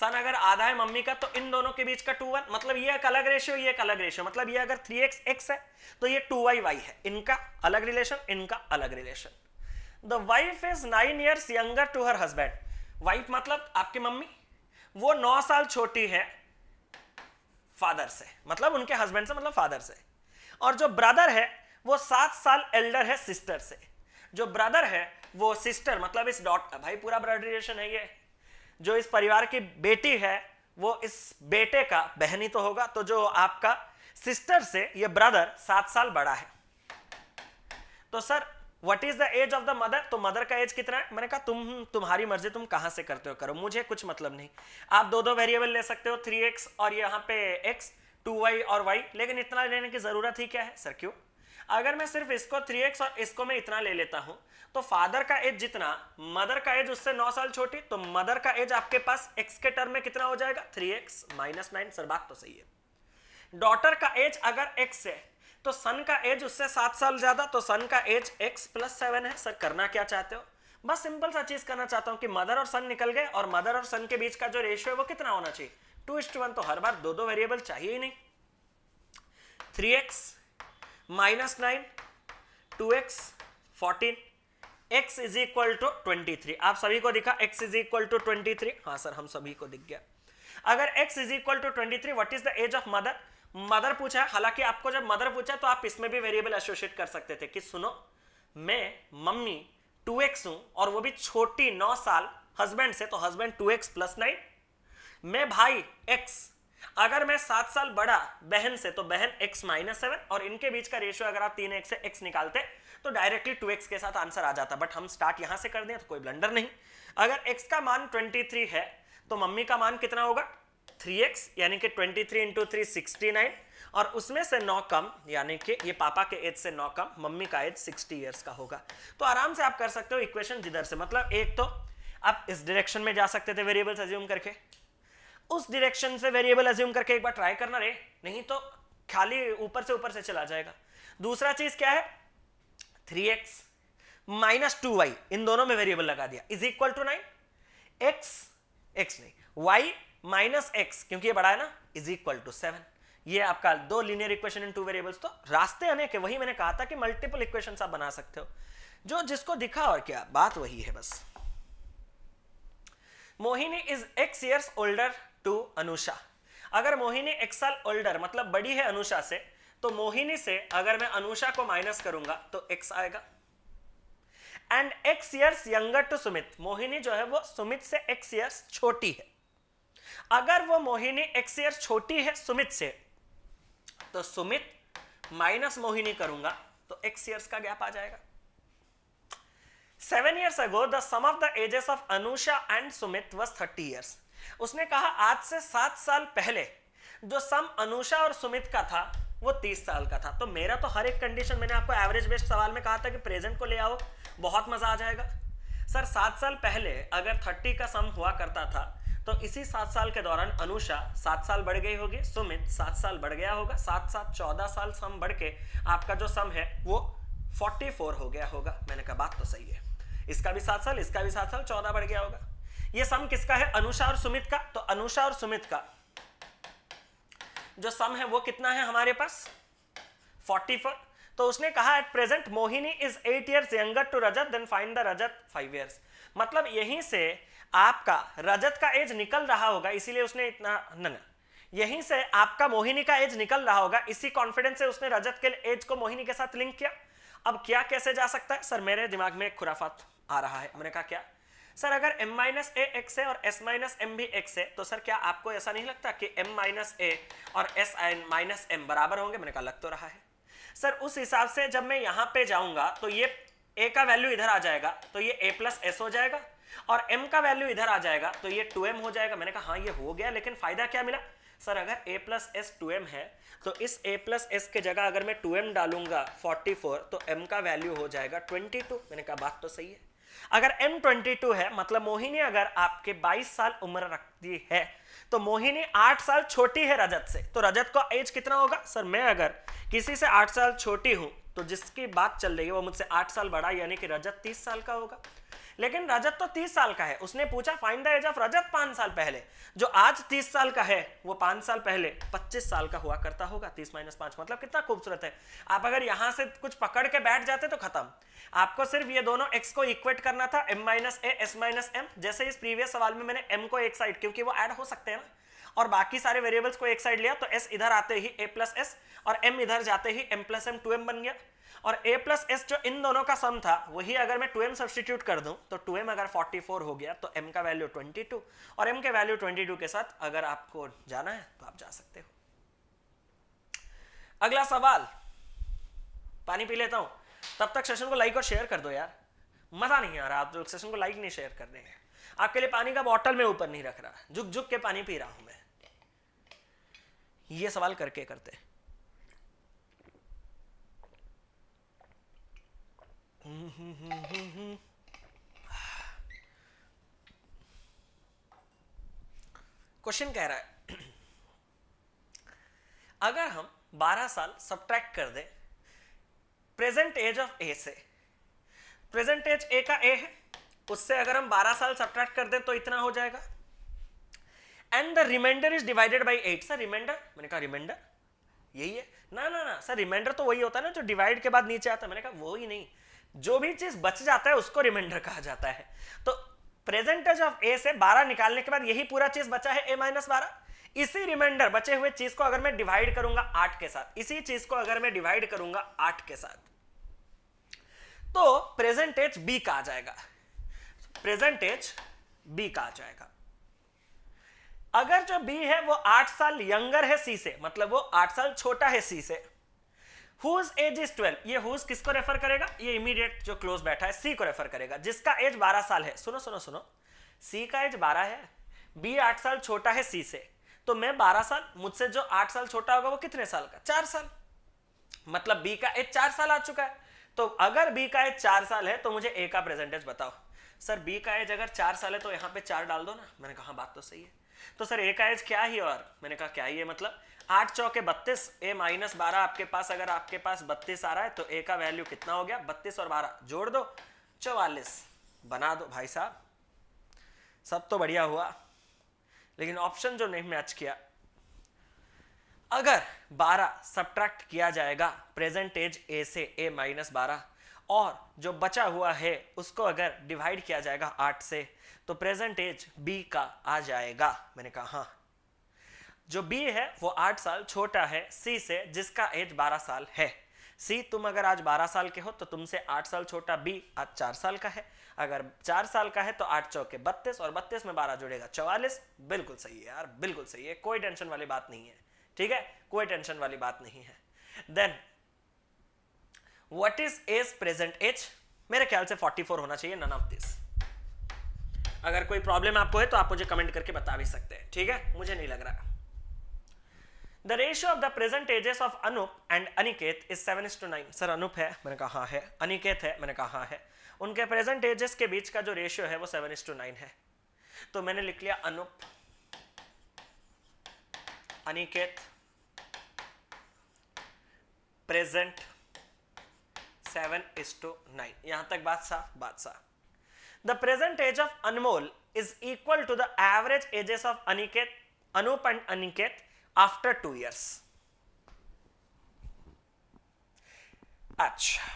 सन अगर आधा है मम्मी का तो इन दोनों के बीच का टू वन मतलब ये एक अलग रेशियो ये एक अलग रेशियो मतलब ये अगर थ्री एक्स एक्स है तो ये टू वाई वाई है इनका अलग रिलेशन इनका अलग relation the wife is nine years younger to her husband wife मतलब आपकी मम्मी वो नौ साल छोटी है फादर से मतलब उनके हस्बैंड से मतलब फादर से और जो ब्रदर है वो सात साल एल्डर है सिस्टर से जो ब्रदर है वो सिस्टर मतलब इस डॉट भाई पूरा ब्लड रिलेशन है ये जो इस परिवार की बेटी है वो इस बेटे का बहनी तो होगा तो जो आपका सिस्टर से ये ब्रदर सात साल बड़ा है तो sir what is the age of the mother तो मदर का एज कितना है मैंने कहा तुम तुम्हारी मर्जी तुम कहां से करते हो करो मुझे कुछ मतलब नहीं आप दो दो वेरिएबल ले सकते हो थ्री एक्स और यहाँ पे एक्स टू वाई और वाई लेकिन इतना लेने की ज़रूरत ही क्या है सर क्यों अगर मैं सिर्फ इसको थ्री एक्स और इसको मैं इतना ले लेता हूँ तो फादर का एज जितना मदर का एज उससे नौ साल छोटी तो मदर का एज आपके पास एक्स के टर्म में कितना हो जाएगा three x minus nine sir बात तो सही है डॉटर का एज अगर एक्स है तो सन का एज उससे सात साल ज्यादा तो सन का एज एक्स प्लस सेवन है सर करना क्या चाहते हो बस सिंपल सा चीज करना चाहता हूं कि मदर और सन निकल गए और मदर और सन के बीच का जो रेशियो है वो कितना होना चाहिए टू इस्ट वन तो हर बार दो दो वेरिएबल चाहिए ही नहीं three x minus nine two x fourteen x is equal to twenty three आप सभी को दिखा x is equal to twenty three हाँ सर हम सभी को दिख गया अगर x is equal to twenty three what is the age of mother mother पूछा हालांकि आपको जब मदर पूछा तो आप इसमें भी वेरिएबल एसोसिएट कर सकते थे कि सुनो मैं मम्मी टू एक्स हूं और वो भी छोटी नौ साल हस्बैंड से तो husband two x plus nine मैं भाई एक्स अगर मैं सात साल बड़ा बहन से तो बहन x माइनस सेवन और इनके बीच का रेशियो अगर आप तीन एक्स से x निकालते तो डायरेक्टली टू एक्स के साथ आंसर आ जाता बट हम स्टार्ट यहां से कर दें तो कोई ब्लंडर नहीं अगर x का मान 23 है तो मम्मी का मान कितना होगा थ्री एक्स यानी कि twenty three into three sixty nine और उसमें से नौ कम यानी कि ये पापा के एज से नौ कम मम्मी का एज सिक्सटी ईयर्स का होगा तो आराम से आप कर सकते हो इक्वेशन जिधर से मतलब एक तो आप इस डायरेक्शन में जा सकते थे वेरिएबल्स एज्यूम करके उस डायरेक्शन से वेरिएबल एज्यूम करके एक बार ट्राई करना रे नहीं तो खाली ऊपर से ऊपर से चला जाएगा दूसरा चीज क्या है three x minus two y इन दोनों में वेरिएबल लगा दिया is equal to nine x x नहीं वाई माइनस एक्स क्योंकि ये बड़ा है ना इज इक्वल टू सेवन ये आपका दो linear equation in two variables तो रास्ते अनेक वही मैंने कहा था कि मल्टीपल इक्वेशन आप बना सकते हो जो जिसको दिखा और क्या बात वही है बस Mohini is x years older to Anusha अगर मोहिनी एक साल ओल्डर मतलब बड़ी है अनुषा से तो मोहिनी से अगर मैं अनुषा को माइनस करूंगा तो एक्स आएगा and x years younger to Sumit Mohini जो है वो सुमित से एक्स ईयर्स छोटी है अगर वो मोहिनी एक्स ईयर छोटी है सुमित से तो सुमित माइनस मोहिनी करूंगा तो एक्स ईयर्स का गैप आ जाएगा seven years ago the sum of the ages of Anusha and Sumit was thirty years उसने कहा आज से सात साल पहले जो सम अनुषा और सुमित का था वो तीस साल का था तो मेरा तो हर एक कंडीशन मैंने आपको एवरेज बेस्ट सवाल में कहा था कि प्रेजेंट को ले आओ बहुत मजा आ जाएगा सर सात साल पहले अगर थर्टी का सम हुआ करता था तो इसी सात साल के दौरान अनुषा सात साल बढ़ गई होगी सुमित सात साल बढ़ गया होगा सात सात चौदह साल सम बढ़ के आपका जो सम है वो फोर्टी फोर हो गया होगा मैंने कहा बात तो सही है इसका भी सात साल इसका भी सात साल चौदह बढ़ गया होगा ये सम किसका है अनुषा और सुमित का तो अनुषा और सुमित का जो सम है वो कितना है हमारे पास फोर्टी फोर तो उसने कहा at present Mohini is eight years younger to Rajat then find the Rajat five years मतलब यहीं से आपका रजत का एज निकल रहा होगा इसीलिए उसने इतना न यहीं से आपका मोहिनी का एज निकल रहा होगा इसी कॉन्फिडेंस से उसने रजत के एज को मोहिनी के साथ लिंक किया अब क्या कैसे जा सकता है सर मेरे दिमाग में एक खुराफात आ रहा है मैंने कहा क्या सर अगर m माइनस ए एक्स है और s माइनस एम भी एक्स है तो सर क्या आपको ऐसा नहीं लगता कि m माइनस ए और s माइनस एम बराबर होंगे मैंने कहा लग तो रहा है सर उस हिसाब से जब मैं यहाँ पे जाऊँगा तो ये a का वैल्यू इधर आ जाएगा तो ये a प्लस एस हो जाएगा और m का वैल्यू इधर आ जाएगा तो ये 2m हो जाएगा मैंने कहा हाँ ये हो गया लेकिन फायदा क्या मिला सर अगर a प्लस एस टू है तो इस a प्लस एस के जगह अगर मैं 2m डालूंगा 44 तो m का वैल्यू हो जाएगा 22 मैंने कहा बात तो सही है अगर m 22 है मतलब मोहिनी अगर आपके 22 साल उम्र रखती है तो मोहिनी 8 साल छोटी है रजत से तो रजत का एज कितना होगा सर मैं अगर किसी से 8 साल छोटी हूं तो जिसकी बात चल रही है वो मुझसे 8 साल बड़ा यानी कि रजत 30 साल का होगा लेकिन रजत तो तीस साल का है उसने पूछा find the age of Rajat पांच साल पहले जो आज तीस साल का है वो पांच साल पहले पच्चीस साल का हुआ करता होगा तीस माइनस पांच मतलब कितना खूबसूरत है आप अगर यहां से कुछ पकड़ के बैठ जाते तो खत्म आपको सिर्फ ये दोनों एक्स को इक्वेट करना था m minus a s minus m जैसे इस प्रीवियस सवाल में मैंने एम को एक साइड क्योंकि वो एड हो सकते हैं ना और बाकी सारे वेरिएबल्स को एक साइड लिया तो एस इधर आते ही ए प्लस एस और एम इधर जाते ही m plus m two m बन गया और ए प्लस एस जो इन दोनों का सम था वही अगर मैं टू एम सब्सटीट्यूट कर दूं तो टू एम अगर 44 हो गया तो एम का वैल्यू 22 और एम के वैल्यू 22 के साथ अगर आपको जाना है तो आप जा सकते हो अगला सवाल पानी पी लेता हूं तब तक सेशन को लाइक और शेयर कर दो यार मजा नहीं आ रहा आप लोग सेशन को लाइक नहीं शेयर कर रहे हैं आपके लिए पानी का बॉटल में ऊपर नहीं रख रहा झुक झुक के पानी पी रहा हूं मैं ये सवाल करके करते क्वेश्चन कह रहा है अगर हम 12 साल सब्ट्रैक्ट कर दें प्रेजेंट एज ऑफ ए से प्रेजेंट एज ए का ए है उससे अगर हम 12 साल सब्ट्रैक्ट कर दें तो इतना हो जाएगा and the remainder is divided by eight sir remainder मैंने कहा रिमाइंडर यही है ना ना ना सर रिमाइंडर तो वही होता है ना जो डिवाइड के बाद नीचे आता है मैंने कहा वो ही नहीं जो भी चीज बच जाता है उसको रिमाइंडर कहा जाता है तो प्रेजेंटेज ऑफ ए से बारह निकालने के बाद यही पूरा चीज बचा है ए माइनस बारह इसी रिमाइंडर बचे हुए चीज को अगर मैं डिवाइड करूंगा आठ के साथ इसी चीज को अगर मैं डिवाइड करूंगा आठ के साथ तो प्रेजेंटेज बी कहा जाएगा प्रेजेंटेज बी कहा जाएगा अगर जो बी है वो आठ साल यंगर है सी से मतलब वो आठ साल छोटा है सी से हुज एज इज ट्वेल्व ये हुज किसको रेफर करेगा ये इमीडिएट जो क्लोज बैठा है सी को रेफर करेगा जिसका एज बारह साल है सुनो सुनो सुनो सी का एज बारह है बी आठ साल छोटा है सी से तो मैं बारह साल मुझसे जो आठ साल छोटा होगा वो कितने साल का चार साल मतलब बी का एज चार साल आ चुका है तो अगर बी का एज चार साल है तो मुझे ए का प्रेजेंटेज बताओ सर बी का एज अगर चार साल है तो यहाँ पे चार डाल दो ना मैंने कहा बात तो सही है तो सर ए का क्या ही और मैंने कहा क्या ही है मतलब आठ चौके बत्तीस ए माइनस बारह आपके पास अगर आपके पास बत्तीस आ रहा है तो ए का वैल्यू कितना हो गया बत्तीस और बारह जोड़ दो चौवालिस बना दो भाई साहब सब तो बढ़िया हुआ लेकिन ऑप्शन जो नहीं मैच किया अगर 12 सब्ट्रैक्ट किया जाएगा प्रेजेंट एज ए से ए माइनस बारह और जो बचा हुआ है उसको अगर डिवाइड किया जाएगा 8 से तो प्रेजेंट एज बी का आ जाएगा मैंने कहा हाँ जो बी है वो आठ साल छोटा है सी से जिसका एज बारह साल है सी तुम अगर आज बारह साल के हो तो तुमसे आठ साल छोटा बी आज चार साल का है अगर चार साल का है तो आठ चौके बत्तीस और बत्तीस में बारह जुड़ेगा चौवालीस बिल्कुल सही है यार बिल्कुल सही है कोई टेंशन वाली बात नहीं है ठीक है कोई टेंशन वाली बात नहीं है then what is age present age मेरे ख्याल से फोर होना चाहिए नन ऑफ दिस अगर कोई प्रॉब्लम आपको है तो आप मुझे कमेंट करके बता भी सकते हैं ठीक है मुझे नहीं लग रहा the ratio of the present ages of Anup and Aniket is seven is to nine sir Anup है मैंने कहा हाँ है अनिकेत है मैंने कहा हाँ है उनके प्रेजेंट एजेस के बीच का जो रेशियो है वो सेवन इज टू नाइन है तो मैंने लिख लिया Anup Aniket present seven is to nine यहां तक बात साफ बात साफ The present age of Anmol is equal to the average ages of Aniket, Anup and Aniket after 2 years. अच्छा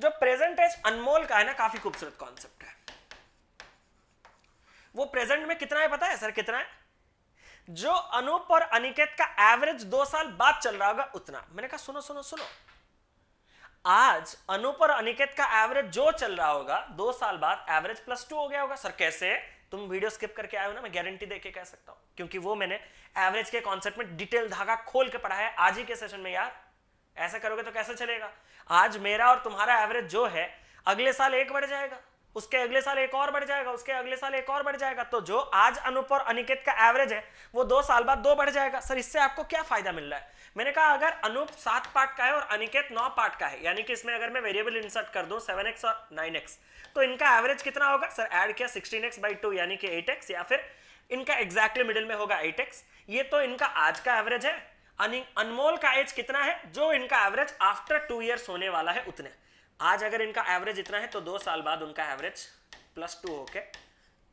जो प्रेजेंट एज अनमोल का है ना काफी खूबसूरत कॉन्सेप्ट है वो प्रेजेंट में कितना है पता है सर कितना है जो अनूप और अनिकेत का एवरेज दो साल बाद चल रहा होगा उतना मैंने कहा सुनो सुनो सुनो आज अनूप और अनिकेत का एवरेज जो चल रहा होगा दो साल बाद एवरेज प्लस टू हो गया होगा सर कैसे तुम वीडियो स्किप करके आए हो ना मैं गारंटी देके कह सकता हूं क्योंकि वो मैंने एवरेज के कॉन्सेप्ट में डिटेल धागा खोल के पढ़ा है आज ही के सेशन में यार ऐसा करोगे तो कैसे चलेगा आज मेरा और तुम्हारा एवरेज जो है अगले साल एक बढ़ जाएगा उसके अगले साल एक और बढ़ जाएगा उसके अगले साल एक और बढ़ जाएगा तो जो आज अनुप और अनिकेत का एवरेज है वो दो साल बाद दो बढ़ जाएगा सर इससे आपको क्या फायदा मिल रहा है मैंने कहा अगर अनूप सात पार्ट का है और अनिकेत नौ पार्ट का है यानी कि इसमें अगर मैं वेरिएबल इंसर्ट कर दूं 7x और 9x तो इनका एवरेज कितना होगा सर ऐड किया 16x बाई टू यानी कि 8x या फिर इनका एक्जैक्टली मिडिल में होगा 8x ये तो इनका आज का एवरेज है अनमोल का एज कितना है जो इनका एवरेज आफ्टर टू ईयर्स होने वाला है उतने आज अगर इनका एवरेज इतना है तो दो साल बाद उनका एवरेज प्लस टू होके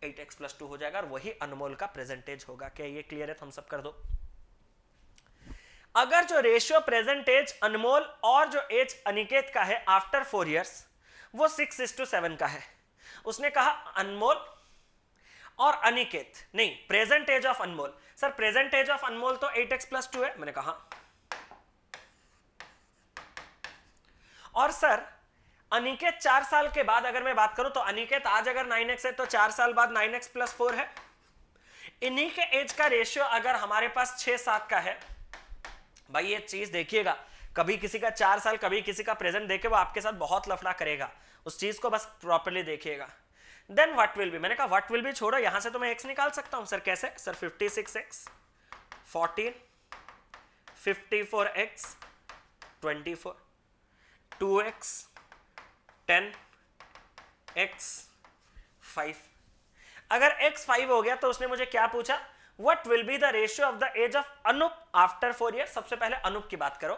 एट एक्स प्लस टू हो जाएगा और वही अनमोल का प्रेजेंटेज होगा क्या ये क्लियर है तो हम सब कर दो अगर जो रेशियो प्रेजेंट एज अनमोल और जो एज अनिकेत का है आफ्टर फोर इयर्स वो सिक्स इज टू सेवन का है उसने कहा अनमोल और अनिकेत नहीं present age of Anmol sir present age of Anmol तो एट एक्स प्लस टू है मैंने कहा और सर अनिकेत चार साल के बाद अगर मैं बात करूं तो अनिकेत आज अगर नाइन एक्स है तो चार साल बाद नाइन एक्स प्लस फोर है इन्हीं के एज का रेशियो अगर हमारे पास छह सात का है भाई ये चीज देखिएगा कभी किसी का चार साल कभी किसी का प्रेजेंट देखे वो आपके साथ बहुत लफड़ा करेगा उस चीज को बस प्रॉपरली देखिएगा देन व्हाट विल बी मैंने कहा व्हाट विल बी छोड़ो यहां से तो मैं एक्स निकाल सकता हूं सर कैसे sir fifty six x fourteen fifty four x twenty four two x ten x five अगर एक्स फाइव हो गया तो उसने मुझे क्या पूछा what will be the ratio of the age of Anup after four year सबसे पहले अनुप की बात करो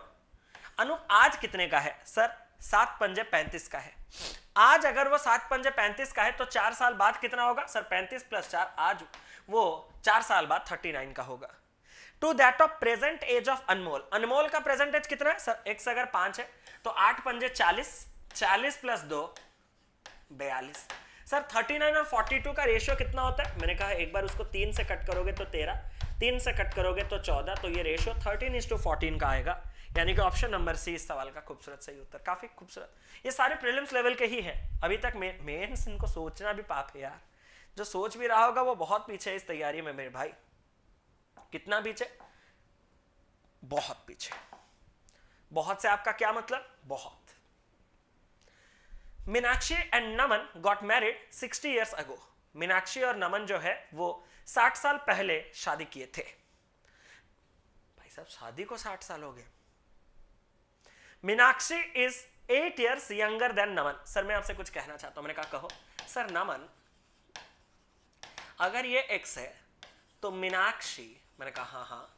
अनुप आज कितने का है सर सात पंजे पैंतीस का है आज अगर वो सात पंजे पैंतीस का है तो चार साल बाद कितना होगा सर पैंतीस प्लस चार आज वो चार साल बाद थर्टी नाइन का होगा to that of present age of Anmol Anmol का प्रेजेंट एज कितना है सर एक्स अगर पांच है तो आठ पंजे चालीस चालीस प्लस दो बयालीस सर 39 और 42 का रेशियो कितना होता है मैंने कहा एक बार उसको तीन से कट करोगे तो तेरह तीन से कट करोगे तो चौदह तो ये ratio thirteen is to fourteen का आएगा यानी कि ऑप्शन नंबर सी इस सवाल का खूबसूरत सही उत्तर काफी खूबसूरत ये सारे प्रिलिम्स लेवल के ही है अभी तक मेन्स इनको सोचना भी पाप है यार जो सोच भी रहा होगा वो बहुत पीछे है इस तैयारी में मेरे भाई कितना पीछे बहुत पीछे बहुत से आपका क्या मतलब बहुत Meenakshi and Naman got married 60 years ago Meenakshi और नमन जो है वो 60 साल पहले शादी किए थे भाई साहब शादी को 60 साल हो गए Meenakshi is eight years younger than Naman sir मैं आपसे कुछ कहना चाहता हूं मैंने कहा कहो सर नमन अगर ये एक्स है तो मीनाक्षी मैंने कहा हाँ हाँ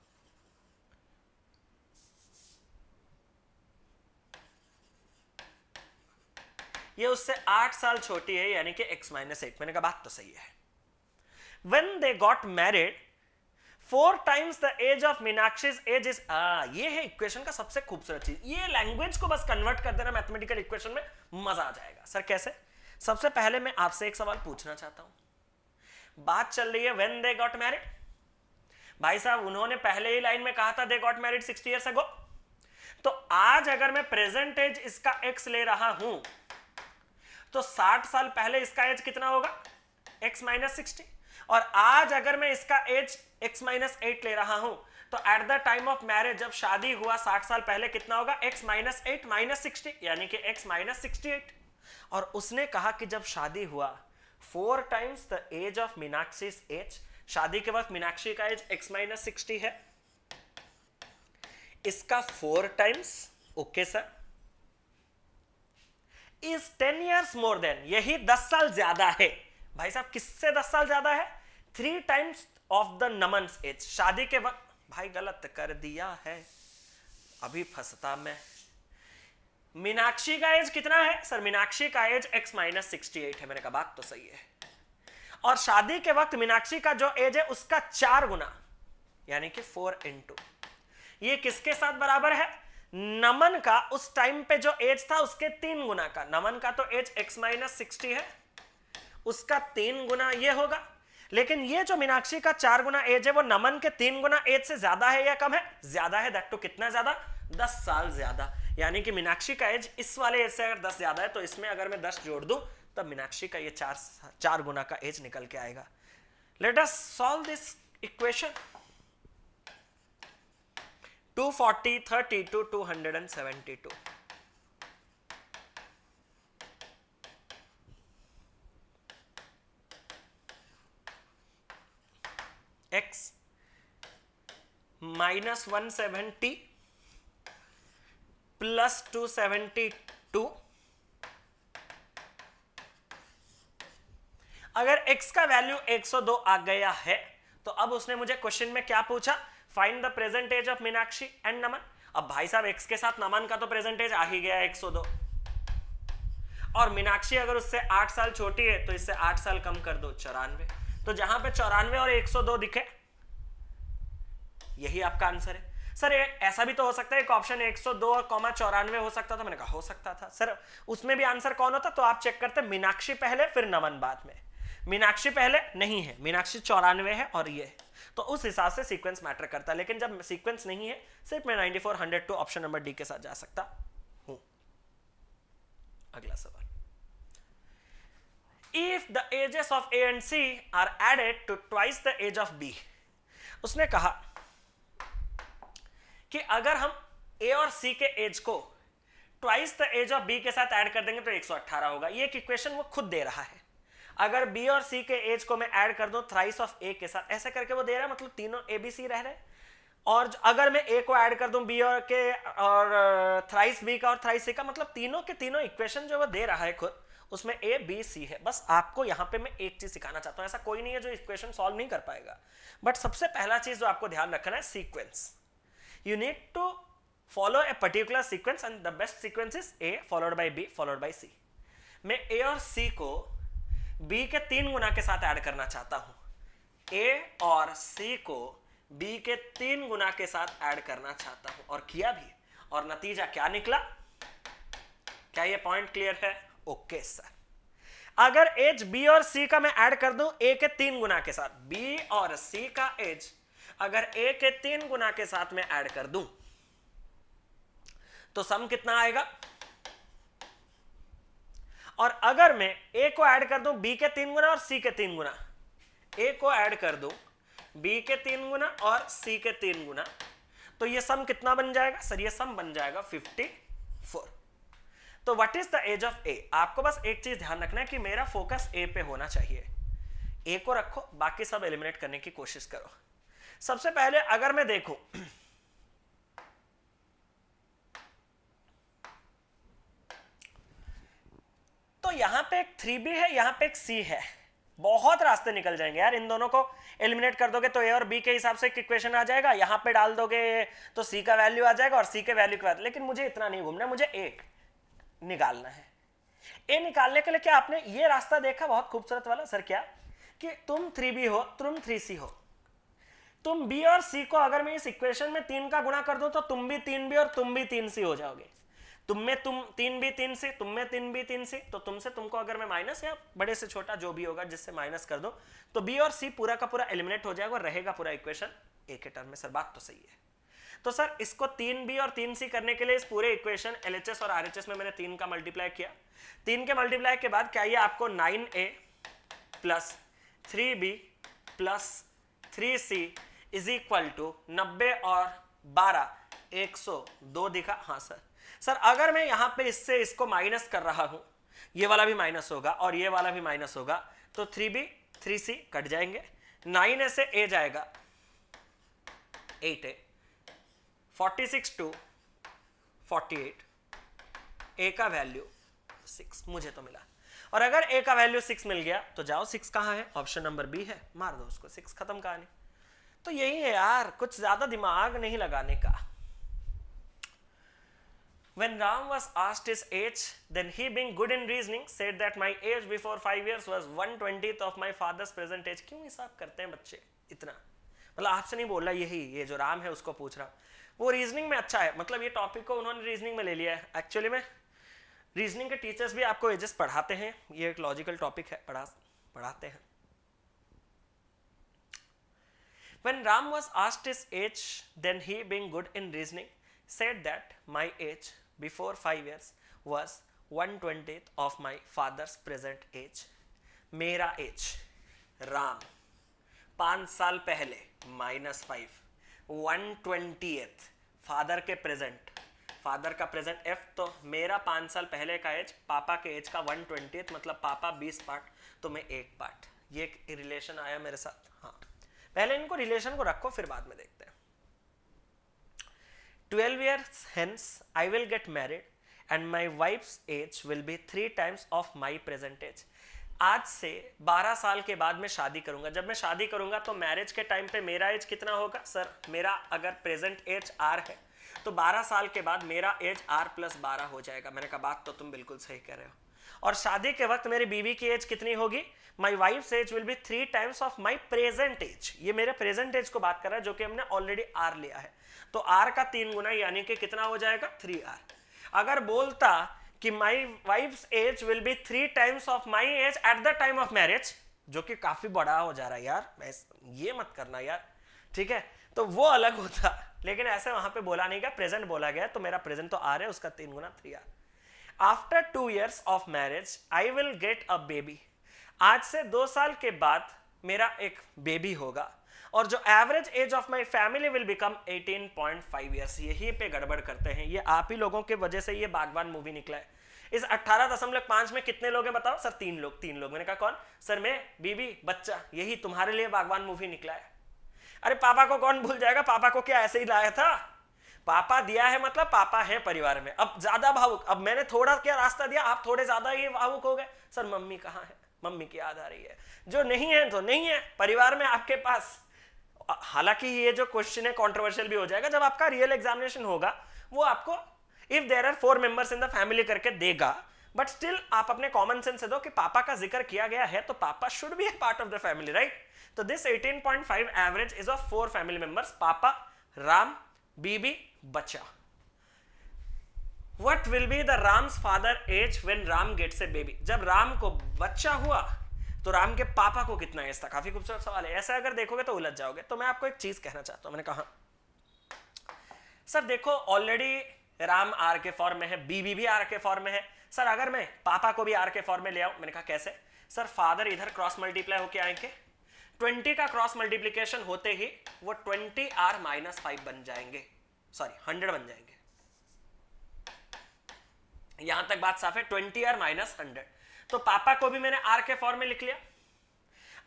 ये उससे आठ साल छोटी है यानी कि x माइनस एट मैंने कहा बात तो सही है when they got married four times the age of Meenakshi age is ये है इक्वेशन का सबसे खूबसूरत चीज ये लैंग्वेज को बस कन्वर्ट कर देना मैथमेटिकल इक्वेशन में मजा आ जाएगा सर कैसे सबसे पहले मैं आपसे एक सवाल पूछना चाहता हूं बात चल रही है वेन दे गॉट मैरिड भाई साहब उन्होंने पहले ही लाइन में कहा था they got married sixty years ago तो आज अगर मैं प्रेजेंट एज इसका एक्स ले रहा हूं तो 60 साल पहले इसका एज कितना होगा x माइनस सिक्सटी और आज अगर मैं इसका एज x माइनस एट ले रहा हूं तो at the time of marriage जब शादी हुआ 60 साल पहले कितना होगा x minus eight minus sixty यानी कि x माइनस सिक्सटी एट और उसने कहा कि जब शादी हुआ four times the age of Meenakshi age शादी के वक्त मीनाक्षी का एज x माइनस सिक्सटी है इसका four times okay sir is ten years more than यही दस साल ज्यादा है भाई साहब किससे दस साल ज्यादा है three times of the Naman age शादी के वक्त भाई गलत कर दिया है अभी फंसता मैं मीनाक्षी का एज कितना है सर मीनाक्षी का age x minus sixty eight है मैंने कहा बात तो सही है और शादी के वक्त मीनाक्षी का जो एज है उसका चार गुना यानी कि फोर इंटू ये किसके साथ बराबर है नमन का उस टाइम पे जो एज था उसके तीन गुना का नमन का तो एज एक्स माइनस सिक्सटी है उसका तीन गुना ये होगा लेकिन ये जो मीनाक्षी का चार गुना एज है वो नमन के तीन गुना एज से ज्यादा है या कम है ज्यादा है दैट टू कितना ज्यादा दस साल ज्यादा यानी कि मीनाक्षी का एज इस वाले एज से अगर दस ज्यादा है तो इसमें अगर मैं दस जोड़ दू तब मीनाक्षी का ये चार चार गुना का एज निकल के आएगा let us solve this equation two x minus one seventy plus two seventy two अगर x का वैल्यू 102 आ गया है तो अब उसने मुझे क्वेश्चन में क्या पूछा find the percentage of Meenakshi and Naman अब भाई साहब एक्स के साथ नमन का तो प्रेजेंटेज आ ही गया 102 और मीनाक्षी अगर उससे आठ साल छोटी है तो इससे आठ साल कम कर दो चौरानवे तो जहां पे चौरानवे और 102 दिखे यही आपका आंसर है सर ऐसा भी तो हो सकता है एक ऑप्शन 102 और कॉमा चौरानवे हो सकता था मैंने कहा हो सकता था सर उसमें भी आंसर कौन होता तो आप चेक करते मीनाक्षी पहले फिर नमन बाद में मीनाक्षी पहले नहीं है मीनाक्षी चौरानवे है और ये है तो उस हिसाब से सीक्वेंस मैटर करता है लेकिन जब सीक्वेंस नहीं है सिर्फ मैं ninety four hundred two option number D के साथ जा सकता हूं अगला सवाल if the ages of A and C are added to twice the age of B उसने कहा कि अगर हम ए और सी के एज को twice the age of B के साथ ऐड कर देंगे तो 118 होगा ये एक इक्वेशन वो खुद दे रहा है अगर बी और सी के एज को मैं ऐड कर दूं थ्राइस ऑफ ए के साथ ऐसे करके वो दे रहा है मतलब तीनों ए बी सी रह रहे और अगर मैं ए को ऐड कर दूं बी और के और थ्राइस बी का और थ्राइस सी का मतलब तीनों के तीनों इक्वेशन जो वो दे रहा है खुद उसमें ए बी सी है बस आपको यहां पे मैं एक चीज सिखाना चाहता हूं ऐसा कोई नहीं है जो इक्वेशन सॉल्व नहीं कर पाएगा बट सबसे पहला चीज जो आपको ध्यान रखना है sequence you need to follow a particular sequence and the best sequence is A followed by B followed by C मैं ए और सी को बी के तीन गुना के साथ ऐड करना चाहता हूं ए और सी को बी के तीन गुना के साथ ऐड करना चाहता हूं और किया भी और नतीजा क्या निकला क्या ये पॉइंट क्लियर है ओके सर अगर एज बी और सी का मैं ऐड कर दूं ए के तीन गुना के साथ बी और सी का एज अगर ए के तीन गुना के साथ मैं ऐड कर दूं तो सम कितना आएगा और अगर मैं ए को ऐड कर दूं बी के तीन गुना और सी के तीन गुना ए को ऐड कर दूं बी के तीन गुना और सी के तीन गुना तो ये सम कितना बन जाएगा सर ये सम बन जाएगा 54 तो what is the age of A आपको बस एक चीज ध्यान रखना है कि मेरा फोकस ए पे होना चाहिए ए को रखो बाकी सब एलिमिनेट करने की कोशिश करो सबसे पहले अगर मैं देखू तो यहां पे एक थ्री बी है यहां पे एक सी है बहुत रास्ते निकल जाएंगे यार इन दोनों को एलिमिनेट कर दोगे तो ए और बी के हिसाब से एक इक्वेशन आ जाएगा यहां पे डाल दोगे तो सी का वैल्यू आ जाएगा और सी के वैल्यू के बाद लेकिन मुझे इतना नहीं घूमना मुझे ए निकालना है ए निकालने के लिए क्या आपने ये रास्ता देखा बहुत खूबसूरत वाला सर क्या कि तुम थ्री बी हो तुम थ्री सी हो तुम बी और सी को अगर मैं इस इक्वेशन में तीन का गुणा कर दूं तो तुम भी तीन बी और तुम भी तीन सी हो जाओगे तुम में तुम तीन भी तीन से तुम में तीन भी तीन से तो तुमसे तुमको अगर मैं माइनस या बड़े से छोटा जो भी होगा जिससे माइनस कर दो तो बी और सी पूरा का पूरा एलिमिनेट हो जाएगा रहेगा पूरा इक्वेशन ए के टर्म में सर बात तो सही है तो सर इसको तीन बी और तीन सी करने के लिए इस पूरे इक्वेशन एल और आर में मैंने तीन का मल्टीप्लाई किया तीन के मल्टीप्लाई के बाद क्या ये आपको nine A plus three B plus three C is equal to नब्बे और बारह एक सौ दो दिखा हाँ सर सर अगर मैं यहां पे इससे इसको माइनस कर रहा हूं ये वाला भी माइनस होगा और ये वाला भी माइनस होगा तो three B three C cut जाएंगे नाइन ए से ए जाएगा eight A forty six to forty eight A का वैल्यू सिक्स मुझे तो मिला और अगर ए का वैल्यू सिक्स मिल गया तो जाओ सिक्स कहां है ऑप्शन नंबर बी है मार दो उसको सिक्स खत्म कहानी तो यही है यार कुछ ज्यादा दिमाग नहीं लगाने का When Ram was asked his age, then he being good in reasoning said that my age before 5 years was 120th of my father's present age. क्यों हिसाब करते हैं बच्चे इतना मतलब आपसे नहीं बोला यही ये जो राम है उसको पूछ रहा हूँ वो रीजनिंग में अच्छा है मतलब ये टॉपिक को उन्होंने रीजनिंग में ले लिया है एक्चुअली में रीजनिंग के टीचर्स भी आपको एजेस पढ़ाते हैं ये एक लॉजिकल टॉपिक है पढ़ा पढ़ाते हैं When Ram was asked his age, then he, being good in reasoning, said that my age before 5 years was 1 20th of my father's present age. मेरा एज राम पाँच साल पहले minus five one twentieth father के present father का present F तो मेरा पाँच साल पहले का एज पापा के एज का वन ट्वेंटी मतलब पापा बीस पार्ट तो मैं एक पार्ट ये एक रिलेशन आया मेरे साथ हाँ पहले इनको रिलेशन को रखो फिर बाद में देखो 12 years hence I will get married and my wife's age will be three times of my present age. आज से 12 साल के बाद मैं शादी करूंगा जब मैं शादी करूंगा तो मैरिज के टाइम पे मेरा एज कितना होगा सर मेरा अगर प्रेजेंट एज आर है तो 12 साल के बाद मेरा एज आर प्लस बारह हो जाएगा मैंने कहा बात तो तुम बिल्कुल सही कर रहे हो और शादी के वक्त मेरी बीवी की एज कितनी होगी my wife age will be three times of my present age ये मेरे प्रेजेंट एज को बात कर रहा है जो कि हमने ऑलरेडी आर लिया है तो आर का तीन गुना यानी कि कितना हो जाएगा थ्री आर अगर बोलता कि my wife's age will be three times of my age at the time of marriage जो कि काफी बड़ा हो जा रहा है यार ये मत करना यार ठीक है तो वो अलग होता लेकिन ऐसे वहां पे बोला नहीं गया प्रेजेंट बोला गया तो मेरा प्रेजेंट तो आ रहा है उसका तीन गुना three R after two years of marriage I will get a baby आज से दो साल के बाद मेरा एक बेबी होगा और जो average age of my family will become 18.5 point years यही पे गड़बड़ करते हैं ये आप ही लोगों के वजह से ये बागवान मूवी निकला है इस अट्ठारह दशमलव पांच में कितने लोग हैं बताओ सर तीन लोग तीन लोग मैंने कहा कौन सर मैं बीबी बच्चा यही तुम्हारे लिए बागवान मूवी निकला है अरे पापा को कौन भूल जाएगा पापा को क्या ऐसे ही लाया था पापा दिया है मतलब पापा है परिवार में अब ज्यादा भावुक अब मैंने थोड़ा क्या रास्ता दिया आप थोड़े ज्यादा ही भावुक हो गए सर मम्मी कहाँ है मम्मी की याद आ रही है जो नहीं है तो नहीं है परिवार में आपके पास हालांकि ये जो क्वेश्चन है कॉन्ट्रोवर्शियल भी हो जाएगा जब आपका रियल एग्जामिनेशन होगा वो आपको if there are four members in the family करके देगा बट स्टिल आप अपने कॉमन सेंस से दो कि पापा का जिक्र किया गया है तो पापा should be a part of the family right तो this 18.5 average is of four family members पापा राम बीबी बच्चा what will be the Ram's father age when Ram gets a baby जब राम को बच्चा हुआ तो राम के पापा को कितना था काफी खूबसूरत सवाल है ऐसा अगर देखोगे तो उलझ जाओगे तो मैं आपको एक चीज कहना चाहता हूं मैंने कहा सर देखो ऑलरेडी राम आर के फॉर्म में है बीबी भी आर के फॉर्म में है सर अगर मैं पापा को भी आर के फॉर्म में ले आऊ मैंने कहा कैसे सर फादर इधर क्रॉस मल्टीप्लाई होके आएंगे 20 का क्रॉस मल्टीप्लीकेशन होते ही वो 20 आर माइनस फाइव बन जाएंगे सॉरी 100 बन जाएंगे यहां तक बात साफ है 20 आर माइनस हंड्रेड तो पापा को भी मैंने आर के फॉर्म में लिख लिया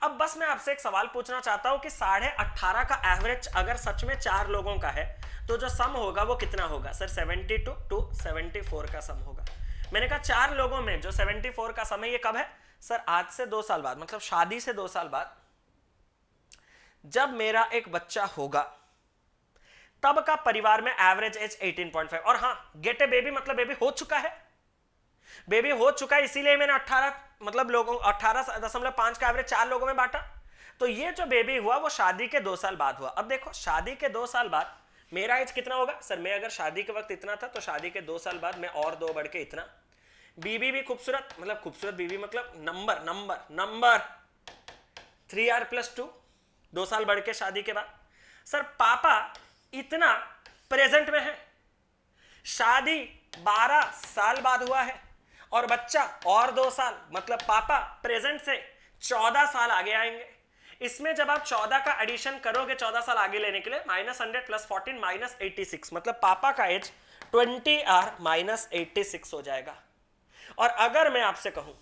अब बस मैं आपसे एक सवाल पूछना चाहता हूं कि साढ़े अट्ठारह का एवरेज अगर सच में चार लोगों का है तो जो सम होगा वो कितना होगा sir seventy two to seventy four का सम होगा मैंने कहा चार लोगों में जो सेवेंटी फोर का सम है ये कब है सर आज से दो साल बाद मतलब शादी से दो साल बाद जब मेरा एक बच्चा होगा तब का परिवार में एवरेज एज 18.5 और हाँ गेट ए बेबी मतलब बेबी हो चुका है बेबी हो चुका है इसीलिए मैंने 18 मतलब लोगों दशमलव पांच का एवरेज चार लोगों में बांटा तो ये जो बेबी हुआ वो शादी के दो साल बाद हुआ अब देखो शादी के दो साल बाद मेरा एज कितना होगा सर मैं अगर शादी के वक्त इतना था तो शादी के दो साल बाद मैं और दो बढ़ के इतना बीबी भी खूबसूरत मतलब खूबसूरत बीबी मतलब number number number three R plus two दो साल बढ़ के शादी के बाद सर पापा इतना प्रेजेंट में है शादी बारह साल बाद हुआ है और बच्चा और दो साल मतलब पापा प्रेजेंट से चौदह साल आगे आएंगे इसमें जब आप चौदह का एडिशन करोगे चौदह साल आगे लेने के लिए minus hundred plus fourteen minus eighty six मतलब पापा का age twenty R minus eighty six हो जाएगा और अगर मैं आपसे कहूं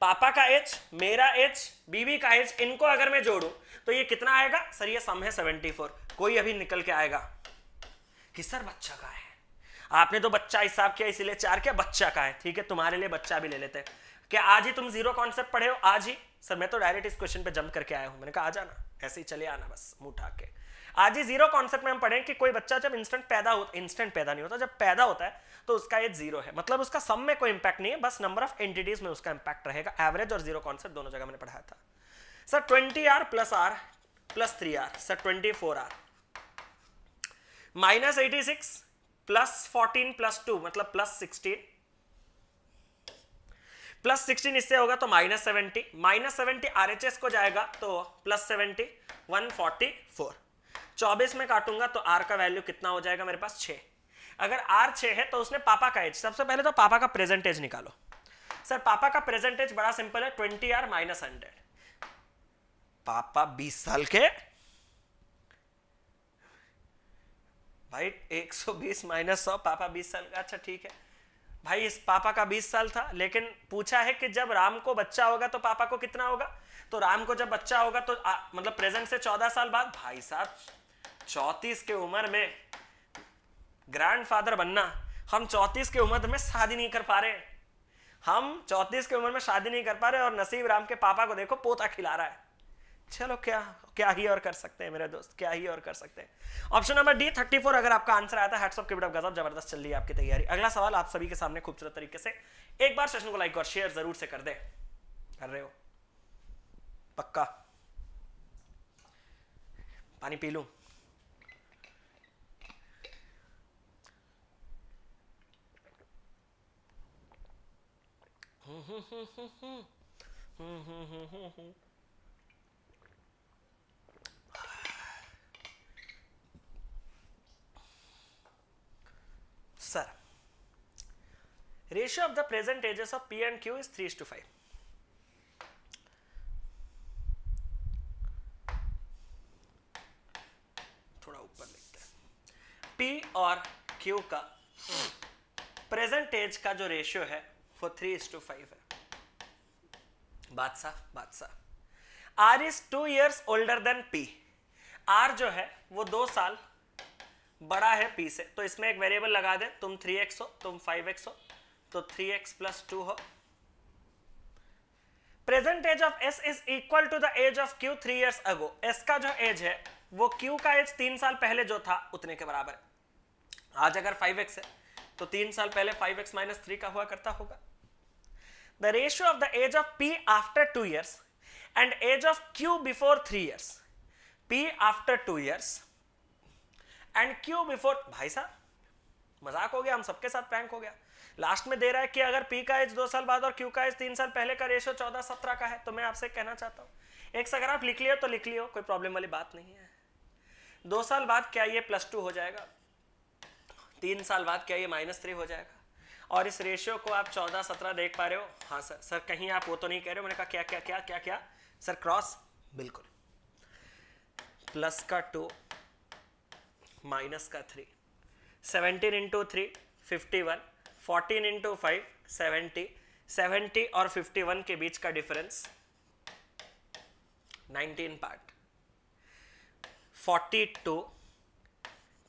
पापा का एज मेरा एज बीवी का एज इनको अगर मैं जोड़ू तो ये कितना आएगा सर ये सम है सेवेंटी फोर कोई अभी निकल के आएगा कि सर बच्चा का है आपने तो बच्चा हिसाब किया इसीलिए चार क्या बच्चा का है ठीक है तुम्हारे लिए बच्चा भी ले लेते हैं क्या आज ही तुम जीरो कॉन्सेप्ट पढ़े हो आज ही सर मैं तो डायरेक्ट इस क्वेश्चन पे जम करके आया हूं मैंने कहा आ जाना ऐसे ही चले आना बस मुंह उठा के आज ही जीरो कॉन्सेप्ट में हम पढ़े कि कोई बच्चा जब इंस्टेंट पैदा होता इंस्टेंट पैदा नहीं होता जब पैदा होता है तो उसका एज जीरो है मतलब उसका सम में कोई इंपैक्ट नहीं है बस नंबर ऑफ एंटिटीज में उसका इंपैक्ट रहेगा एवरेज और जीरो कॉन्सेप्ट दोनों जगह मैंने पढ़ाया था sir twenty R plus R plus three R sir twenty four R minus eighty six plus fourteen plus two मतलब प्लस सिक्सटीन प्लस सिक्सटीन इससे होगा तो minus seventy minus seventy R को जाएगा तो plus seventy one forty four चौबीस में काटूंगा तो आर का वैल्यू कितना हो जाएगा मेरे पास छ अगर आर छ है तो उसने पापा का एज सबसे पहले तो पापा का प्रेजेंटेज निकालो सर पापा का प्रेजेंटेज बड़ा सिंपल है ट्वेंटी आर माइनस हंड्रेड पापा बीस साल के भाई 120 माइनस सौ पापा 20 साल का अच्छा ठीक है भाई इस पापा का 20 साल था लेकिन पूछा है कि जब राम को बच्चा होगा तो पापा को कितना होगा तो राम को जब बच्चा होगा तो आ, मतलब प्रेजेंट से 14 साल बाद भाई साहब चौतीस के उम्र में ग्रैंडफादर बनना हम चौतीस के उम्र में शादी नहीं कर पा रहे हम चौतीस के उम्र में शादी नहीं कर पा रहे और नसीब राम के पापा को देखो पोता खिला रहा है चलो क्या क्या ही और कर सकते हैं मेरे दोस्त क्या ही और कर सकते हैं option number D thirty four अगर आपका आंसर आया था ऑफ गजब जबरदस्त चल रही है आपकी तैयारी अगला सवाल आप सभी के सामने खूबसूरत तरीके से एक बार सेशन को लाइक और शेयर जरूर से कर दे कर रहे हो पक्का पानी पी हम्म हम्म हम्म हम्म हम्म हम्म हम्म हम्म हम्म sir ratio of the present edges of p and q is 3 two five थोड़ा ऊपर लिखते हैं p और क्यू का प्रेजेंट एज का जो रेशियो है वो थ्री इज टू फाइव है बादशाह बादशाह R is two years older than P R जो है वो दो साल बड़ा है पी से तो इसमें एक वेरिएबल लगा दे तुम थ्री एक्स हो तुम फाइव एक्स हो तो थ्री एक्स प्लस टू हो present age of S is equal to the age of Q three years ago S का जो एज है वो क्यू का एज तीन साल पहले जो था उतने के बराबर है आज अगर फाइव एक्स है तो तीन साल पहले फाइव एक्स माइनस थ्री का हुआ करता होगा the ratio of the age of P after two years and age of Q before three years P after two years and Q before भाई साहब मजाक हो गया हम सबके साथ प्रैंक हो गया लास्ट में दे रहा है कि अगर पी का एज दो साल बाद और क्यू का एज तीन साल पहले का रेशो चौदह सत्रह का है तो मैं आपसे कहना चाहता हूँ एक अगर आप लिख लियो तो लिख लियो कोई प्रॉब्लम वाली बात नहीं है दो साल बाद क्या ये प्लस टू हो जाएगा तीन साल बाद क्या ये माइनस थ्री हो जाएगा और इस रेशियो को आप चौदह सत्रह देख पा रहे हो हाँ सर सर कहीं आप वो तो नहीं कह रहे हो मैंने कहा क्या क्या क्या क्या क्या सर क्रॉस बिल्कुल प्लस का टू माइनस का three seventeen into three fifty one fourteen into five seventy seventy और फिफ्टी वन के बीच का difference nineteen part forty two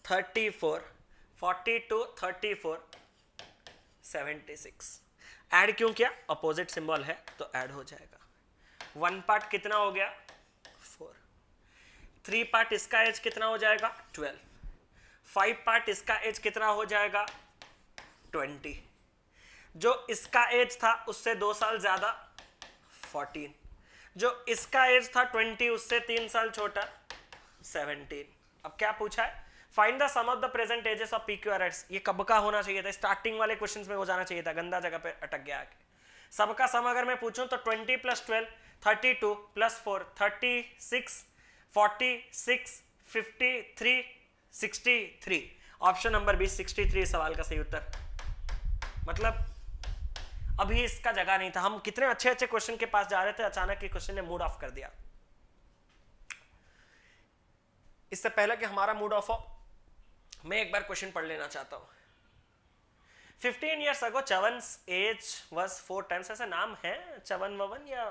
thirty four forty two thirty four seventy six add क्यों किया opposite symbol है तो add हो जाएगा वन पार्ट कितना हो गया फोर थ्री पार्ट इसका एज कितना हो जाएगा ट्वेल्व फाइव पार्ट इसका एज कितना हो जाएगा ट्वेंटी जो इसका एज था उससे दो साल ज़्यादा फोर्टीन जो इसका एज था ट्वेंटी उससे तीन साल छोटा सेवनटीन अब क्या पूछा है find the sum of the present ages of P Q ये कब का होना चाहिए था स्टार्टिंग वाले क्वेश्चन में हो जाना चाहिए था गंदा जगह पे अटक गया आके सबका सम अगर मैं पूछूं तो twenty plus twelve thirty two plus four thirty six forty six fifty three 63 option number B 63 सवाल का सही उत्तर मतलब अभी इसका जगह नहीं था हम कितने अच्छे अच्छे क्वेश्चन के पास जा रहे थे अचानक ये क्वेश्चन ने मूड ऑफ कर दिया इससे पहले कि हमारा मूड ऑफ हो मैं एक बार क्वेश्चन पढ़ लेना चाहता हूं 15 years ago Chavan age was four times ऐसा नाम है चवन ववन या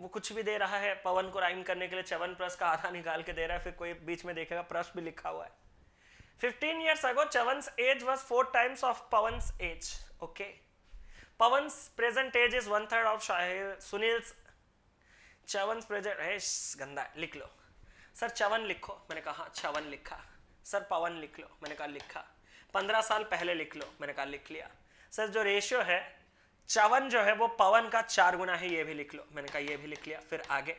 वो कुछ भी दे रहा है पवन को राइम करने के लिए चवन प्रस का आधा निकाल के दे रहा है फिर कोई बीच में देखेगा प्रश भी लिखा हुआ है 15 years ago, Chavan's age was 4 times of Pawan's age. Okay. Pawan's present age is one third of eh, Sunil's. Chavan's present है गंदा लिख लो सर चवन लिखो मैंने कहा चवन लिखा सर पवन लिख लो मैंने कहा लिखा पंद्रह साल पहले लिख लो मैंने कहा लिख लिया सर जो रेशियो है चवन जो है वो पवन का चार गुना है ये भी लिख लो मैंने कहा ये भी लिख लिया फिर आगे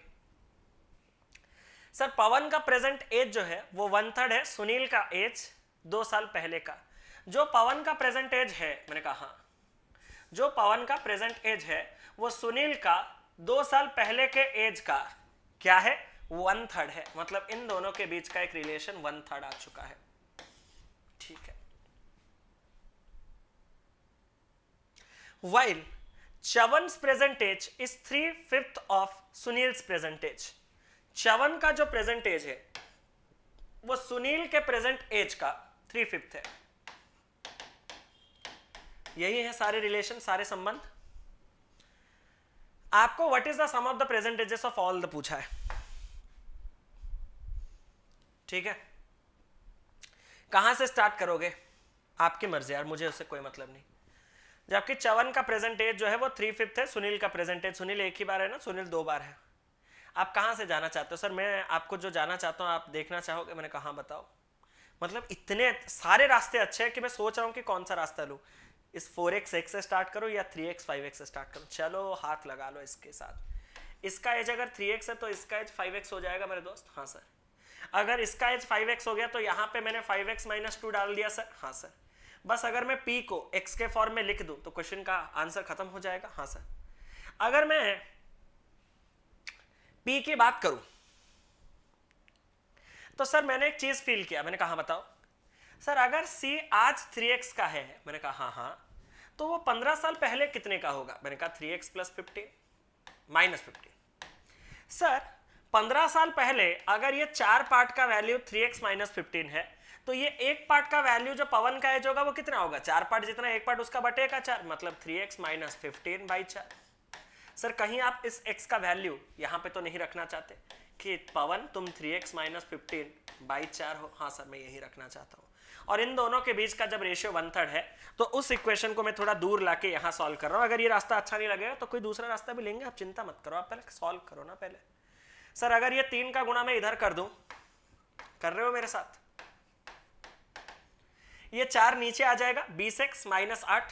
सर पवन का प्रेजेंट एज जो है वो वन थर्ड है सुनील का एज दो साल पहले का जो पवन का प्रेजेंट एज है मैंने कहा हाँ जो पवन का प्रेजेंट एज है वो सुनील का दो साल पहले के एज का क्या है वन थर्ड है मतलब इन दोनों के बीच का एक रिलेशन वन थर्ड आ चुका है ठीक है while Chavan present age is three fifth of of present age Chavan का जो प्रेजेंट एज है वो सुनील के प्रेजेंट एज का थ्री फिफ्थ है यही है सारे रिलेशन सारे संबंध आपको what is the sum of the present ages of all the पूछा है ठीक है कहां से स्टार्ट करोगे आपकी मर्जी यार मुझे उससे कोई मतलब नहीं जबकि चवन का प्रेजेंट एज जो है वो थ्री फिफ्थ है सुनील का प्रेजेंट एज सुनील एक ही बार है ना सुनील दो बार है आप कहाँ से जाना चाहते हो सर मैं आपको जो जाना चाहता हूँ आप देखना चाहोगे मैंने कहा हाँ, बताओ मतलब इतने सारे रास्ते अच्छे हैं कि मैं सोच रहा हूँ कि कौन सा रास्ता लूँ इस फोर एक्स एक्स से स्टार्ट करो या थ्री एक्स फाइव एक्स से स्टार्ट करो चलो हाथ लगा लो इसके साथ इसका एज अगर थ्री एक्स है तो इसका एज फाइव एक्स हो जाएगा मेरे दोस्त हाँ सर अगर इसका एज फाइव एक्स हो गया तो यहाँ पे मैंने फाइव एक्स माइनस टू डाल दिया सर हाँ सर बस अगर मैं पी को एक्स के फॉर्म में लिख दूँ तो क्वेश्चन का आंसर खत्म हो जाएगा हाँ सर अगर मैं पी की बात करूं तो सर मैंने एक चीज फील किया मैंने कहा बताओ सर अगर सी आज 3x का है मैंने कहा हाँ हाँ तो वो 15 साल पहले कितने का होगा मैंने कहा 3x x plus fifteen minus fifteen sir 15 साल पहले अगर ये चार पार्ट का value 3x x minus fifteen है तो ये एक पार्ट का वैल्यू जो पवन का एज होगा वो कितना होगा चार पार्ट जितना एक पार्ट उसका बटेगा चार मतलब three x minus fifteen by चार सर कहीं आप इस x का वैल्यू यहाँ पे तो नहीं रखना चाहते कि पवन तुम 3x x minus fifteen by चार हो हाँ सर मैं यही रखना चाहता हूँ और इन दोनों के बीच का जब रेशियो वन थर्ड है तो उस इक्वेशन को मैं थोड़ा दूर लाके यहाँ सॉल्व कर रहा हूँ अगर ये रास्ता अच्छा नहीं लगेगा तो कोई दूसरा रास्ता भी लेंगे आप चिंता मत करो आप पहले सॉल्व करो ना पहले सर अगर ये तीन का गुणा मैं इधर कर दूं कर रहे हो मेरे साथ ये चार नीचे आ जाएगा बीस एक्स माइनस आठ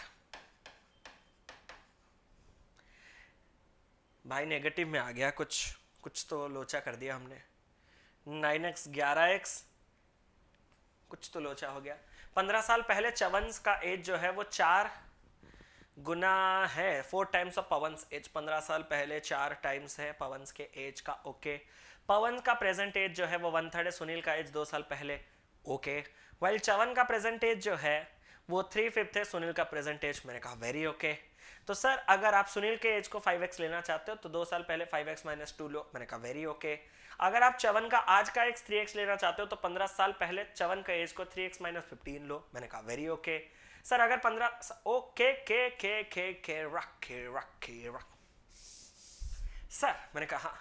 भाई नेगेटिव में आ गया कुछ कुछ तो लोचा कर दिया हमने नाइन एक्स ग्यारह एक्स कुछ तो लोचा हो गया पंद्रह साल पहले चवंस का एज जो है वो चार गुना है four times of Pawan's age पंद्रह साल पहले चार टाइम्स है पवंस के एज का ओके पवन का प्रेजेंट एज जो है वो वन थर्ड है सुनील का एज दो साल पहले ओके वाइल चवन का प्रेजेंट एज जो है वो थ्री फिफ्थ है सुनील का प्रेजेंट एज मैंने कहा वेरी ओके okay. तो सर अगर आप सुनील के एज को 5x लेना चाहते हो तो दो साल पहले 5x x minus to low मैंने कहा वेरी ओके अगर आप चवन का आज का एक्स 3x लेना चाहते हो तो 15 साल पहले चवन का एज को 3x एक्स माइनस फिफ्टीन लो मैंने कहा वेरी ओके सर अगर 15 ओके के के के के रखे रखे रख सर मैंने कहा हाँ.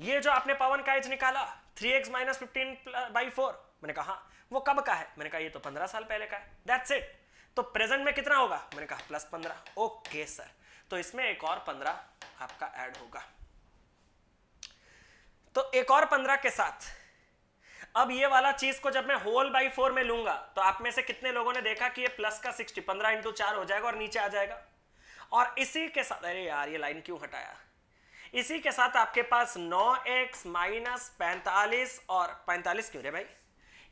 ये जो आपने पवन का एज निकाला 3x x minus fifteen by four मैंने कहा हाँ, वो कब का है मैंने कहा ये तो 15 साल पहले का है दैट्स इट तो प्रेजेंट में कितना होगा मैंने कहा प्लस पंद्रह ओके सर तो इसमें एक और पंद्रह आपका ऐड होगा तो एक और पंद्रह के साथ अब ये वाला चीज को जब मैं होल बाई फोर में लूंगा तो आप में से कितने लोगों ने देखा कि ये प्लस का सिक्सटी पंद्रह इंटू चार हो जाएगा और नीचे आ जाएगा और इसी के साथ अरे यार ये लाइन क्यों हटाया इसी के साथ आपके पास नौ एक्स माइनस पैंतालीस और पैंतालीस क्यों रे भाई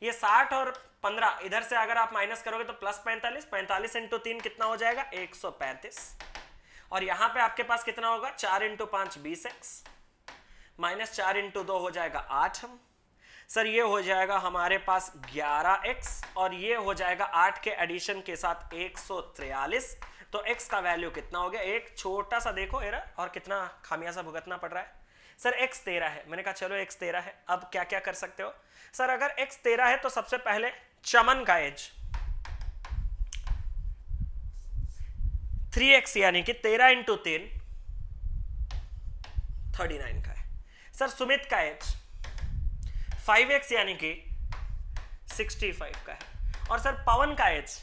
ये साठ और पंद्रह इधर से अगर आप माइनस करोगे तो प्लस पैंतालीस पैंतालीस इंटू तीन कितना हो जाएगा एक सौ पैंतीस और यहां पे आपके पास कितना होगा चार इंटू पांच बीस एक्स माइनस चार इंटू दो हो जाएगा आठ सर ये हो जाएगा हमारे पास 11x और ये हो जाएगा 8 के एडिशन के साथ 143 तो x का वैल्यू कितना हो गया एक छोटा सा देखो एरर और कितना खामियाजा भुगतना पड़ रहा है सर एक्स तेरह है मैंने कहा चलो एक्स तेरह है अब क्या क्या कर सकते हो सर अगर एक्स तेरह है तो सबसे पहले चमन का एज थ्री एक्स यानी कि तेरह इंटू तीन थर्टी नाइन का है सर सुमित का एज फाइव एक्स यानी कि सिक्सटी फाइव का है और सर पवन का age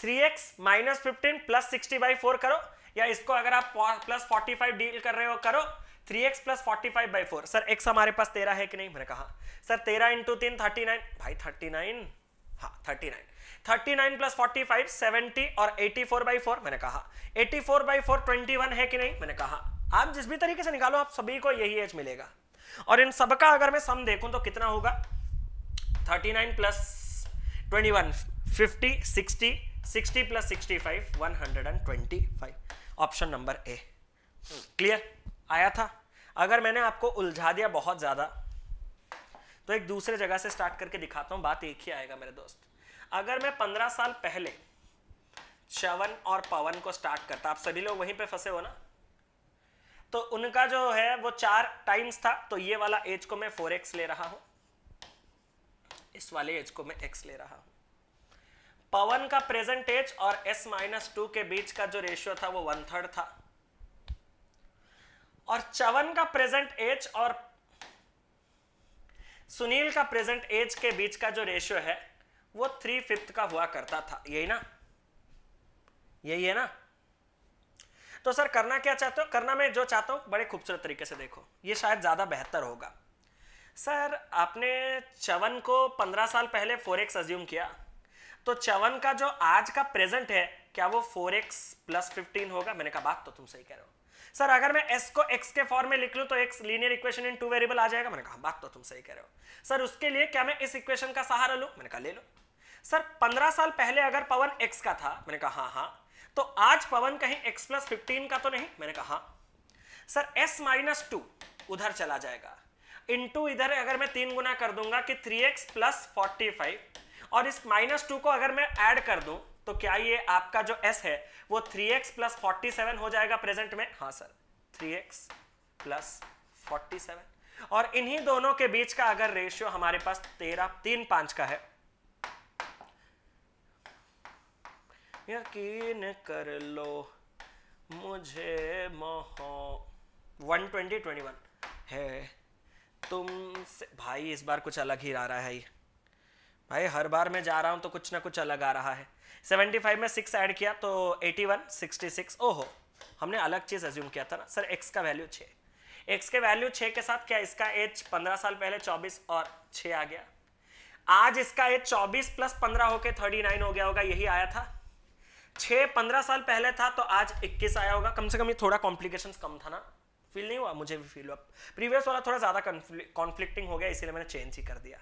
three x minus fifteen plus sixty by four करो या इसको अगर आप प्लस फोर्टी फाइव डील कर रहे हो करो three x plus forty five by four sir x हमारे पास तेरह है कि नहीं मैंने कहा सर तेरह इंटू तीन थर्टी नाइन भाई थर्टी नाइन हाँ thirty nine thirty nine plus forty five seventy और एटी फोर बाई फोर मैंने कहा eighty four by four twenty one है कि नहीं मैंने कहा आप जिस भी तरीके से निकालो आप सभी को यही एज मिलेगा और इन सबका अगर मैं सम देखूं तो कितना होगा thirty nine plus twenty one fifty sixty sixty plus sixty five one hundred and twenty five option number A clear आया था अगर मैंने आपको उलझा दिया बहुत ज़्यादा तो एक दूसरे जगह से स्टार्ट करके दिखाता हूँ बात एक ही आएगा मेरे दोस्त अगर मैं पंद्रह साल पहले श्रवण और पवन को स्टार्ट करता आप सभी लोग वहीं पे फंसे हो ना तो उनका जो है वो चार टाइम्स था तो ये वाला एज को मैं फोर एक्स ले रहा हूँ इस वाले एज को मैं एक्स ले रहा हूँ पवन का प्रेजेंट एज और एस माइनस टू के बीच का जो रेशियो था वो वन थर्ड था और चवन का प्रेजेंट एज और सुनील का प्रेजेंट एज के बीच का जो रेशियो है वो थ्री फिफ्थ का हुआ करता था यही ना यही है ना तो सर करना क्या चाहते हो करना मैं जो चाहता हूं बड़े खूबसूरत तरीके से देखो ये शायद ज़्यादा बेहतर होगा सर आपने चवन को 15 साल पहले फोर एक्स अज्यूम किया तो चवन का जो आज का प्रेजेंट है क्या वो फोर एक्स प्लस फिफ्टीन होगा मैंने कहा बात तो तुम सही कह रहे हो सर अगर मैं एस को एक्स के फॉर्म में लिख लूँ तो x linear equation in two variable आ जाएगा मैंने कहा बात तो तुम सही कह रहे हो सर उसके लिए क्या मैं इस इक्वेशन का सहारा लूँ मैंने कहा ले लो सर पंद्रह साल पहले अगर पवन एक्स का था मैंने कहा हाँ हाँ तो आज पवन कहीं एक्स प्लस फिफ्टीन का तो नहीं मैंने कहा हाँ। सर एस माइनस टू उधर चला जाएगा इंटू इधर अगर मैं तीन गुना कर दूंगा कि three x plus forty five और इस माइनस टू को अगर मैं ऐड कर दूं तो क्या ये आपका जो s है वो 3x एक्स प्लस फोर्टी हो जाएगा प्रेजेंट में हाँ sir 3x x plus forty और इन्हीं दोनों के बीच का अगर रेशियो हमारे पास तेरह तीन पांच का है यकीन कर लो मुझे मोहो 120 21 है तुम से भाई इस बार कुछ अलग ही आ रहा है भाई हर बार मैं जा रहा हूं तो कुछ ना कुछ अलग आ रहा है 75 में 6 ऐड किया तो 81, 66, ओहो हमने अलग चीज़ एज्यूम किया था ना सर x का वैल्यू 6 x के वैल्यू 6 के साथ क्या इसका एज 15 साल पहले 24 और 6 आ गया आज इसका एज 24 प्लस 15 होके 39 हो गया होगा यही आया था 6 15 साल पहले था तो आज 21 आया होगा कम से कम ये थोड़ा कॉम्प्लिकेशन कम था ना फील नहीं हुआ मुझे भी फील हुआ प्रीवियस वाला थोड़ा ज़्यादा कॉन्फ्लिक्टिंग हो गया इसीलिए मैंने चेंज ही कर दिया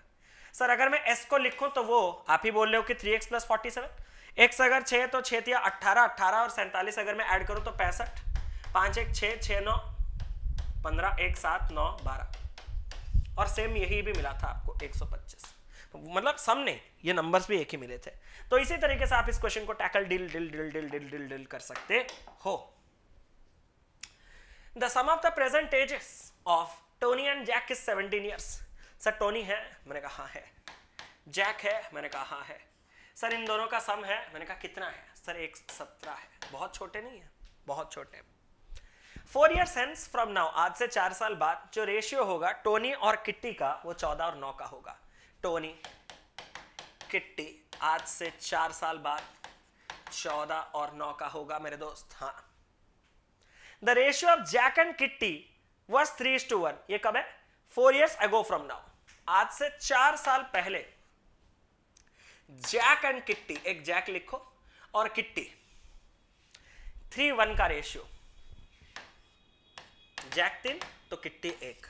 सर अगर मैं एस को लिखूं तो वो आप ही बोल रहे हो कि three x plus forty seven एक अगर छे तो छे या अट्ठारह अट्ठारह और सैंतालीस अगर मैं ऐड करूं तो पैंसठ पांच एक छः छः नौ पंद्रह एक सात नौ बारह और सेम यही भी मिला था आपको एक सौ पच्चीस मतलब सम नहीं ये नंबर्स भी एक ही मिले थे तो इसी तरीके से आप इस क्वेश्चन को टैकल डिल डिल डिल डिल डिल डिल डिल कर सकते हो the sum of the present ages of Tony and Jack is 17 years sir Tony है मैंने कहा हाँ है जैक है मैंने कहा हाँ है सर इन दोनों का सम है मैंने कहा कितना है सर एक सत्रह है बहुत छोटे नहीं है बहुत छोटे four year hence from now आज से चार साल बाद जो रेशियो होगा टोनी और किट्टी का वो चौदह और नौ का होगा टोनी किट्टी आज से चार साल बाद चौदह और नौ का होगा मेरे दोस्त हाँ the ratio of Jack and Kitty was three to one ये कब है four years ago from now आज से चार साल पहले जैक एंड किट्टी एक जैक लिखो और किट्टी थ्री वन का रेशियो जैक तीन तो किट्टी एक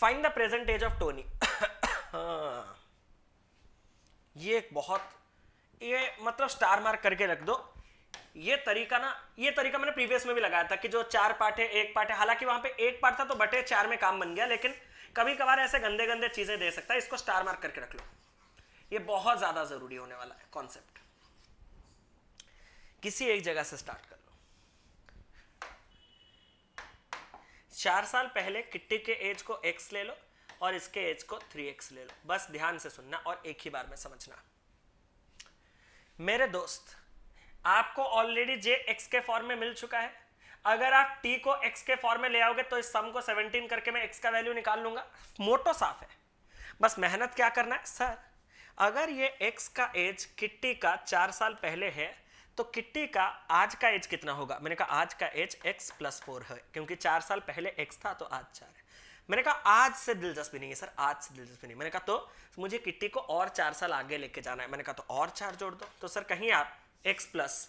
find the present age of Tony ये एक बहुत ये मतलब स्टार मार्क करके रख दो ये तरीका ना ये तरीका मैंने प्रीवियस में भी लगाया था कि जो चार पार्ट है एक पार्ट है हालांकि वहां पे एक पार्ट था तो बटे चार में काम बन गया लेकिन कभी कभार ऐसे गंदे गंदे चीज़ें दे सकता है इसको स्टार मार्क करके रख लो ये बहुत ज़्यादा ज़रूरी होने वाला है कॉन्सेप्ट किसी एक जगह से स्टार्ट कर लो चार साल पहले किट्टी के एज को एक्स ले लो और इसके एज को थ्री एक्स ले लो बस ध्यान से सुनना और एक ही बार में समझना मेरे दोस्त आपको ऑलरेडी जे एक्स के फॉर्म में मिल चुका है अगर आप टी को एक्स के फॉर्म में ले आओगे तो इस सम को 17 करके मैं एक्स का वैल्यू निकाल लूंगा मोटो साफ है बस मेहनत क्या करना है सर अगर ये एक्स का एज किट्टी का चार साल पहले है तो किट्टी का आज का एज कितना होगा मैंने कहा आज का एज एक्स प्लस फोर है क्योंकि चार साल पहले एक्स था तो आज चार है मैंने कहा आज से दिलचस्पी नहीं है सर आज से दिलचस्पी नहीं मैंने कहा तो मुझे किट्टी को और चार साल आगे लेके जाना है मैंने कहा तो और चार जोड़ दो तो सर कहीं आप एक्स प्लस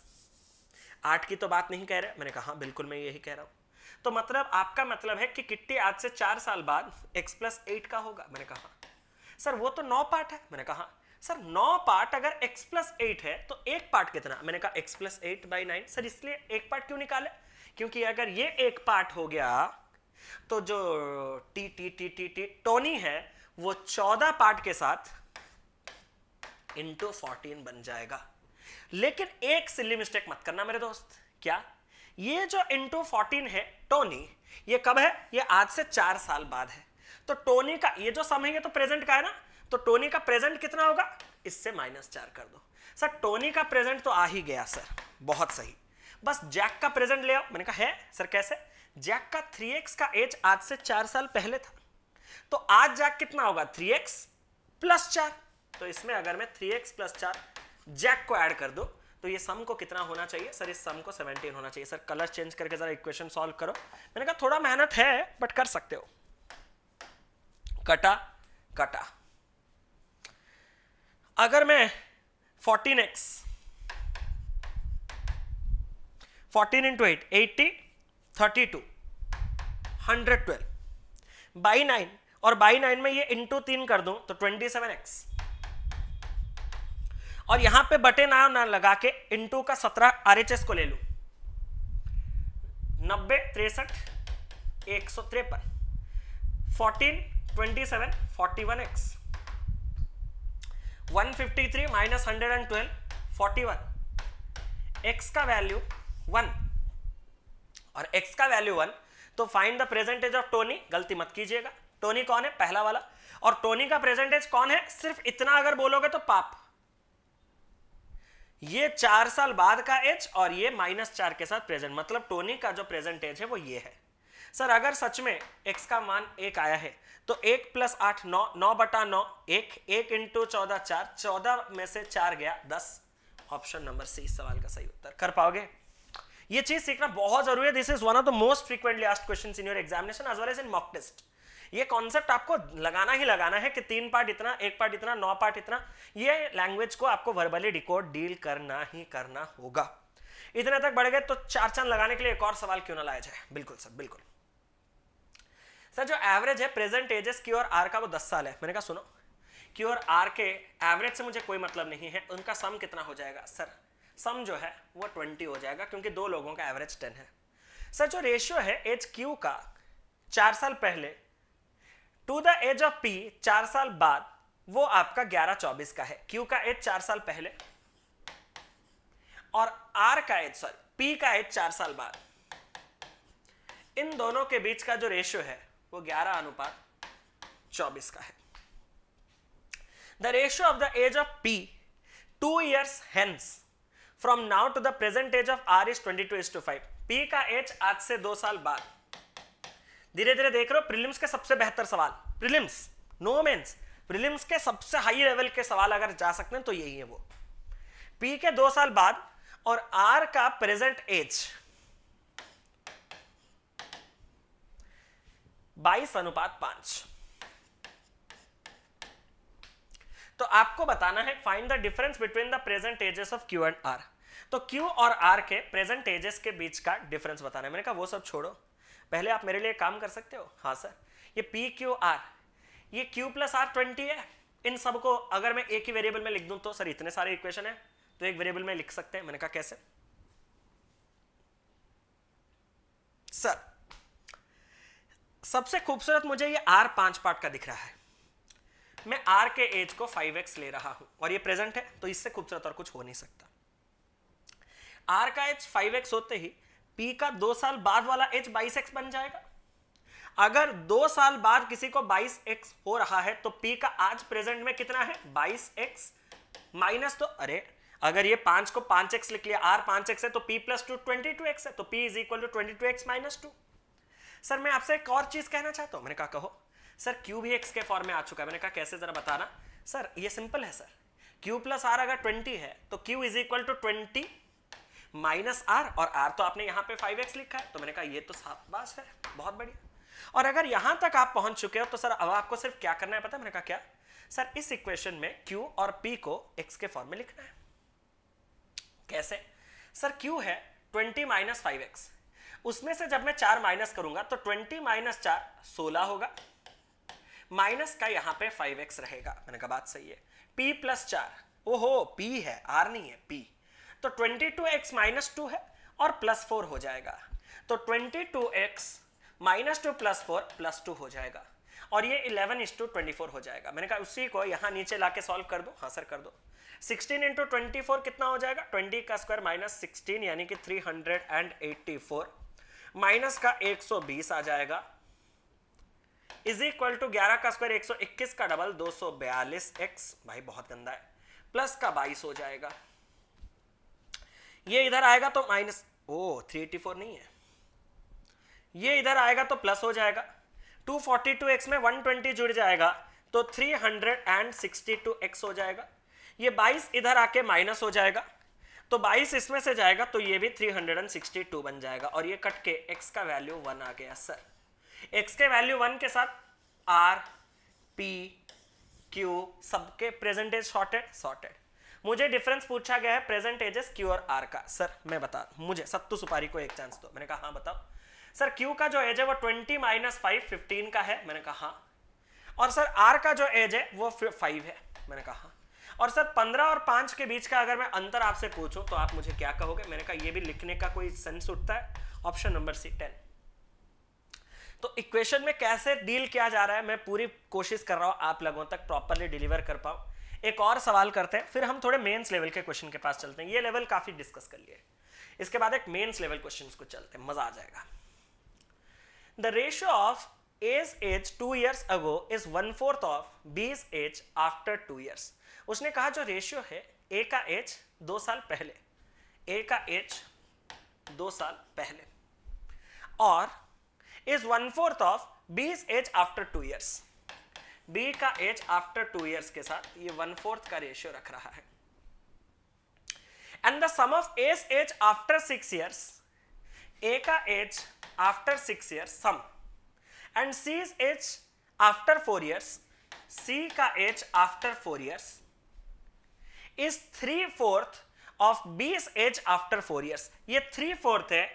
आठ की तो बात नहीं कह रहे मैंने कहा हाँ, बिल्कुल मैं यही कह रहा हूँ तो मतलब आपका मतलब है कि किट्टी आज से चार साल बाद x प्लस एट का होगा मैंने कहा सर वो तो नौ पार्ट है मैंने कहा सर नौ पार्ट अगर x प्लस एट है तो एक पार्ट कितना मैंने कहा x plus eight by nine sir इसलिए एक पार्ट क्यों निकाले क्योंकि अगर ये एक पार्ट हो गया तो जो T T T T T Tony है वो चौदह पार्ट के साथ इंटू फोर्टीन बन जाएगा लेकिन एक सिल्ली मिस्टेक मत करना मेरे दोस्त क्या ये जो इंटू फोर्टीन है टोनी ये कब है ये आज से चार साल बाद है तो टोनी का ये जो समय है तो प्रेजेंट का है ना तो टोनी का प्रेजेंट कितना होगा इससे माइनस चार कर दो सर टोनी का प्रेजेंट तो आ ही गया सर बहुत सही बस जैक का प्रेजेंट ले आओ मैंने कहा है सर कैसे जैक का थ्री एक्स का एज आज से चार साल पहले था तो आज जैक कितना होगा थ्री एक्स प्लस चार तो इसमें अगर मैं थ्री एक्स प्लस चार जैक को ऐड कर दो तो ये सम को कितना होना चाहिए सर इस सम को 17 होना चाहिए सर कलर चेंज करके जरा इक्वेशन सॉल्व करो मैंने कहा थोड़ा मेहनत है बट कर सकते हो कटा कटा अगर मैं 14x 14 eighty thirty two hundred twelve by nine और बाई नाइन में ये इंटू तीन कर दूं तो 27x और यहां पे बटे ना ना लगा के इंटू का सत्रह आरएचएस को ले लू नब्बे तिरसठ एक सौ तिरपन fourteen twenty seven forty one x one fifty three minus hundred and twelve forty one x का वैल्यू वन और एक्स का वैल्यू वन तो find the percentage of Tony गलती मत कीजिएगा टोनी कौन है पहला वाला और टोनी का प्रेजेंटेज कौन है सिर्फ इतना अगर बोलोगे तो पाप ये चार साल बाद का एज और ये माइनस चार के साथ प्रेजेंट मतलब टोनी का जो प्रेजेंट एज है वो ये है सर अगर सच में x का मान एक आया है तो एक प्लस आठ नौ नौ बटा नौ एक एक इंटू चौदह चार चौदह में से चार गया दस ऑप्शन नंबर सी इस सवाल का सही उत्तर कर पाओगे ये चीज सीखना बहुत जरूरी है this is one of the most frequently asked question in your examination as well as in mock test ये कॉन्सेप्ट आपको लगाना ही लगाना है कि तीन पार्ट इतना एक पार्ट इतना नौ पार्ट इतना ये लैंग्वेज को आपको वर्बली डिकोड डील करना ही करना होगा इतने तक बढ़ गए तो चार चांद लगाने के लिए एक और सवाल क्यों ना लाया जाए बिल्कुल सर बिल्कुल सर जो एवरेज है प्रेजेंट एजेस की और आर का वो दस साल है मैंने कहा सुनो की और आर के एवरेज से मुझे कोई मतलब नहीं है उनका सम कितना हो जाएगा सर सम जो है वो ट्वेंटी हो जाएगा क्योंकि दो लोगों का एवरेज टेन है सर जो रेशियो है एज क्यू का चार साल पहले to the age of P चार साल बाद वो आपका ग्यारह चौबीस का है क्यू का एज चार साल पहले और आर का एज सॉरी पी का एज चार साल बाद इन दोनों के बीच का जो रेशियो है वो ग्यारह अनुपात चौबीस का है the ratio of the age of P two years hence from now to the present age of R is twenty two is to five P का एज आज से दो साल बाद धीरे धीरे देख रहे हो प्रिलिम्स के सबसे बेहतर सवाल प्रिलिम्स नो मेन्स प्रिलिम्स के सबसे हाई लेवल के सवाल अगर जा सकते हैं तो यही है वो पी के दो साल बाद और आर का प्रेजेंट एज 22 अनुपात 5 तो आपको बताना है find the difference between the present ages of Q and R तो क्यू और आर के प्रेजेंट एजेस के बीच का डिफरेंस बताना है मैंने कहा वो सब छोड़ो पहले आप मेरे लिए काम कर सकते हो हाँ सर ये पी क्यू आर ये क्यू प्लस आर ट्वेंटी है इन सबको अगर मैं एक ही वेरिएबल में लिख दूं तो सर इतने सारे इक्वेशन है तो एक वेरिएबल में लिख सकते हैं मैंने कहा कैसे सर सबसे खूबसूरत मुझे ये आर पांच पार्ट का दिख रहा है मैं आर के एज को फाइव एक्स ले रहा हूं और ये प्रेजेंट है तो इससे खूबसूरत और कुछ हो नहीं सकता आर का एज फाइव एक्स होते ही पी का दो साल बाद वाला एच बाईस एक्स बन जाएगा अगर दो साल बाद किसी को बाईस एक्स हो रहा है तो पी का आज प्रेजेंट में कितना है बाईस एक्स माइनस तो अरे अगर ये पांच को पांच एक्स लिख लिया आर पांच एक्स है तो P plus two twenty two x है तो P is equal to twenty two x minus two sir मैं आपसे एक और चीज कहना चाहता हूं मैंने कहा कहो सर क्यू भी एक्स के फॉर्म में आ चुका है मैंने कहा कैसे जरा बताना सर ये सिंपल है सर क्यू प्लस आर अगर ट्वेंटी है तो Q is equal to twenty minus R और आर तो आपने यहां पे 5x लिखा है तो मैंने कहा ये तो सात बास है बहुत बढ़िया और अगर यहां तक आप पहुंच चुके हो तो सर अब आपको सिर्फ क्या करना है पता है मैंने कहा क्या सर इस इक्वेशन में Q और P को x के फॉर्म में लिखना है कैसे सर Q है 20 माइनस फाइव उसमें से जब मैं चार माइनस करूंगा तो ट्वेंटी माइनस चार होगा माइनस का यहां पे 5x रहेगा मैंने कहा बात सही है पी प्लस चार ओहो पी है आर नहीं है पी तो twenty two x minus two है और प्लस फोर हो जाएगा तो twenty two x minus two plus four plus two हो जाएगा और ये इलेवन इस टू ट्वेंटी फोर हो जाएगा मैंने कहा उसी को यहाँ नीचे लाके सॉल्व कर दो हाँ सर कर दो सिक्सटीन इंटू ट्वेंटी फोर कितना हो जाएगा ट्वेंटी का स्क्वायर माइनस सिक्सटीन यानी कि three hundred and eighty four minus का एक सौ बीस आ जाएगा इज इक्वल टू ग्यारह का स्क्वायर एक सौ इक्कीस का डबल दो सौ बयालीस एक्स भाई बहुत गंदा है प्लस का बाईस हो जाएगा ये इधर आएगा तो minus oh three eighty four नहीं है ये इधर आएगा तो प्लस हो जाएगा 242x में 120 जुड़ जाएगा तो 362x हो जाएगा ये 22 इधर आके माइनस हो जाएगा तो 22 इसमें से जाएगा तो ये भी 362 बन जाएगा और ये कट के x का वैल्यू वन आ गया सर x के वैल्यू वन के साथ r p q सबके प्रेजेंटेज शॉर्टेड शॉर्टेड मुझे डिफरेंस पूछा गया है प्रेजेंट एजेस क्यू और आर का सर मैं बता मुझे सत्तू सुपारी को एक चांस दो मैंने कहा हाँ बताओ सर क्यू का जो एज है वो ट्वेंटी माइनस फाइव फिफ्टीन का है मैंने कहा हाँ और सर आर का जो एज है वो फाइव है मैंने कहा हाँ और सर पंद्रह और पांच के बीच का अगर मैं अंतर आपसे पूछूं तो आप मुझे क्या कहोगे मैंने कहा ये भी लिखने का कोई सेंस उठता है ऑप्शन नंबर सी टेन तो इक्वेशन में कैसे डील किया जा रहा है मैं पूरी कोशिश कर रहा हूं आप लोगों तक प्रॉपरली डिलीवर कर पाऊं एक और सवाल करते हैं फिर हम थोड़े मेंस लेवल के क्वेश्चन के पास चलते हैं ये लेवल काफ़ी डिस्कस कर लिए इसके बाद एक मेंस लेवल क्वेश्चन को चलते हैं मज़ा आ जाएगा the ratio of age age two years ago is one fourth of B's age after two years उसने कहा जो रेशियो है ए का एज दो साल पहले ए का एज दो साल पहले और is one fourth of B's age after two years B का एज आफ्टर टू ईयर्स के साथ ये वन फोर्थ का रेशियो रख रहा है and the sum of A's age after six years A का age after six years sum and C age after four years C का age after four years is three fourth of B's age after four years ये three fourth है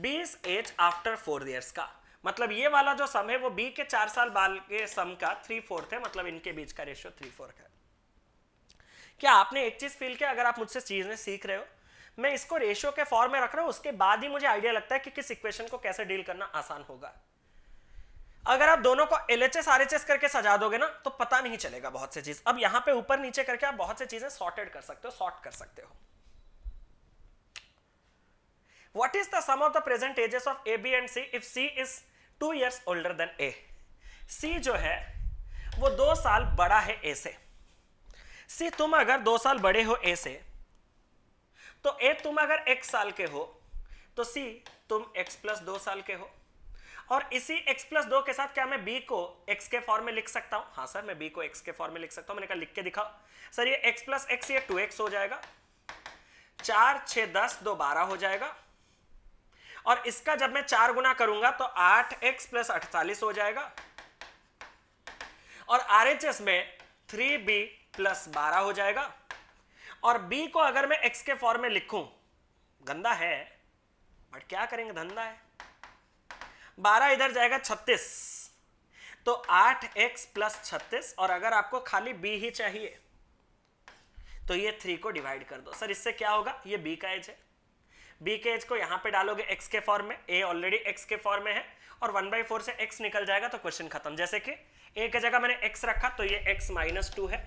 B's age after four years का मतलब ये वाला जो sum है वो बी के चार साल बाल के सम का थ्री फोर्थ है मतलब इनके बीच का रेशियो थ्री फोर्थ है क्या आपने एक चीज फील किया अगर आप मुझसे चीजें सीख रहे हो मैं इसको रेशियो के फॉर्म में रख रहा हूं उसके बाद ही मुझे आइडिया लगता है कि किस इक्वेशन को कैसे डील करना आसान होगा अगर आप दोनों को L H S R H S करके सजा दोगे ना तो पता नहीं चलेगा बहुत सी चीज अब यहां पे ऊपर नीचे करके आप बहुत सी चीजें सॉर्टेड कर सकते हो सॉर्ट कर सकते हो is the sum of the present ages of A B and C if C is two years older than A C जो है वो दो साल बड़ा है ए से सी तुम अगर दो साल बड़े हो ए से तो ए तुम अगर एक साल के हो तो सी तुम एक्स प्लस दो साल के हो और इसी x प्लस दो के साथ क्या मैं b को x के फॉर्म में लिख सकता हूं हाँ सर मैं b को x के फॉर्म में लिख सकता हूं मैंने कहा लिख के दिखाओ सर ये x प्लस एक्स ये एक्स हो जाएगा चार छ दस दो बारह हो जाएगा और इसका जब मैं चार गुना करूंगा तो आठ एक्स प्लस अड़तालीस हो जाएगा और आरएचएस में थ्री बी प्लस बारह हो जाएगा और बी को अगर मैं एक्स के फॉर्म में लिखूं गंदा है बट क्या करेंगे धंधा है बारह इधर जाएगा छत्तीस तो आठ एक्स प्लस छत्तीस और अगर आपको खाली बी ही चाहिए तो ये थ्री को डिवाइड कर दो सर इससे क्या होगा ये बी का एज है बी के एच को यहाँ पे डालोगे एक्स के फॉर्म में ए ऑलरेडी एक्स के फॉर्म में है और वन बाई फोर से एक्स निकल जाएगा तो क्वेश्चन खत्म जैसे कि ए के जगह मैंने एक्स रखा तो ये एक्स माइनस टू है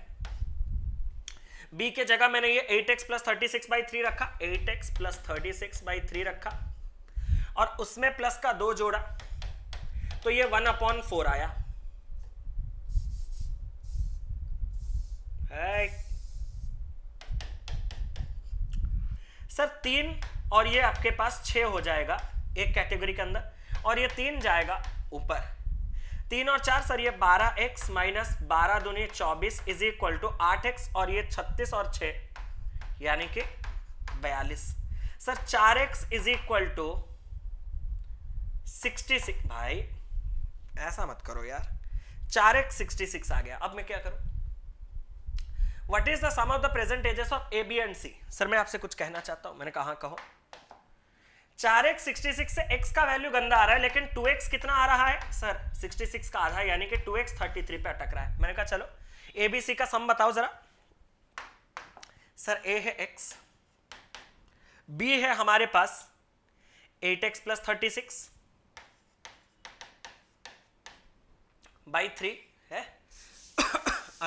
बी के जगह मैंने ये eight x plus thirty six by three रखा eight x plus thirty six by three रखा और उसमें प्लस का दो जोड़ा तो ये वन अपॉन फोर आया सर तीन और ये आपके पास छः हो जाएगा एक कैटेगरी के अंदर और ये तीन जाएगा ऊपर तीन और चार सर ये बारह एक्स माइनस बारह दुनिया चौबीस इज इक्वल टू आठ एक्स और ये छत्तीस और छ यानी कि बयालीस सर चार x is equal to sixty six भाई ऐसा मत करो यार चार एक्स सिक्सटी सिक्स आ गया अब मैं क्या करूं what is the sum of the present ages of A B and C sir मैं आपसे कुछ कहना चाहता हूं मैंने कहा कहो चार एक्स सिक्सटी सिक्स से एक्स का वैल्यू गंदा आ रहा है लेकिन टू एक्स कितना आ रहा है सर सिक्सटी सिक्स का आधा यानी कि टू एक्स थर्टी थ्री पे अटक रहा है मैंने कहा चलो ए बी सी का सम बताओ जरा सर ए है एक्स बी है हमारे पास eight x plus thirty six by three है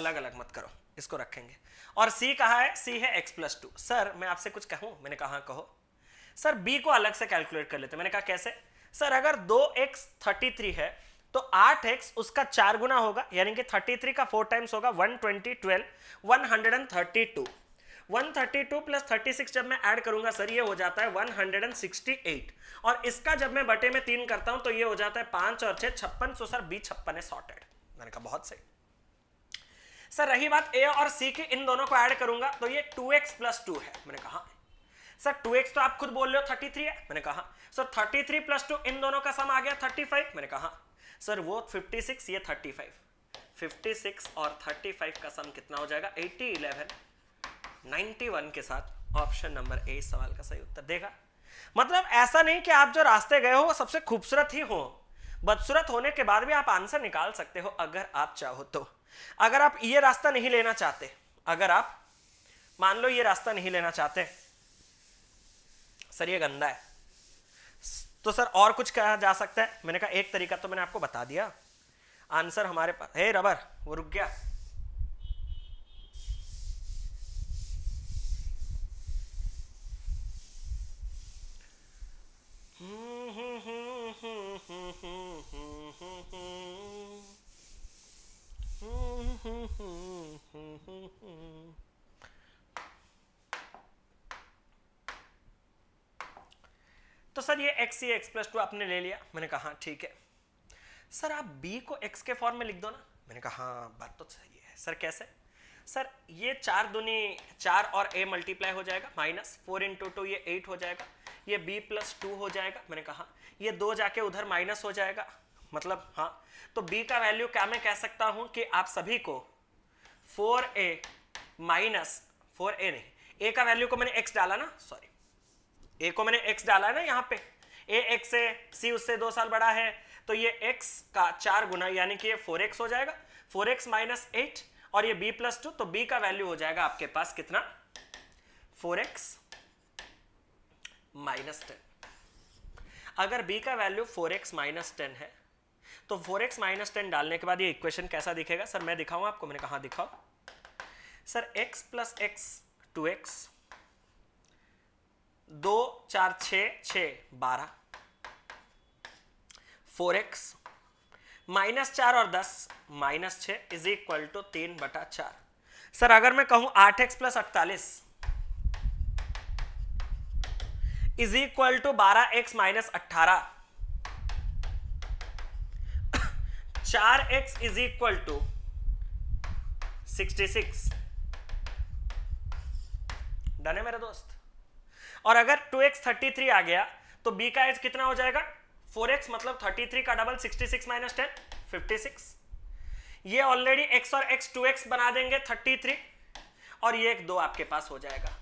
अलग अलग मत करो इसको रखेंगे और सी कहा है सी है एक्स प्लस टू सर मैं आपसे कुछ कहूं मैंने कहा कहो सर बी को अलग से कैलकुलेट कर लेते मैंने कहा कैसे सर अगर दो एक्स थर्टी थ्री है तो आठ एक्स उसका चार गुना होगा यानी कि थर्टी थ्री का फोर टाइम्स होगा one twenty twelve one hundred and thirty two one thirty two plus thirty six जब मैं ऐड करूंगा सर ये हो जाता है one hundred and sixty eight और इसका जब मैं बटे में तीन करता हूं तो ये हो जाता है पांच और छह छप्पन सो तो सर बी छप्पन है सॉर्टेड मैंने कहा बहुत सही सर रही बात ए और सी की इन दोनों को ऐड करूंगा तो ये टू एक्स प्लस टू है मैंने कहा हाँ, सर टू एक्स तो आप खुद बोल रहे हो थर्टी थ्री है मैंने कहा sir thirty three plus two इन दोनों का सम आ गया थर्टी फाइव मैंने कहा सर वो फिफ्टी सिक्स ये थर्टी फाइव फिफ्टी सिक्स और थर्टी फाइव का सम कितना हो जाएगा एटी इलेवन नाइन्टी वन के साथ ऑप्शन नंबर ए सवाल का सही उत्तर देगा मतलब ऐसा नहीं कि आप जो रास्ते गए हो सबसे खूबसूरत ही हो बदसूरत होने के बाद भी आप आंसर निकाल सकते हो अगर आप चाहो तो अगर आप ये रास्ता नहीं लेना चाहते अगर आप मान लो ये रास्ता नहीं लेना चाहते सर ये गंदा है तो सर और कुछ कहा जा सकता है मैंने कहा एक तरीका तो मैंने आपको बता दिया आंसर हमारे पास हे रबर वो रुक गया तो सर ये एक्स ये एक्स प्लस टू आपने ले लिया मैंने कहा हाँ ठीक है सर आप बी को एक्स के फॉर्म में लिख दो ना मैंने कहा हाँ बात तो सही है सर कैसे सर ये चार दुनी चार और ए मल्टीप्लाई हो जाएगा माइनस फोर इंटू टू ये एट हो जाएगा ये बी प्लस टू हो जाएगा मैंने कहा ये दो जाके उधर माइनस हो जाएगा मतलब हाँ तो बी का वैल्यू क्या मैं कह सकता हूँ कि आप सभी को four A minus four A नहीं ए का वैल्यू को मैंने एक्स डाला ना सॉरी ए को मैंने एक्स डाला है ना यहाँ पे ए एक्स है सी उससे दो साल बड़ा है तो ये एक्स का चार गुना यानी कि ये फोर एक्स हो जाएगा फोर एक्स माइनस एट और ये बी प्लस टू तो बी का वैल्यू हो जाएगा आपके पास कितना फोर एक्स माइनस टेन अगर बी का value four x minus ten है तो फोर एक्स माइनस टेन डालने के बाद ये इक्वेशन कैसा दिखेगा सर मैं दिखाऊं आपको मैंने कहा हाँ, दिखाओ sir x plus x two x दो चार छ छ बारह फोर एक्स माइनस चार और दस माइनस छ इज इक्वल टू तीन बटा चार सर अगर मैं कहूं आठ एक्स प्लस अड़तालीस इज इक्वल टू बारह एक्स माइनस अट्ठारह चार x is equal to sixty six done है मेरे दोस्त और अगर टू एक्स थर्टी थ्री आ गया तो बी का एज कितना हो जाएगा फोर एक्स मतलब थर्टी थ्री का double sixty six minus ten fifty six ये ऑलरेडी एक्स और एक्स टू एक्स बना देंगे थर्टी थ्री और ये एक दो आपके पास हो जाएगा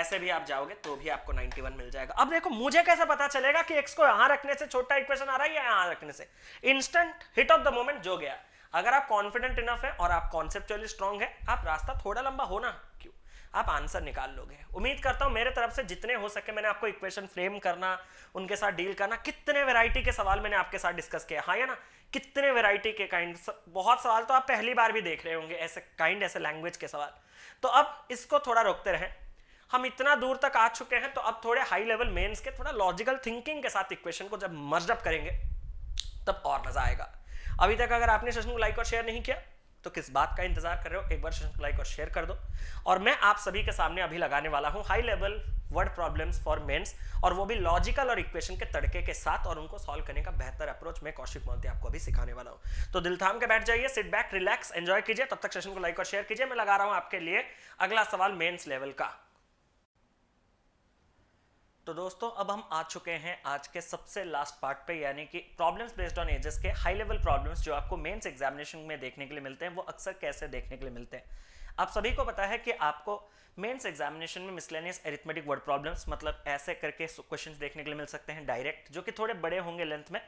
ऐसे भी आप जाओगे तो भी आपको 91 मिल जाएगा अब देखो मुझे कैसे पता चलेगा कि एक्स को यहां रखने से छोटा इक्वेशन आ रहा है या यहां रखने से instant hit of the moment जो गया अगर आप कॉन्फिडेंट इनफ है और आप कॉन्सेप्चुअली स्ट्रॉन्ग है आप रास्ता थोड़ा लंबा होना आप आंसर निकाल लोगे उम्मीद करता हूं मेरे तरफ से जितने हो सके मैंने आपको इक्वेशन फ्रेम करना उनके साथ डील करना कितने वेराइटी के सवाल मैंने आपके साथ डिस्कस किया हाँ या ना कितने वेराइटी के काइंड बहुत सवाल तो आप पहली बार भी देख रहे होंगे ऐसे काइंड ऐसे लैंग्वेज के सवाल तो अब इसको थोड़ा रोकते रहें हम इतना दूर तक आ चुके हैं तो अब थोड़े हाई लेवल मेन्स के थोड़ा लॉजिकल थिंकिंग के साथ इक्वेशन को जब मर्जअप करेंगे तब और मजा आएगा अभी तक अगर आपने सेशन को लाइक और शेयर नहीं किया तो किस बात का इंतजार कर रहे हो एक बार शंकुलाई को शेयर कर दो और मैं आप सभी के सामने अभी लगाने वाला हूँ high level word problems for mains और वो भी लॉजिकल और इक्वेशन के तड़के के साथ और उनको सॉल्व करने का बेहतर अप्रोच मैं कौशिक मोहंती आपको अभी सिखाने वाला हूँ तो दिल थाम के बैठ जाइए सिट बैक रिलैक्स एंजॉय कीजिए तब तक सेशन को लाइक और शेयर कीजिए मैं लगा रहा हूँ आपके लिए अगला सवाल मेन्स लेवल का तो दोस्तों अब हम आ चुके हैं आज के सबसे लास्ट पार्ट पे यानी कि प्रॉब्लम्स बेस्ड ऑन एजेस के हाई लेवल प्रॉब्लम्स जो आपको मेंस एग्जामिनेशन में देखने के लिए मिलते हैं वो अक्सर कैसे देखने के लिए मिलते हैं आप सभी को पता है कि आपको मेंस एग्जामिनेशन में मिसलेनियस एरिथमेटिक वर्ड प्रॉब्लम्स मतलब ऐसे करके क्वेश्चन देखने के लिए मिल सकते हैं डायरेक्ट जो कि थोड़े बड़े होंगे लेंथ में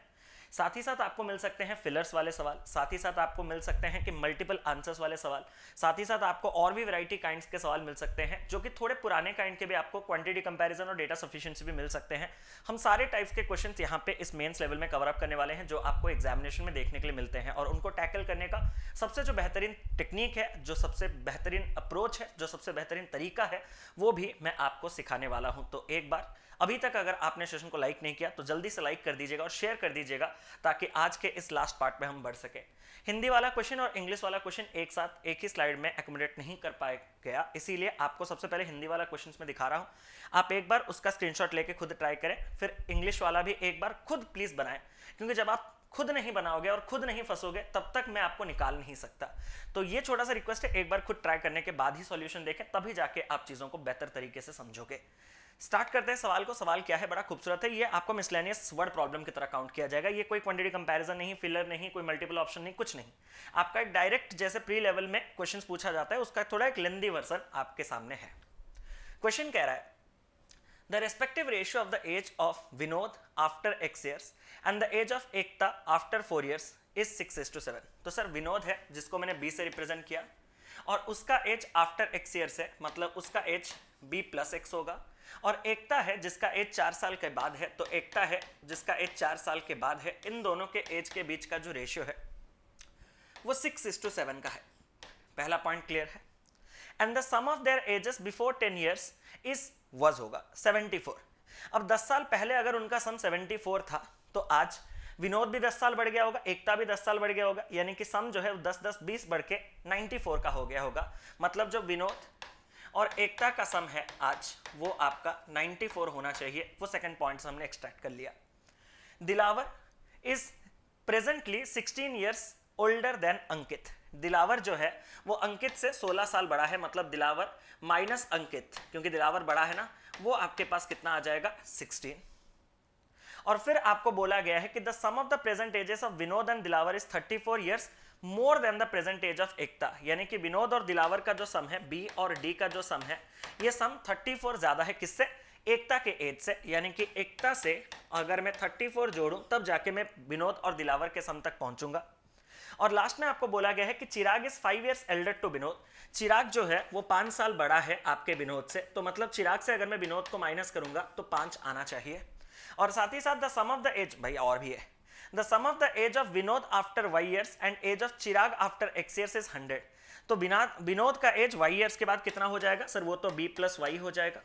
साथ ही साथ आपको मिल सकते हैं फिलर्स वाले सवाल साथ ही साथ आपको मिल सकते हैं कि मल्टीपल आंसर्स वाले सवाल साथ ही साथ आपको और भी वैरायटी काइंड के सवाल मिल सकते हैं जो कि थोड़े पुराने काइंड के भी आपको क्वांटिटी कंपेरिजन और डेटा सफिशियंसी भी मिल सकते हैं हम सारे टाइप्स के क्वेश्चन यहाँ पे इस मेन्स लेवल में कवरअप करने वाले हैं जो आपको एग्जामिनेशन में देखने के लिए मिलते हैं और उनको टैकल करने का सबसे जो बेहतरीन टेक्निक है जो सबसे बेहतरीन अप्रोच है जो सबसे बेहतरीन तरीका है वो भी मैं आपको सिखाने वाला हूँ तो एक बार अभी तक अगर आपने सेशन को लाइक नहीं किया तो जल्दी से लाइक कर दीजिएगा और शेयर कर दीजिएगा ताकि आज के इस लास्ट पार्ट में हम बढ़ सके हिंदी वाला क्वेश्चन और इंग्लिश वाला क्वेश्चन एक साथ एक ही स्लाइड में एकोमोडेट नहीं कर पाया गया इसीलिए आपको सबसे पहले हिंदी वाला क्वेश्चन में दिखा रहा हूं आप एक बार उसका स्क्रीनशॉट लेके खुद ट्राई करें फिर इंग्लिश वाला भी एक बार खुद प्लीज बनाए क्योंकि जब आप खुद नहीं बनाओगे और खुद नहीं फंसोगे तब तक मैं आपको निकाल नहीं सकता तो ये छोटा सा रिक्वेस्ट है एक बार खुद ट्राई करने के बाद ही सॉल्यूशन देखें तभी जाके आप चीज़ों को बेहतर तरीके से समझोगे स्टार्ट करते हैं सवाल को सवाल क्या है बड़ा खूबसूरत है ये आपको मिसलेनियस वर्ड प्रॉब्लम की तरह काउंट किया जाएगा ये कोई क्वांटिटी कंपैरिजन नहीं फिलर नहीं कोई मल्टीपल ऑप्शन नहीं कुछ नहीं आपका एक डायरेक्ट जैसे प्री लेवल में क्वेश्चन पूछा जाता है उसका थोड़ा एक लेंदी वर्सन आपके सामने है क्वेश्चन कह रहा है the respective ratio of the age of Vinod after x years and the age of Ekta after four years is six is to seven तो सर विनोद है जिसको मैंने बी से रिप्रेजेंट किया और उसका एज आफ्टर एक्स ईयर्स है मतलब उसका एज बी प्लस एक्स होगा और एकता है जिसका एज चार साल के बाद है तो एकता है जिसका एज चार साल के बाद है इन दोनों के एज के बीच का जो रेशियो है वो सिक्स इज टू सेवन का है पहला पॉइंट क्लियर है and the sum of their ages before ten years is was होगा सेवेंटी फोर अब दस साल पहले अगर उनका सम सेवेंटी फोर था तो आज विनोद भी दस साल बढ़ गया होगा एकता भी दस साल बढ़ गया होगा यानी कि सम जो है दस दस बीस बढ़ के नाइन्टी फोर का हो गया होगा मतलब जो विनोद और एकता का सम है आज वो आपका 94 होना चाहिए वो सेकंड पॉइंट हमने एक्सट्रैक्ट कर लिया Dilawar is presently 16 years older than Ankit Dilawar जो है वो अंकित से 16 साल बड़ा है मतलब दिलावर माइनस अंकित क्योंकि दिलावर बड़ा है ना वो आपके पास कितना आ जाएगा 16 और फिर आपको बोला गया है कि the sum of the present ages of Vinod and Dilawar is 34 four more than the present age of Ekta यानी कि विनोद और दिलावर का जो सम है बी और डी का जो सम है ये सम 34 ज्यादा है किससे एकता के एज से यानी कि एकता से अगर मैं 34 फोर जोड़ू तब जाके मैं विनोद और दिलावर के सम तक पहुंचूंगा और लास्ट में आपको बोला गया है कि Chirag is five years elder to Vinod Chirag जो है वो पांच साल बड़ा है आपके विनोद से तो मतलब चिराग से अगर मैं विनोद को माइनस करूंगा तो पांच आना चाहिए और साथ ही साथ the sum of the age भाई और भी है the sum of the age of Vinod after Y years and age of Chirag after x years is hundred तो विनोद का एज वाई ईयर्स के बाद कितना हो जाएगा सर वो तो बी प्लस वाई हो जाएगा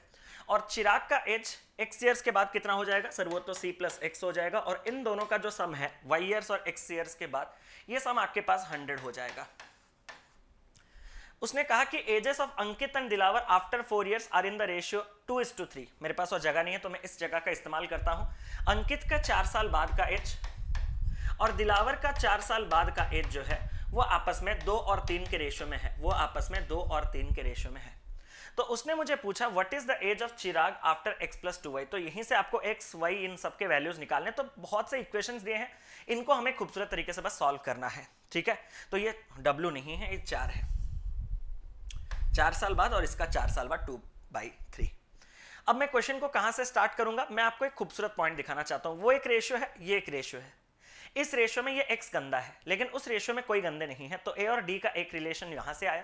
और चिराग का एज एक्स ईयर्स के बाद कितना हो जाएगा सर वो तो सी प्लस एक्स हो जाएगा और इन दोनों का जो सम है वाई ईयर्स और एक्स ईयर्स के बाद ये सम आपके पास हंड्रेड हो जाएगा उसने कहा कि ages of Ankit and Dilawar after four years are in the ratio two is two three मेरे पास और जगह नहीं है तो मैं इस जगह का इस्तेमाल करता हूं अंकित का चार साल बाद का एज और दिलावर का चार साल बाद का एज जो है वो आपस में दो और तीन के रेशो में है वो आपस में दो और तीन के रेशो में है तो उसने मुझे पूछा what is the age of Chirag after x plus two y तो यहीं से आपको एक्स वाई इन सबके वैल्यूज निकालने तो बहुत से इक्वेशन दिए हैं इनको हमें खूबसूरत तरीके से बस सॉल्व करना है ठीक है तो ये डब्ल्यू नहीं है ये चार है चार साल बाद और इसका चार साल बाद टू बाई थ्री अब मैं क्वेश्चन को कहां से स्टार्ट करूंगा मैं आपको एक खूबसूरत पॉइंट दिखाना चाहता हूं वो एक रेशियो है ये एक रेशियो है इस रेशियो में ये एक्स गंदा है लेकिन उस रेशियो में कोई गंदे नहीं है तो ए और डी का एक रिलेशन यहां से आया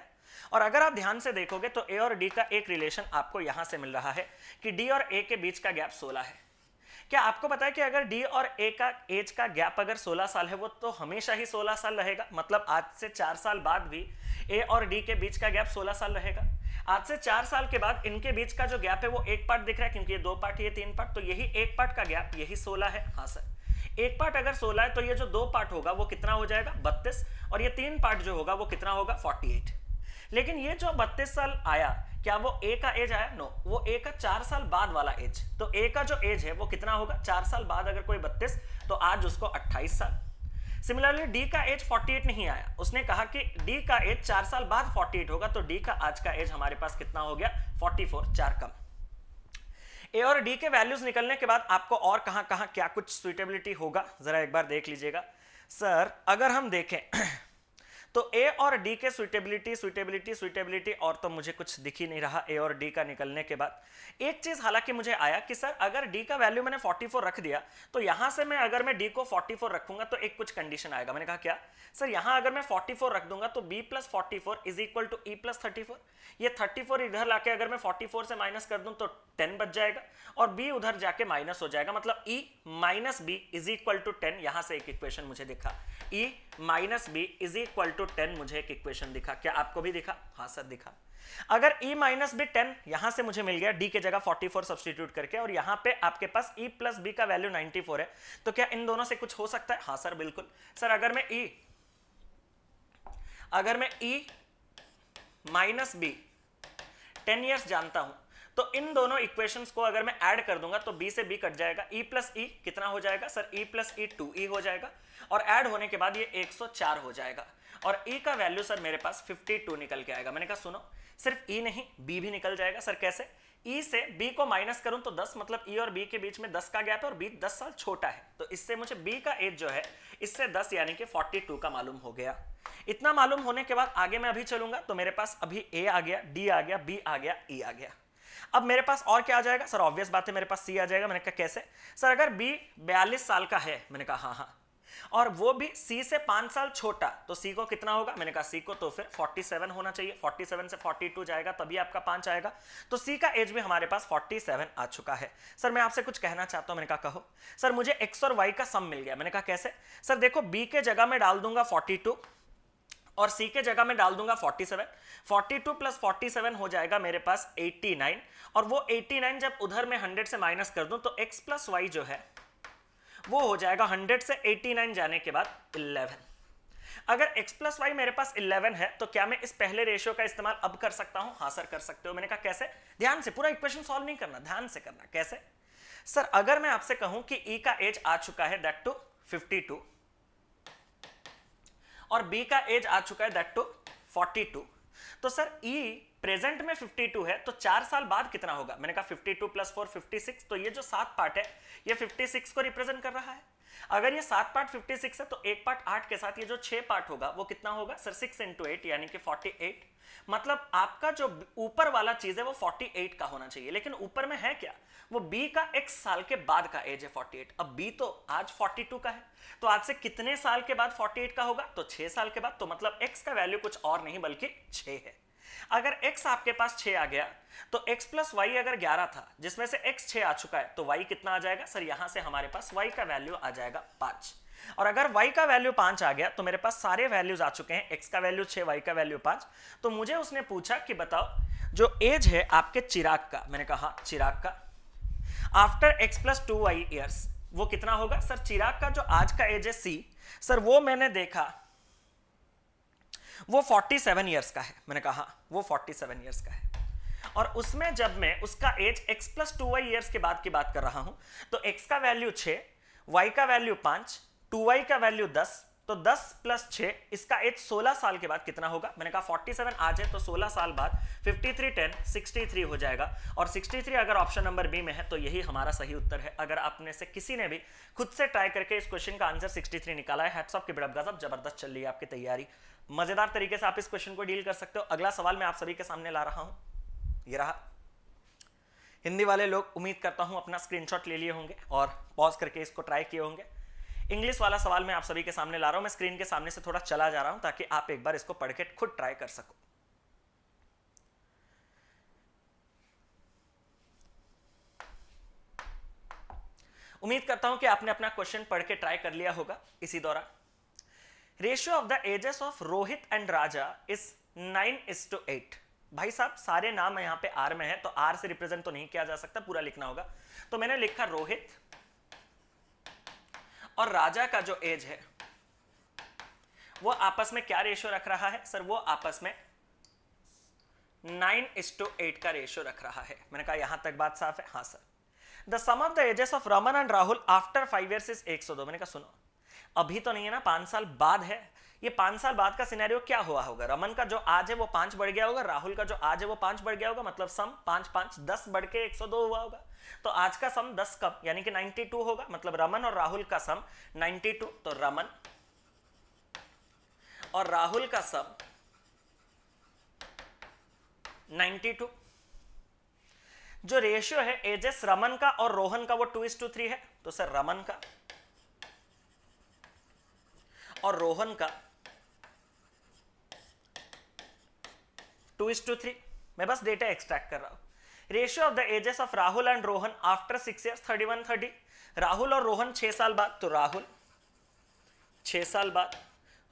और अगर आप ध्यान से देखोगे तो ए और डी का एक रिलेशन आपको यहां से मिल रहा है कि डी और ए के बीच का गैप सोलह है क्या आपको पता है कि अगर डी और ए का एज का गैप अगर 16 साल है वो तो हमेशा ही 16 साल रहेगा मतलब आज से चार साल बाद भी ए और डी के बीच का गैप 16 साल रहेगा आज से चार साल के बाद इनके बीच का जो गैप है वो एक पार्ट दिख रहा है क्योंकि ये दो पार्ट ये तीन पार्ट तो यही एक पार्ट का गैप यही सोलह है हाँ सर एक पार्ट अगर 16 है तो ये जो दो पार्ट होगा वो कितना हो जाएगा 32 और ये तीन पार्ट जो होगा वो कितना होगा 48 लेकिन ये जो 32 साल आया क्या वो ए का एज आया नो no, वो ए का चार साल बाद वाला एज तो ए का जो एज है वो कितना होगा चार साल बाद अगर कोई बत्तीस तो आज उसको अट्ठाईस साल सिमिलरली डी का एज 48 नहीं आया उसने कहा कि डी का एज चार साल बाद 48 होगा तो डी का आज का एज हमारे पास कितना हो गया 44 चार कम ए और डी के वैल्यूज निकलने के बाद आपको और कहा क्या कुछ सुइटेबिलिटी होगा जरा एक बार देख लीजिएगा सर अगर हम देखें तो ए और डी के सुइटेबिलिटी सुइटेबिलिटी सुइटेबिलिटी और तो मुझे कुछ दिख ही नहीं रहा ए और डी का निकलने के बाद एक चीज हालांकि मुझे आया कि सर अगर डी का वैल्यू मैंने 44 रख दिया तो यहां से मैं अगर मैं डी को 44 रखूंगा तो एक कुछ कंडीशन आएगा मैंने कहा क्या सर यहां अगर मैं 44 रख दूंगा तो B plus forty four is equal to E plus thirty four ये थर्टी फोर इधर लाके अगर मैं फोर्टी फोर से माइनस कर दूं तो टेन बच जाएगा और बी उधर जाके माइनस हो जाएगा मतलब e minus b is equal to ten यहां से एक इक्वेशन मुझे दिखा e e, minus b is equal to ten मुझे एक इक्वेशन दिखा क्या आपको भी दिखा हाँ सर दिखा अगर e माइनस बी टेन यहां से मुझे मिल गया d के जगह 44 सब्सटीट्यूट करके और यहां पे आपके पास e प्लस बी का वैल्यू 94 है तो क्या इन दोनों से कुछ हो सकता है हाँ सर बिल्कुल सर अगर मैं e अगर मैं e minus b ten years जानता हूं तो इन दोनों इक्वेशन को अगर मैं ऐड कर दूंगा तो बी से बी कट जाएगा ई प्लस ई कितना हो जाएगा sir e plus e two e हो जाएगा और ऐड होने के बाद ये 104 हो जाएगा और ई e का वैल्यू सर मेरे पास 52 निकल के आएगा मैंने कहा सुनो सिर्फ ई e नहीं बी भी निकल जाएगा सर कैसे ई e से बी को माइनस करूं तो 10 मतलब ई e और बी के बीच में 10 का गैप है और बी 10 साल छोटा है तो इससे मुझे बी का एज जो है इससे 10 यानी कि 42 का मालूम हो गया इतना मालूम होने के बाद आगे मैं अभी चलूंगा तो मेरे पास अभी ए आ गया डी आ गया बी आ गया ई e आ गया अब मेरे पास और क्या आ जाएगा सर ऑब्वियस बात है मेरे पास सी आ जाएगा मैंने कहा कैसे सर अगर बी बयालीस साल का है मैंने कहा हाँ हाँ और वो भी सी से पांच साल छोटा तो सी को कितना होगा मैंने कहा सी को तो फिर 47 होना चाहिए 47 से 42 जाएगा तभी आपका पांच आएगा तो सी का एज भी हमारे पास 47 आ चुका है सर मैं आपसे कुछ कहना चाहता हूं मैंने कहा कहो सर मुझे एक्स और वाई का सम मिल गया मैंने कहा कैसे सर देखो बी के जगह में डाल दूंगा फोर्टी और सी के जगह में डाल दूंगा फोर्टी 42 प्लस 47 हो जाएगा मेरे पास 89 और वो 89 जब उधर मैं 100 से माइनस कर दूं तो x प्लस वाई जो है वो हो जाएगा 100 से 89 जाने के बाद 11 अगर x प्लस वाई मेरे पास 11 है तो क्या मैं इस पहले रेशियो का इस्तेमाल अब कर सकता हूं हाँ सर कर सकते हो मैंने कहा कैसे ध्यान से पूरा इक्वेशन सॉल्व नहीं करना ध्यान से करना कैसे सर अगर मैं आपसे कहूं कि ई e का एज आ चुका है दैट टू फिफ्टी और बी का एज आ चुका है दैट टू फोर्टी तो सर ई e प्रेजेंट में 52 है तो चार साल बाद कितना होगा मैंने कहा 52 टू प्लस फोर फिफ्टी तो ये जो सात पार्ट है ये 56 को रिप्रेजेंट कर रहा है अगर ये सात पार्ट 56 है तो एक पार्ट आठ के साथ ये जो छह पार्ट होगा वो कितना होगा सर सिक्स इंटू एट यानी कि 48 मतलब आपका जो ऊपर वाला चीज है वो 48 का होना चाहिए लेकिन ऊपर में है क्या वो बी का एक साल के बाद का एज है 48 अब बी तो आज 42 का है तो आज से कितने साल के बाद 48 का होगा तो छह साल के बाद तो मतलब एक्स का वैल्यू कुछ और नहीं बल्कि 6 है अगर x आपके पास 6 आ गया तो x प्लस वाई अगर 11 था जिसमें से x 6 आ चुका है तो y कितना आ जाएगा सर यहां से हमारे पास y का वैल्यू आ जाएगा 5 और अगर y का वैल्यू 5 आ गया तो मेरे पास सारे वैल्यूज आ चुके हैं x का वैल्यू 6 y का वैल्यू 5 तो मुझे उसने पूछा कि बताओ जो एज है आपके चिराग का मैंने कहा चिराग का after x plus two years वो कितना होगा सर चिराग का जो आज का एज है सी सर वो मैंने देखा वो 47 सेवन ईयर्स का है मैंने कहा वो 47 सेवन ईयर्स का है और उसमें जब मैं उसका age x plus two y years के बाद की बात कर रहा हूं तो x का वैल्यू 6 y का वैल्यू 5 2y का वैल्यू दस तो 10 प्लस 6 इसका एज 16 साल के बाद कितना होगा मैंने कहा 47 आज है तो 16 साल बाद 53 10 63 हो जाएगा और 63 अगर ऑप्शन नंबर बी में है तो यही हमारा सही उत्तर है अगर आपने से किसी ने भी खुद से ट्राई करके इस क्वेश्चन का आंसर 63 निकाला है हैट्स ऑफ के गजब जबरदस्त चल रही है आपकी तैयारी मजेदार तरीके से आप इस क्वेश्चन को डील कर सकते हो अगला सवाल मैं आप सभी के सामने ला रहा हूं ये रहा हिंदी वाले लोग उम्मीद करता हूं अपना स्क्रीनशॉट ले लिए होंगे और पॉज करके इसको ट्राई किए होंगे इंग्लिश वाला सवाल मैं आप सभी के सामने ला रहा हूं मैं स्क्रीन के सामने से थोड़ा चला जा रहा हूं ताकि आप एक बार इसको पढ़ के खुद ट्राई कर सको उम्मीद करता हूं कि आपने अपना क्वेश्चन पढ़ के ट्राई कर लिया होगा इसी दौरान ratio of the ages of Rohit and Raja is nine is to eight भाई साहब सारे नाम यहां पे आर में है तो आर से रिप्रेजेंट तो नहीं किया जा सकता पूरा लिखना होगा तो मैंने लिखा रोहित और राजा का जो एज है वो आपस में क्या रेशियो रख रहा है सर वो आपस में नाइन इस टू एट का रेशियो रख रहा है मैंने कहा यहां तक बात साफ है हाँ sir the sum of the ages of Raman and Rahul after five years is एक सौ दो मैंने कहा सुनो अभी तो नहीं है ना पांच साल बाद है ये पांच साल बाद का सिनेरियो क्या हुआ होगा रमन का जो आज है वो पांच बढ़ गया होगा राहुल का जो आज है वो पांच बढ़ गया होगा मतलब सम पांच पांच दस बढ़ के एक सौ दो हुआ होगा तो आज का सम दस कम यानी कि नाइनटी टू होगा मतलब रमन और राहुल का सम नाइनटी टू तो रमन और राहुल का सम नाइनटी टू जो रेशियो है एजेस रमन का और रोहन का वो टू इज टू थ्री है तो सर रमन का और रोहन का टू इज टू थ्री मैं बस डेटा एक्सट्रैक्ट कर रहा हूँ ratio of the ages of Rahul and Rohan after six years thirty one thirty Rahul और रोहन छः साल बाद तो राहुल छः साल बाद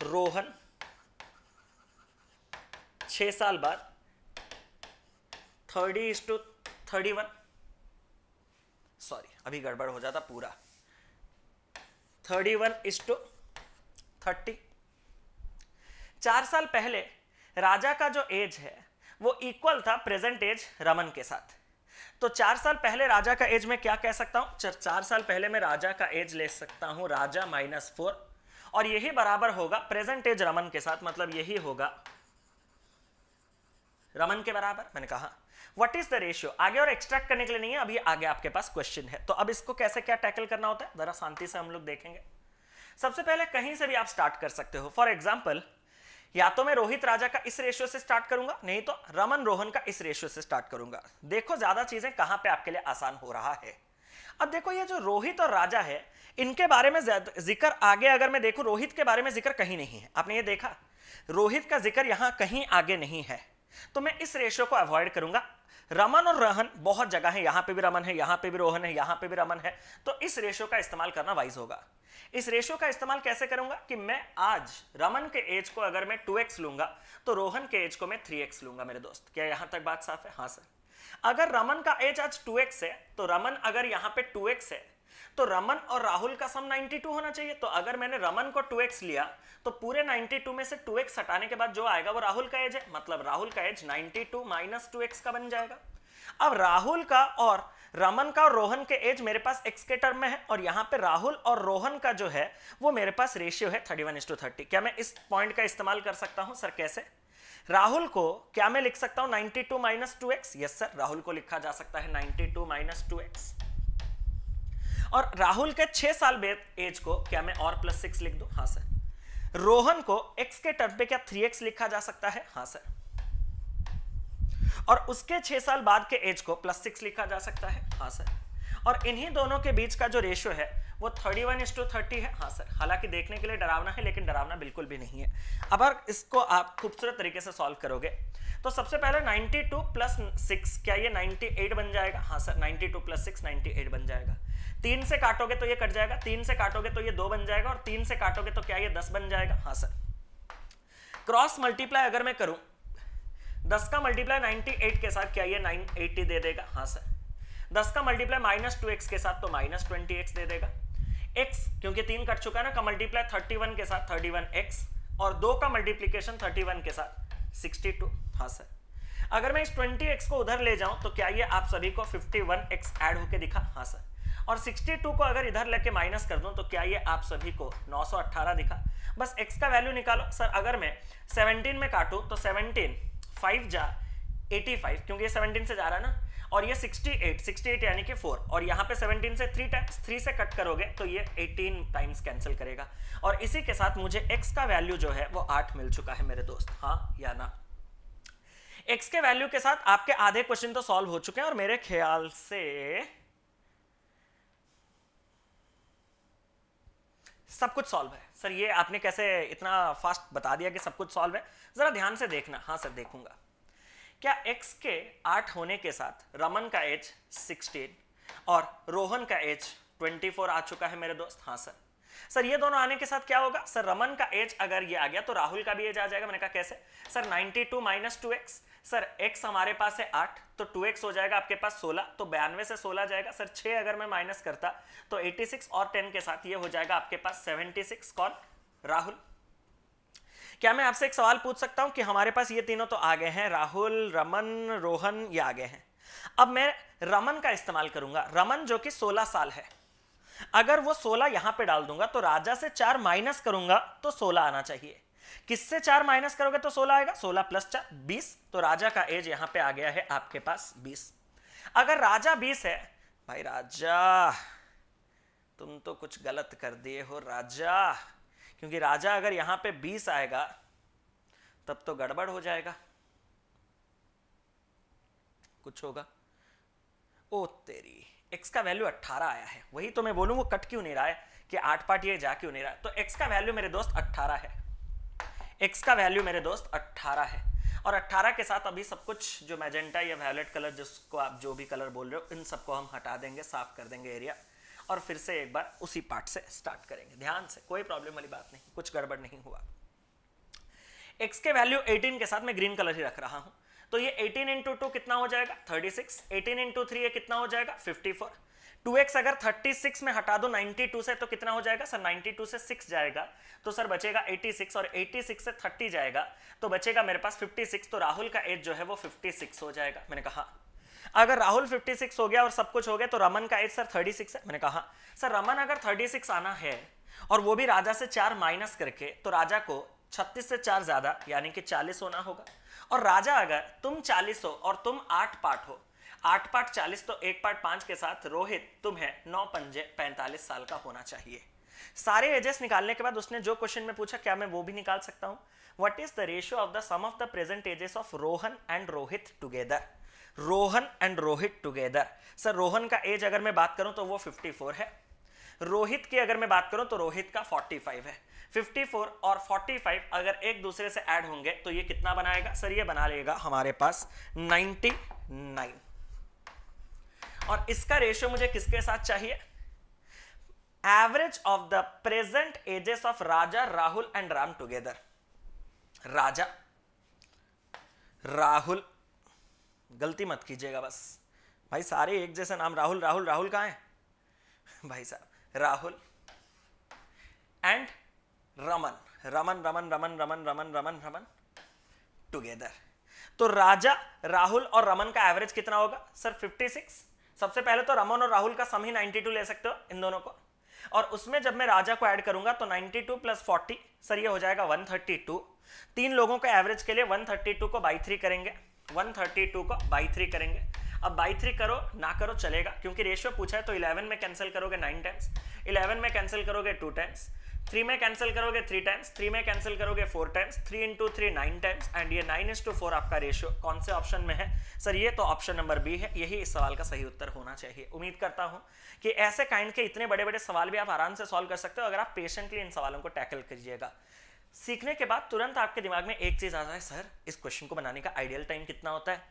रोहन छः साल बाद thirty is to thirty one sorry अभी गड़बड़ हो जाता पूरा thirty one is to thirty चार साल पहले राजा का जो एज है वो इक्वल था प्रेजेंट एज रमन के साथ तो चार साल पहले राजा का एज में क्या कह सकता हूं चार, चार साल पहले मैं राजा का एज ले सकता हूं राजा माइनस फोर और यही बराबर होगा प्रेजेंट एज रमन के साथ मतलब यही होगा रमन के बराबर मैंने कहा व्हाट इज द रेशियो आगे और एक्सट्रैक्ट करने के लिए नहीं है अभी आगे आपके पास क्वेश्चन है तो अब इसको कैसे क्या टैकल करना होता है जरा शांति से हम लोग देखेंगे सबसे पहले कहीं से भी आप स्टार्ट कर सकते हो फॉर एग्जाम्पल या तो मैं रोहित राजा का इस रेशियो से स्टार्ट करूंगा नहीं तो रमन रोहन का इस रेशियो से स्टार्ट करूंगा देखो ज्यादा चीजें कहां पे आपके लिए आसान हो रहा है अब देखो ये जो रोहित और राजा है इनके बारे में जिक्र आगे अगर मैं देखू रोहित के बारे में जिक्र कहीं नहीं है आपने ये देखा रोहित का जिक्र यहां कहीं आगे नहीं है तो मैं इस रेशियो को अवॉइड करूंगा रमन और रहन बहुत जगह है यहां पे भी रमन है यहां पे भी रोहन है यहां पे भी रमन है तो इस रेशो का इस्तेमाल करना वाइज होगा इस रेशो का इस्तेमाल कैसे करूंगा कि मैं आज रमन के एज को अगर मैं टू लूंगा तो रोहन के एज को मैं थ्री लूंगा मेरे दोस्त क्या यहां तक बात साफ है हाँ सर अगर रमन का एज आज टू है तो रमन अगर यहां पर टू है तो रमन और राहुल का सम 92 होना चाहिए तो अगर मैंने रमन को 2x लिया तो पूरे 92 में से 2x हटाने के बाद जो आएगा वो राहुल का एज है मतलब राहुल का एज 92 टू माइनस टू का बन जाएगा अब राहुल का और रमन का और रोहन के एज मेरे पास एक्स के टर्म में है और यहां पे राहुल और रोहन का जो है वो मेरे पास रेशियो है थर्टी वन थर्टी क्या मैं इस पॉइंट का इस्तेमाल कर सकता हूं सर कैसे राहुल को क्या मैं लिख सकता हूं 92 two minus two x yes sir Rahul को लिखा जा सकता है 92 टू माइनस टू एक्स और राहुल के छह साल एज को क्या मैं और प्लस सिक्स लिख दू हाँ सर रोहन को एक्स के टर्म पे क्या थ्री एक्स लिखा जा सकता है हाँ सर और उसके छह साल बाद के एज को प्लस सिक्स लिखा जा सकता है हाँ सर और इन्हीं दोनों के बीच का जो रेशियो है वो thirty one is to thirty है हाँ सर हालांकि देखने के लिए डरावना है लेकिन डरावना बिल्कुल भी नहीं है अब अगर इसको आप खूबसूरत तरीके से सॉल्व करोगे तो सबसे पहले 92 टू प्लस सिक्स क्या ये 98 बन जाएगा हाँ sir 92 two plus six ninety बन जाएगा तीन से काटोगे तो ये कट जाएगा तीन से काटोगे तो ये दो बन जाएगा और तीन से काटोगे तो क्या ये दस बन जाएगा हाँ सर क्रॉस मल्टीप्लाई अगर मैं करूं दस का मल्टीप्लाई नाइनटी एट के साथ क्या ये नाइन एट्टी दे देगा हाँ सर दस का मल्टीप्लाई माइनस टू एक्स के साथ तो माइनस ट्वेंटी एक्स दे देगा एक्स क्योंकि तीन कट चुका है ना का मल्टीप्लाई थर्टी वन के साथ थर्टी वन एक्स और दो का मल्टीप्लीकेशन थर्टी वन के साथ सिक्सटी टू हाँ सर अगर मैं इस ट्वेंटी एक्स को उधर ले जाऊं तो क्या ये आप सभी को फिफ्टी वन एक्स एड होकर दिखा हाँ सर और 62 को अगर इधर लेके माइनस कर दूं तो क्या ये आप सभी को 918 दिखा बस x का वैल्यू निकालो सर अगर मैं 17 में काटूं तो 17 5 जा 85 क्योंकि ये 17 से जा रहा है ना और ये 68 68 यानी कि 4 और यहाँ पे 17 से 3 टाइम्स 3 से कट करोगे तो ये 18 टाइम्स कैंसिल करेगा और इसी के साथ मुझे एक्स का वैल्यू जो है वो आठ मिल चुका है मेरे दोस्त हाँ या ना एक्स के वैल्यू के साथ आपके आधे क्वेश्चन तो सॉल्व हो चुके हैं और मेरे ख्याल से सब कुछ सॉल्व है सर ये आपने कैसे इतना फास्ट बता दिया कि सब कुछ सॉल्व है ज़रा ध्यान से देखना हाँ सर देखूंगा क्या x के आठ होने के साथ रमन का एज सिक्सटीन और रोहन का एज ट्वेंटी फोर आ चुका है मेरे दोस्त हाँ सर सर ये दोनों आने के साथ क्या होगा सर रमन का एज अगर ये आ गया तो राहुल का भी एज आ जाएगा मैंने कहा कैसे sir ninety two minus two x sir x हमारे पास है आठ तो 2x हो जाएगा आपके पास 16 तो बयानवे से 16 जाएगा सर 6 अगर मैं माइनस करता तो 86 और 10 के साथ ये हो जाएगा आपके पास 76 कौन राहुल क्या मैं आपसे एक सवाल पूछ सकता हूं कि हमारे पास ये तीनों तो आ गए हैं राहुल रमन रोहन ये आ गए हैं अब मैं रमन का इस्तेमाल करूंगा रमन जो कि सोलह साल है अगर वो सोलह यहां पर डाल दूंगा तो राजा से चार माइनस करूंगा तो सोलह आना चाहिए किससे चार माइनस करोगे तो सोलह आएगा सोलह प्लस चार बीस तो राजा का एज यहां पे आ गया है आपके पास बीस अगर राजा बीस है भाई राजा तुम तो कुछ गलत कर दिए हो राजा क्योंकि राजा अगर यहां पे बीस आएगा तब तो गड़बड़ हो जाएगा कुछ होगा ओ तेरी एक्स का वैल्यू 18 आया है वही तो मैं बोलूंगा वो कट क्यों नहीं रहा है कि आठ पार्टी जा क्यों नहीं रहा है तो एक्स का वैल्यू मेरे दोस्त अट्ठारह है एक्स का वैल्यू मेरे दोस्त अट्ठारह है और 18 के साथ अभी सब कुछ जो मैजेंटा या वायलेट कलर जिसको आप जो भी कलर बोल रहे हो इन सबको हम हटा देंगे साफ कर देंगे एरिया और फिर से एक बार उसी पार्ट से स्टार्ट करेंगे ध्यान से कोई प्रॉब्लम वाली बात नहीं कुछ गड़बड़ नहीं हुआ एक्स के वैल्यू 18 के साथ मैं ग्रीन कलर ही रख रहा हूं तो ये 18 इंटू टू कितना हो जाएगा 36 18 इंटू थ्री कितना हो जाएगा 54 2x अगर 36 में हटा दो 92 से तो कितना हो जाएगा सर 92 से 6 जाएगा तो सर बचेगा 86 और 86 से 30 जाएगा तो बचेगा मेरे पास 56 तो राहुल का एज जो है वो 56 हो जाएगा मैंने कहा अगर राहुल 56 हो गया और सब कुछ हो गया तो रमन का एज सर 36 है मैंने कहा सर रमन अगर 36 आना है और वो भी राजा से चार माइनस करके तो राजा को छत्तीस से चार ज्यादा यानी कि चालीस होना होगा और राजा अगर तुम चालीस हो और तुम आठ पार्ट हो आठ पार्ट चालीस तो एक पार्ट पांच के साथ रोहित तुम्हें नौ पंजे पैंतालीस साल का होना चाहिए सारे एजेस निकालने के बाद उसने जो क्वेश्चन में पूछा क्या मैं वो भी निकाल सकता हूं what is the ratio of the sum of the present ages of Rohan and Rohit together Rohan and Rohit together sir Rohan का एज अगर मैं बात करूं तो वो 54 है रोहित की अगर मैं बात करूं तो रोहित का 45 है 54 और 45 अगर एक दूसरे से ऐड होंगे तो ये कितना बनाएगा सर ये बना लेगा हमारे पास 99 और इसका रेशियो मुझे किसके साथ चाहिए average of the present ages of Raja Rahul and Ram together Raja Rahul गलती मत कीजिएगा बस भाई सारे एक जैसे नाम राहुल राहुल राहुल कहाँ है भाई साहब राहुल एंड रमन रमन रमन रमन रमन रमन रमन रमन टुगेदर तो राजा राहुल और रमन का एवरेज कितना होगा सर 56 सबसे पहले तो रमन और राहुल का सम ही 92 ले सकते हो इन दोनों को और उसमें जब मैं राजा को ऐड करूंगा तो 92 टू प्लस फोर्टी सर यह हो जाएगा 132 तीन लोगों के एवरेज के लिए 132 को बाई थ्री करेंगे 132 को बाई थ्री करेंगे अब बाई थ्री करो ना करो चलेगा क्योंकि रेशियो पूछा है तो 11 में कैंसिल करोगे नाइन टाइम्स 11 में कैंसिल करोगे टू टाइम्स थ्री में कैंसिल करोगे थ्री टाइम्स थ्री में कैंसिल करोगे four times three into three nine times and ये नाइन इंस टू फोर आपका रेशियो कौन से ऑप्शन में है सर ये तो ऑप्शन नंबर बी है यही इस सवाल का सही उत्तर होना चाहिए उम्मीद करता हूँ कि ऐसे काइंड के इतने बड़े बड़े सवाल भी आप आराम से सॉल्व कर सकते हो अगर आप पेशेंटली इन सवालों को टैकल करिएगा सीखने के बाद तुरंत आपके दिमाग में एक चीज़ आता है सर इस क्वेश्चन को बनाने का आइडियल टाइम कितना होता है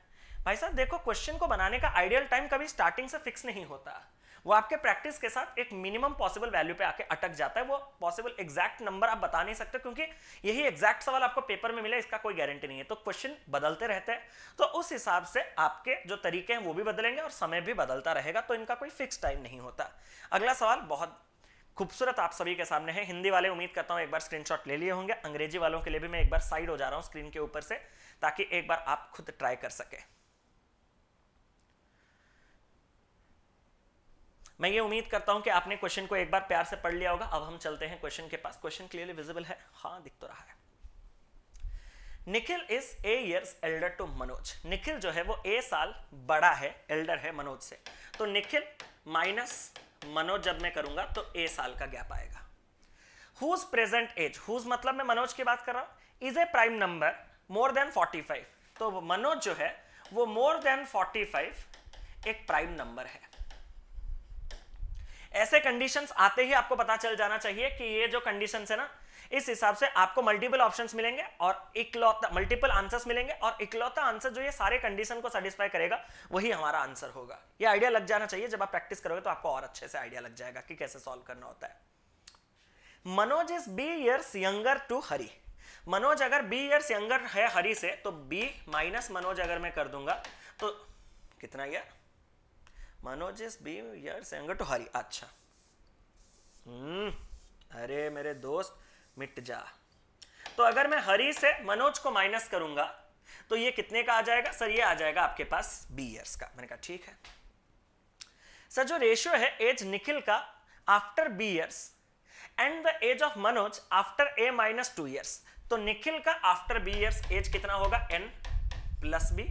भाई साहब देखो क्वेश्चन को बनाने का आइडियल टाइम कभी स्टार्टिंग से फिक्स नहीं होता वो आपके प्रैक्टिस के साथ एक मिनिमम पॉसिबल वैल्यू पे आके अटक जाता है वो पॉसिबल एग्जैक्ट नंबर आप बता नहीं सकते क्योंकि यही एग्जैक्ट सवाल आपको पेपर में मिला इसका कोई गारंटी नहीं है तो क्वेश्चन बदलते रहते हैं तो उस हिसाब से आपके जो तरीके हैं वो भी बदलेंगे और समय भी बदलता रहेगा तो इनका कोई फिक्स टाइम नहीं होता अगला सवाल बहुत खूबसूरत आप सभी के सामने है हिंदी वाले उम्मीद करता हूँ एक बार स्क्रीनशॉट ले लिए होंगे अंग्रेजी वालों के लिए भी मैं एक बार साइड हो जा रहा हूँ स्क्रीन के ऊपर से ताकि एक बार आप खुद ट्राई कर सकें मैं ये उम्मीद करता हूं कि आपने क्वेश्चन को एक बार प्यार से पढ़ लिया होगा अब हम चलते हैं क्वेश्चन के पास क्वेश्चन क्लियरली विजिबल है हाँ दिख तो रहा है Nikhil is a years elder to Manoj Nikhil जो है वो ए साल बड़ा है एल्डर है मनोज से तो निखिल माइनस मनोज जब मैं करूंगा तो ए साल का गैप आएगा हुज प्रेजेंट एज हुज मतलब मैं मनोज की बात कर रहा हूं is a prime number more than 45 तो मनोज जो है वो मोर देन 45 एक प्राइम नंबर है ऐसे कंडीशंस आते ही आपको पता चल जाना चाहिए कि ये जो कंडीशंस है ना इस हिसाब से आपको मल्टीपल ऑप्शंस मिलेंगे और इकलौता मल्टीपल आंसर्स मिलेंगे और इकलौता आंसर जो ये सारे कंडीशन को सेटिस्फाई करेगा वही हमारा आंसर होगा ये आइडिया लग जाना चाहिए जब आप प्रैक्टिस करोगे तो आपको और अच्छे से आइडिया लग जाएगा कि कैसे सॉल्व करना होता है Manoj is b years younger to Hari Manoj अगर बी ईयर्स यंगर है हरी से तो बी माइनस मनोज अगर मैं कर दूंगा तो कितना गया मनोज बीम यार एंगर टू हरी अच्छा हम्म, अरे मेरे दोस्त मिट जा तो अगर मैं हरी से मनोज को माइनस करूंगा तो ये कितने का आ जाएगा सर ये आ जाएगा आपके पास बी ईयर्स का मैंने कहा ठीक है सर जो रेशियो है एज निखिल का after b years and the age of Manoj after a minus two years तो निखिल का आफ्टर बी ईयर्स एज कितना होगा एन प्लस बी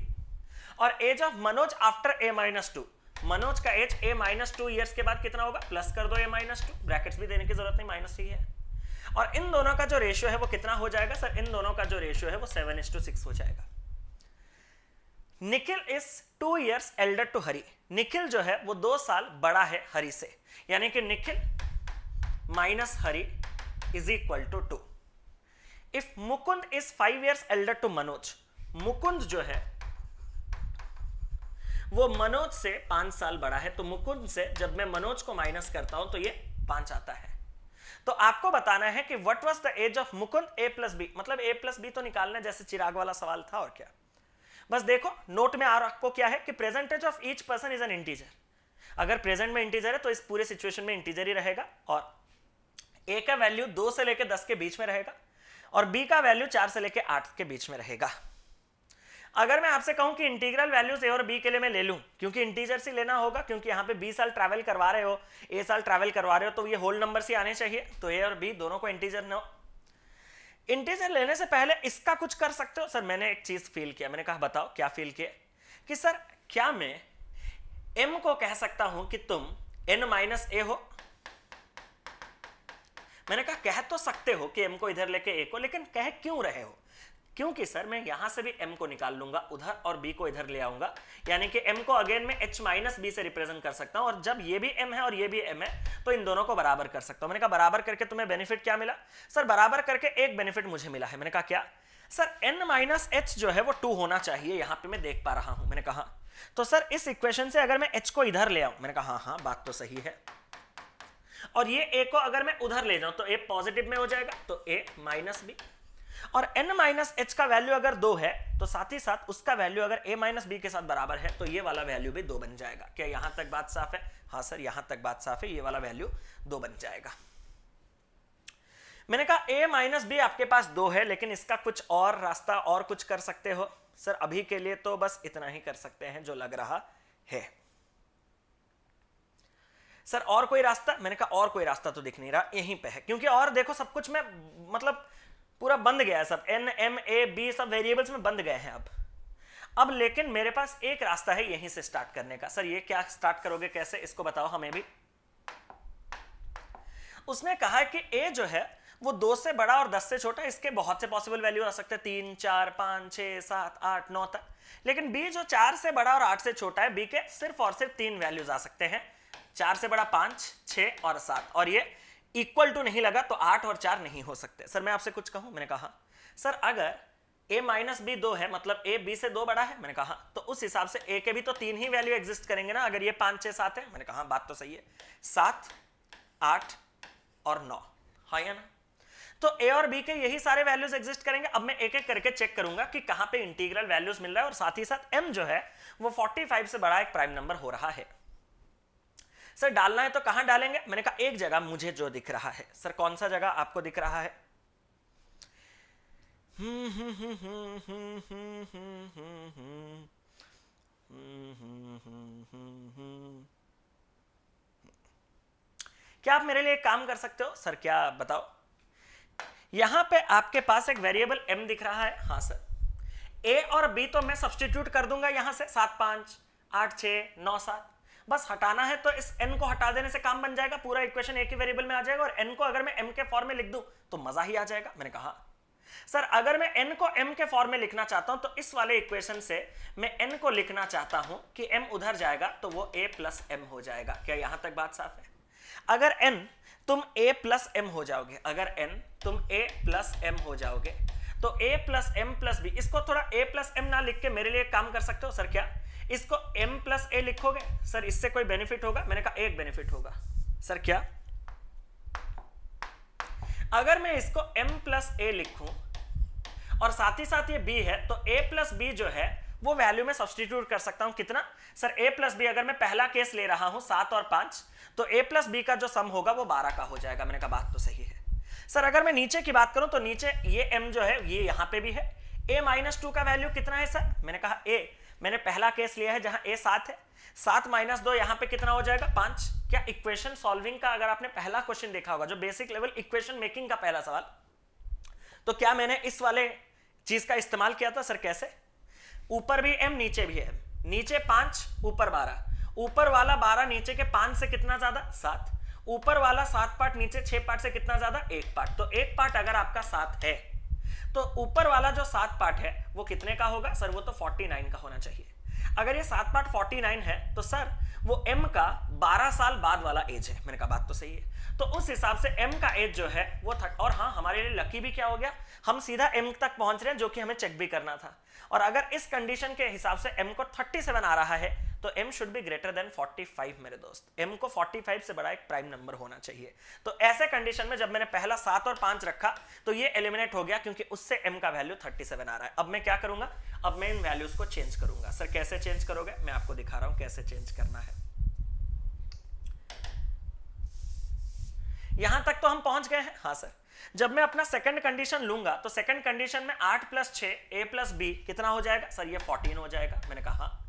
और age of Manoj after a minus two Manoj का age a minus two years के बाद कितना होगा प्लस कर दो ए माइनस टू ब्रैकेट्स भी देने की जरूरत नहीं माइनस ही है और इन दोनों का जो रेशियो है वो कितना हो जाएगा सर इन दोनों का जो रेशियो है वो सेवन इस टू सिक्स हो जाएगा Nikhil is two years elder to Hari Nikhil जो है वो दो साल बड़ा है हरी से यानी कि Nikhil minus Hari is equal to two if Mukund is five years elder to Manoj Mukund जो है वो मनोज से पांच साल बड़ा है तो मुकुंद से जब मैं मनोज को माइनस करता हूं तो ये पांच आता है तो आपको बताना है कि what was the age of Mukund a plus b मतलब ए प्लस बी तो निकालना जैसे चिराग वाला सवाल था और क्या बस देखो नोट में आपको क्या है कि present age of each person is an integer अगर प्रेजेंट में इंटीजर है तो इस पूरे सिचुएशन में इंटीजर ही रहेगा और ए का वैल्यू दो से लेकर दस के बीच में रहेगा और बी का वैल्यू चार से लेकर आठ के बीच में रहेगा अगर मैं आपसे कहूं कि इंटीग्रल वैल्यूज ए और बी के लिए मैं ले लूं क्योंकि इंटीजर से लेना होगा क्योंकि यहां पे बी साल ट्रैवल करवा रहे हो ए साल ट्रैवल करवा रहे हो तो ये होल नंबर से आने चाहिए तो ए और बी दोनों को इंटीजर न इंटीजर लेने से पहले इसका कुछ कर सकते हो सर मैंने एक चीज फील किया मैंने कहा बताओ क्या फील किया कि सर क्या मैं एम को कह सकता हूं कि तुम एन माइनस ए हो मैंने कहा कह तो सकते हो कि एम को इधर लेके ए को लेकिन कह क्यों रहे हो क्योंकि सर मैं यहां से भी m को निकाल लूंगा उधर और b को इधर ले आऊंगा यानी कि m को अगेन मैं h माइनस बी से रिप्रेजेंट कर सकता हूं और जब ये भी m है और ये भी m है तो इन दोनों को बराबर कर सकता हूं मैंने कहा बराबर करके तुम्हें बेनिफिट क्या मिला सर बराबर करके एक बेनिफिट मुझे मिला है मैंने कहा क्या सर एन माइनस एच जो है वो टू होना चाहिए यहां पर मैं देख पा रहा हूं मैंने कहा तो सर इस इक्वेशन से अगर मैं एच को इधर ले आऊ मैंने कहा हाँ हाँ बात तो सही है और ये ए को अगर मैं उधर ले जाऊं तो ए पॉजिटिव में हो जाएगा तो ए माइनस बी और एन माइनस एच का वैल्यू अगर दो है तो साथ ही साथ उसका वैल्यू अगर ए माइनस बी के साथ बराबर है तो ये वाला वैल्यू भी दो बन जाएगा क्या यहां तक बात साफ है हाँ सर यहां तक बात साफ है ये वाला वैल्यू दो बन जाएगा मैंने कहा ए माइनस बी आपके पास दो है लेकिन इसका कुछ और रास्ता और कुछ कर सकते हो सर अभी के लिए तो बस इतना ही कर सकते हैं जो लग रहा है सर और कोई रास्ता मैंने कहा और कोई रास्ता तो दिख नहीं रहा यहीं पे है क्योंकि और देखो सब कुछ मैं मतलब पूरा बंद गया है सब एन एम ए बी सब वेरिएबल्स में बंद गए हैं अब अब लेकिन मेरे पास एक रास्ता है यहीं से स्टार्ट करने का सर ये क्या स्टार्ट करोगे कैसे इसको बताओ हमें भी उसने कहा कि ए जो है वो दो से बड़ा और दस से छोटा इसके बहुत से पॉसिबल वैल्यू आ सकते हैं तीन चार पांच छह सात आठ नौ तक लेकिन बी जो चार से बड़ा और आठ से छोटा है बी के सिर्फ और सिर्फ तीन वैल्यूज आ सकते हैं चार से बड़ा पांच छ और सात और ये इक्वल टू नहीं लगा तो आठ और चार नहीं हो सकते सर मैं आपसे कुछ कहूं मैंने कहा सर अगर a माइनस बी दो है मतलब a b से दो बड़ा है मैंने कहा तो उस हिसाब से a के भी तो तीन ही वैल्यू एग्जिस्ट करेंगे ना अगर ये पांच छह सात है मैंने कहा बात तो सही है सात आठ और नौ हाँ या ना तो a और b के यही सारे वैल्यूज एग्जिस्ट करेंगे अब मैं एक एक करके चेक करूंगा कि कहां पे इंटीग्रल वैल्यूज मिल रहा है और साथ ही साथ m जो है वो 45 से बड़ा एक प्राइम नंबर हो रहा है सर डालना है तो कहां डालेंगे मैंने कहा एक जगह मुझे जो दिख रहा है सर कौन सा जगह आपको दिख रहा है क्या आप मेरे लिए काम कर सकते हो सर क्या बताओ यहां पे आपके पास एक वेरिएबल m दिख रहा है हाँ सर ए और बी तो मैं सब्सटीट्यूट कर दूंगा यहां से सात पांच आठ छ नौ सात बस हटाना है तो इस एन को हटा देने से काम बन जाएगा पूरा इक्वेशन एक ही वेरिएबल में आ जाएगा और एन को अगर मैं एम के फॉर्म में लिख दूं तो मजा ही आ जाएगा मैंने कहा सर अगर मैं एन को एम के फॉर्म में लिखना चाहता हूं तो इस वाले इक्वेशन से मैं एन को लिखना चाहता हूं कि एम उधर जाएगा तो वो ए प्लस एम हो जाएगा क्या यहां तक बात साफ है अगर एन तुम ए प्लस एम हो जाओगे अगर एन तुम ए प्लस एम हो जाओगे तो a plus m plus b इसको थोड़ा a प्लस एम ना लिख के मेरे लिए काम कर सकते हो सर क्या इसको m प्लस ए लिखोगे सर इससे कोई बेनिफिट होगा मैंने कहा एक बेनिफिट होगा सर क्या अगर मैं इसको m प्लस ए लिखूं और साथ ही साथ ये b है तो a प्लस बी जो है वो वैल्यू में सब्सटीट्यूट कर सकता हूं कितना सर a प्लस बी अगर मैं पहला केस ले रहा हूं सात और पांच तो a प्लस बी का जो सम होगा वो बारह का हो जाएगा मैंने कहा बात तो सही है सर अगर मैं नीचे की बात करूं तो नीचे ये m जो है ये यहां पे भी है a माइनस टू का वैल्यू कितना है सर मैंने कहा a मैंने पहला केस लिया है जहां ए सात है सात माइनस दो यहां पे कितना हो जाएगा पांच क्या इक्वेशन सॉल्विंग का अगर आपने पहला क्वेश्चन देखा होगा जो बेसिक लेवल इक्वेशन मेकिंग का पहला सवाल तो क्या मैंने इस वाले चीज का इस्तेमाल किया था सर कैसे ऊपर भी एम नीचे भी एम नीचे पांच ऊपर बारह ऊपर वाला बारह नीचे के पांच से कितना ज्यादा सात ऊपर वाला सात पार्ट नीचे छह पार्ट से कितना ज्यादा एक पार्ट तो एक पार्ट अगर आपका सात है तो ऊपर वाला जो सात पार्ट है वो कितने का होगा सर वो तो 49 का होना चाहिए अगर ये सात पार्ट 49 है तो सर वो एम का 12 साल बाद वाला एज है मैंने कहा बात तो सही है तो उस हिसाब से एम का एज जो है वो थर्ट और हाँ हमारे लिए लकी भी क्या हो गया हम सीधा एम तक पहुंच रहे हैं जो कि हमें चेक भी करना था और अगर इस कंडीशन के हिसाब से एम को 37 आ रहा है तो m should be greater than 45 मेरे दोस्त m को 45 से बड़ा एक प्राइम नंबर होना चाहिए तो ऐसे कंडीशन में जब मैंने पहला सात और पांच रखा तो ये एलिमिनेट हो गया क्योंकि उससे m का वैल्यू 37 आ रहा है अब मैं क्या करूंगा अब मैं इन वैल्यूज को चेंज करूंगा सर कैसे चेंज करोगे मैं आपको दिखा रहा हूं कैसे चेंज करना है यहां तक तो हम पहुंच गए हैं हाँ सर जब मैं अपना सेकंड कंडीशन लूंगा तो सेकंड कंडीशन में आठ प्लस छ ए प्लस बी कितना हो जाएगा सर ये फोर्टीन हो जाएगा मैंने कहा हाँ,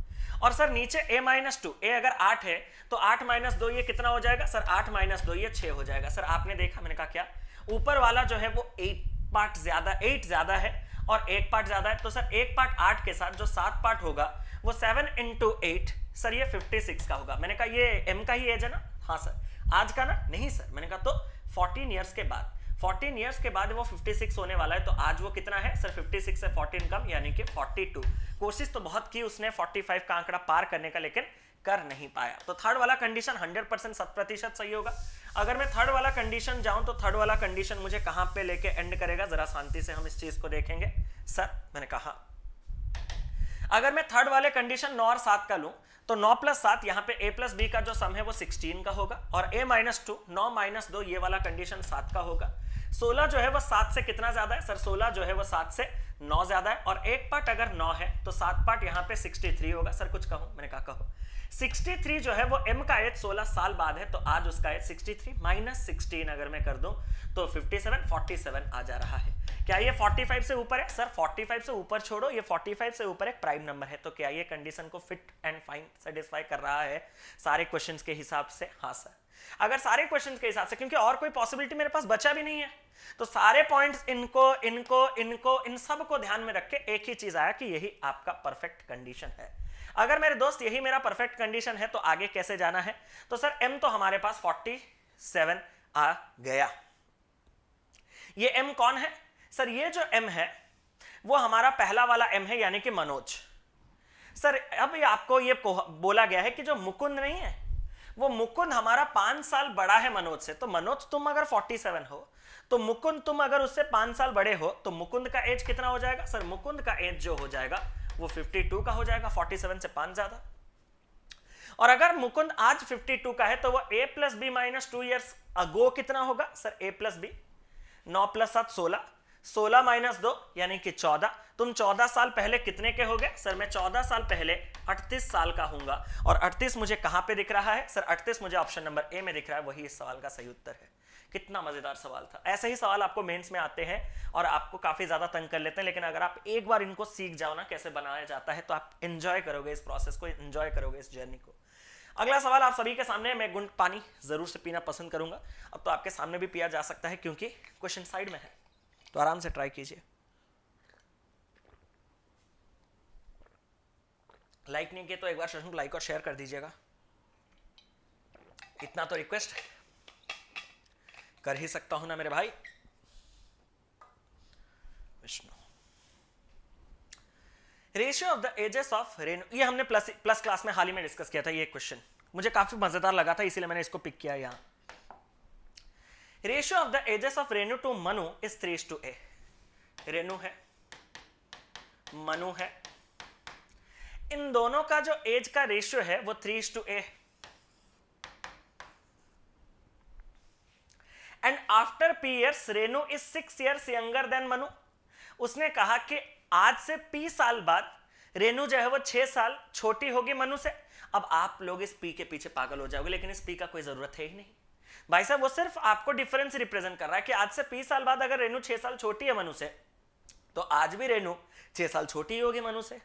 और सर नीचे ए माइनस टू ए अगर आठ है तो आठ माइनस दो ये कितना हो जाएगा सर आठ माइनस दो ये छह हो जाएगा सर आपने देखा मैंने कहा क्या ऊपर वाला जो है वो एट पार्ट ज़्यादा एट ज़्यादा है और एक पार्ट ज़्यादा है तो सर एक पार्ट आठ के साथ जो सात पार्ट होगा वो सेवन इंटू एट सर ये फिफ्टी सिक्स का होगा मैंने कहा ये एम का ही एज है ना हाँ सर आज का ना नहीं सर मैंने कहा तो फोर्टीन ईयर्स के बाद 14 इयर्स के बाद वो 56 होने वाला है तो आज वो कितना है सर 56 से 14 कम यानी कि 42 कोशिश तो बहुत की उसने 45 का आंकड़ा पार करने का लेकिन कर नहीं पाया तो थर्ड वाला कंडीशन 100 परसेंट सत प्रतिशत सही होगा अगर मैं थर्ड वाला कंडीशन जाऊं तो थर्ड वाला कंडीशन मुझे कहां पे लेके एंड करेगा जरा शांति से हम इस चीज को देखेंगे सर मैंने कहा अगर मैं थर्ड वाले कंडीशन नौ और सात का लू तो नौ प्लस सात यहाँ पे ए प्लस बी का जो सम है वो सिक्सटीन का होगा और ए माइनस टू नौ माइनस दो ये वाला कंडीशन सात का होगा सोलह जो है वह सात से कितना ज्यादा है सर सोलह जो है वह सात से नौ ज्यादा है और एक पार्ट अगर नौ है तो सात पार्ट यहां पे सिक्सटी थ्री होगा सर कुछ कहो मैंने कहा कहो 63 जो है वो m का एज 16 साल बाद है तो आज उसका एज 63 थ्री माइनस सिक्सटीन अगर मैं कर दूं तो 57 47 आ जा रहा है क्या ये 45 से ऊपर है सर 45 से ऊपर छोड़ो ये 45 से ऊपर एक प्राइम नंबर है तो क्या ये कंडीशन को फिट एंड फाइन सेटिस्फाई कर रहा है सारे क्वेश्चंस के हिसाब से हाँ सर अगर सारे क्वेश्चंस के हिसाब से क्योंकि और कोई पॉसिबिलिटी मेरे पास बचा भी नहीं है तो सारे पॉइंट्स इनको इनको इनको इन सब को ध्यान में रख के एक ही चीज आया कि यही आपका परफेक्ट कंडीशन है अगर मेरे दोस्त यही मेरा परफेक्ट कंडीशन है तो आगे कैसे जाना है तो सर एम तो हमारे पास फोर्टी सेवन आ गया ये एम कौन है सर ये जो एम है वो हमारा पहला वाला एम है यानी कि मनोज सर अब ये आपको ये बोला गया है कि जो मुकुंद नहीं है वो मुकुंद हमारा पांच साल बड़ा है मनोज से तो मनोज तुम अगर 47 हो तो मुकुंद तुम अगर उससे पांच साल बड़े हो तो मुकुंद का एज कितना हो जाएगा सर मुकुंद का एज जो हो जाएगा वो 52 का हो जाएगा 47 से पांच ज्यादा और अगर मुकुंद आज 52 का है तो वो a plus b minus two years ago कितना होगा सर ए प्लस बी नौ प्लस सात सोलह सोलह माइनस दो यानी कि चौदह तुम चौदह साल पहले कितने के हो गए सर मैं चौदह साल पहले अड़तीस साल का हूंगा और अड़तीस मुझे कहां पे दिख रहा है सर अड़तीस मुझे ऑप्शन नंबर ए में दिख रहा है वही इस सवाल का सही उत्तर है कितना मजेदार सवाल था ऐसे ही सवाल आपको मेंस में आते हैं और आपको काफी ज्यादा तंग कर लेते हैं लेकिन अगर आप एक बार इनको सीख जाओ ना कैसे बनाया जाता है तो आप एंजॉय करोगे इस प्रोसेस को एंजॉय करोगे इस जर्नी को अगला सवाल आप सभी के सामने मैं गुंड पानी जरूर से पीना पसंद करूंगा अब तो आपके सामने भी पिया जा सकता है क्योंकि क्वेश्चन साइड में है तो आराम से ट्राई कीजिए लाइक नहीं किए तो एक बार सेशन को लाइक और शेयर कर दीजिएगा इतना तो रिक्वेस्ट है कर ही सकता हूं ना मेरे भाई Vishnu ratio of the ages of Renu ये हमने प्लस प्लस क्लास में हाल ही में डिस्कस किया था ये क्वेश्चन मुझे काफी मजेदार लगा था इसीलिए मैंने इसको पिक किया यहां ratio of the ages of Renu to Manu is three to a Renu है मनु है इन दोनों का जो एज का रेशियो है वो थ्री टू ए है and after p years Renu is six years younger than Manu उसने कहा कि आज से पी साल बाद रेनू जो है वो छह साल छोटी होगी मनु से अब आप लोग इस पी के पीछे पागल हो जाओगे लेकिन इस पी का कोई ज़रूरत है ही नहीं भाई साहब वो सिर्फ आपको डिफरेंस रिप्रेजेंट कर रहा है कि आज से पी साल बाद अगर रेनू छह साल छोटी है मनु से तो आज भी रेनू छह साल छोटी होगी मनु से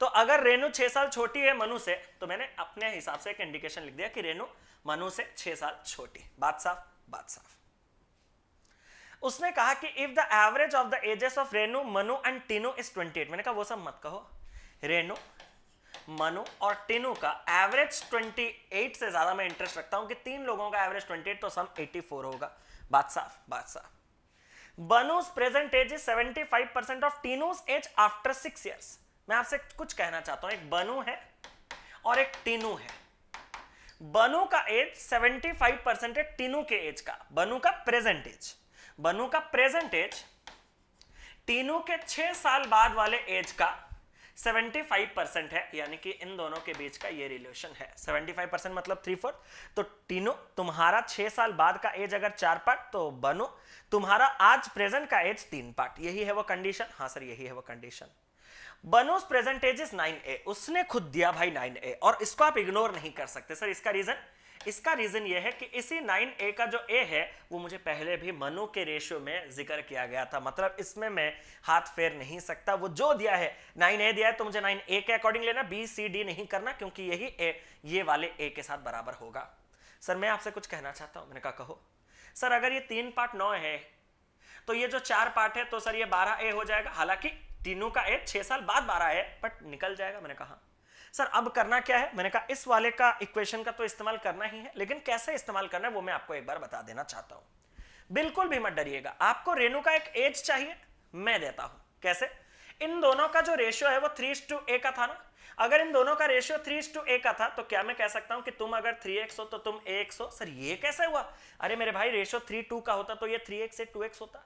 तो अगर रेनू छह साल छोटी है मनु से तो मैंने अपने हिसाब से एक इंडिकेशन लिख दिया कि रेनू मनु से छह साल छोटी बात साफ बात साफ उसने कहा कि if the average of the ages of Renu Manu and Tino is 28 मैंने कहा वो सब मत कहो रेनो मनु और टिनो का एवरेज 28 से ज्यादा मैं इंटरेस्ट रखता हूं कि तीन लोगों का एवरेज 28 तो सम 84 होगा बात साफ बात साफ Banu's present age is 75 percent of Tino's age after six years मैं आपसे कुछ कहना चाहता हूं एक बनू है और एक टीनू है बनू का एज 75 परसेंट है टीनू के एज का बनू का प्रेजेंट एज बनु का प्रेजेंट एज तीनों के छह साल बाद वाले एज का 75 परसेंट है यानी कि इन दोनों के बीच का ये रिलेशन है 75 परसेंट मतलब थ्री फोर्थ तो तीनों तुम्हारा छह साल बाद का एज अगर चार पार्ट तो बनो तुम्हारा आज प्रेजेंट का एज तीन पार्ट यही है वो कंडीशन हाँ सर यही है वो condition Banu's present age is nine a उसने खुद दिया भाई नाइन ए और इसको आप इग्नोर नहीं कर सकते सर इसका रीजन इसका रीजन ये है कि इसी 9a का जो a है वो मुझे पहले भी मनु के रेशियो में जिक्र किया गया था मतलब इसमें मैं हाथ फेर नहीं सकता वो जो दिया है 9a दिया है तो मुझे 9a के अकॉर्डिंग लेना बी सी डी नहीं करना क्योंकि यही a ये वाले a के साथ बराबर होगा सर मैं आपसे कुछ कहना चाहता हूं मैंने कहा कहो सर अगर ये तीन पार्ट नौ है तो ये जो चार पार्ट है तो सर ये बारह ए हो जाएगा हालांकि तीनों का ए छह साल बाद बारह है बट निकल जाएगा मैंने कहा सर अब करना क्या है मैंने कहा इस वाले का इक्वेशन का तो इस्तेमाल करना ही है लेकिन कैसे इस्तेमाल करना है वो मैं आपको एक बार बता देना चाहता हूं बिल्कुल भी मत डरिएगा आपको रेनू का एक एज चाहिए मैं देता हूं कैसे इन दोनों का जो रेशियो है वो थ्री टू ए का था ना अगर इन दोनों का रेशियो थ्री टू ए का था तो क्या मैं कह सकता हूं कि तुम अगर थ्री एक्स हो तो तुम ए एक्स हो सर ये कैसे हुआ अरे मेरे भाई रेशियो थ्री टू का होता तो ये थ्री एक्स से टू एक्स होता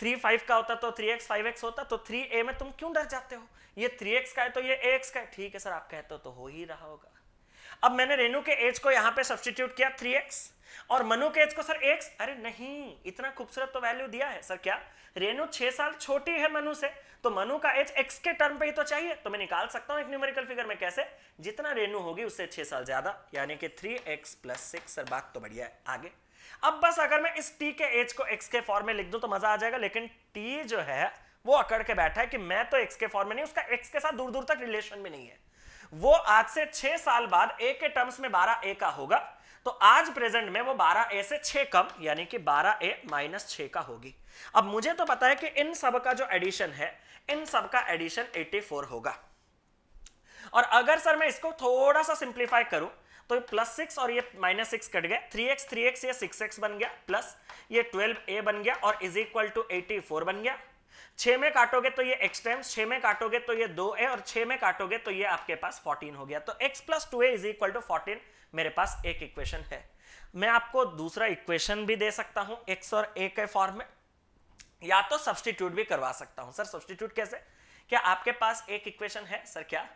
थ्री फाइव का होता तो थ्री एक्स फाइव एक्स होता तो थ्री ए में तुम क्यों डर जाते हो ये थ्री एक्स का है तो ये ए एक्स का है ठीक है सर आप कहते हो तो हो ही रहा होगा अब मैंने रेनू के एज को यहाँ पे सब्सटीट्यूट किया थ्री एक्स और मनु के एज को सर एक्स अरे नहीं इतना खूबसूरत तो वैल्यू दिया है सर क्या रेनू छह साल छोटी है मनु से तो मनु का एज एक्स के टर्म पे ही तो चाहिए तो मैं निकाल सकता हूं एक न्यूमेरिकल फिगर में कैसे जितना रेनू होगी उससे छह साल ज्यादा यानी कि three x plus six sir बात तो बढ़िया है आगे अब बस अगर मैं इस टी के एच को एक्स के फॉर्म में लिख दूं तो मजा आ जाएगा लेकिन टी जो है वो अकड़ के बैठा है कि मैं तो एक्स के फॉर्म में नहीं उसका एक्स के साथ दूर दूर तक रिलेशन भी नहीं है वो आज से छह साल बाद ए के टर्म्स में बारह ए का होगा तो आज प्रेजेंट में वो 12 ए से 6 कम यानी कि 12 ए माइनस छ का होगी अब मुझे तो पता है कि इन सब का जो एडिशन है इन सब का एडिशन 84 होगा और अगर सर मैं इसको थोड़ा सा सिंप्लीफाई करूं तो ये प्लस सिक्स और ये माइनस सिक्स कट गया थ्री एक्स थ्री एक्स ये सिक्स एक्स बन गया प्लस ये ट्वेल्व ए बन गया और is equal to eighty four बन गया छे में काटोगे तो ये x टाइम्स छे में काटोगे तो ये दो ए और छे में काटोगे तो ये आपके पास फोर्टीन हो गया तो x plus two A is equal to fourteen मेरे पास एक इक्वेशन है मैं आपको दूसरा इक्वेशन भी दे सकता हूं x और a के फॉर्म में या तो सब्सटीट्यूट भी करवा सकता हूं सर सब्सटीट्यूट कैसे क्या आपके पास एक इक्वेशन है सर क्या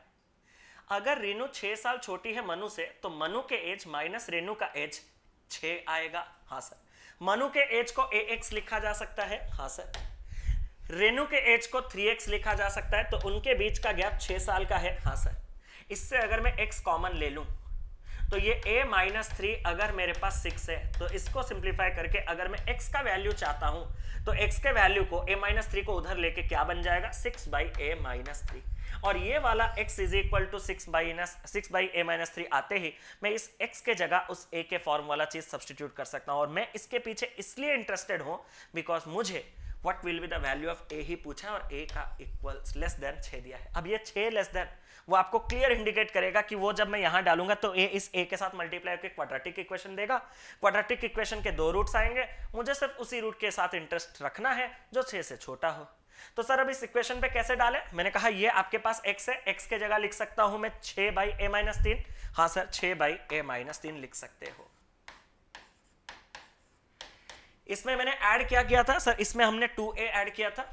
अगर रेनू छह साल छोटी है मनु से तो मनु के एज माइनस रेनू का एज छ आएगा हाँ सर मनु के एज को ए एक्स लिखा जा सकता है हाँ सर रेनू के एज को थ्री एक्स लिखा जा सकता है तो उनके बीच का गैप छह साल का है हाँ सर इससे अगर मैं एक्स कॉमन ले लू तो ये a माइनस थ्री अगर मेरे पास सिक्स है तो इसको सिंप्लीफाई करके अगर मैं x का वैल्यू चाहता हूं तो x के वैल्यू को a माइनस थ्री को उधर लेके क्या बन जाएगा six by a minus three और ये वाला x is equal to six by six by a minus three आते ही मैं इस x के जगह उस a के फॉर्म वाला चीज सब्सटीट्यूट कर सकता हूँ और मैं इसके पीछे इसलिए इंटरेस्टेड हूँ बिकॉज मुझे what will be the value of a ही पूछा है और ए का इक्वल लेस देन छः दिया है अब ये छः लेस देन वो आपको क्लियर इंडिकेट करेगा कि वो जब मैं यहां डालूंगा तो ए इस ए के साथ मल्टीप्लाई क्वाड्रेटिक इक्वेशन देगा क्वाड्रेटिक इक्वेशन के दो रूट्स आएंगे मुझे सिर्फ उसी रूट के साथ इंटरेस्ट रखना है जो छः से छोटा हो तो सर अब इस इक्वेशन पे कैसे डाले मैंने कहा ये आपके पास x है x के जगह लिख सकता हूं मैं 6 बाई ए माइनस तीन हाँ सर 6 बाई ए माइनस तीन लिख सकते हो इसमें मैंने ऐड क्या किया था सर इसमें हमने 2a ऐड किया था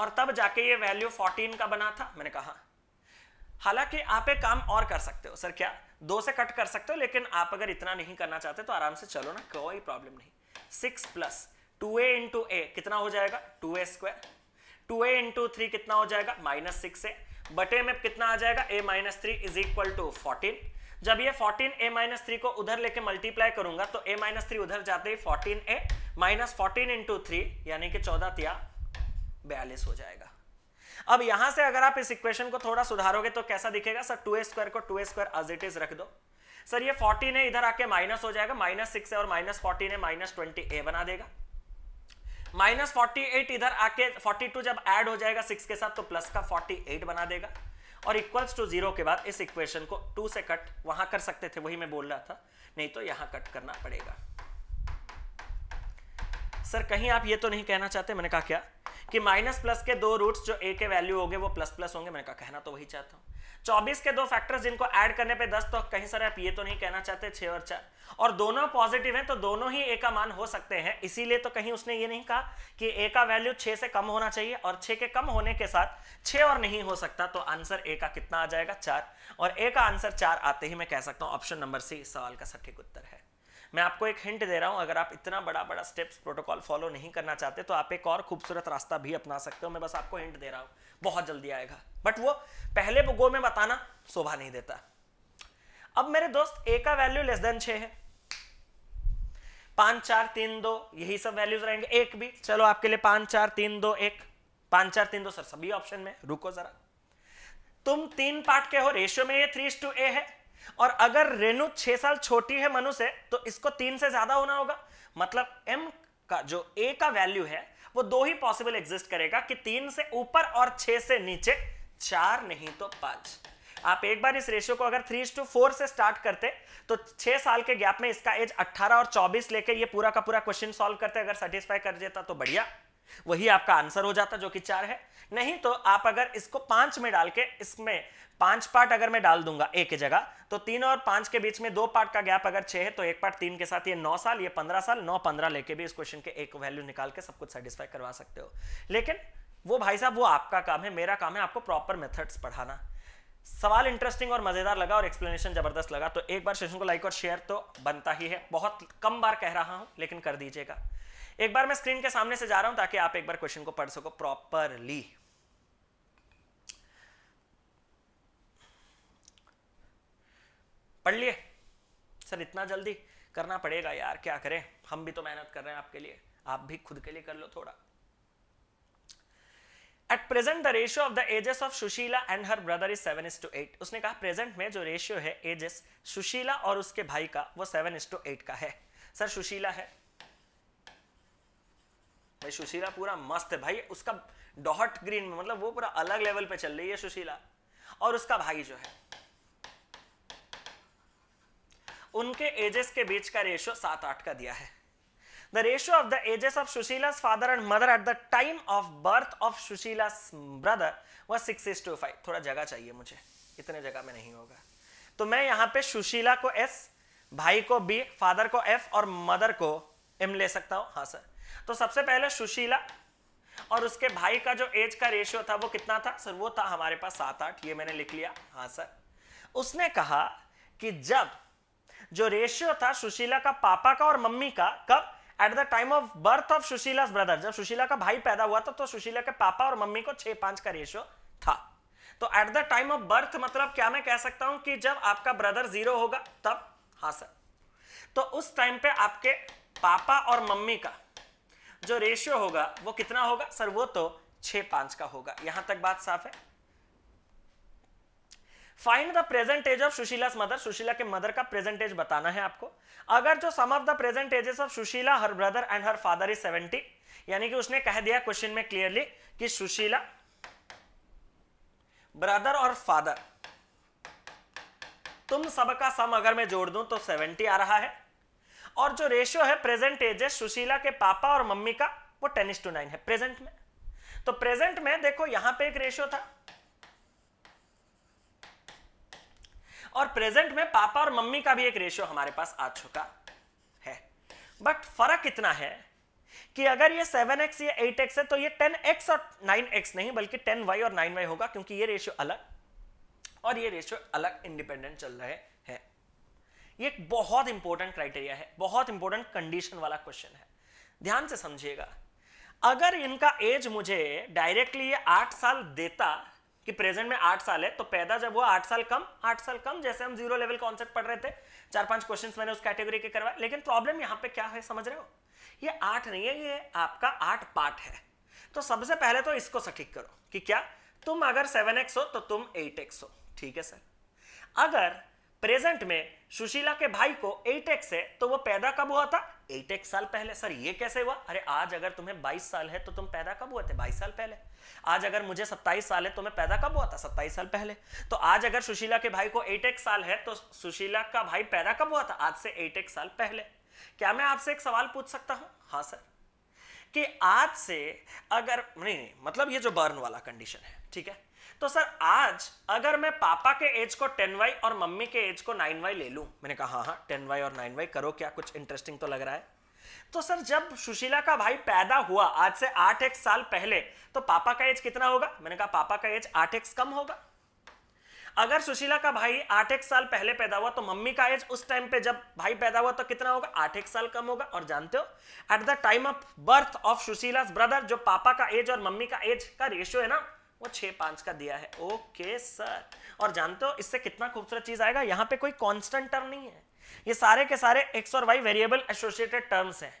और तब जाके ये वैल्यू 14 का बना था मैंने कहा हालांकि आप एक काम और कर सकते हो सर क्या दो से कट कर सकते हो लेकिन आप अगर इतना नहीं करना चाहते तो आराम से चलो ना कोई प्रॉब्लम नहीं six plus two a into a कितना हो जाएगा two a square two a into three कितना हो जाएगा माइनस सिक्स ए बटे में कितना आ जाएगा a minus three is equal to fourteen जब ये फोर्टीन ए माइनस थ्री को उधर लेके मल्टीप्लाई करूंगा तो ए माइनस थ्री उधर जाते ही fourteen a minus fourteen into three यानी कि चौदह तिया बयालीस हो जाएगा अब यहां से अगर आप इस इक्वेशन को थोड़ा सुधारोगे तो कैसा दिखेगा सर टू ए स्क्वायर को two a square as it is रख दो सर ये 14 है इधर आके माइनस हो जाएगा माइनस सिक्स है और माइनस फोर्टीन है माइनस ट्वेंटी ए बना देगा माइनस फोर्टी एट इधर आके फोर्टी टू जब ऐड हो जाएगा सिक्स के साथ तो प्लस का फोर्टी एट बना देगा और इक्वल्स टू जीरो के बाद इस इक्वेशन को टू से कट वहां कर सकते थे वही मैं बोल रहा था नहीं तो यहां कट करना पड़ेगा सर कहीं आप ये तो नहीं कहना चाहते मैंने कहा क्या कि माइनस प्लस के दो रूट्स जो ए के वैल्यू होंगे वो प्लस प्लस होंगे मैंने कहा कहना तो वही चाहता हूं 24 के दो फैक्टर्स जिनको ऐड करने पे 10 तो कहीं सर आप ये तो नहीं कहना चाहते छह और चार और दोनों पॉजिटिव हैं तो दोनों ही ए का मान हो सकते हैं इसीलिए तो कहीं उसने ये नहीं कहा कि ए का वैल्यू छह से कम होना चाहिए और छह के कम होने के साथ छह और नहीं हो सकता तो आंसर ए का कितना आ जाएगा चार और ए का आंसर चार आते ही मैं कह सकता हूं ऑप्शन नंबर सी इस सवाल का सठीक उत्तर है मैं आपको एक हिंट दे रहा हूं अगर आप इतना बड़ा बड़ा स्टेप्स प्रोटोकॉल फॉलो नहीं करना चाहते तो आप एक और खूबसूरत रास्ता भी अपना सकते हो मैं बस आपको हिंट दे रहा हूं बहुत जल्दी आएगा बट वो पहले गो में बताना शोभा नहीं देता अब मेरे दोस्त ए का वैल्यू लेस देन छे है पांच चार तीन दो यही सब वैल्यूज रहेंगे एक भी चलो आपके लिए पांच चार तीन दो एक पांच चार तीन दो सर सभी ऑप्शन में रुको जरा तुम तीन पार्ट के हो रेशियो में ये थ्री टू ए है और अगर रेणु छह साल छोटी है मनु से तो इसको तीन से ज्यादा होना होगा मतलब एम का जो ए का वैल्यू है वो दो ही पॉसिबल एग्जिस्ट करेगा कि तीन से ऊपर और छह से नीचे चार नहीं तो पांच आप एक बार इस रेशियो को अगर थ्री टू फोर से स्टार्ट करते तो छह साल के गैप में इसका एज अट्ठारह और चौबीस लेके ये पूरा का पूरा क्वेश्चन सोल्व करते अगर सेटिस्फाई कर देता तो बढ़िया वही आपका आंसर हो जाता जो कि चार है नहीं तो आप अगर इसको पांच में डाल के इसमें पांच पार्ट अगर मैं डाल दूंगा एक जगह तो तीन और पांच के बीच में दो पार्ट का गैप अगर छह है तो एक पार्ट तीन के साथ ये नौ साल ये पंद्रह साल नौ पंद्रह लेके भी इस क्वेश्चन के एक वैल्यू निकाल के सब कुछ सेटिस्फाई करवा सकते हो लेकिन वो भाई साहब वो आपका काम है मेरा काम है आपको प्रॉपर मेथड्स पढ़ाना सवाल इंटरेस्टिंग और मजेदार लगा और एक्सप्लेनेशन जबरदस्त लगा तो एक बार सेशन को लाइक और शेयर तो बनता ही है बहुत कम बार कह रहा हूं लेकिन कर दीजिएगा एक बार मैं स्क्रीन के सामने से जा रहा हूं ताकि आप एक बार क्वेश्चन को पढ़ सको प्रॉपरली पढ़ लिए सर इतना जल्दी करना पड़ेगा यार क्या करें हम भी तो मेहनत कर रहे हैं आपके लिए आप भी खुद के लिए कर लो थोड़ा at present the ratio of the ages of Sushila and her brother is seven is to eight उसने कहा प्रेजेंट में जो रेशियो है एजेस सुशीला और उसके भाई का वो सेवन इज टू एट का है सर सुशीला है भाई सुशीला पूरा मस्त है भाई उसका डॉट ग्रीन मतलब वो पूरा अलग लेवल पे चल रही है सुशीला और उसका भाई जो है उनके एजेस के बीच का रेशियो सात आठ का दिया है the ratio of the ages of Sushila's father and mother at the time of birth of Sushila's brother was six is to five थोड़ा जगह चाहिए मुझे इतने जगह में नहीं होगा तो मैं यहां पे सुशीला को एस भाई को बी फादर को एफ और मदर को एम ले सकता हूं हाँ सर तो सबसे पहले सुशीला और उसके भाई का जो एज का रेशियो था वो कितना था सर वो था हमारे पास सात आठ ये मैंने लिख लिया हाँ सर उसने कहा कि जब जो रेशियो था सुशीला का पापा का और मम्मी का कब at the time of birth of Sushila brother जब सुशीला का भाई पैदा हुआ था तो सुशीला के पापा और मम्मी को छह पांच का रेशियो था तो at the time of birth मतलब क्या मैं कह सकता हूं कि जब आपका ब्रदर जीरो होगा तब हाँ सर तो उस टाइम पे आपके पापा और मम्मी का जो रेशियो होगा वो कितना होगा सर वो तो छह पांच का होगा यहां तक बात साफ है find the percentage of Sushila mother Sushila के मदर का प्रेजेंटेज बताना है आपको अगर जो sum of the present ages of Sushila her brother and her father is seventy यानी कि उसने कह दिया क्वेश्चन में क्लियरली कि सुशीला ब्रदर और फादर तुम सबका सम अगर मैं जोड़ दूं तो 70 आ रहा है और जो रेशियो है प्रेजेंट एजेस सुशीला के पापा और मम्मी का वो टेनिस टू नाइन है प्रेजेंट में तो प्रेजेंट में देखो यहां पे एक रेशियो था और प्रेजेंट में पापा और मम्मी का भी एक रेशियो हमारे पास आ चुका है बट फर्क इतना है कि अगर ये 7x ये 8x है तो ये 10x और 9x नहीं बल्कि 10y और 9y होगा क्योंकि ये रेशियो अलग और ये रेशियो अलग इंडिपेंडेंट चल रहे हैं ये एक बहुत इंपॉर्टेंट क्राइटेरिया है बहुत इंपॉर्टेंट कंडीशन वाला क्वेश्चन है ध्यान से समझिएगा अगर इनका एज मुझे डायरेक्टली ये आठ साल देता कि प्रेजेंट में आठ साल है तो पैदा जब हुआ आठ साल कम आठ साल कम जैसे हम जीरो लेवल कॉन्सेप्ट पढ़ रहे थे चार पांच क्वेश्चंस मैंने उस कैटेगरी के करवाए लेकिन प्रॉब्लम यहाँ पे क्या है समझ रहे हो ये आठ नहीं है ये आपका आठ पार्ट है तो सबसे पहले तो इसको सटीक करो कि क्या तुम अगर सेवन एक्स हो तो तुम एट एक्स हो ठीक है सर अगर प्रेजेंट में सुशीला के भाई को एट एक्स e है तो वो पैदा कब हुआ था एक्स e साल पहले सर ये कैसे हुआ अरे आज अगर तुम्हें 22 साल है तो तुम पैदा कब हुए थे 22 साल पहले आज अगर मुझे 27 साल है तो मैं पैदा कब हुआ था 27 साल पहले तो आज अगर सुशीला के भाई को एट एक्स e साल है तो सुशीला का भाई पैदा कब हुआ था आज से 8x साल पहले क्या मैं आपसे एक सवाल पूछ सकता हूं हाँ सर कि आज से अगर नहीं नहीं मतलब ये जो बर्न वाला कंडीशन है ठीक है तो सर आज अगर मैं पापा के एज को टेन वाई और मम्मी के एज को नाइन वाई ले लू मैंने कहा हाँ हाँ टेन वाई और नाइन वाई करो क्या कुछ इंटरेस्टिंग तो लग रहा है तो सर जब सुशीला का भाई पैदा हुआ आज से आठ एक साल पहले तो पापा का एज कितना होगा मैंने कहा पापा का एज आठ एक्स कम होगा अगर सुशीला का भाई आठ एक साल पहले पैदा हुआ तो मम्मी का एज उस टाइम पे जब भाई पैदा हुआ तो कितना होगा आठ एक साल कम होगा और जानते हो at the time of birth of Sushila brother जो पापा का एज और मम्मी का एज का रेशियो है ना वो छः पांच का दिया है ओके सर और जानते हो इससे कितना खूबसूरत चीज़ आएगा यहाँ पे कोई कांस्टेंट टर्म नहीं है ये सारे के सारे एक्स और वाई वेरिएबल एसोसिएटेड टर्म्स हैं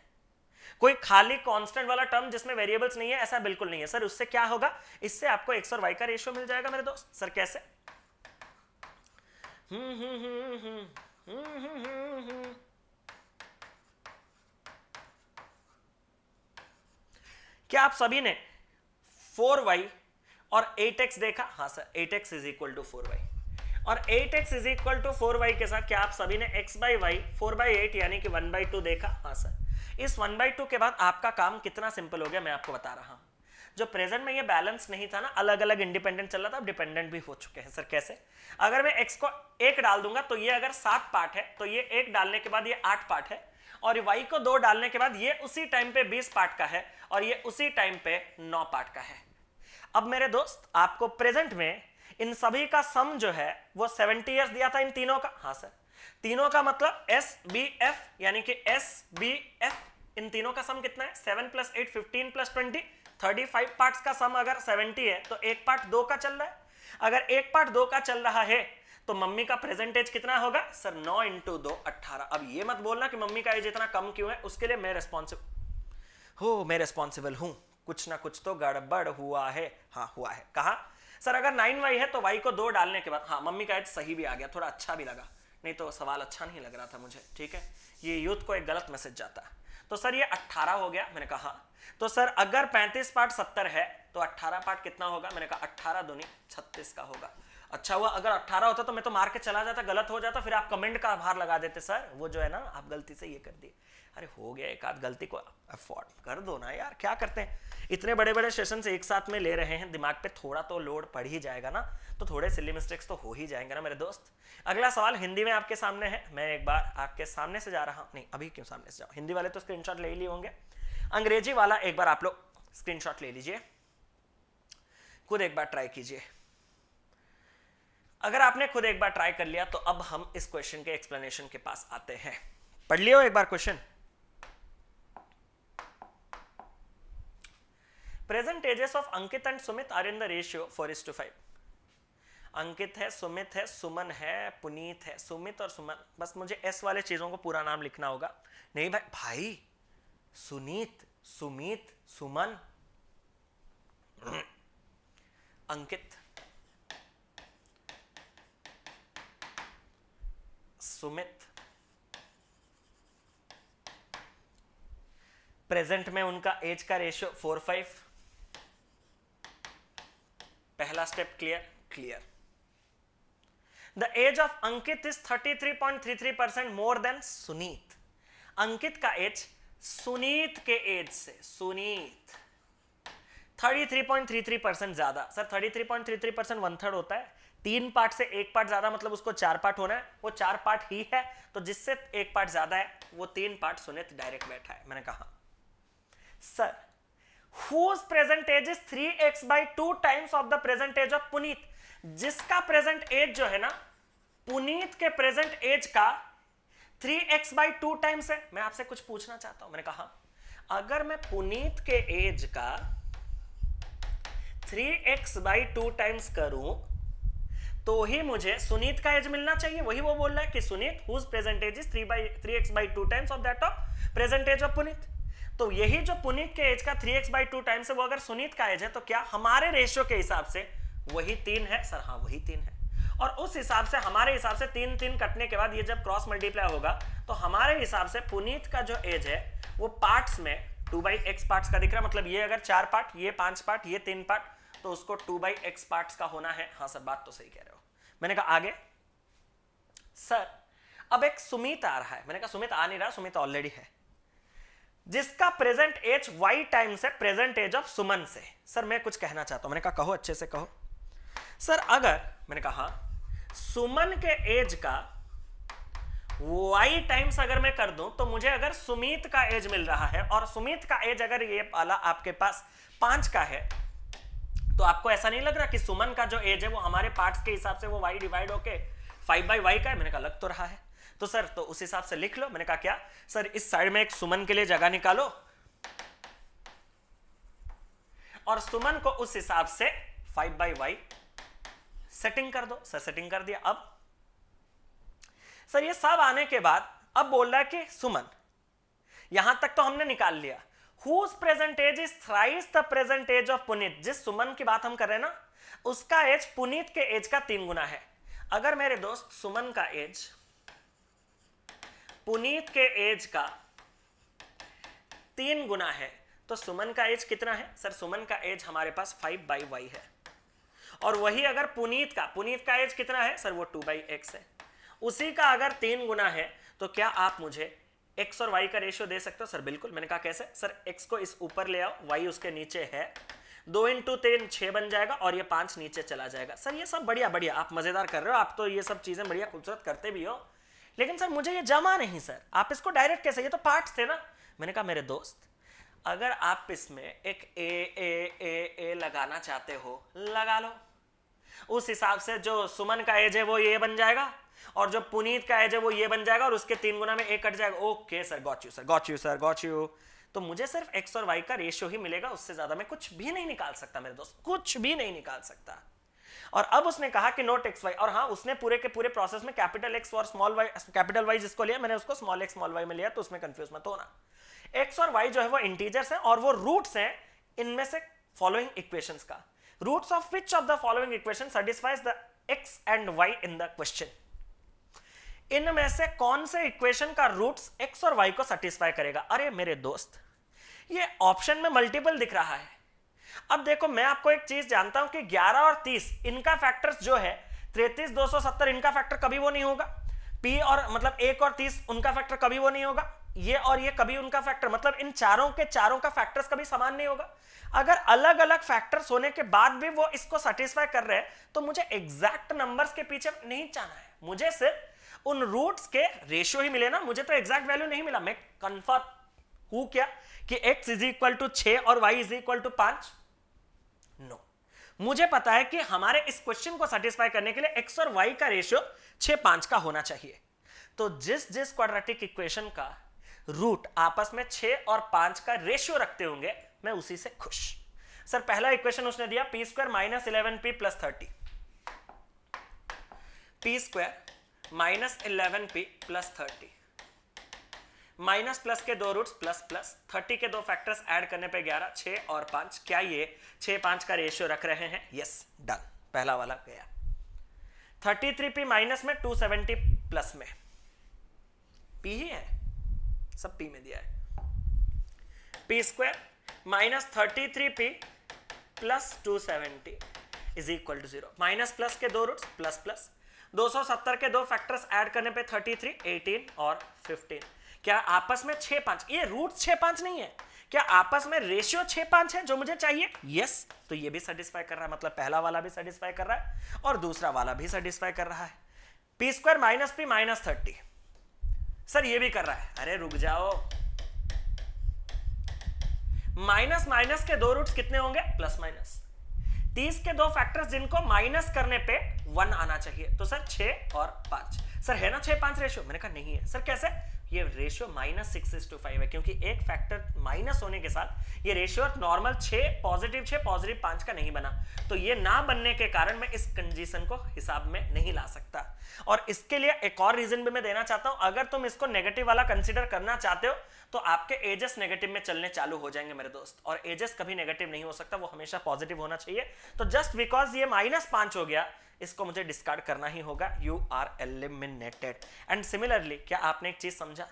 कोई खाली कांस्टेंट वाला टर्म जिसमें वेरिएबल्स नहीं है ऐसा बिल्कुल नहीं है सर उससे क्या होगा इससे आपको एक्स और वाई का रेशियो मिल जाएगा मेरे दोस्त सर कैसे हम्म हम्म हम्म हम्म हम्म हम्म, हम्म, हम्म। क्या आप सभी ने फोर वाई और 8x देखा हाँ sir 8x x is equal to four y और 8x x is equal to four y के साथ क्या आप सभी ने x by y four by eight यानी कि 1 बाई टू देखा हाँ सर इस 1 बाई टू के बाद आपका काम कितना सिंपल हो गया मैं आपको बता रहा हूँ जो प्रेजेंट में ये बैलेंस नहीं था ना अलग अलग इंडिपेंडेंट चल रहा था अब डिपेंडेंट भी हो चुके हैं सर कैसे अगर मैं एक्स को एक डाल दूंगा तो ये अगर सात पार्ट है तो ये एक डालने के बाद ये आठ पार्ट है और वाई को दो डालने के बाद ये उसी टाइम पे बीस पार्ट का है और ये उसी टाइम पे नौ पार्ट का है अब मेरे दोस्त आपको प्रेजेंट में इन सभी का सम जो है वो 70 इयर्स दिया था इन तीनों का हाँ सर तीनों का मतलब एस बी एफ यानी कि एस बी एफ इन तीनों का सम कितना है seven plus eight fifteen plus twenty thirty five part का सम अगर सेवेंटी है तो एक पार्ट दो का चल रहा है अगर एक पार्ट दो का चल रहा है तो मम्मी का प्रेजेंटेज कितना होगा सर नौ इंटू दो अट्ठारह अब ये मत बोलना कि मम्मी का एज इतना कम क्यों है उसके लिए मैं रेस्पॉन्सिबल हो मैं रेस्पॉन्सिबल हूं कुछ ना कुछ तो गड़बड़ हुआ है हाँ हुआ है कहा सर अगर नाइन वाई है तो वाई को दो डालने के बाद हाँ मम्मी का एड सही भी आ गया थोड़ा अच्छा भी लगा नहीं तो सवाल अच्छा नहीं लग रहा था मुझे ठीक है ये यूथ को एक गलत मैसेज जाता है तो सर ये 18 हो गया मैंने कहा तो सर अगर 35 पार्ट 70 है तो 18 पार्ट कितना होगा मैंने कहा 18 दूनी 36 का होगा अच्छा हुआ अगर 18 होता तो मैं तो मार के चला जाता गलत हो जाता फिर आप कमेंट का आभार लगा देते सर वो जो है ना आप गलती से ये कर दिए अरे हो गया एक आध गलती को अफोर्ड कर दो ना यार क्या करते हैं इतने बड़े बड़े सेशन से एक साथ में ले रहे हैं दिमाग पे थोड़ा तो लोड पड़ ही जाएगा ना तो थोड़े सिली मिस्टेक्स तो हो ही जाएंगे ना मेरे दोस्त अगला सवाल हिंदी में आपके सामने है मैं एक बार आपके सामने से जा रहा हूँ नहीं अभी क्यों सामने से जाऊँ हिंदी वाले तो स्क्रीन ले ही लिए होंगे अंग्रेजी वाला एक बार आप लोग स्क्रीन ले लीजिए खुद एक बार ट्राई कीजिए अगर आपने खुद एक बार ट्राई कर लिया तो अब हम इस क्वेश्चन के एक्सप्लेनेशन के पास आते हैं पढ़ लियो एक बार question present ages of Ankit and Sumit are in the ratio four is to five Ankit है सुमित है सुमन है पुनीत है सुमित और सुमन बस मुझे एस वाले चीज़ों को पूरा नाम लिखना होगा नहीं भाई भाई सुनीत सुमित सुमन अंकित सुमित प्रेजेंट में उनका एज का रेशियो फोर फाइव पहला step clear clear the age of Ankit is 33.33 percent more than Sunit Ankit का एज सुनीत के एज से सुनीत 33.33 परसेंट ज्यादा सर 33.33 परसेंट वन थर्ड होता है तीन पार्ट से एक पार्ट ज्यादा मतलब उसको चार पार्ट होना है वो चार पार्ट ही है तो जिससे एक पार्ट ज्यादा है वो तीन पार्ट सुनीत डायरेक्ट बैठा है मैंने कहा sir whose present age is 3x by 2 times of the present age of Puneet जिसका प्रेजेंट एज जो है ना पुनीत के प्रेजेंट एज का 3x बाई टू टाइम्स है मैं आपसे कुछ पूछना चाहता हूं मैंने कहा अगर मैं पुनीत के एज का 3x बाई टू टाइम्स करूं तो ही मुझे सुनीत का एज मिलना चाहिए वही वो बोल रहा है कि Sunit whose present age is three by three x by two times of that of present age of Puneet तो यही जो पुनित के एज का three x by two times है वो अगर सुनीत का एज है तो क्या हमारे रेशियो के हिसाब से वही तीन है सर हाँ वही तीन है और उस हिसाब से हमारे हिसाब से तीन तीन कटने के बाद ये जब क्रॉस मल्टीप्लाई होगा तो हमारे हिसाब से पुनीत का जो एज है वो पार्ट्स में टू बाई एक्स पार्ट का दिख रहा है मतलब ये अगर चार पार्ट ये पांच पार्ट ये तीन पार्ट तो उसको टू बाई एक्स पार्ट का होना है हाँ सर बात तो सही कह रहे हो मैंने कहा आगे सर अब एक सुमित आ रहा है मैंने कहा सुमित आ नहीं रहा सुमित ऑलरेडी है जिसका प्रेजेंट एज वाई टाइम से प्रेजेंट एज ऑफ सुमन से सर मैं कुछ कहना चाहता हूं मैंने कहा कहो अच्छे से कहो सर अगर मैंने कहा सुमन के एज का वाई टाइम्स अगर मैं कर दूं तो मुझे अगर सुमित का एज मिल रहा है और सुमित का एज अगर ये वाला आपके पास पांच का है तो आपको ऐसा नहीं लग रहा कि सुमन का जो एज है वो हमारे पार्ट्स के हिसाब से वो वाई डिवाइड होके फाइव बाई वाई का है मैंने कहा लग तो रहा है तो सर तो उस हिसाब से लिख लो मैंने कहा क्या सर इस साइड में एक सुमन के लिए जगह निकालो और सुमन को उस हिसाब से फाइव बाई वाई सेटिंग कर दो सर सेटिंग कर दिया अब सर ये सब आने के बाद अब बोल रहा है कि सुमन यहां तक तो हमने निकाल लिया whose present age is thrice the present age of Puneet जिस सुमन की बात हम कर रहे हैं ना उसका एज पुनीत के एज का तीन गुना है अगर मेरे दोस्त सुमन का एज पुनीत के एज का तीन गुना है तो सुमन का एज कितना है सर सुमन का एज हमारे पास फाइव बाई वाई है और वही अगर पुनीत का पुनीत का एज कितना है सर वो टू बाई एक्स है उसी का अगर तीन गुना है तो क्या आप मुझे एक्स और वाई का रेशियो दे सकते हो सर बिल्कुल मैंने कहा कैसे सर एक्स को इस ऊपर ले आओ वाई उसके नीचे है दो इंटू तीन छः बन जाएगा और ये पांच नीचे चला जाएगा सर ये सब बढ़िया बढ़िया आप मज़ेदार कर रहे हो आप तो ये सब चीज़ें बढ़िया खूबसूरत करते भी हो लेकिन सर मुझे ये जमा नहीं सर आप इसको डायरेक्ट कैसे ये तो पार्ट थे ना मैंने कहा मेरे दोस्त अगर आप इसमें एक ए ए ए ए लगाना चाहते हो लगा लो उस हिसाब से जो सुमन का एज है वो ये बन जाएगा और जो पुनीत का एज है वो ये बन जाएगा और उसके तीन गुना में ए कट जाएगा okay sir got you sir got you sir got you तो मुझे सिर्फ एक्स और वाई का रेशियो ही मिलेगा उससे ज्यादा मैं कुछ भी नहीं निकाल सकता मेरे दोस्त कुछ भी नहीं निकाल सकता और अब उसने कहा कि नोट एक्स वाई और हाँ उसने पूरे के पूरे प्रोसेस में कैपिटल एक्स और स्मॉल वाई कैपिटल वाई जिसको लिया मैंने उसको स्मॉल एक्स स्मॉल वाई में लिया तो उसमें कंफ्यूज मत होना एक्स और वाई जो है वो इंटीजर्स हैं और वो रूट्स हैं इनमें से फॉलोइंग इक्वेशन का roots of which of the following equation satisfies the x and y in the question इनमें से कौन से इक्वेशन का रूट्स एक्स और वाई को सेटिस्फाई करेगा अरे मेरे दोस्त ये ऑप्शन में मल्टीपल दिख रहा है अब देखो मैं आपको एक चीज जानता हूं कि 11 और 30 इनका फैक्टर्स जो है तैतीस दो इनका फैक्टर कभी वो नहीं होगा पी और मतलब एक और 30 उनका फैक्टर कभी वो नहीं होगा ये और ये कभी उनका फैक्टर मतलब इन चारों के चारों का फैक्टर्स कभी समान नहीं होगा अगर अलग अलग फैक्टर्स होने के बाद भी वो इसको सेटिस्फाई कर रहे हैं तो मुझे एग्जैक्ट नंबर्स के पीछे नहीं जाना है मुझे सिर्फ उन रूट्स के रेशियो ही मिले ना मुझे तो एग्जैक्ट वैल्यू नहीं मिला मैं कंफर्म हूं क्या कि एक्स इज इक्वल टू छ और वाई इज इक्वल टू पांच नो मुझे पता है कि हमारे इस क्वेश्चन को सेटिस्फाई करने के लिए एक्स और वाई का रेशियो छह पांच का होना चाहिए तो जिस जिस क्वाड्रेटिक इक्वेशन का रूट आपस में छ और पांच का रेशियो रखते होंगे मैं उसी से खुश सर पहला इक्वेशन उसने दिया p square minus eleven p plus thirty p square minus eleven p plus thirty minus plus के दो रूट्स प्लस प्लस थर्टी के दो फैक्टर्स ऐड करने पे ग्यारह छः और पांच क्या ये छः पांच का रेशियो रख रहे हैं यस डन पहला वाला गया थर्टी थ्री पी माइनस में टू सेवेंटी प्लस में पी ही है सब पी में दिया है p square minus thirty three p plus two seventy is equal to zero minus plus के दो रूट्स प्लस प्लस दो सौ सत्तर के दो फैक्टर्स ऐड करने पे थर्टी थ्री एटीन और फिफ्टीन क्या आपस में छह पांच ये रूट छह पांच नहीं है क्या आपस में रेशियो छह पांच है जो मुझे चाहिए यस तो ये भी सेटिस्फाई कर रहा है मतलब पहला वाला भी सेटिस्फाई कर रहा है और दूसरा वाला भी सेटिस्फाई कर रहा है p square minus p minus thirty sir ये भी कर रहा है अरे रुक जाओ माइनस माइनस के दो रूट्स कितने होंगे प्लस माइनस तीस के दो फैक्टर्स जिनको माइनस करने पे वन आना चाहिए तो सर छः और पांच सर है ना छह पांच रेशियो मैंने कहा नहीं है सर कैसे ये ratio minus six is to five है क्योंकि एक फैक्टर माइनस होने के साथ ये रेशियो नॉर्मल छे पॉजिटिव छः पॉजिटिव पांच का नहीं बना तो ये ना बनने के कारण मैं इस कंडीशन को हिसाब में नहीं ला सकता और इसके लिए एक और रीजन भी मैं देना चाहता हूं अगर तुम इसको नेगेटिव वाला कंसिडर करना चाहते हो तो आपके एजेस नेगेटिव में चलने चालू हो जाएंगे मेरे दोस्त और एजेस कभी नेगेटिव नहीं हो सकता वो हमेशा पॉजिटिव होना चाहिए तो जस्ट बिकॉज ये माइनस पांच हो गया इसको मुझे डिस्कार्ड करना ही होगा you are eliminated and similarly क्या आपने एक चीज समझा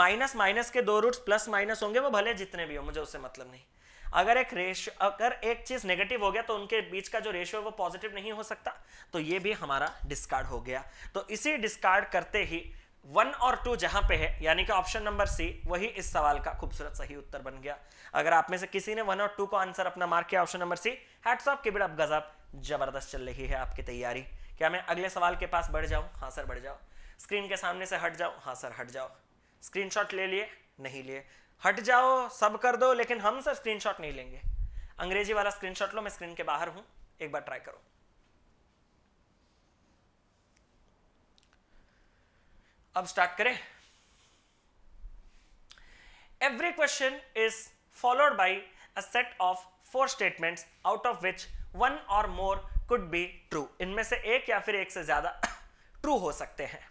माइनस माइनस के दो रूट प्लस माइनस होंगे वो भले जितने भी हो मुझे उससे मतलब नहीं अगर एक रेशियो अगर एक चीज नेगेटिव हो गया तो उनके बीच का जो रेशियो है वो पॉजिटिव नहीं हो सकता तो ये भी हमारा डिस्कार्ड हो गया तो इसी डिस्कार्ड करते ही वन और टू जहां पे है यानी कि ऑप्शन नंबर सी वही इस सवाल का खूबसूरत सही उत्तर बन गया अगर आप में से किसी ने वन और टू को आंसर अपना मार्क किया option number C hats off गजब जबरदस्त चल रही है आपकी तैयारी क्या मैं अगले सवाल के पास बढ़ जाऊं हाँ सर बढ़ जाओ स्क्रीन के सामने से हट जाओ हाँ सर हट जाओ स्क्रीन ले लिए नहीं लिए हट जाओ सब कर दो लेकिन हम सर स्क्रीन नहीं लेंगे अंग्रेजी वाला स्क्रीन लो मैं स्क्रीन के बाहर हूं एक बार ट्राई करो अब स्टार्ट करें every question is followed by a set of four statement out of which one और मोर कुड बी ट्रू इनमें से एक या फिर एक से ज्यादा ट्रू हो सकते हैं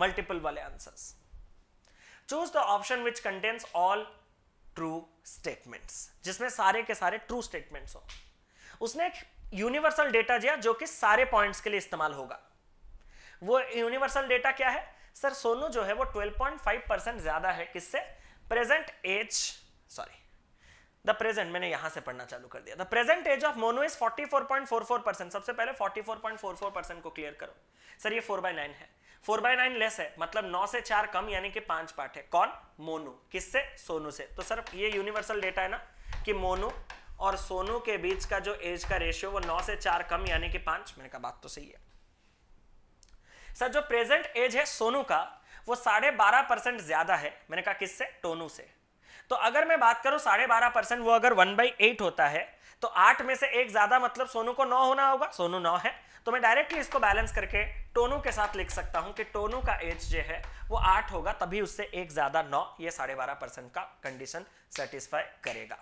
मल्टीपल वाले answer choose the option which contains all true statement जिसमें सारे के सारे ट्रू स्टेटमेंट हो उसने एक यूनिवर्सल डेटा दिया जो कि सारे पॉइंट के लिए इस्तेमाल होगा वो यूनिवर्सल डेटा क्या है सर सोनू जो है वो 12.5 परसेंट ज्यादा है किससे present age sorry the present मैंने यहां से पढ़ना चालू कर दिया the present age of Monu is 44.44 percent सबसे पहले 44.44 परसेंट को क्लियर करो सर ये 4 बाय नाइन है 4 बाय नाइन लेस है मतलब 9 से 4 कम यानी कि पांच पार्ट है कौन मोनू किससे सोनू से तो सर ये यूनिवर्सल डेटा है ना कि मोनू और सोनू के बीच का जो एज का रेशियो वो 9 से 4 कम यानी कि पांच मैंने कहा बात तो सही है सर जो प्रेजेंट एज है सोनू का वो साढ़े बारह परसेंट ज़्यादा है मैंने कहा किससे टोनू से तो अगर मैं बात करूं साढ़े बारह परसेंट वो अगर वन बाई एट होता है तो आठ में से एक ज़्यादा मतलब सोनू को नौ होना होगा सोनू नौ है तो मैं डायरेक्टली इसको बैलेंस करके टोनू के साथ लिख सकता हूं कि टोनू का एज जो है वो आठ होगा तभी उससे एक ज़्यादा नौ ये साढ़े बारह परसेंट का कंडीशन सेटिस्फाई करेगा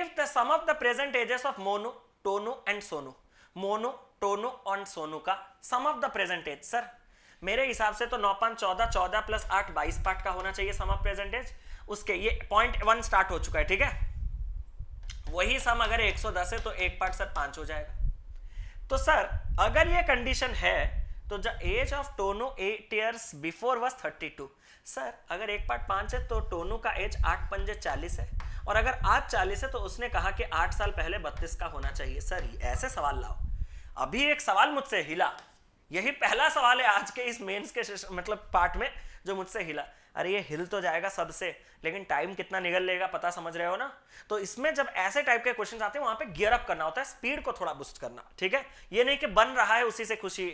if the sum of the present ages of Monu Tonu and Sonu Monu Tonu और सोनू का sum of the present age sir मेरे हिसाब से तो नौ पांच चौदह चौदह प्लस आठ बाईस पार्ट का होना चाहिए सम ऑफ प्रेजेंटेज उसके ये पॉइंट वन स्टार्ट हो चुका है ठीक है वही सम अगर 110 है तो एक पार्ट सर पांच हो जाएगा तो सर अगर ये कंडीशन है तो the age of Tonu eight years before was 32 sir अगर एक पार्ट पांच है तो टोनो का एज आठ पंजे चालीस है और अगर आज चालीस है तो उसने कहा कि आठ साल पहले बत्तीस का होना चाहिए सर ऐसे सवाल लाओ अभी एक सवाल मुझसे हिला यही पहला सवाल है आज के इस मेंस के मतलब पार्ट में जो मुझसे हिला अरे ये हिल तो जाएगा सबसे लेकिन टाइम कितना निकल लेगा पता समझ रहे हो ना तो इसमें जब ऐसे टाइप के क्वेश्चन आते हैं वहां पे गियर अप करना होता है स्पीड को थोड़ा बुस्ट करना ठीक है ये नहीं कि बन रहा है उसी से खुशी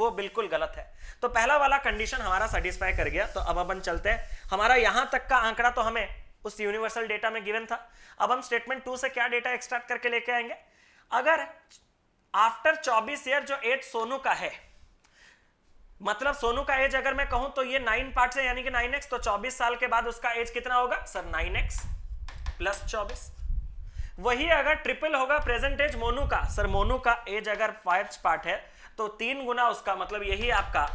वो बिल्कुल गलत है तो पहला वाला कंडीशन हमारा सेटिस्फाई कर गया तो अब अपन चलते हैं हमारा यहां तक का आंकड़ा तो हमें उस यूनिवर्सल डेटा में गिवन था अब हम स्टेटमेंट टू से क्या डेटा एक्सट्रैक्ट करके लेके आएंगे अगर आफ्टर 24 ईयर जो एज सोनू का है मतलब सोनू का एज अगर मैं कहूं तो ये नाइन पार्ट है यानी कि नाइन एक्स तो 24 साल के बाद उसका एज कितना होगा सर नाइन एक्स प्लस चौबीस वही अगर ट्रिपल होगा प्रेजेंट एज मोनू का सर मोनू का एज अगर फाइव पार्ट है तो तीन गुना उसका मतलब यही आपका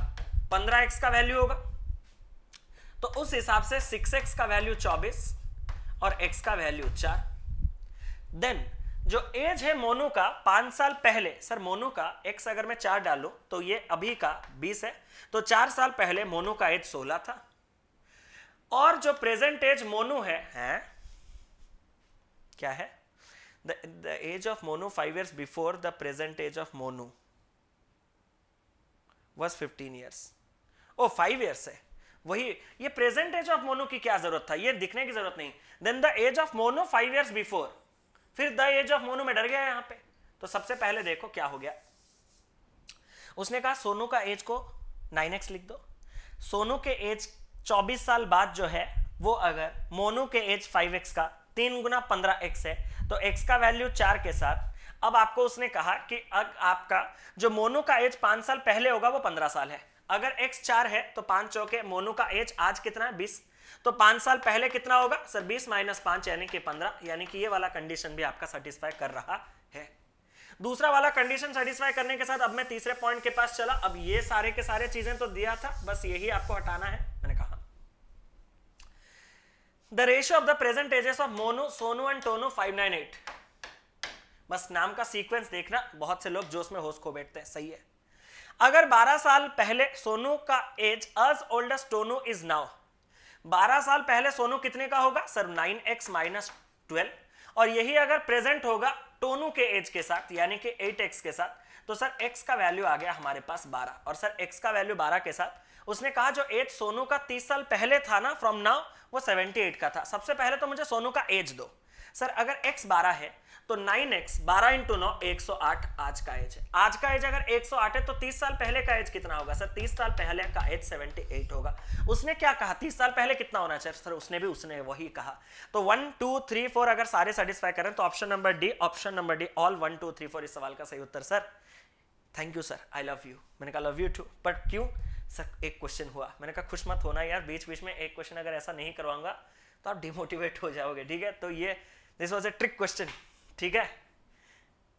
पंद्रह एक्स का वैल्यू होगा तो उस हिसाब से सिक्स एक्स का वैल्यू चौबीस और एक्स का वैल्यू चार देन जो एज है मोनू का पांच साल पहले सर मोनू का एक्स अगर मैं चार डालू तो ये अभी का बीस है तो चार साल पहले मोनू का एज सोलह था और जो प्रेजेंट एज मोनू है है क्या है the age of Monu five years before the present age of Monu was fifteen years oh five years है वही ये प्रेजेंट एज ऑफ मोनो की क्या जरूरत था ये दिखने की जरूरत नहीं then the age of Monu five years before फिर द एज ऑफ मोनो में डर गया यहां पे तो सबसे पहले देखो क्या हो गया उसने कहा सोनू का एज को नाइन एक्स लिख दो सोनू के एज 24 साल बाद जो है वो अगर मोनू के एज 5x का तीन गुना पंद्रह एक्स है तो एक्स का वैल्यू चार के साथ अब आपको उसने कहा कि अब आपका जो मोनू का एज पांच साल पहले होगा वो पंद्रह साल है अगर एक्स चार है तो पांच चौके मोनू का एज आज कितना है बीस तो पांच साल पहले कितना होगा सर बीस माइनस पांच यानी कि पंद्रह यानी कि ये वाला कंडीशन भी आपका सेटिस्फाई कर रहा है दूसरा वाला कंडीशन सेटिस्फाई करने के साथ अब मैं तीसरे पॉइंट के पास चला अब ये सारे के सारे चीजें तो दिया था बस यही आपको हटाना है मैंने कहा the ratio of the present ages of Monu Sonu and Tonu at बस नाम का सीक्वेंस देखना बहुत से लोग जोश में होश खो बैठते हैं सही है अगर 12 साल पहले सोनू का age as oldest Tonu is now 12 साल पहले सोनू कितने का होगा sir 9x x minus twelve और यही अगर प्रेजेंट होगा टोनू के एज के साथ यानी कि 8x के साथ तो सर x का वैल्यू आ गया हमारे पास 12 और सर x का वैल्यू 12 के साथ उसने कहा जो एज सोनू का 30 साल पहले था ना फ्रॉम नाउ वो 78 का था सबसे पहले तो मुझे सोनू का एज दो सर अगर x 12 है तो 9x एक्स बारह इंटू नौ एक आज का एज है आज का एज अगर 108 है तो 30 साल पहले का एज कितना होगा सर 30 साल पहले का एज 78 होगा उसने क्या कहा 30 साल पहले कितना होना चाहिए सर उसने भी उसने वही कहा तो वन टू थ्री फोर अगर सारे सेटिस्फाई करें तो option number D option number D all one two three four इस सवाल का सही उत्तर sir thank you sir I love you मैंने कहा लव यू टू बट क्यों सर एक क्वेश्चन हुआ मैंने कहा खुश मत होना यार बीच बीच में एक क्वेश्चन अगर ऐसा नहीं करवाऊंगा तो आप डिमोटिवेट हो जाओगे ठीक है तो ये this was a trick question ठीक है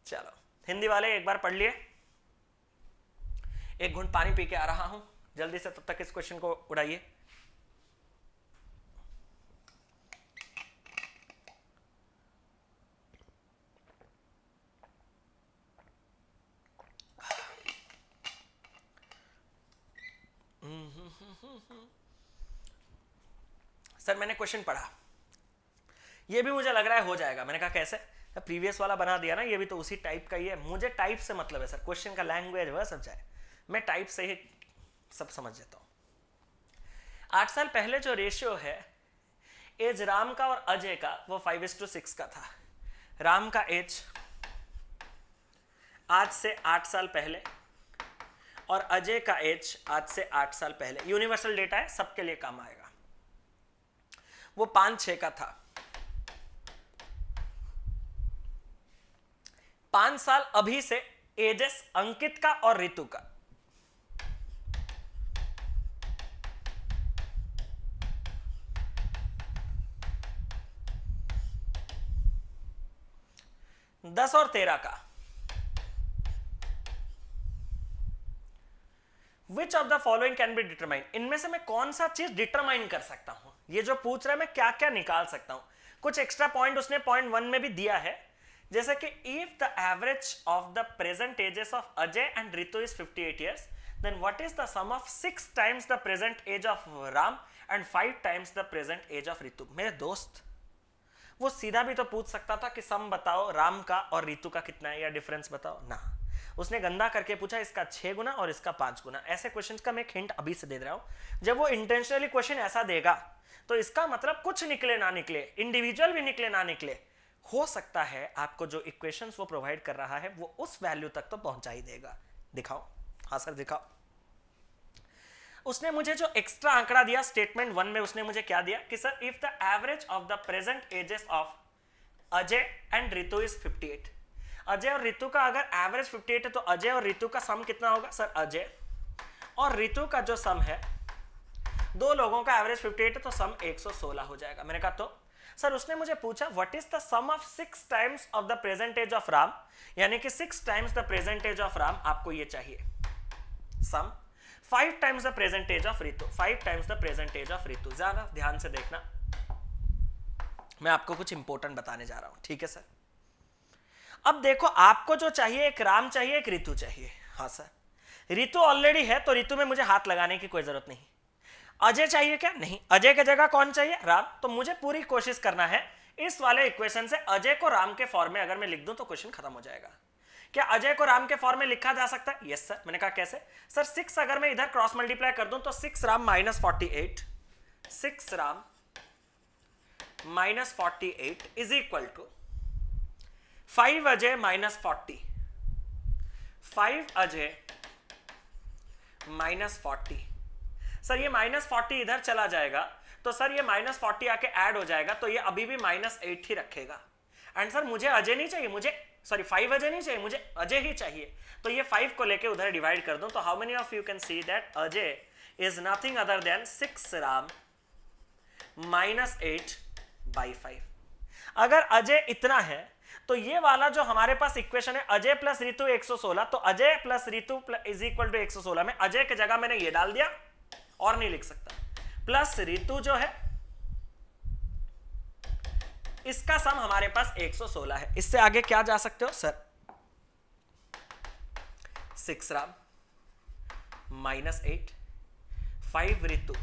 चलो हिंदी वाले एक बार पढ़ लिए एक घुंट पानी पी के आ रहा हूं जल्दी से तब तक इस क्वेश्चन को उड़ाइए सर मैंने क्वेश्चन पढ़ा ये भी मुझे लग रहा है हो जाएगा मैंने कहा कैसे प्रीवियस वाला बना दिया ना ये भी तो उसी टाइप का ही है मुझे टाइप से मतलब है सर क्वेश्चन का लैंग्वेज वह सब जाए मैं टाइप से ही सब समझ जाता हूँ आठ साल पहले जो रेशियो है एज राम का और अजय का वो फाइव एस टू सिक्स का था राम का एज आज से आठ साल पहले और अजय का एज आज से आठ साल पहले यूनिवर्सल डेटा है सबके लिए काम आएगा वो पांच छः का था पांच साल अभी से एजेस अंकित का और ऋतु का दस और तेरह का which of the following can be determine इनमें से मैं कौन सा चीज डिटरमाइन कर सकता हूं ये जो पूछ रहा है मैं क्या क्या निकाल सकता हूं कुछ एक्स्ट्रा पॉइंट उसने पॉइंट वन में भी दिया है जैसा कि if the average of the present ages of Ajay and Ritu is 58 years then what is the sum of 6 times the present age of Ram and 5 times the present age of Ritu मेरे दोस्त वो सीधा भी तो पूछ सकता था कि सम बताओ राम का और रितु का कितना है या डिफरेंस बताओ ना उसने गंदा करके पूछा इसका छह गुना और इसका पांच गुना ऐसे क्वेश्चंस का मैं हिंट अभी से दे रहा हूं जब वो इंटेंशनली क्वेश्चन ऐसा देगा तो इसका मतलब कुछ निकले ना निकले इंडिविजुअल भी निकले ना निकले हो सकता है आपको जो इक्वेशंस वो प्रोवाइड कर रहा है वो उस वैल्यू तक तो पहुंचा ही देगा दिखाओ हाँ सर दिखाओ उसने मुझे जो एक्स्ट्रा आंकड़ा दिया स्टेटमेंट वन में उसने मुझे क्या दिया कि sir if the average of the present ages of Ajay and Ritu is 58 Ajay और रितु का अगर एवरेज 58 है तो अजय और रितु का सम कितना होगा सर अजय और रितु का जो सम है दो लोगों का एवरेज 58 है तो सम 116 हो जाएगा मैंने कहा तो सर उसने मुझे पूछा what is the sum of six times of the percentage of Ram यानी कि six times the percentage of Ram आपको ये चाहिए sum five times the percentage of Ritu five times the percentage of Ritu ज्यादा ध्यान से देखना मैं आपको कुछ इंपोर्टेंट बताने जा रहा हूं ठीक है सर अब देखो आपको जो चाहिए एक राम चाहिए एक ऋतु चाहिए हाँ सर ऋतु ऑलरेडी है तो ऋतु में मुझे हाथ लगाने की कोई जरूरत नहीं अजय चाहिए क्या नहीं अजय की जगह कौन चाहिए राम तो मुझे पूरी कोशिश करना है इस वाले इक्वेशन से अजय को राम के फॉर्म में अगर मैं लिख दूं तो क्वेश्चन खत्म हो जाएगा क्या अजय को राम के फॉर्म में लिखा जा सकता है यस सर मैंने कहा कैसे सर सिक्स अगर मैं इधर क्रॉस मल्टीप्लाई कर दूं तो six Ram minus forty eight six Ram minus forty eight is equal to five Ajay minus forty five Ajay minus forty sir ये माइनस फोर्टी इधर चला जाएगा तो सर ये माइनस फोर्टी आके ऐड हो जाएगा तो ये अभी भी माइनस एट ही रखेगा एंड सर मुझे अजय नहीं चाहिए मुझे सॉरी फाइव अजय नहीं चाहिए मुझे अजय ही चाहिए तो ये फाइव को लेके उधर डिवाइड कर दो तो how many of you can see that Ajay is nothing other than six Ram minus eight by five अगर अजय इतना है तो ये वाला जो हमारे पास इक्वेशन है अजय प्लस ऋतु 116 तो Ajay plus Ritu is equal to 116 में अजय की जगह मैंने ये डाल दिया और नहीं लिख सकता प्लस ऋतु जो है इसका सम हमारे पास 116 है इससे आगे क्या जा सकते हो sir six Ram minus eight five Ritu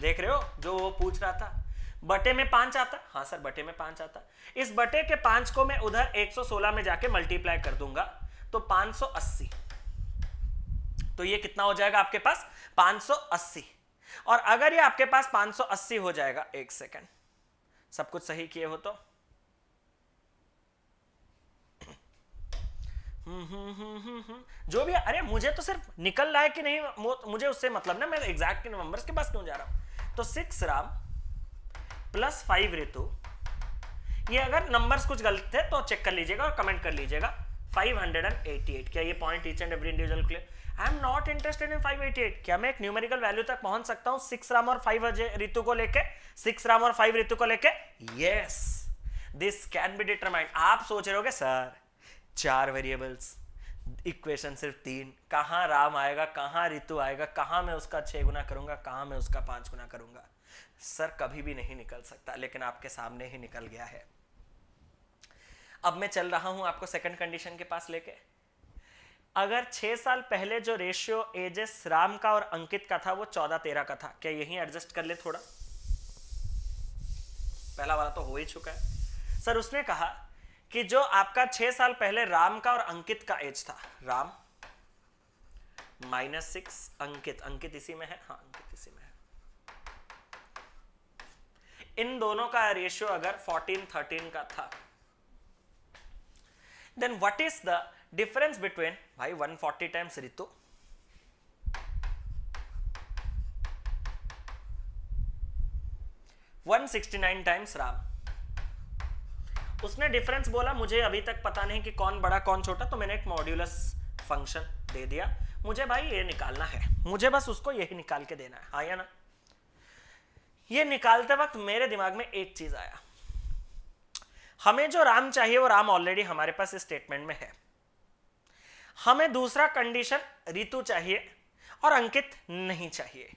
देख रहे हो जो वो पूछ रहा था बटे में पांच आता हाँ सर बटे में पांच आता इस बटे के पांच को मैं उधर 116 में जाके मल्टीप्लाई कर दूंगा तो 580 तो ये कितना हो जाएगा आपके पास 580 और अगर ये आपके पास 580 हो जाएगा एक सेकेंड सब कुछ सही किए हो तो हम्म, हम्म, हम्म, जो भी अरे मुझे तो सिर्फ निकल रहा है कि नहीं तो मुझे उससे मतलब ना मैं एग्जैक्ट नंबर्स के पास क्यों जा रहा हूं तो six Ram plus five Ritu ये अगर नंबर्स कुछ गलत है तो चेक कर लीजिएगा और कमेंट कर लीजिएगा 588 क्या ये point each and every individual I am not interested in 588 क्या मैं एक न्यूमेरिकल वैल्यू तक पहुंच सकता हूं सिक्स राम और फाइव ऋतु को लेके सिक्स राम और फाइव ऋतु को लेके yes this can be determined आप सोच रहे होगे सर चार वेरिएबल्स इक्वेशन सिर्फ तीन कहां राम आएगा कहां ऋतु आएगा कहां मैं उसका छह गुना करूंगा कहां मैं उसका पांच गुना करूंगा सर कभी भी नहीं निकल सकता लेकिन आपके सामने ही निकल गया है अब मैं चल रहा हूं आपको सेकंड कंडीशन के पास लेके अगर छह साल पहले जो रेशियो एजेस राम का और अंकित का था वो चौदह तेरह का था क्या यही एडजस्ट कर ले थोड़ा पहला वाला तो हो ही चुका है सर उसने कहा कि जो आपका छह साल पहले राम का और अंकित का एज था राम माइनस सिक्स अंकित अंकित इसी में है हाँ अंकित इसी में है इन दोनों का रेशियो अगर फोर्टीन थर्टीन का था then what is the difference between भाई 140 forty times Ritu one sixty times Ram उसने डिफरेंस बोला मुझे अभी तक पता नहीं कि कौन बड़ा कौन छोटा तो मैंने एक मॉड्यूलस फंक्शन दे दिया मुझे भाई ये निकालना है मुझे बस उसको यही निकाल के देना है आया हाँ ना ये निकालते वक्त मेरे दिमाग में एक चीज आया हमें जो राम चाहिए वो राम ऑलरेडी हमारे पास इस स्टेटमेंट में है हमें दूसरा कंडीशन ऋतु चाहिए और अंकित नहीं चाहिए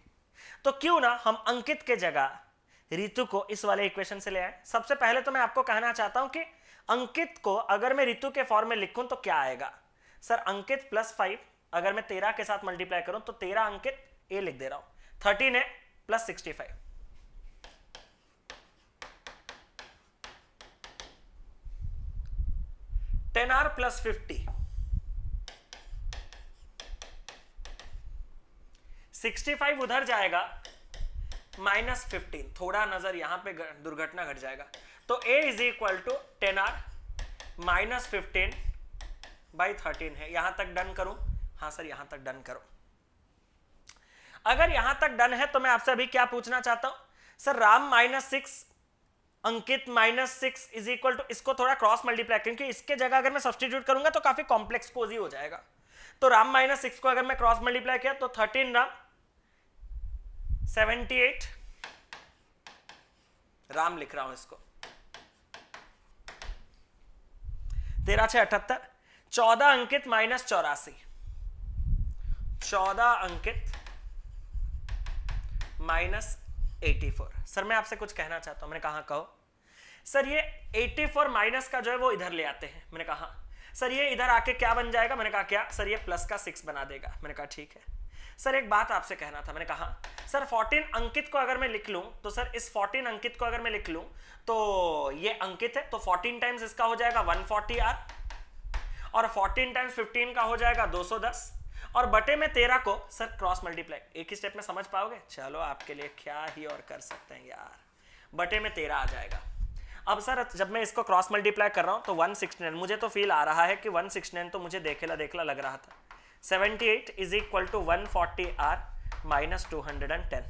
तो क्यों ना हम अंकित के जगह ऋतु को इस वाले इक्वेशन से ले आए सबसे पहले तो मैं आपको कहना चाहता हूं कि अंकित को अगर मैं ऋतु के फॉर्म में लिखूं तो क्या आएगा सर अंकित प्लस फाइव अगर मैं तेरह के साथ मल्टीप्लाई करूं तो तेरह अंकित ए लिख दे रहा हूं थर्टीन है plus sixty five ten R plus fifty 65 उधर जाएगा माइनस फिफ्टीन थोड़ा नजर यहां पे दुर्घटना घट जाएगा तो A is equal to ten R minus fifteen by thirteen है यहां तक डन करूं हाँ सर यहां तक डन करो अगर यहां तक डन है तो मैं आपसे अभी क्या पूछना चाहता हूं sir Ram minus six Ankit minus six is equal to इसको थोड़ा क्रॉस मल्टीप्लाई क्योंकि इसके जगह अगर मैं सब्सटीट्यूट करूंगा तो काफी कॉम्प्लेक्स पोज ही हो जाएगा तो राम माइनस सिक्स को अगर मैं क्रॉस मल्टीप्लाई किया तो thirteen Ram seventy eight Ram लिख रहा हूं इसको तेरा छह अठहत्तर चौदह अंकित माइनस चौरासी चौदह Ankit minus eighty four sir मैं आपसे कुछ कहना चाहता हूं मैंने कहा कहो सर ये एटी फोर माइनस का जो है वो इधर ले आते हैं मैंने कहा सर ये इधर आके क्या बन जाएगा मैंने कहा क्या सर ये प्लस का सिक्स बना देगा मैंने कहा ठीक है सर एक बात आपसे कहना था मैंने कहा सर 14 अंकित को अगर मैं लिख लूं तो सर इस 14 अंकित को अगर मैं लिख लूं तो ये अंकित है तो 14 टाइम्स इसका हो जाएगा 140 फोर्टी आर और 14 टाइम्स 15 का हो जाएगा 210 और बटे में तेरह को सर क्रॉस मल्टीप्लाई एक ही स्टेप में समझ पाओगे चलो आपके लिए क्या ही और कर सकते हैं यार बटे में तेरह आ जाएगा अब सर जब मैं इसको क्रॉस मल्टीप्लाई कर रहा हूं तो 169 मुझे तो फील आ रहा है कि 169 तो मुझे देखेला देखला लग रहा था 78 is equal to one forty R minus two hundred and ten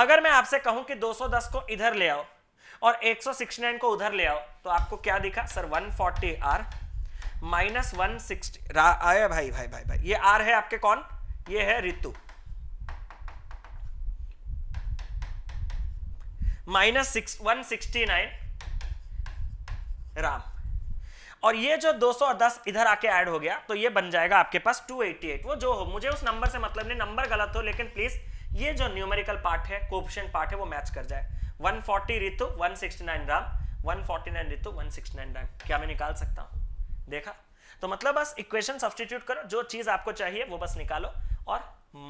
अगर मैं आपसे कहूं कि 210 को इधर ले आओ और 169 को उधर ले आओ तो आपको क्या दिखा sir 140 forty R minus one आया भाई भाई भाई भाई ये आर है आपके कौन ये है Ritu minus six one sixty nine Ram और ये जो 210 इधर आके ऐड हो गया तो ये बन जाएगा आपके पास 288 वो जो हो मुझे उस नंबर से मतलब नहीं नंबर गलत हो लेकिन प्लीज ये जो न्यूमेरिकल पार्ट है कोपिशन पार्ट है वो मैच कर जाए 140 रितु वन राम 149 रितु वन राम क्या मैं निकाल सकता हूँ देखा तो मतलब बस इक्वेशन सब्सटीट्यूट करो जो चीज आपको चाहिए वो बस निकालो और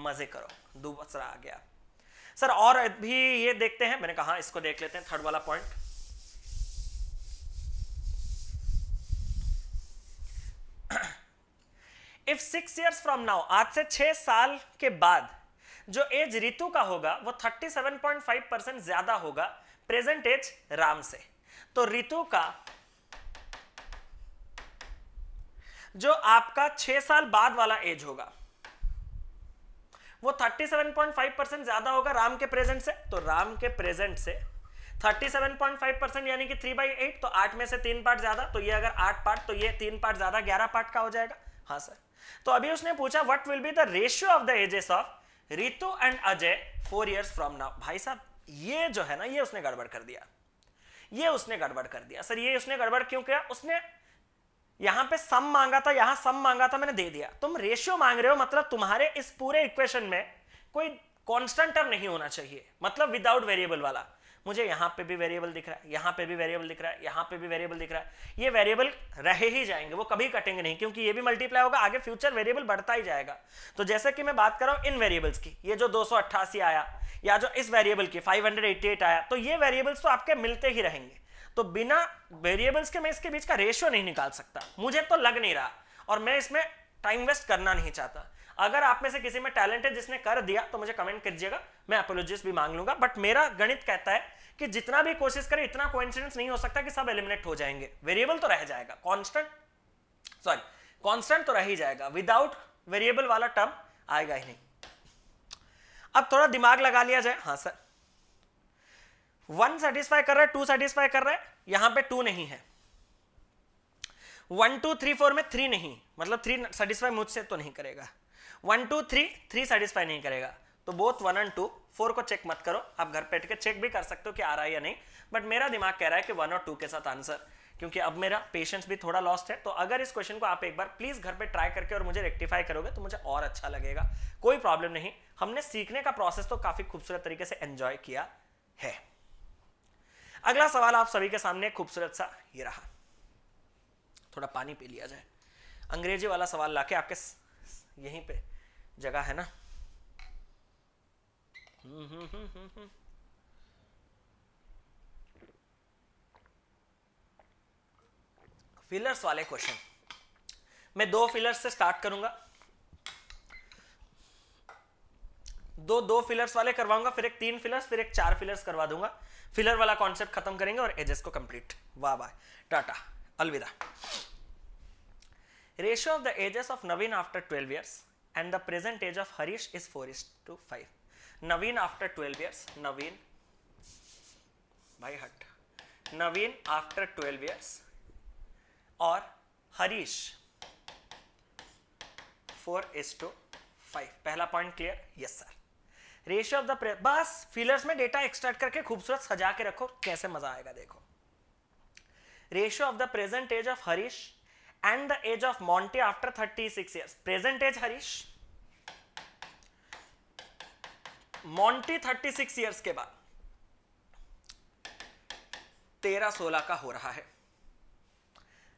मजे करो दूसरा आ गया सर और भी ये देखते हैं मैंने कहा इसको देख लेते हैं थर्ड वाला point if six years from now आज से छह साल के बाद जो एज रितु का होगा वो 37.5 परसेंट ज्यादा होगा प्रेजेंट एज राम से तो रितु का जो आपका छह साल बाद वाला एज होगा वो 37.5 परसेंट ज्यादा होगा राम के प्रेजेंट से तो राम के प्रेजेंट से 37.5 परसेंट यानी कि 3 बाई एट तो 8 में से तीन पार्ट ज्यादा तो ये अगर 8 पार्ट तो ये तीन पार्ट ज्यादा 11 पार्ट का हो जाएगा हाँ सर तो अभी उसने पूछा what will be the ratio of the ages of Ritu and Ajay four years from now भाई साहब ये जो है ना ये उसने गड़बड़ कर दिया ये उसने गड़बड़ कर दिया सर ये उसने गड़बड़ क्यों किया उसने यहां पे सम मांगा था यहां सम मांगा था मैंने दे दिया तुम रेशियो मांग रहे हो मतलब तुम्हारे इस पूरे इक्वेशन में कोई कांस्टेंट टर्म नहीं होना चाहिए मतलब विदाउट वेरिएबल वाला मुझे यहाँ पे भी वेरिएबल दिख रहा है यहाँ पे भी वेरिएबल दिख रहा है यहाँ पे भी वेरिएबल दिख रहा है ये वेरिएबल रहे ही जाएंगे वो कभी कटेंगे नहीं क्योंकि ये भी मल्टीप्लाई होगा आगे फ्यूचर वेरिएबल बढ़ता ही जाएगा तो जैसे कि मैं बात कर रहा हूँ इन वेरिएबल्स की ये जो दो आया या जो इस वेरिएबल की फाइव आया तो ये वेरिएबल्स तो आपके मिलते ही रहेंगे तो बिना वेरिएबल्स के मैं इसके बीच का रेशियो नहीं निकाल सकता मुझे तो लग नहीं रहा और मैं इसमें टाइम वेस्ट करना नहीं चाहता अगर आप में से किसी में टैलेंट है जिसने कर दिया तो मुझे कमेंट कीजिएगा मैं अपोलोजिस्ट भी मांग लूंगा बट मेरा गणित कहता है कि जितना भी कोशिश करें इतना कोइंसिडेंस नहीं हो सकता कि सब एलिमिनेट हो जाएंगे वेरिएबल तो रह जाएगा कॉन्स्टेंट सॉरी कॉन्स्टेंट तो रह ही जाएगा विदाउट वेरिएबल वाला टर्म आएगा ही नहीं अब थोड़ा दिमाग लगा लिया जाए हाँ सर वन सेटिस्फाई कर रहा है टू सेटिस्फाई कर रहा है यहां पे टू नहीं है वन टू थ्री फोर में थ्री नहीं मतलब थ्री सेटिस्फाई मुझसे तो नहीं करेगा one two three three satisfy नहीं करेगा तो both one and two four को चेक मत करो आप घर बैठ के चेक भी कर सकते हो कि आ रहा है या नहीं बट मेरा दिमाग कह रहा है कि वन और टू के साथ आंसर क्योंकि अब मेरा पेशेंस भी थोड़ा लॉस्ट है तो अगर इस क्वेश्चन को आप एक बार प्लीज घर पे ट्राई करके और मुझे रेक्टिफाई करोगे तो मुझे और अच्छा लगेगा कोई प्रॉब्लम नहीं हमने सीखने का प्रोसेस तो काफी खूबसूरत तरीके से एंजॉय किया है अगला सवाल आप सभी के सामने खूबसूरत सा ये रहा थोड़ा पानी पी लिया जाए अंग्रेजी वाला सवाल लाके आपके यहीं पर जगह है ना हम्म फिलर्स वाले क्वेश्चन मैं दो फिलर्स से स्टार्ट करूंगा दो दो फिलर्स वाले करवाऊंगा फिर एक तीन फिलर्स फिर एक चार फिलर्स करवा दूंगा फिलर वाला कॉन्सेप्ट खत्म करेंगे और एजेस को कंप्लीट वाह वाह टाटा अलविदा ratio of the ages of Naveen after twelve years and the present age of Harish is 4 is to 5. Naveen after 12 years, Naveen, by hut, Naveen after 12 years or Harish 4 is to 5. पहला point clear? Yes sir ratio of the बस fillers में data extract करके खूबसूरत सजा के रखो कैसे मजा आएगा देखो ratio of the present age of Harish and the age of Monty after 36 years. Present age Harish Monty 36 years के बाद तेरह सोलह का हो रहा है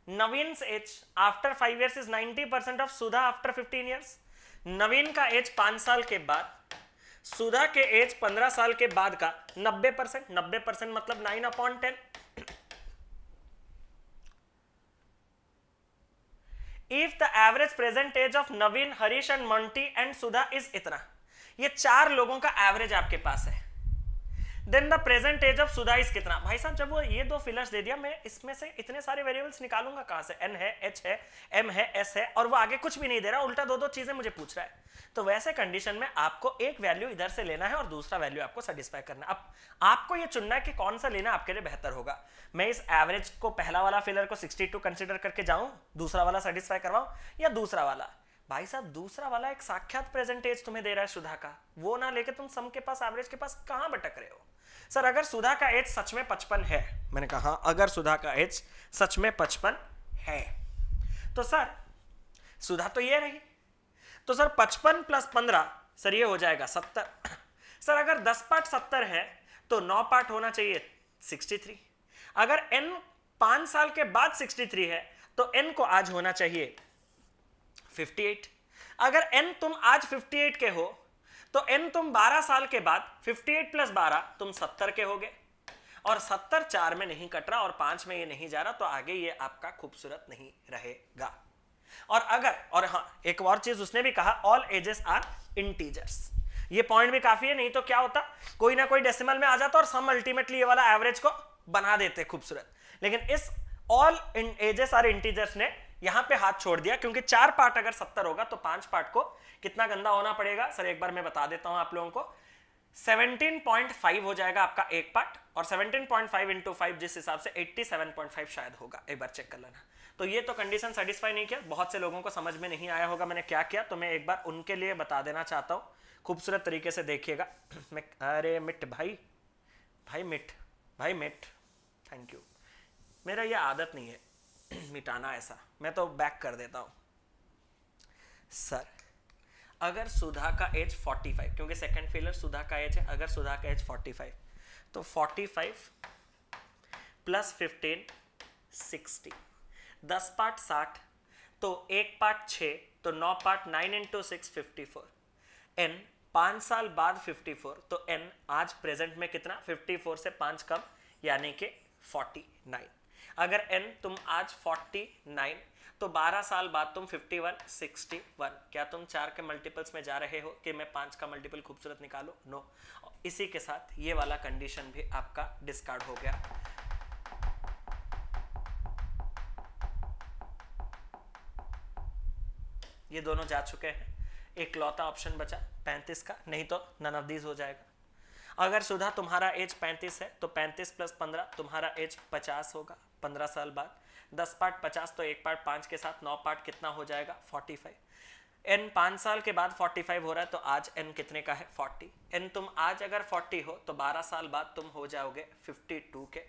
Naveen age after five years is 90 percent of Sudha after 15 years Naveen का एज पांच साल के बाद सुधा के एज पंद्रह साल के बाद का नब्बे परसेंट नब्बे परसेंट मतलब nine upon ten if the average present age of Naveen Harish and Monty and Sudha is इतना ये चार लोगों का एवरेज आपके पास है then the present age of Sudha is कितना भाई साहब जब वो ये दो फिलर्स दे दिया मैं इसमें से इतने सारे वेरिएबल्स निकालूंगा कहां से एन है एच है एम है एस है और वो आगे कुछ भी नहीं दे रहा उल्टा दो दो चीजें मुझे पूछ रहा है तो वैसे कंडीशन में आपको एक वैल्यू इधर से लेना है और दूसरा वैल्यू आपको सेटिस्फाई करना अब आपको ये चुनना है कि कौन सा लेना आपके लिए बेहतर होगा मैं इस एवरेज को पहला वाला फिलर को 62 कंसीडर करके जाऊं दूसरा वाला सेटिस्फाई करवाऊं या दूसरा वाला भाई साहब दूसरा वाला एक साक्षात प्रेजेंटेज तुम्हें दे रहा है सुधा का वो ना लेके तुम सम के पास एवरेज के पास कहां भटक रहे हो सर अगर सुधा का एज सच में पचपन है मैंने कहा अगर सुधा का एज सच में पचपन है तो सर सुधा तो ये रही तो सर पचपन प्लस पंद्रह सर ये हो जाएगा सत्तर सर अगर दस पार्ट सत्तर है तो नौ पार्ट होना चाहिए सिक्सटी थ्री अगर एन पांच साल के बाद सिक्सटी थ्री है तो एन को आज होना चाहिए 58 अगर n तुम आज 58 के हो तो n तुम 12 साल के बाद 58 प्लस बारह तुम 70 के होगे और 70 चार में नहीं कट रहा और पांच में ये नहीं जा रहा तो आगे ये आपका खूबसूरत नहीं रहेगा और अगर और हाँ एक और चीज उसने भी कहा ऑल एजेस आर इंटीजर्स ये पॉइंट भी काफी है नहीं तो क्या होता कोई ना कोई डेसिमल में आ जाता और सम अल्टीमेटली ये वाला एवरेज को बना देते खूबसूरत लेकिन इस ऑल एजेस आर इंटीजर्स ने यहां पे हाथ छोड़ दिया क्योंकि चार पार्ट अगर सत्तर होगा तो पांच पार्ट को कितना गंदा होना पड़ेगा सर एक बार मैं बता देता हूं आप लोगों को 17.5 हो जाएगा आपका एक पार्ट और 17.5 पॉइंट फाइव इंटू फाइव जिस हिसाब से 87.5 शायद होगा एक बार चेक कर लेना तो ये तो कंडीशन सेटिस्फाई नहीं किया बहुत से लोगों को समझ में नहीं आया होगा मैंने क्या किया तो मैं एक बार उनके लिए बता देना चाहता हूँ खूबसूरत तरीके से देखिएगा अरे मिट भाई भाई मिट भाई मिट थैंक यू मेरा ये आदत नहीं है मिटाना ऐसा मैं तो बैक कर देता हूँ सर अगर सुधा का एज 45 क्योंकि सेकंड फेलर सुधा का एज है अगर सुधा का एज 45 तो 45 प्लस 15 60 दस पार्ट 60 तो एक पार्ट 6 तो नौ part 9 into six fifty four N पाँच साल बाद 54 तो एन आज प्रेजेंट में कितना 54 से पाँच कम यानी कि 49 अगर एन तुम आज 49 तो 12 साल बाद तुम 51 61 क्या तुम चार के मल्टीपल्स में जा रहे हो कि मैं पांच का मल्टीपल खूबसूरत निकालो नो no. इसी के साथ ये वाला कंडीशन भी आपका डिस्कार्ड हो गया ये दोनों जा चुके हैं एक लौता ऑप्शन बचा पैंतीस का नहीं तो नन ऑफ दीज हो जाएगा अगर सुधा तुम्हारा एज 35 है तो 35 प्लस 15 तुम्हारा एज 50 होगा 15 साल बाद 10 पार्ट 50 तो एक पार्ट पांच के साथ नौ पार्ट कितना हो जाएगा 45 एन पांच साल के बाद 45 हो रहा है तो आज एन कितने का है 40 एन तुम आज अगर 40 हो तो 12 साल बाद तुम हो जाओगे 52 के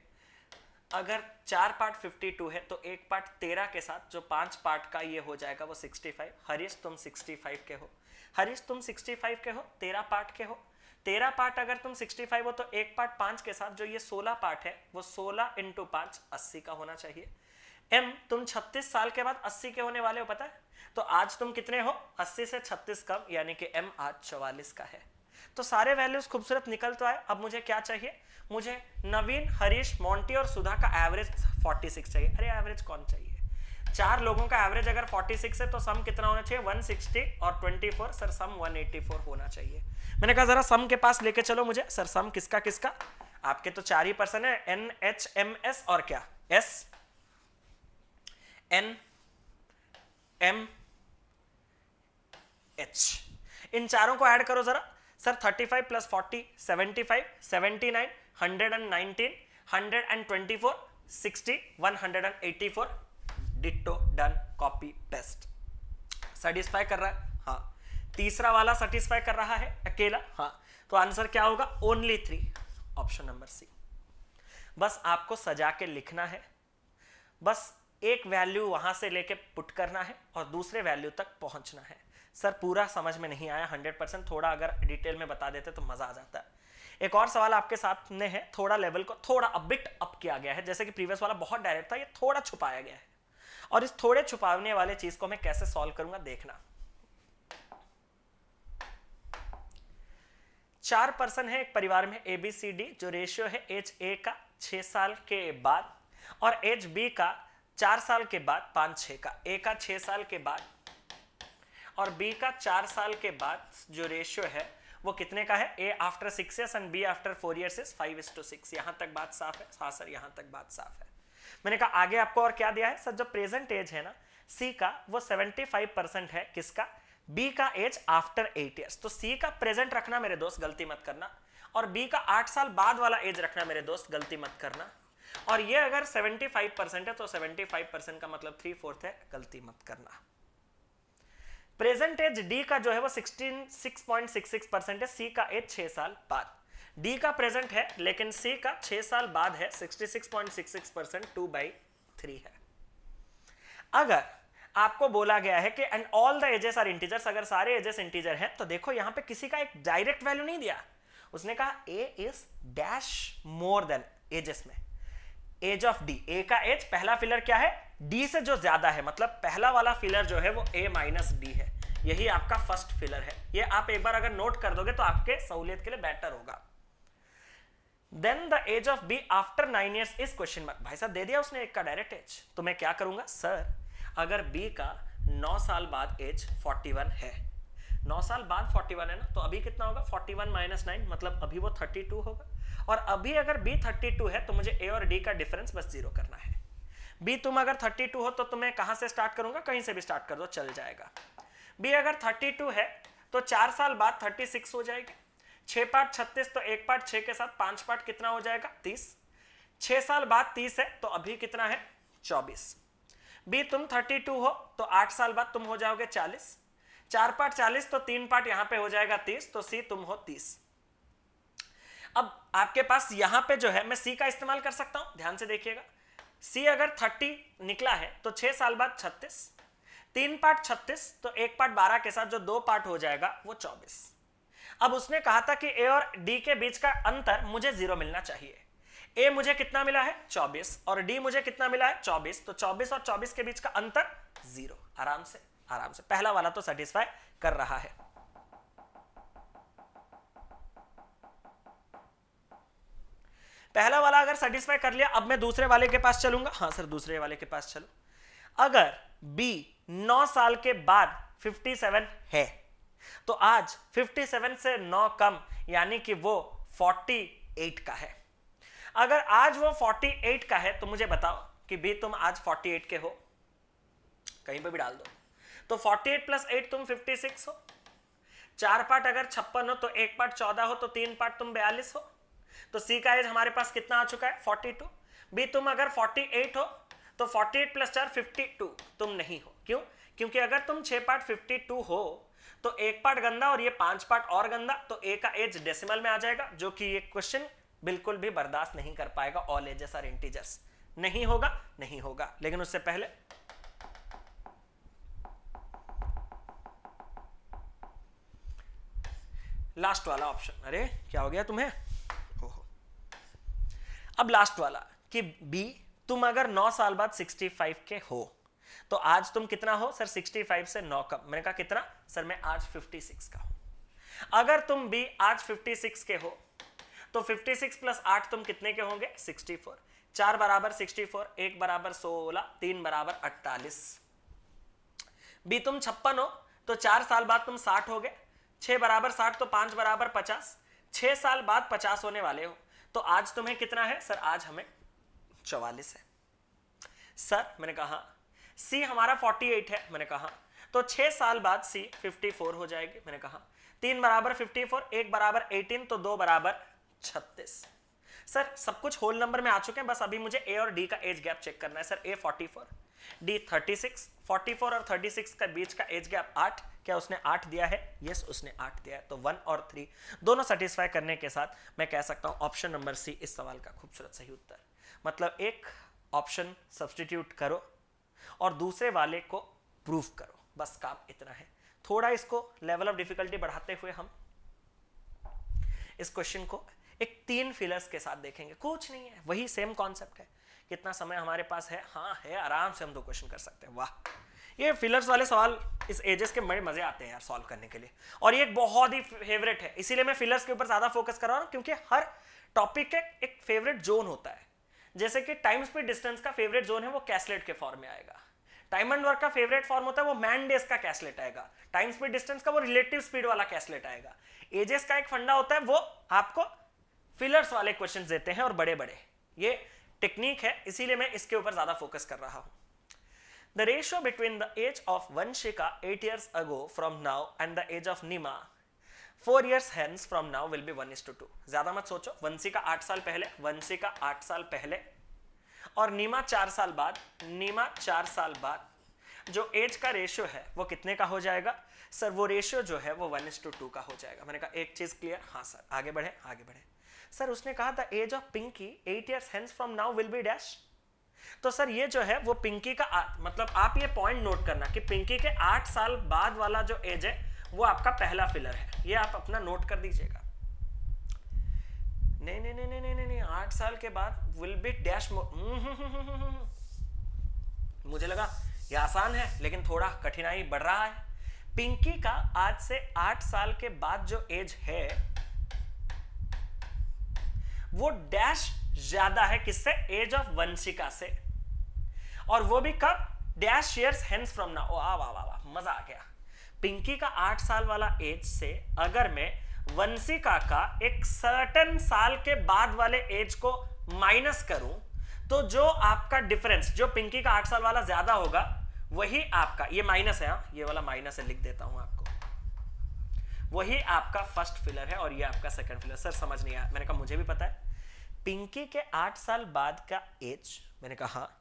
अगर चार पार्ट 52 है तो एक पार्ट 13 के साथ जो पांच पार्ट का ये हो जाएगा वो 65 हरीश तुम 65 के हो हरीश तुम 65 के हो तेरह पार्ट के हो तेरह पार्ट अगर तुम 65 हो तो एक पार्ट पांच के साथ जो ये 16 पार्ट है वो 16 इंटू पांच अस्सी का होना चाहिए एम तुम 36 साल के बाद 80 के होने वाले हो पता है तो आज तुम कितने हो 80 से 36 कम यानी कि एम आज चौवालीस का है तो सारे वैल्यूज खूबसूरत निकल तो आए अब मुझे क्या चाहिए मुझे नवीन हरीश मोंटी और सुधा का एवरेज सिक्स चाहिए अरे एवरेज कौन चाहिए चार लोगों का एवरेज अगर 46 है तो सम कितना होना चाहिए 160 और 24 सर सम 184 होना चाहिए मैंने कहा जरा सम के पास लेके चलो मुझे सर सम किसका किसका आपके तो चार ही पर्सन है एन एच एम एस और क्या एस एन एम एच इन चारों को ऐड करो जरा sir 35 five plus forty seventy five seventy nine hundred and nineteen hundred and twenty four sixty one hundred and eighty four ditto done copy paste satisfy कर रहा है हाँ तीसरा वाला सेटिस्फाई कर रहा है अकेला हाँ तो आंसर क्या होगा only three option number C बस आपको सजा के लिखना है बस एक वैल्यू वहां से लेके पुट करना है और दूसरे वैल्यू तक पहुंचना है सर पूरा समझ में नहीं आया 100 परसेंट थोड़ा अगर डिटेल में बता देते तो मज़ा आ जाता है एक और सवाल आपके सामने है थोड़ा लेवल को थोड़ा अबिट अप किया गया है जैसे कि प्रीवियस वाला बहुत डायरेक्ट था ये थोड़ा छुपाया गया है और इस थोड़े छुपाने वाले चीज को मैं कैसे सॉल्व करूंगा देखना चार पर्सन है एक परिवार में एबीसीडी जो रेशियो है एच ए का छह साल के बाद और एच बी का चार साल के बाद पांच छ का ए का छह साल के बाद और बी का चार साल के बाद जो रेशियो है वो कितने का है A after six and B after four year is five is to six यहां तक बात साफ है हाँ सर यहां तक बात साफ है मैंने कहा आगे आपको और क्या दिया है सर जो प्रेजेंट एज है ना सी का वो 75 परसेंट है किसका बी का एज आफ्टर एट ईयर्स तो सी का प्रेजेंट रखना मेरे दोस्त गलती मत करना और बी का आठ साल बाद वाला एज रखना मेरे दोस्त गलती मत करना और ये अगर 75 परसेंट है तो 75 परसेंट का मतलब थ्री फोर्थ है गलती मत करना प्रेजेंट एज डी का जो है वो 16 6.66 परसेंट है सी का एज छह साल बाद डी का प्रेजेंट है लेकिन सी का छह साल बाद है 66.66 परसेंट टू बाई थ्री है अगर आपको बोला गया है कि and all the ages are integers अगर सारे एजेस इंटीजर हैं तो देखो यहां पे किसी का एक डायरेक्ट वैल्यू नहीं दिया उसने कहा A is dash more than ages में एज ऑफ डी ए का एज पहला फिलर क्या है डी से जो ज्यादा है मतलब पहला वाला फिलर जो है वो ए माइनस डी है यही आपका फर्स्ट फिलर है ये आप एक बार अगर नोट कर दोगे तो आपके सहूलियत के लिए बेटर होगा then the age of B after nine years is question mark भाई साहब दे दिया उसने एक का डायरेक्ट एज तो मैं क्या करूंगा सर अगर बी का नौ साल बाद एज फोर्टी वन है नौ साल बाद फोर्टी वन है ना तो अभी कितना होगा फोर्टी वन माइनस नाइन मतलब अभी वो थर्टी टू होगा और अभी अगर बी थर्टी टू है तो मुझे ए और डी का डिफरेंस बस जीरो करना है बी तुम अगर थर्टी टू हो तो तुम्हें कहाँ से स्टार्ट करूंगा कहीं से भी स्टार्ट कर दो चल जाएगा बी अगर थर्टी टू है तो चार साल बाद थर्टी सिक्स हो जाएगी छह पार्ट छत्तीस तो एक पार्ट छह के साथ पांच पार्ट कितना हो जाएगा तीस छह साल बाद तीस है तो अभी कितना है चौबीस बी तुम थर्टी टू हो तो आठ साल बाद तुम हो जाओगे चालीस चार पार्ट चालीस तो तीन पार्ट यहां पे हो जाएगा तीस तो सी तुम हो तीस अब आपके पास यहां पे जो है मैं सी का इस्तेमाल कर सकता हूं ध्यान से देखिएगा सी अगर थर्टी निकला है तो छह साल बाद छत्तीस तीन पार्ट छत्तीस तो एक पार्ट बारह के साथ जो दो पार्ट हो जाएगा वो चौबीस अब उसने कहा था कि ए और डी के बीच का अंतर मुझे जीरो मिलना चाहिए ए मुझे कितना मिला है 24 और डी मुझे कितना मिला है 24 तो 24 और 24 के बीच का अंतर जीरो आराम से आराम से पहला वाला तो सेटिस्फाई कर रहा है पहला वाला अगर सेटिस्फाई कर लिया अब मैं दूसरे वाले के पास चलूंगा हाँ सर दूसरे वाले के पास चलो अगर बी नौ साल के बाद 57 है तो आज 57 से 9 कम यानी कि वो 48 का है अगर आज वो 48 का है तो मुझे बताओ कि भी तुम आज 48 के हो कहीं पे भी डाल दो तो 48 प्लस एट तुम 56 हो चार पार्ट अगर छप्पन हो तो एक पार्ट चौदह हो तो तीन पार्ट तुम बयालीस हो तो सी का एज हमारे पास कितना आ चुका है 42 बी तुम अगर 48 हो तो 48 एट प्लस चार फिफ्टी तुम नहीं हो क्यों क्योंकि अगर तुम छह पार्ट 52 हो तो एक पार्ट गंदा और ये पांच पार्ट और गंदा तो ए का एज डेसिमल में आ जाएगा जो कि ये क्वेश्चन बिल्कुल भी बर्दाश्त नहीं कर पाएगा ऑल एजेस आर इंटीजर्स नहीं होगा नहीं होगा लेकिन उससे पहले लास्ट वाला ऑप्शन अरे क्या हो गया तुम्हें अब लास्ट वाला कि बी तुम अगर 9 साल बाद 65 के हो तो आज तुम कितना हो सर 65 से नौ कम मैंने कहा कितना सर मैं आज 56 का हूं अगर तुम भी आज 56 के हो तो 56 प्लस आठ तुम कितने के होंगे 64 चार बराबर सिक्सटी फोर एक बराबर सोलह तीन बराबर अट्ठालीस भी तुम छप्पन हो तो चार साल बाद तुम साठ हो गए छह बराबर साठ तो पांच बराबर पचास छह साल बाद पचास होने वाले हो तो आज तुम्हें कितना है सर आज हमें चवालीस है सर मैंने कहा सी हमारा 48 है मैंने कहा तो छह साल बाद सी 54 हो जाएगी मैंने कहा तीन बराबर 54 एक बराबर 18 तो दो बराबर 36 सर सब कुछ होल नंबर में आ चुके हैं बस अभी मुझे ए और डी का एज गैप चेक करना है सर ए 44 डी 36 44 और 36 का बीच का एज गैप 8 क्या उसने 8 दिया है यस yes, उसने 8 दिया है तो वन और थ्री दोनों सेटिस्फाई करने के साथ मैं कह सकता हूं ऑप्शन नंबर सी इस सवाल का खूबसूरत सही उत्तर मतलब एक ऑप्शन सब्सटीट्यूट करो और दूसरे वाले को प्रूफ करो बस काम इतना है थोड़ा इसको लेवल ऑफ डिफिकल्टी बढ़ाते हुए हम इस क्वेश्चन को एक तीन फिलर्स के साथ देखेंगे कुछ नहीं है वही सेम कॉन्सेप्ट है कितना समय हमारे पास है हाँ है आराम से हम दो क्वेश्चन कर सकते हैं वाह ये फिलर्स वाले सवाल इस एजेस के बड़े मजे आते हैं यार सॉल्व करने के लिए और ये एक बहुत ही फेवरेट है इसीलिए मैं फिलर्स के ऊपर ज़्यादा फोकस कर रहा हूँ क्योंकि हर टॉपिक का एक फेवरेट जोन होता है जैसे कि टाइम स्पीड डिस्टेंस का फेवरेट जोन है वो कैसलेट के फॉर्म में आएगा टाइम एंड वर्क का फेवरेट फॉर्म होता है वो मैन डेज का कैसलेट आएगा टाइम स्पीड डिस्टेंस का वो रिलेटिव स्पीड वाला कैसलेट आएगा एजेस का एक फंडा होता है वो आपको फिलर्स वाले क्वेश्चन देते हैं और बड़े बड़े ये टेक्निक है इसीलिए मैं इसके ऊपर ज्यादा फोकस कर रहा हूं The ratio between the age of Vanshika 8 years ago from now and the age of Nima four years hence from now will be one is to two two मत सोचो वंशी का आठ साल पहले वंशी का आठ साल पहले और नीमा चार साल बाद नीमा चार साल बाद जो एज का रेशियो है वो कितने का हो जाएगा सर वो रेशियो जो है वो वन इज टू टू का हो जाएगा मैंने कहा एक चीज क्लियर हाँ सर आगे बढ़े आगे बढ़े सर उसने कहा the age of Pinky eight years hence from now will be dash तो सर ये जो है वो पिंकी का मतलब आप ये पॉइंट नोट करना कि पिंकी के आठ साल बाद वाला जो एज है वो आपका पहला फिलर है ये आप अपना नोट कर दीजिएगा नहीं नहीं नहीं नहीं नहीं नहीं आठ साल के बाद विल बी डैश मुझे लगा ये आसान है लेकिन थोड़ा कठिनाई बढ़ रहा है पिंकी का आज से आठ साल के बाद जो एज है वो डैश ज्यादा है किससे एज ऑफ वंशिका से और वो भी कब dash years hence from now वाह वाह वाह मजा आ गया पिंकी का आठ साल वाला एज से अगर मैं वंशिका का एक सर्टन साल के बाद वाले एज को माइनस करूं तो जो आपका डिफरेंस जो पिंकी का आठ साल वाला ज्यादा होगा वही आपका ये माइनस है हा? ये वाला माइनस है लिख देता हूं आपको वही आपका फर्स्ट फिलर है और ये आपका सेकंड फिलर सर समझ नहीं आया मैंने कहा मुझे भी पता है पिंकी के आठ साल बाद का एज मैंने कहा हाँ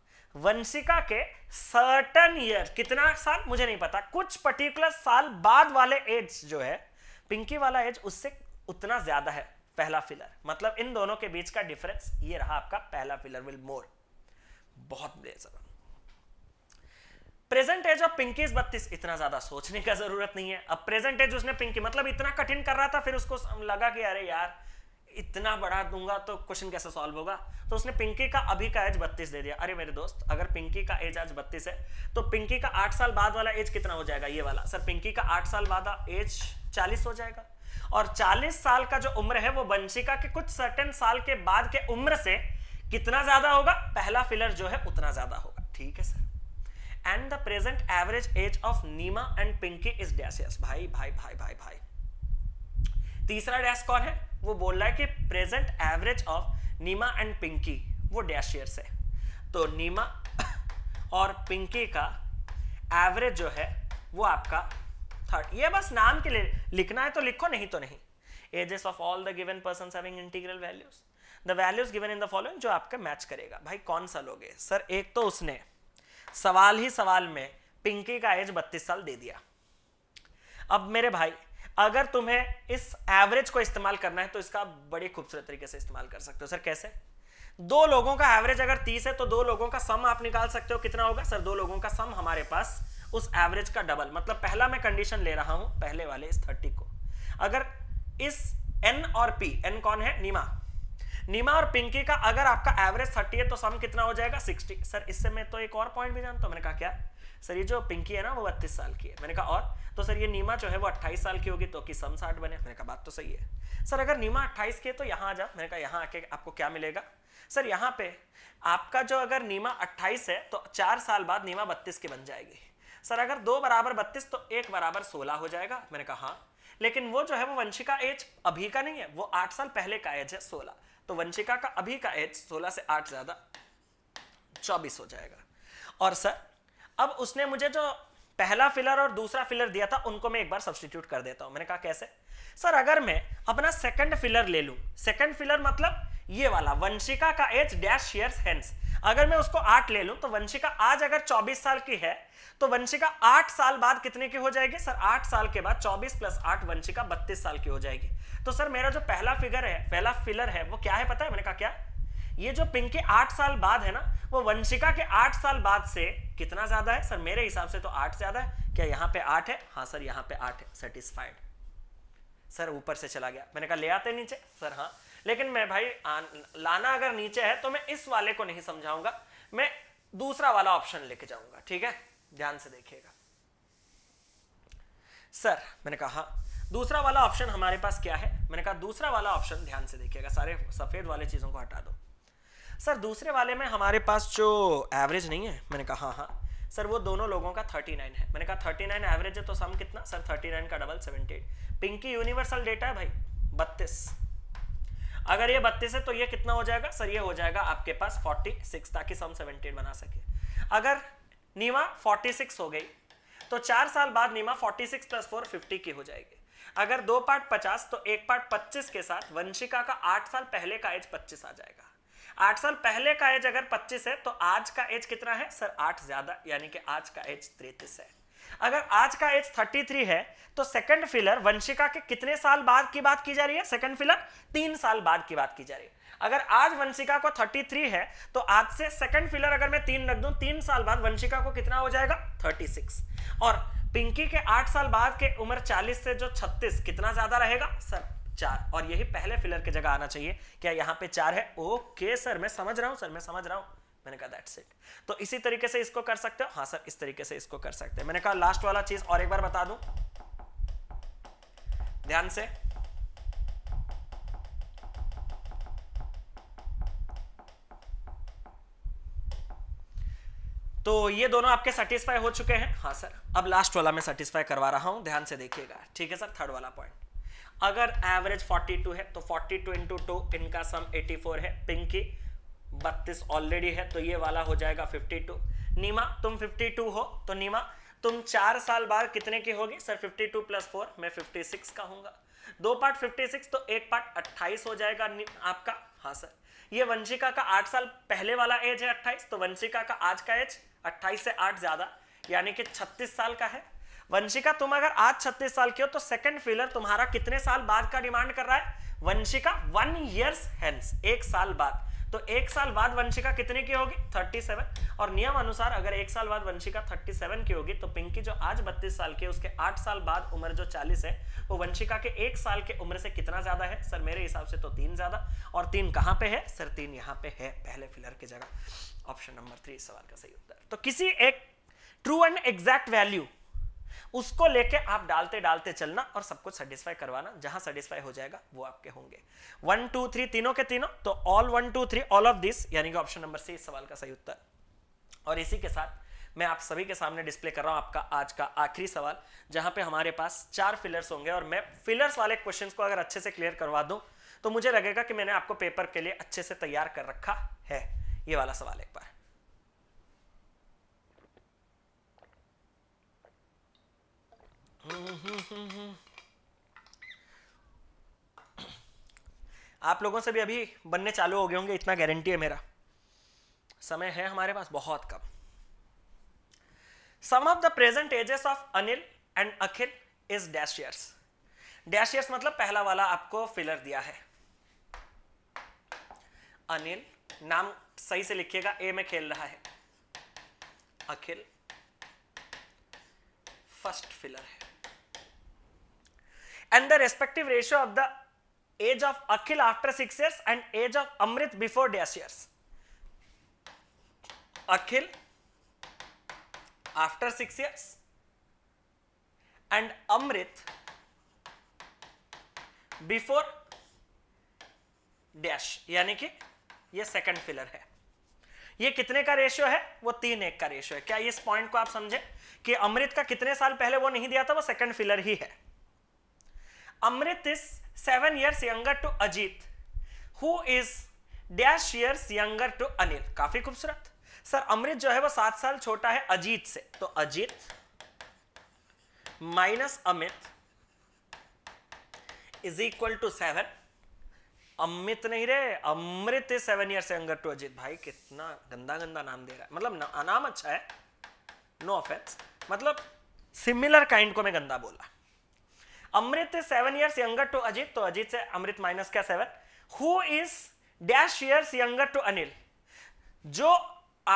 वंशिका के सर्टन ईयर कितना साल मुझे नहीं पता कुछ पर्टिकुलर साल बाद वाले एज जो है पिंकी वाला एज उससे उतना ज्यादा है पहला फिलर मतलब इन दोनों के बीच का डिफरेंस ये रहा आपका पहला फिलर विल मोर बहुत प्रेजेंट एज ऑफ पिंकी बत्तीस इतना ज्यादा सोचने का जरूरत नहीं है अब प्रेजेंट एज उसने पिंकी मतलब इतना कठिन कर रहा था फिर उसको लगा कि अरे यार इतना बढ़ा दूंगा तो क्वेश्चन कैसे सॉल्व होगा तो उसने पिंकी का अभी का एज बत्तीस दे दिया अरे मेरे दोस्त अगर पिंकी का एज आज बत्तीस है तो पिंकी का आठ साल बाद वाला एज कितना हो जाएगा ये वाला सर पिंकी का आठ साल बाद एज चालीस हो जाएगा और चालीस साल का जो उम्र है वो वंशिका के कुछ सर्टन साल के बाद के उम्र से कितना ज्यादा होगा पहला फिलर जो है उतना ज्यादा होगा ठीक है sir and the present average age of Neema and Pinky is dash भाई भाई भाई भाई भाई तीसरा डैश कौन है वो बोल रहा है कि present average of Neema and Pinky वो डैश ईयर्स है तो नीमा और पिंकी का एवरेज जो है वो आपका थर्ड ये बस नाम के लिए लिखना है तो लिखो नहीं तो नहीं ages of all the given person having integral values the values given in the following जो आपका मैच करेगा भाई कौन सा लोगे सर एक तो उसने सवाल ही सवाल में पिंकी का एज बत्तीस साल दे दिया अब मेरे भाई अगर तुम्हें इस एवरेज को इस्तेमाल करना है तो इसका बड़ी बड़े खूबसूरत तरीके से इस्तेमाल कर सकते हो सर कैसे दो लोगों का एवरेज अगर तीस है तो दो लोगों का सम आप निकाल सकते हो कितना होगा सर दो लोगों का सम हमारे पास उस एवरेज का डबल मतलब पहला मैं कंडीशन ले रहा हूं पहले वाले इस थर्टी को अगर इस एन और पी एन कौन है नीमा नीमा और पिंकी का अगर आपका एवरेज थर्टी है तो सम कितना हो जाएगा सिक्सटी सर इससे मैं तो एक और पॉइंट भी जानता हूं मैंने कहा क्या सर ये जो पिंकी है ना वो बत्तीस साल की है मैंने कहा और तो सर ये नीमा जो है वो अट्ठाईस साल की होगी तो कि सम साठ बने मैंने कहा बात तो सही है सर अगर नीमा अट्ठाईस की है तो यहाँ आ जा मैंने कहा यहाँ आके आपको क्या मिलेगा सर यहाँ पे आपका जो अगर नीमा अट्ठाईस है तो चार साल बाद नीमा बत्तीस की बन जाएगी सर अगर दो बराबर बत्तीस तो एक बराबर सोलह हो जाएगा मैंने कहा हाँ लेकिन वो जो है वो वंशिका एज अभी का नहीं है वो आठ साल पहले का एज है सोलह तो वंशिका का अभी का एज सोलह से आठ ज्यादा चौबीस हो जाएगा और सर अब उसने मुझे जो पहला फिलर और दूसरा फिलर दिया था उनको मैं एक बार सब्सटीट्यूट कर देता हूं मैंने कहा कैसे सर अगर मैं अपना सेकंड फिलर ले लू सेकंड फिलर मतलब ये वाला वंशिका का एज डैश शेयर्स हेंस अगर मैं उसको आठ ले लूं तो वंशिका आज अगर चौबीस साल की है तो वंशिका आठ साल बाद कितने की हो जाएगी सर आठ साल के बाद चौबीस प्लस आठ वंशिका बत्तीस साल की हो जाएगी तो सर मेरा जो पहला फिगर है पहला फिलर है वो क्या है पता है मैंने कहा क्या ये जो पिंक के आठ साल बाद है ना वो वंशिका के आठ साल बाद से कितना ज्यादा है सर मेरे हिसाब से तो आठ ज्यादा है क्या यहाँ पे आठ है हाँ सर यहाँ पे आठ है सेटिस्फाइड सर ऊपर से चला गया मैंने कहा ले आते नीचे सर हाँ लेकिन मैं भाई आन, लाना अगर नीचे है तो मैं इस वाले को नहीं समझाऊंगा मैं दूसरा वाला ऑप्शन लेके जाऊंगा ठीक है ध्यान से देखिएगा सर मैंने कहा हाँ दूसरा वाला ऑप्शन हमारे पास क्या है मैंने कहा दूसरा वाला ऑप्शन ध्यान से देखिएगा सारे सफेद वाले चीजों को हटा दो सर दूसरे वाले में हमारे पास जो एवरेज नहीं है मैंने कहा हाँ हाँ सर वो दोनों लोगों का 39 है मैंने कहा 39 एवरेज है तो सम कितना सर 39 का डबल 78 पिंकी यूनिवर्सल डेटा है भाई बत्तीस अगर ये बत्तीस है तो ये कितना हो जाएगा सर ये हो जाएगा आपके पास 46 ताकि सम 78 बना सके अगर नीमा 46 हो गई तो चार साल बाद नीमा 46 प्लस फोर फिफ्टी की हो जाएगी अगर दो पार्ट पचास तो एक पार्ट पच्चीस के साथ वंशिका का आठ साल पहले का एज पच्चीस आ जाएगा आठ साल पहले का एज अगर पच्चीस है तो आज का एज कितना है सर आठ ज्यादा यानी कि आज का एज तैतीस है अगर आज का एज 33 है तो सेकंड फिलर वंशिका के कितने साल बाद की बात की जा रही है सेकंड फिलर तीन साल बाद की बात की जा रही है अगर आज वंशिका को 33 है तो आज से सेकंड फिलर अगर मैं तीन रख दूं तीन साल बाद वंशिका को कितना हो जाएगा 36 और पिंकी के आठ साल बाद के उम्र 40 से जो 36 कितना ज्यादा रहेगा सर चार और यही पहले फिलर की जगह आना चाहिए क्या यहाँ पे चार है ओके सर मैं समझ रहा हूँ सर मैं समझ रहा हूँ मैंने कहा दैट्स इट तो इसी तरीके से इसको कर सकते हो हाँ सर इस तरीके से इसको कर सकते हैं मैंने कहा लास्ट वाला चीज और एक बार बता दूं ध्यान से तो ये दोनों आपके सेटिस्फाई हो चुके हैं हाँ सर अब लास्ट वाला मैं सेटिस्फाई करवा रहा हूं ध्यान से देखिएगा ठीक है सर थर्ड वाला पॉइंट अगर एवरेज 42 है तो 42 टू इंटू टू इनका सम 84 है पिंकी बत्तीस ऑलरेडी है तो ये वाला हो जाएगा 52 नीमा तुम 52 हो तो नीमा तुम चार साल बाद कितने की होगी सर 52 टू प्लस फोर मैं 56 का हूँ दो पार्ट 56 तो एक पार्ट 28 हो जाएगा आपका हाँ सर ये वंशिका का आठ साल पहले वाला एज है 28 तो वंशिका का आज का एज 28 से आठ ज़्यादा यानी कि 36 साल का है वंशिका तुम अगर आज 36 साल के हो तो सेकंड फिलर तुम्हारा कितने साल बाद का डिमांड कर रहा है वंशिका वन ईयर्स हेंस एक साल बाद तो एक साल बाद वंशिका कितने की होगी 37 और नियम अनुसार अगर एक साल बाद वंशिका 37 की होगी तो पिंकी जो आज 32 साल की उसके 8 साल बाद उम्र जो 40 है वो वंशिका के एक साल के उम्र से कितना ज्यादा है सर मेरे हिसाब से तो तीन ज्यादा और तीन कहां पे है सर तीन यहां पे है पहले फिलर की जगह ऑप्शन नंबर थ्री सवाल का सही उत्तर तो किसी एक ट्रू एंड एग्जैक्ट वैल्यू उसको लेके आप डालते डालते चलना और सबको सेटिस्फाई करवाना जहां सेटिस्फाई हो जाएगा वो आपके होंगे वन टू थ्री तीनों के तीनों तो all one two three all of this यानी कि ऑप्शन नंबर सी इस सवाल का सही उत्तर और इसी के साथ मैं आप सभी के सामने डिस्प्ले कर रहा हूं आपका आज का आखिरी सवाल जहां पे हमारे पास चार फिलर्स होंगे और मैं फिलर्स वाले क्वेश्चंस को अगर अच्छे से क्लियर करवा दूं तो मुझे लगेगा कि मैंने आपको पेपर के लिए अच्छे से तैयार कर रखा है ये वाला सवाल एक बार आप लोगों से भी अभी बनने चालू हो गए होंगे इतना गारंटी है मेरा समय है हमारे पास बहुत कम sum of the present ages of Anil and Akhil is dash years dash years मतलब पहला वाला आपको फिलर दिया है अनिल नाम सही से लिखिएगा ए में खेल रहा है अखिल फर्स्ट फिलर है and the respective ratio of the age of Akhil after 6 years and age of Amrit before dash years. Akhil after 6 years and Amrit before dash, यानी कि ये second filler है ये कितने का रेशियो है वो तीन एक का रेशियो है क्या इस पॉइंट को आप समझे कि अमृत का कितने साल पहले वो नहीं दिया था वो सेकंड फिलर ही है Amrit is seven years younger to Ajit, who is dash years younger to Anil. काफी खूबसूरत सर अमृत जो है वो सात साल छोटा है अजीत से तो Ajit minus Amit is equal to seven Amit नहीं रे अमृत इज सेवन ईयर से अंगर टू अजीत भाई कितना गंदा गंदा नाम दे रहा है मतलब ना, नाम अच्छा है नो no ऑफेंस मतलब सिमिलर काइंड को मैं गंदा बोला Amrit is seven years younger to Ajit तो अजीत से अमृत माइनस क्या seven who is dash years younger to Anil जो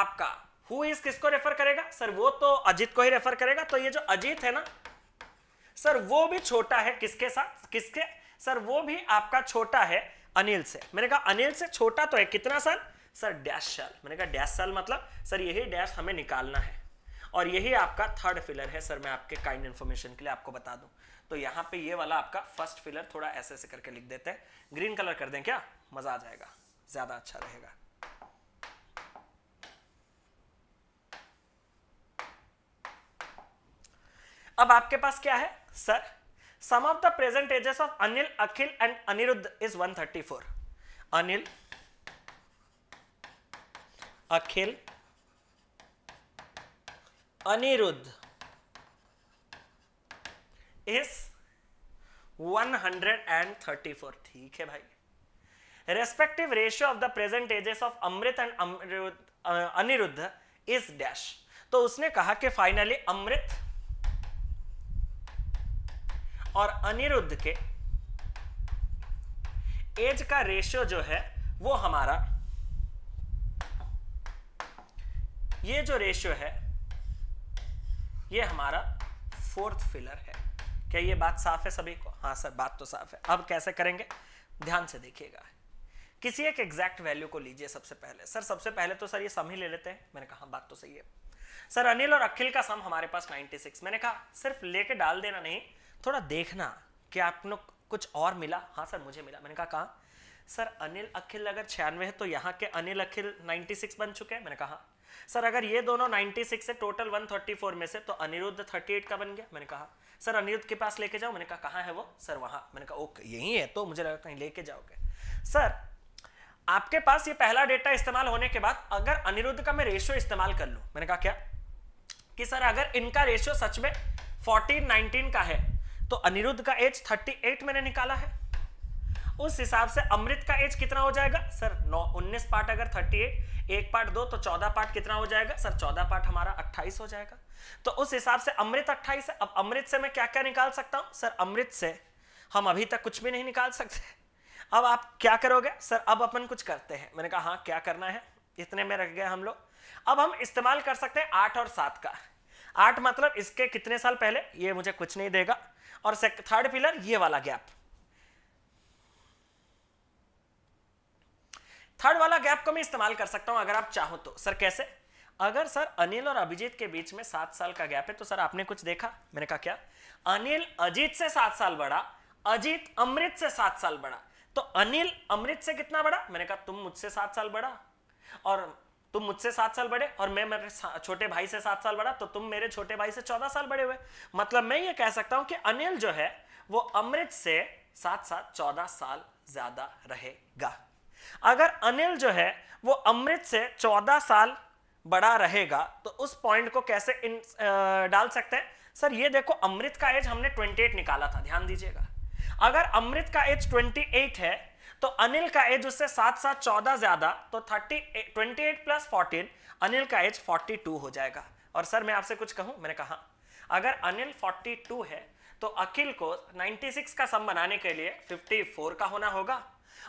आपका हु इज किसको रेफर करेगा सर वो तो अजीत को ही रेफर करेगा तो ये जो अजीत है ना सर वो भी छोटा है किसके साथ किसके सर वो भी आपका छोटा है अनिल से मैंने कहा अनिल से छोटा तो है कितना साल सर डैश साल मैंने कहा डैश साल मतलब सर यही डैश हमें निकालना है और यही आपका थर्ड फिलर है सर मैं आपके काइंड इन्फॉर्मेशन के लिए आपको बता दूं तो यहाँ पे ये वाला आपका फर्स्ट फिलर थोड़ा ऐसे ऐसे करके लिख देते हैं ग्रीन कलर कर दें क्या मजा आ जाएगा ज्यादा अच्छा रहेगा अब आपके पास क्या है sir sum of the present ages of Anil Akhil and Aniruddh is 134 Anil Akhil Aniruddh is 134 ठीक है भाई respective ratio of the present ages of Amrit and Aniruddh is dash तो उसने कहा कि फाइनली अमृत और अनिरुद्ध के एज का रेशियो जो है वो हमारा ये जो रेशियो है ये हमारा फोर्थ फिलर है क्या ये बात साफ है सभी को हाँ सर बात तो साफ है अब कैसे करेंगे ध्यान से देखिएगा किसी एक एग्जैक्ट वैल्यू को लीजिए सबसे पहले सर सबसे पहले तो सर ये सम ही ले लेते हैं मैंने कहा बात तो सही है सर अनिल और अखिल का सम हमारे पास 96 मैंने कहा सिर्फ लेके डाल देना नहीं थोड़ा देखना कि आपको कुछ और मिला हाँ सर मुझे मिला मैंने कहा सर अनिल अखिल अगर छियानवे है तो यहाँ के अनिल अखिल 96 बन चुके हैं मैंने कहा सर अगर ये दोनों 96 सिक्स है टोटल 134 में से तो अनिरुद्ध 38 का बन गया मैंने कहा सर अनिरुद्ध के पास लेके जाओ मैंने कहा कहाँ है वो सर वहां मैंने कहा ओके यही है तो मुझे लगा कहीं लेके जाओगे सर आपके पास ये पहला डेटा इस्तेमाल होने के बाद अगर अनिरुद्ध का मैं रेशियो इस्तेमाल कर लू मैंने कहा क्या कि सर अगर इनका रेशियो सच में फोर्टीन नाइनटीन का है तो अनिरुद्ध का एज थर्टी मैंने निकाला है उस हिसाब से अमृत का एज कितना हो जाएगा सर नौ उन्नीस पार्ट अगर थर्टी एट एक पार्ट दो तो चौदह पार्ट कितना हो जाएगा सर चौदह पार्ट हमारा अट्ठाईस हो जाएगा तो उस हिसाब से अमृत अट्ठाईस है अब अमृत से मैं क्या क्या निकाल सकता हूँ सर अमृत से हम अभी तक कुछ भी नहीं निकाल सकते अब आप क्या करोगे सर अब अपन कुछ करते हैं मैंने कहा हाँ क्या करना है इतने में रख गए हम लोग अब हम इस्तेमाल कर सकते हैं आठ और सात का आठ मतलब इसके कितने साल पहले ये मुझे कुछ नहीं देगा और थर्ड पिलर ये वाला गैप थर्ड वाला गैप को मैं इस्तेमाल कर सकता हूं अगर आप चाहो तो सर कैसे अगर सर अनिल और अभिजीत के बीच में सात साल का गैप है तो सर आपने कुछ देखा मैंने कहा क्या अनिल अजीत से सात साल बड़ा अजीत अमृत से सात साल बड़ा तो अनिल अमृत से कितना बड़ा मैंने कहा तुम मुझसे सात साल बड़ा और तुम मुझसे सात साल बड़े और मैं मेरे छोटे भाई से सात साल बड़ा तो तुम मेरे छोटे भाई से चौदह साल बड़े हुए मतलब मैं ये कह सकता हूं कि अनिल जो है वो अमृत से सात सात चौदह साल ज्यादा रहेगा अगर अनिल जो है वो अमृत से चौदह साल बड़ा रहेगा तो उस पॉइंट को कैसे इन आ, डाल सकते हैं सर ये देखो अमृत का एज हमने 28 निकाला था ध्यान दीजिएगा अगर अमृत का एज 28 है तो अनिल का एज उससे सात सात चौदह ज्यादा तो thirty twenty eight plus fourteen Anil का एज 42 हो जाएगा और सर मैं आपसे कुछ कहूं मैंने कहा अगर अनिल 42 है तो अखिल को 96 का सम बनाने के लिए 54 का होना होगा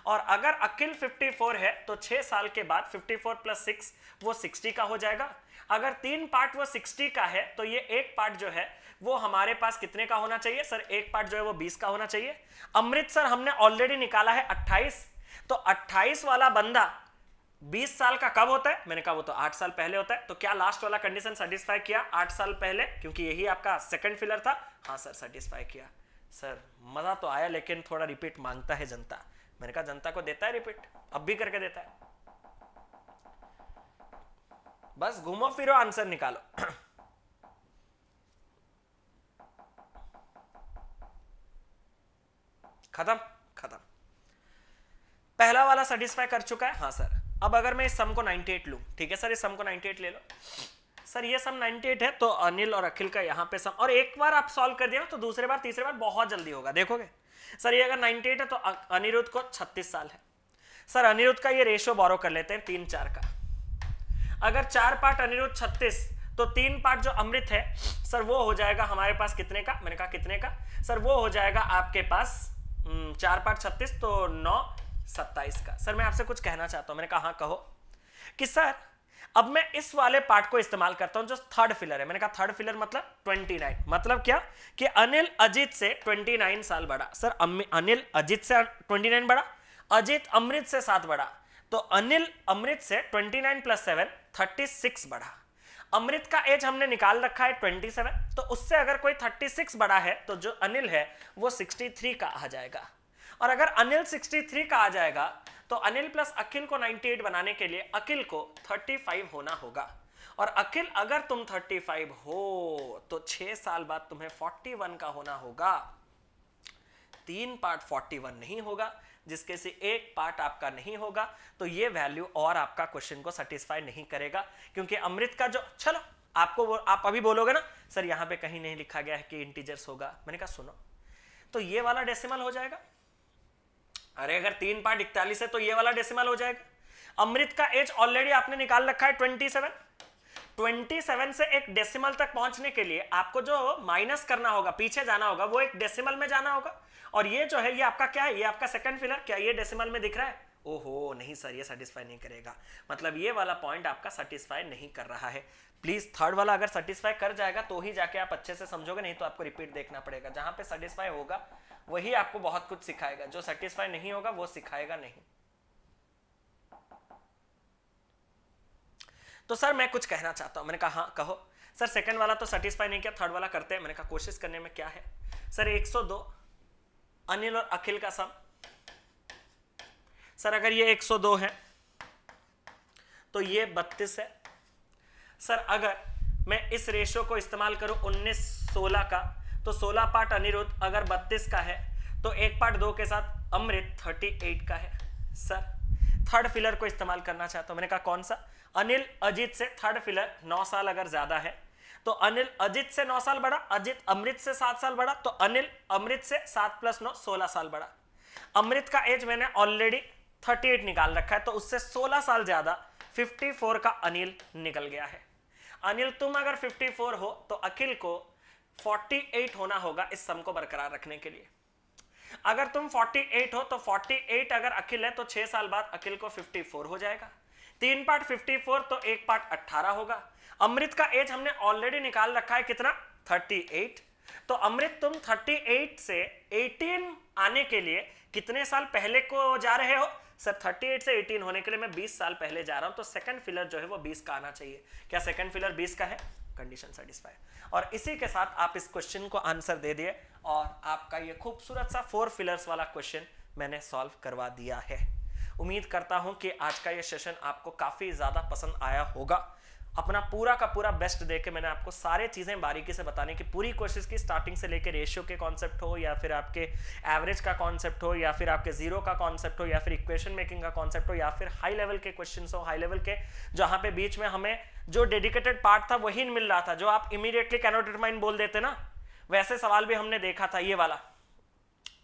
और अगर अकिल 54 है तो छह साल के बाद 54 फोर प्लस सिक्स वो 60 का हो जाएगा अगर तीन पार्ट वो 60 का है तो ये एक पार्ट जो है वो हमारे पास कितने का होना चाहिए सर एक पार्ट जो है वो 20 का होना चाहिए अमृतसर हमने ऑलरेडी निकाला है 28 तो 28 वाला बंदा 20 साल का कब होता है मैंने कहा वो तो 8 साल पहले होता है तो क्या लास्ट वाला कंडीशन सेटिस्फाई किया 8 साल पहले क्योंकि यही आपका सेकंड फिलर था हाँ सर सेटिस्फाई किया सर मजा तो आया लेकिन थोड़ा रिपीट मांगता है जनता मैंने कहा जनता को देता है रिपीट अब भी करके देता है बस घूमो फिरो आंसर निकालो खत्म खत्म पहला वाला सेटिस्फाई कर चुका है हाँ सर अब अगर मैं इस सम को 98 लूं ठीक है सर इस सम को 98 ले लो सर ये सम 98 है तो अनिल और अखिल का यहां पे सम और एक बार आप सॉल्व कर दिया तो दूसरे बार तीसरे बार बहुत जल्दी होगा देखोगे सर ये अगर 98 है तो अनिरुद्ध को 36 साल है सर अनिरुद्ध का ये रेशियो बोरो कर लेते हैं तीन चार का अगर चार पार्ट अनिरुद्ध 36 तो तीन पार्ट जो अमृत है सर वो हो जाएगा हमारे पास कितने का मैंने कहा कितने का सर वो हो जाएगा आपके पास हम्म, चार पार्ट छत्तीस तो नौ सत्ताईस का सर मैं आपसे कुछ कहना चाहता हूं मैंने कहा हाँ कहो कि सर अब मैं इस वाले पार्ट को इस्तेमाल करता हूं जो थर्ड फिलर है मैंने कहा थर्ड फिलर मतलब 29 मतलब क्या कि अनिल अजीत से 29 साल बड़ा सर अनिल अजीत से 29 बड़ा अजीत अमृत से सात बड़ा तो अनिल अमृत से 29 प्लस सेवन थर्टी बड़ा अमृत का एज हमने निकाल रखा है 27 तो उससे अगर कोई 36 बड़ा है तो जो अनिल है वो 63 का आ जाएगा और अगर अनिल 63 का आ जाएगा तो अनिल प्लस अखिल को 98 बनाने के लिए अखिल को 35 होना होगा और अखिल अगर तुम 35 हो तो छह साल बाद तुम्हें 41 का होना होगा तीन पार्ट 41 नहीं होगा जिसके से एक पार्ट आपका नहीं होगा तो ये वैल्यू और आपका क्वेश्चन को सेटिस्फाई नहीं करेगा क्योंकि अमृत का जो चलो आपको वो, आप अभी बोलोगे ना सर यहां पे कहीं नहीं लिखा गया है कि इंटीजर्स होगा मैंने कहा सुनो तो ये वाला डेसिमल हो जाएगा अरे अगर तीन पार्ट इकतालीस है तो ये वाला डेसिमल हो जाएगा अमृत का एज ऑलरेडी आपने निकाल रखा है ट्वेंटी सेवन ट्वेंटी सेवन से एक डेसिमल तक पहुंचने के लिए आपको जो माइनस करना होगा पीछे जाना होगा वो एक डेसिमल में जाना होगा और ये जो है ये आपका क्या है ये आपका सेकंड फिलर क्या ये डेसिमल में दिख रहा है ओहो नहीं सर ये सेटिस्फाई नहीं करेगा मतलब ये वाला पॉइंट आपका सेटिस्फाई नहीं कर रहा है प्लीज थर्ड वाला अगर सेटिस्फाई कर जाएगा तो ही जाके आप अच्छे से समझोगे नहीं तो आपको रिपीट देखना पड़ेगा जहां पे सेटिस्फाई होगा वही आपको बहुत कुछ सिखाएगा जो सेटिस्फाई नहीं होगा वो सिखाएगा नहीं तो सर मैं कुछ कहना चाहता हूं मैंने कहा हाँ कहो सर सेकंड वाला तो सेटिस्फाई नहीं किया थर्ड वाला करते हैं मैंने कहा कोशिश करने में क्या है सर 102 अनिल और अखिल का सम सर अगर ये 102 है तो ये 32 है सर अगर मैं इस रेशो को इस्तेमाल करूं 19 16 का तो 16 पार्ट अनिरुद्ध अगर 32 का है तो एक पार्ट दो के साथ अमृत 38 का है सर थर्ड फिलर को इस्तेमाल करना चाहता हूं मैंने कहा कौन सा अनिल अजीत से थर्ड फिलर नौ साल अगर ज्यादा है तो अनिल अजीत से नौ साल बड़ा अजीत अमृत से सात साल बड़ा तो अनिल अमृत से सात प्लस नौ सोलह साल बड़ा अमृत का एज मैंने ऑलरेडी थर्टी एट निकाल रखा है तो उससे सोलह साल ज्यादा फिफ्टी फोर का अनिल निकल गया है अनिल तुम अगर फिफ्टी फोर हो तो अखिल को 48 होना होगा इस सम को बरकरार रखने के लिए अगर तुम 48 हो तो 48 अगर अखिल है तो छह साल बाद अखिल को 54 हो जाएगा तीन पार्ट 54 तो एक पार्ट 18 होगा अमृत का एज हमने ऑलरेडी निकाल रखा है कितना 38 तो अमृत तुम 38 से 18 आने के लिए कितने साल पहले को जा रहे हो सर 38 से 18 होने के लिए मैं 20 साल पहले जा रहा हूं तो सेकंड फिलर जो है वो 20 का आना चाहिए क्या सेकंड फिलर 20 का है कंडीशन सेटिस्फाई और इसी के साथ आप इस क्वेश्चन को आंसर दे दिए और आपका ये खूबसूरत सा फोर फिलर्स वाला क्वेश्चन मैंने सॉल्व करवा दिया है उम्मीद करता हूं कि आज का ये सेशन आपको काफ़ी ज़्यादा पसंद आया होगा अपना पूरा का पूरा बेस्ट दे के मैंने आपको सारे चीज़ें बारीकी से बताने की पूरी कोशिश की स्टार्टिंग से लेकर रेशियो के कॉन्सेप्ट हो या फिर आपके एवरेज का कॉन्सेप्ट हो या फिर आपके जीरो का कॉन्सेप्ट हो या फिर इक्वेशन मेकिंग का कॉन्सेप्ट हो या फिर हाई लेवल के क्वेश्चन हो हाई लेवल के जहाँ पे बीच में हमें जो डेडिकेटेड पार्ट था वही मिल रहा था जो आप इमीडिएटली कैनोट डिटरमाइन बोल देते ना वैसे सवाल भी हमने देखा था ये वाला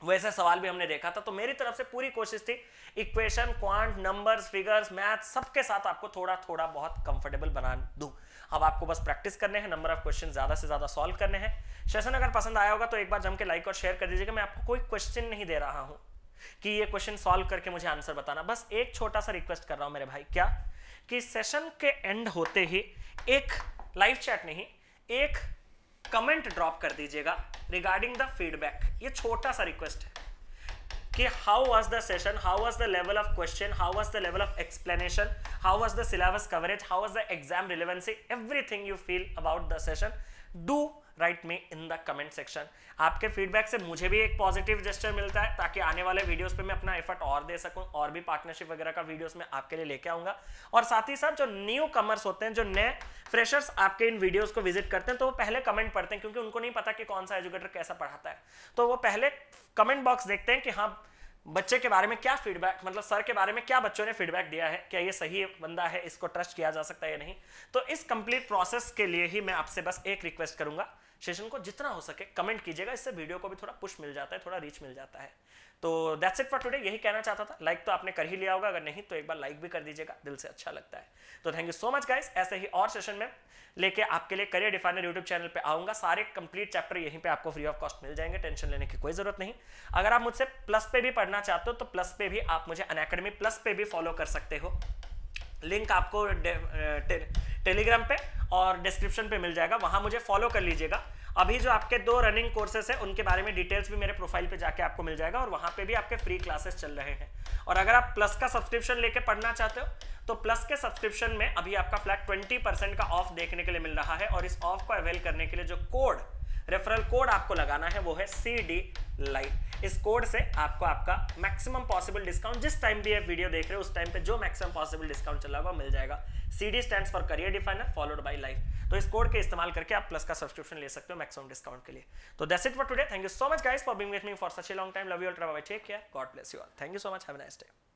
वैसे सवाल भी हमने देखा था तो मेरी तरफ से पूरी कोशिश थी equation quant numbers figures math सबके साथ आपको थोड़ा थोड़ा बहुत कंफर्टेबल बना दूं अब आपको बस प्रैक्टिस करने हैं नंबर ऑफ क्वेश्चन ज्यादा से ज्यादा सॉल्व करने हैं सेशन अगर पसंद आया होगा तो एक बार जम के लाइक और शेयर कर दीजिएगा मैं आपको कोई क्वेश्चन नहीं दे रहा हूं कि ये क्वेश्चन सॉल्व करके मुझे आंसर बताना बस एक छोटा सा रिक्वेस्ट कर रहा हूं मेरे भाई क्या कि सेशन के एंड होते ही एक लाइव चैट नहीं एक कमेंट ड्रॉप कर दीजिएगा रिगार्डिंग द फीडबैक ये छोटा सा रिक्वेस्ट है कि how was the session how was the level of question how was the level of explanation how was the syllabus coverage how was the exam relevancy everything you feel about the session do write me in the comment section आपके feedback से मुझे भी एक positive gesture मिलता है ताकि आने वाले वीडियोस पे मैं अपना एफर्ट और दे सकूं और भी पार्टनरशिप वगैरह का वीडियोस में आपके लिए लेके आऊंगा और साथ ही साथ जो न्यू कमर्स होते हैं जो नए फ्रेशर्स आपके इन वीडियोस को विजिट करते हैं तो वो पहले कमेंट पढ़ते हैं क्योंकि उनको नहीं पता कि कौन सा एजुकेटर कैसा पढ़ाता है तो वो पहले कमेंट बॉक्स देखते हैं कि हाँ बच्चे के बारे में क्या फीडबैक मतलब सर के बारे में क्या बच्चों ने फीडबैक दिया है क्या ये सही बंदा है इसको ट्रस्ट किया जा सकता है या नहीं तो इस कंप्लीट प्रोसेस के लिए ही मैं आपसे बस एक रिक्वेस्ट करूंगा सेशन को जितना हो सके कमेंट कीजिएगा इससे वीडियो को भी थोड़ा पुश मिल जाता है थोड़ा रीच मिल जाता है तो दैट्स इट फॉर टुडे यही कहना चाहता था लाइक like तो आपने कर ही लिया होगा अगर नहीं तो एक बार लाइक like भी कर दीजिएगा दिल से अच्छा लगता है तो thank you so much guys ऐसे ही और सेशन में लेके आपके लिए करियर डिफाइनर यूट्यूब चैनल पे आऊंगा सारे कंप्लीट चैप्टर यहीं पे आपको फ्री ऑफ कॉस्ट मिल जाएंगे टेंशन लेने की कोई जरूरत नहीं अगर आप मुझसे प्लस पे भी पढ़ना चाहते हो तो प्लस पे भी आप मुझे अनएकेडमी प्लस पे भी फॉलो कर सकते हो लिंक आपको टेलीग्राम पे और डिस्क्रिप्शन पे मिल जाएगा वहां मुझे फॉलो कर लीजिएगा अभी जो आपके दो रनिंग कोर्सेस है उनके बारे में डिटेल्स भी मेरे प्रोफाइल पे जाके आपको मिल जाएगा और वहां पे भी आपके फ्री क्लासेस चल रहे हैं और अगर आप प्लस का सब्सक्रिप्शन लेके पढ़ना चाहते हो तो प्लस के सब्सक्रिप्शन में अभी आपका फ्लैट ट्वेंटी का ऑफ देखने के लिए मिल रहा है और इस ऑफ को अवेल करने के लिए जो कोड रेफरल कोड आपको लगाना है वो है सी डी लाइफ इस कोड से आपको आपका मैक्सिमम पॉसिबल डिस्काउंट जिस टाइम भी आप वीडियो देख रहे हो उस टाइम पे जो मैक्सिमम पॉसिबल डिस्काउंट चला हुआ मिल जाएगा C D stand for career definer followed by life तो इस कोड के इस्तेमाल करके आप प्लस का सब्सक्रिप्शन ले सकते हो मैक्सिमम डिस्काउंट के लिए तो that's it for today thank you so much guys for being with me for such a long time love you all God bless you all thank you so much have nice day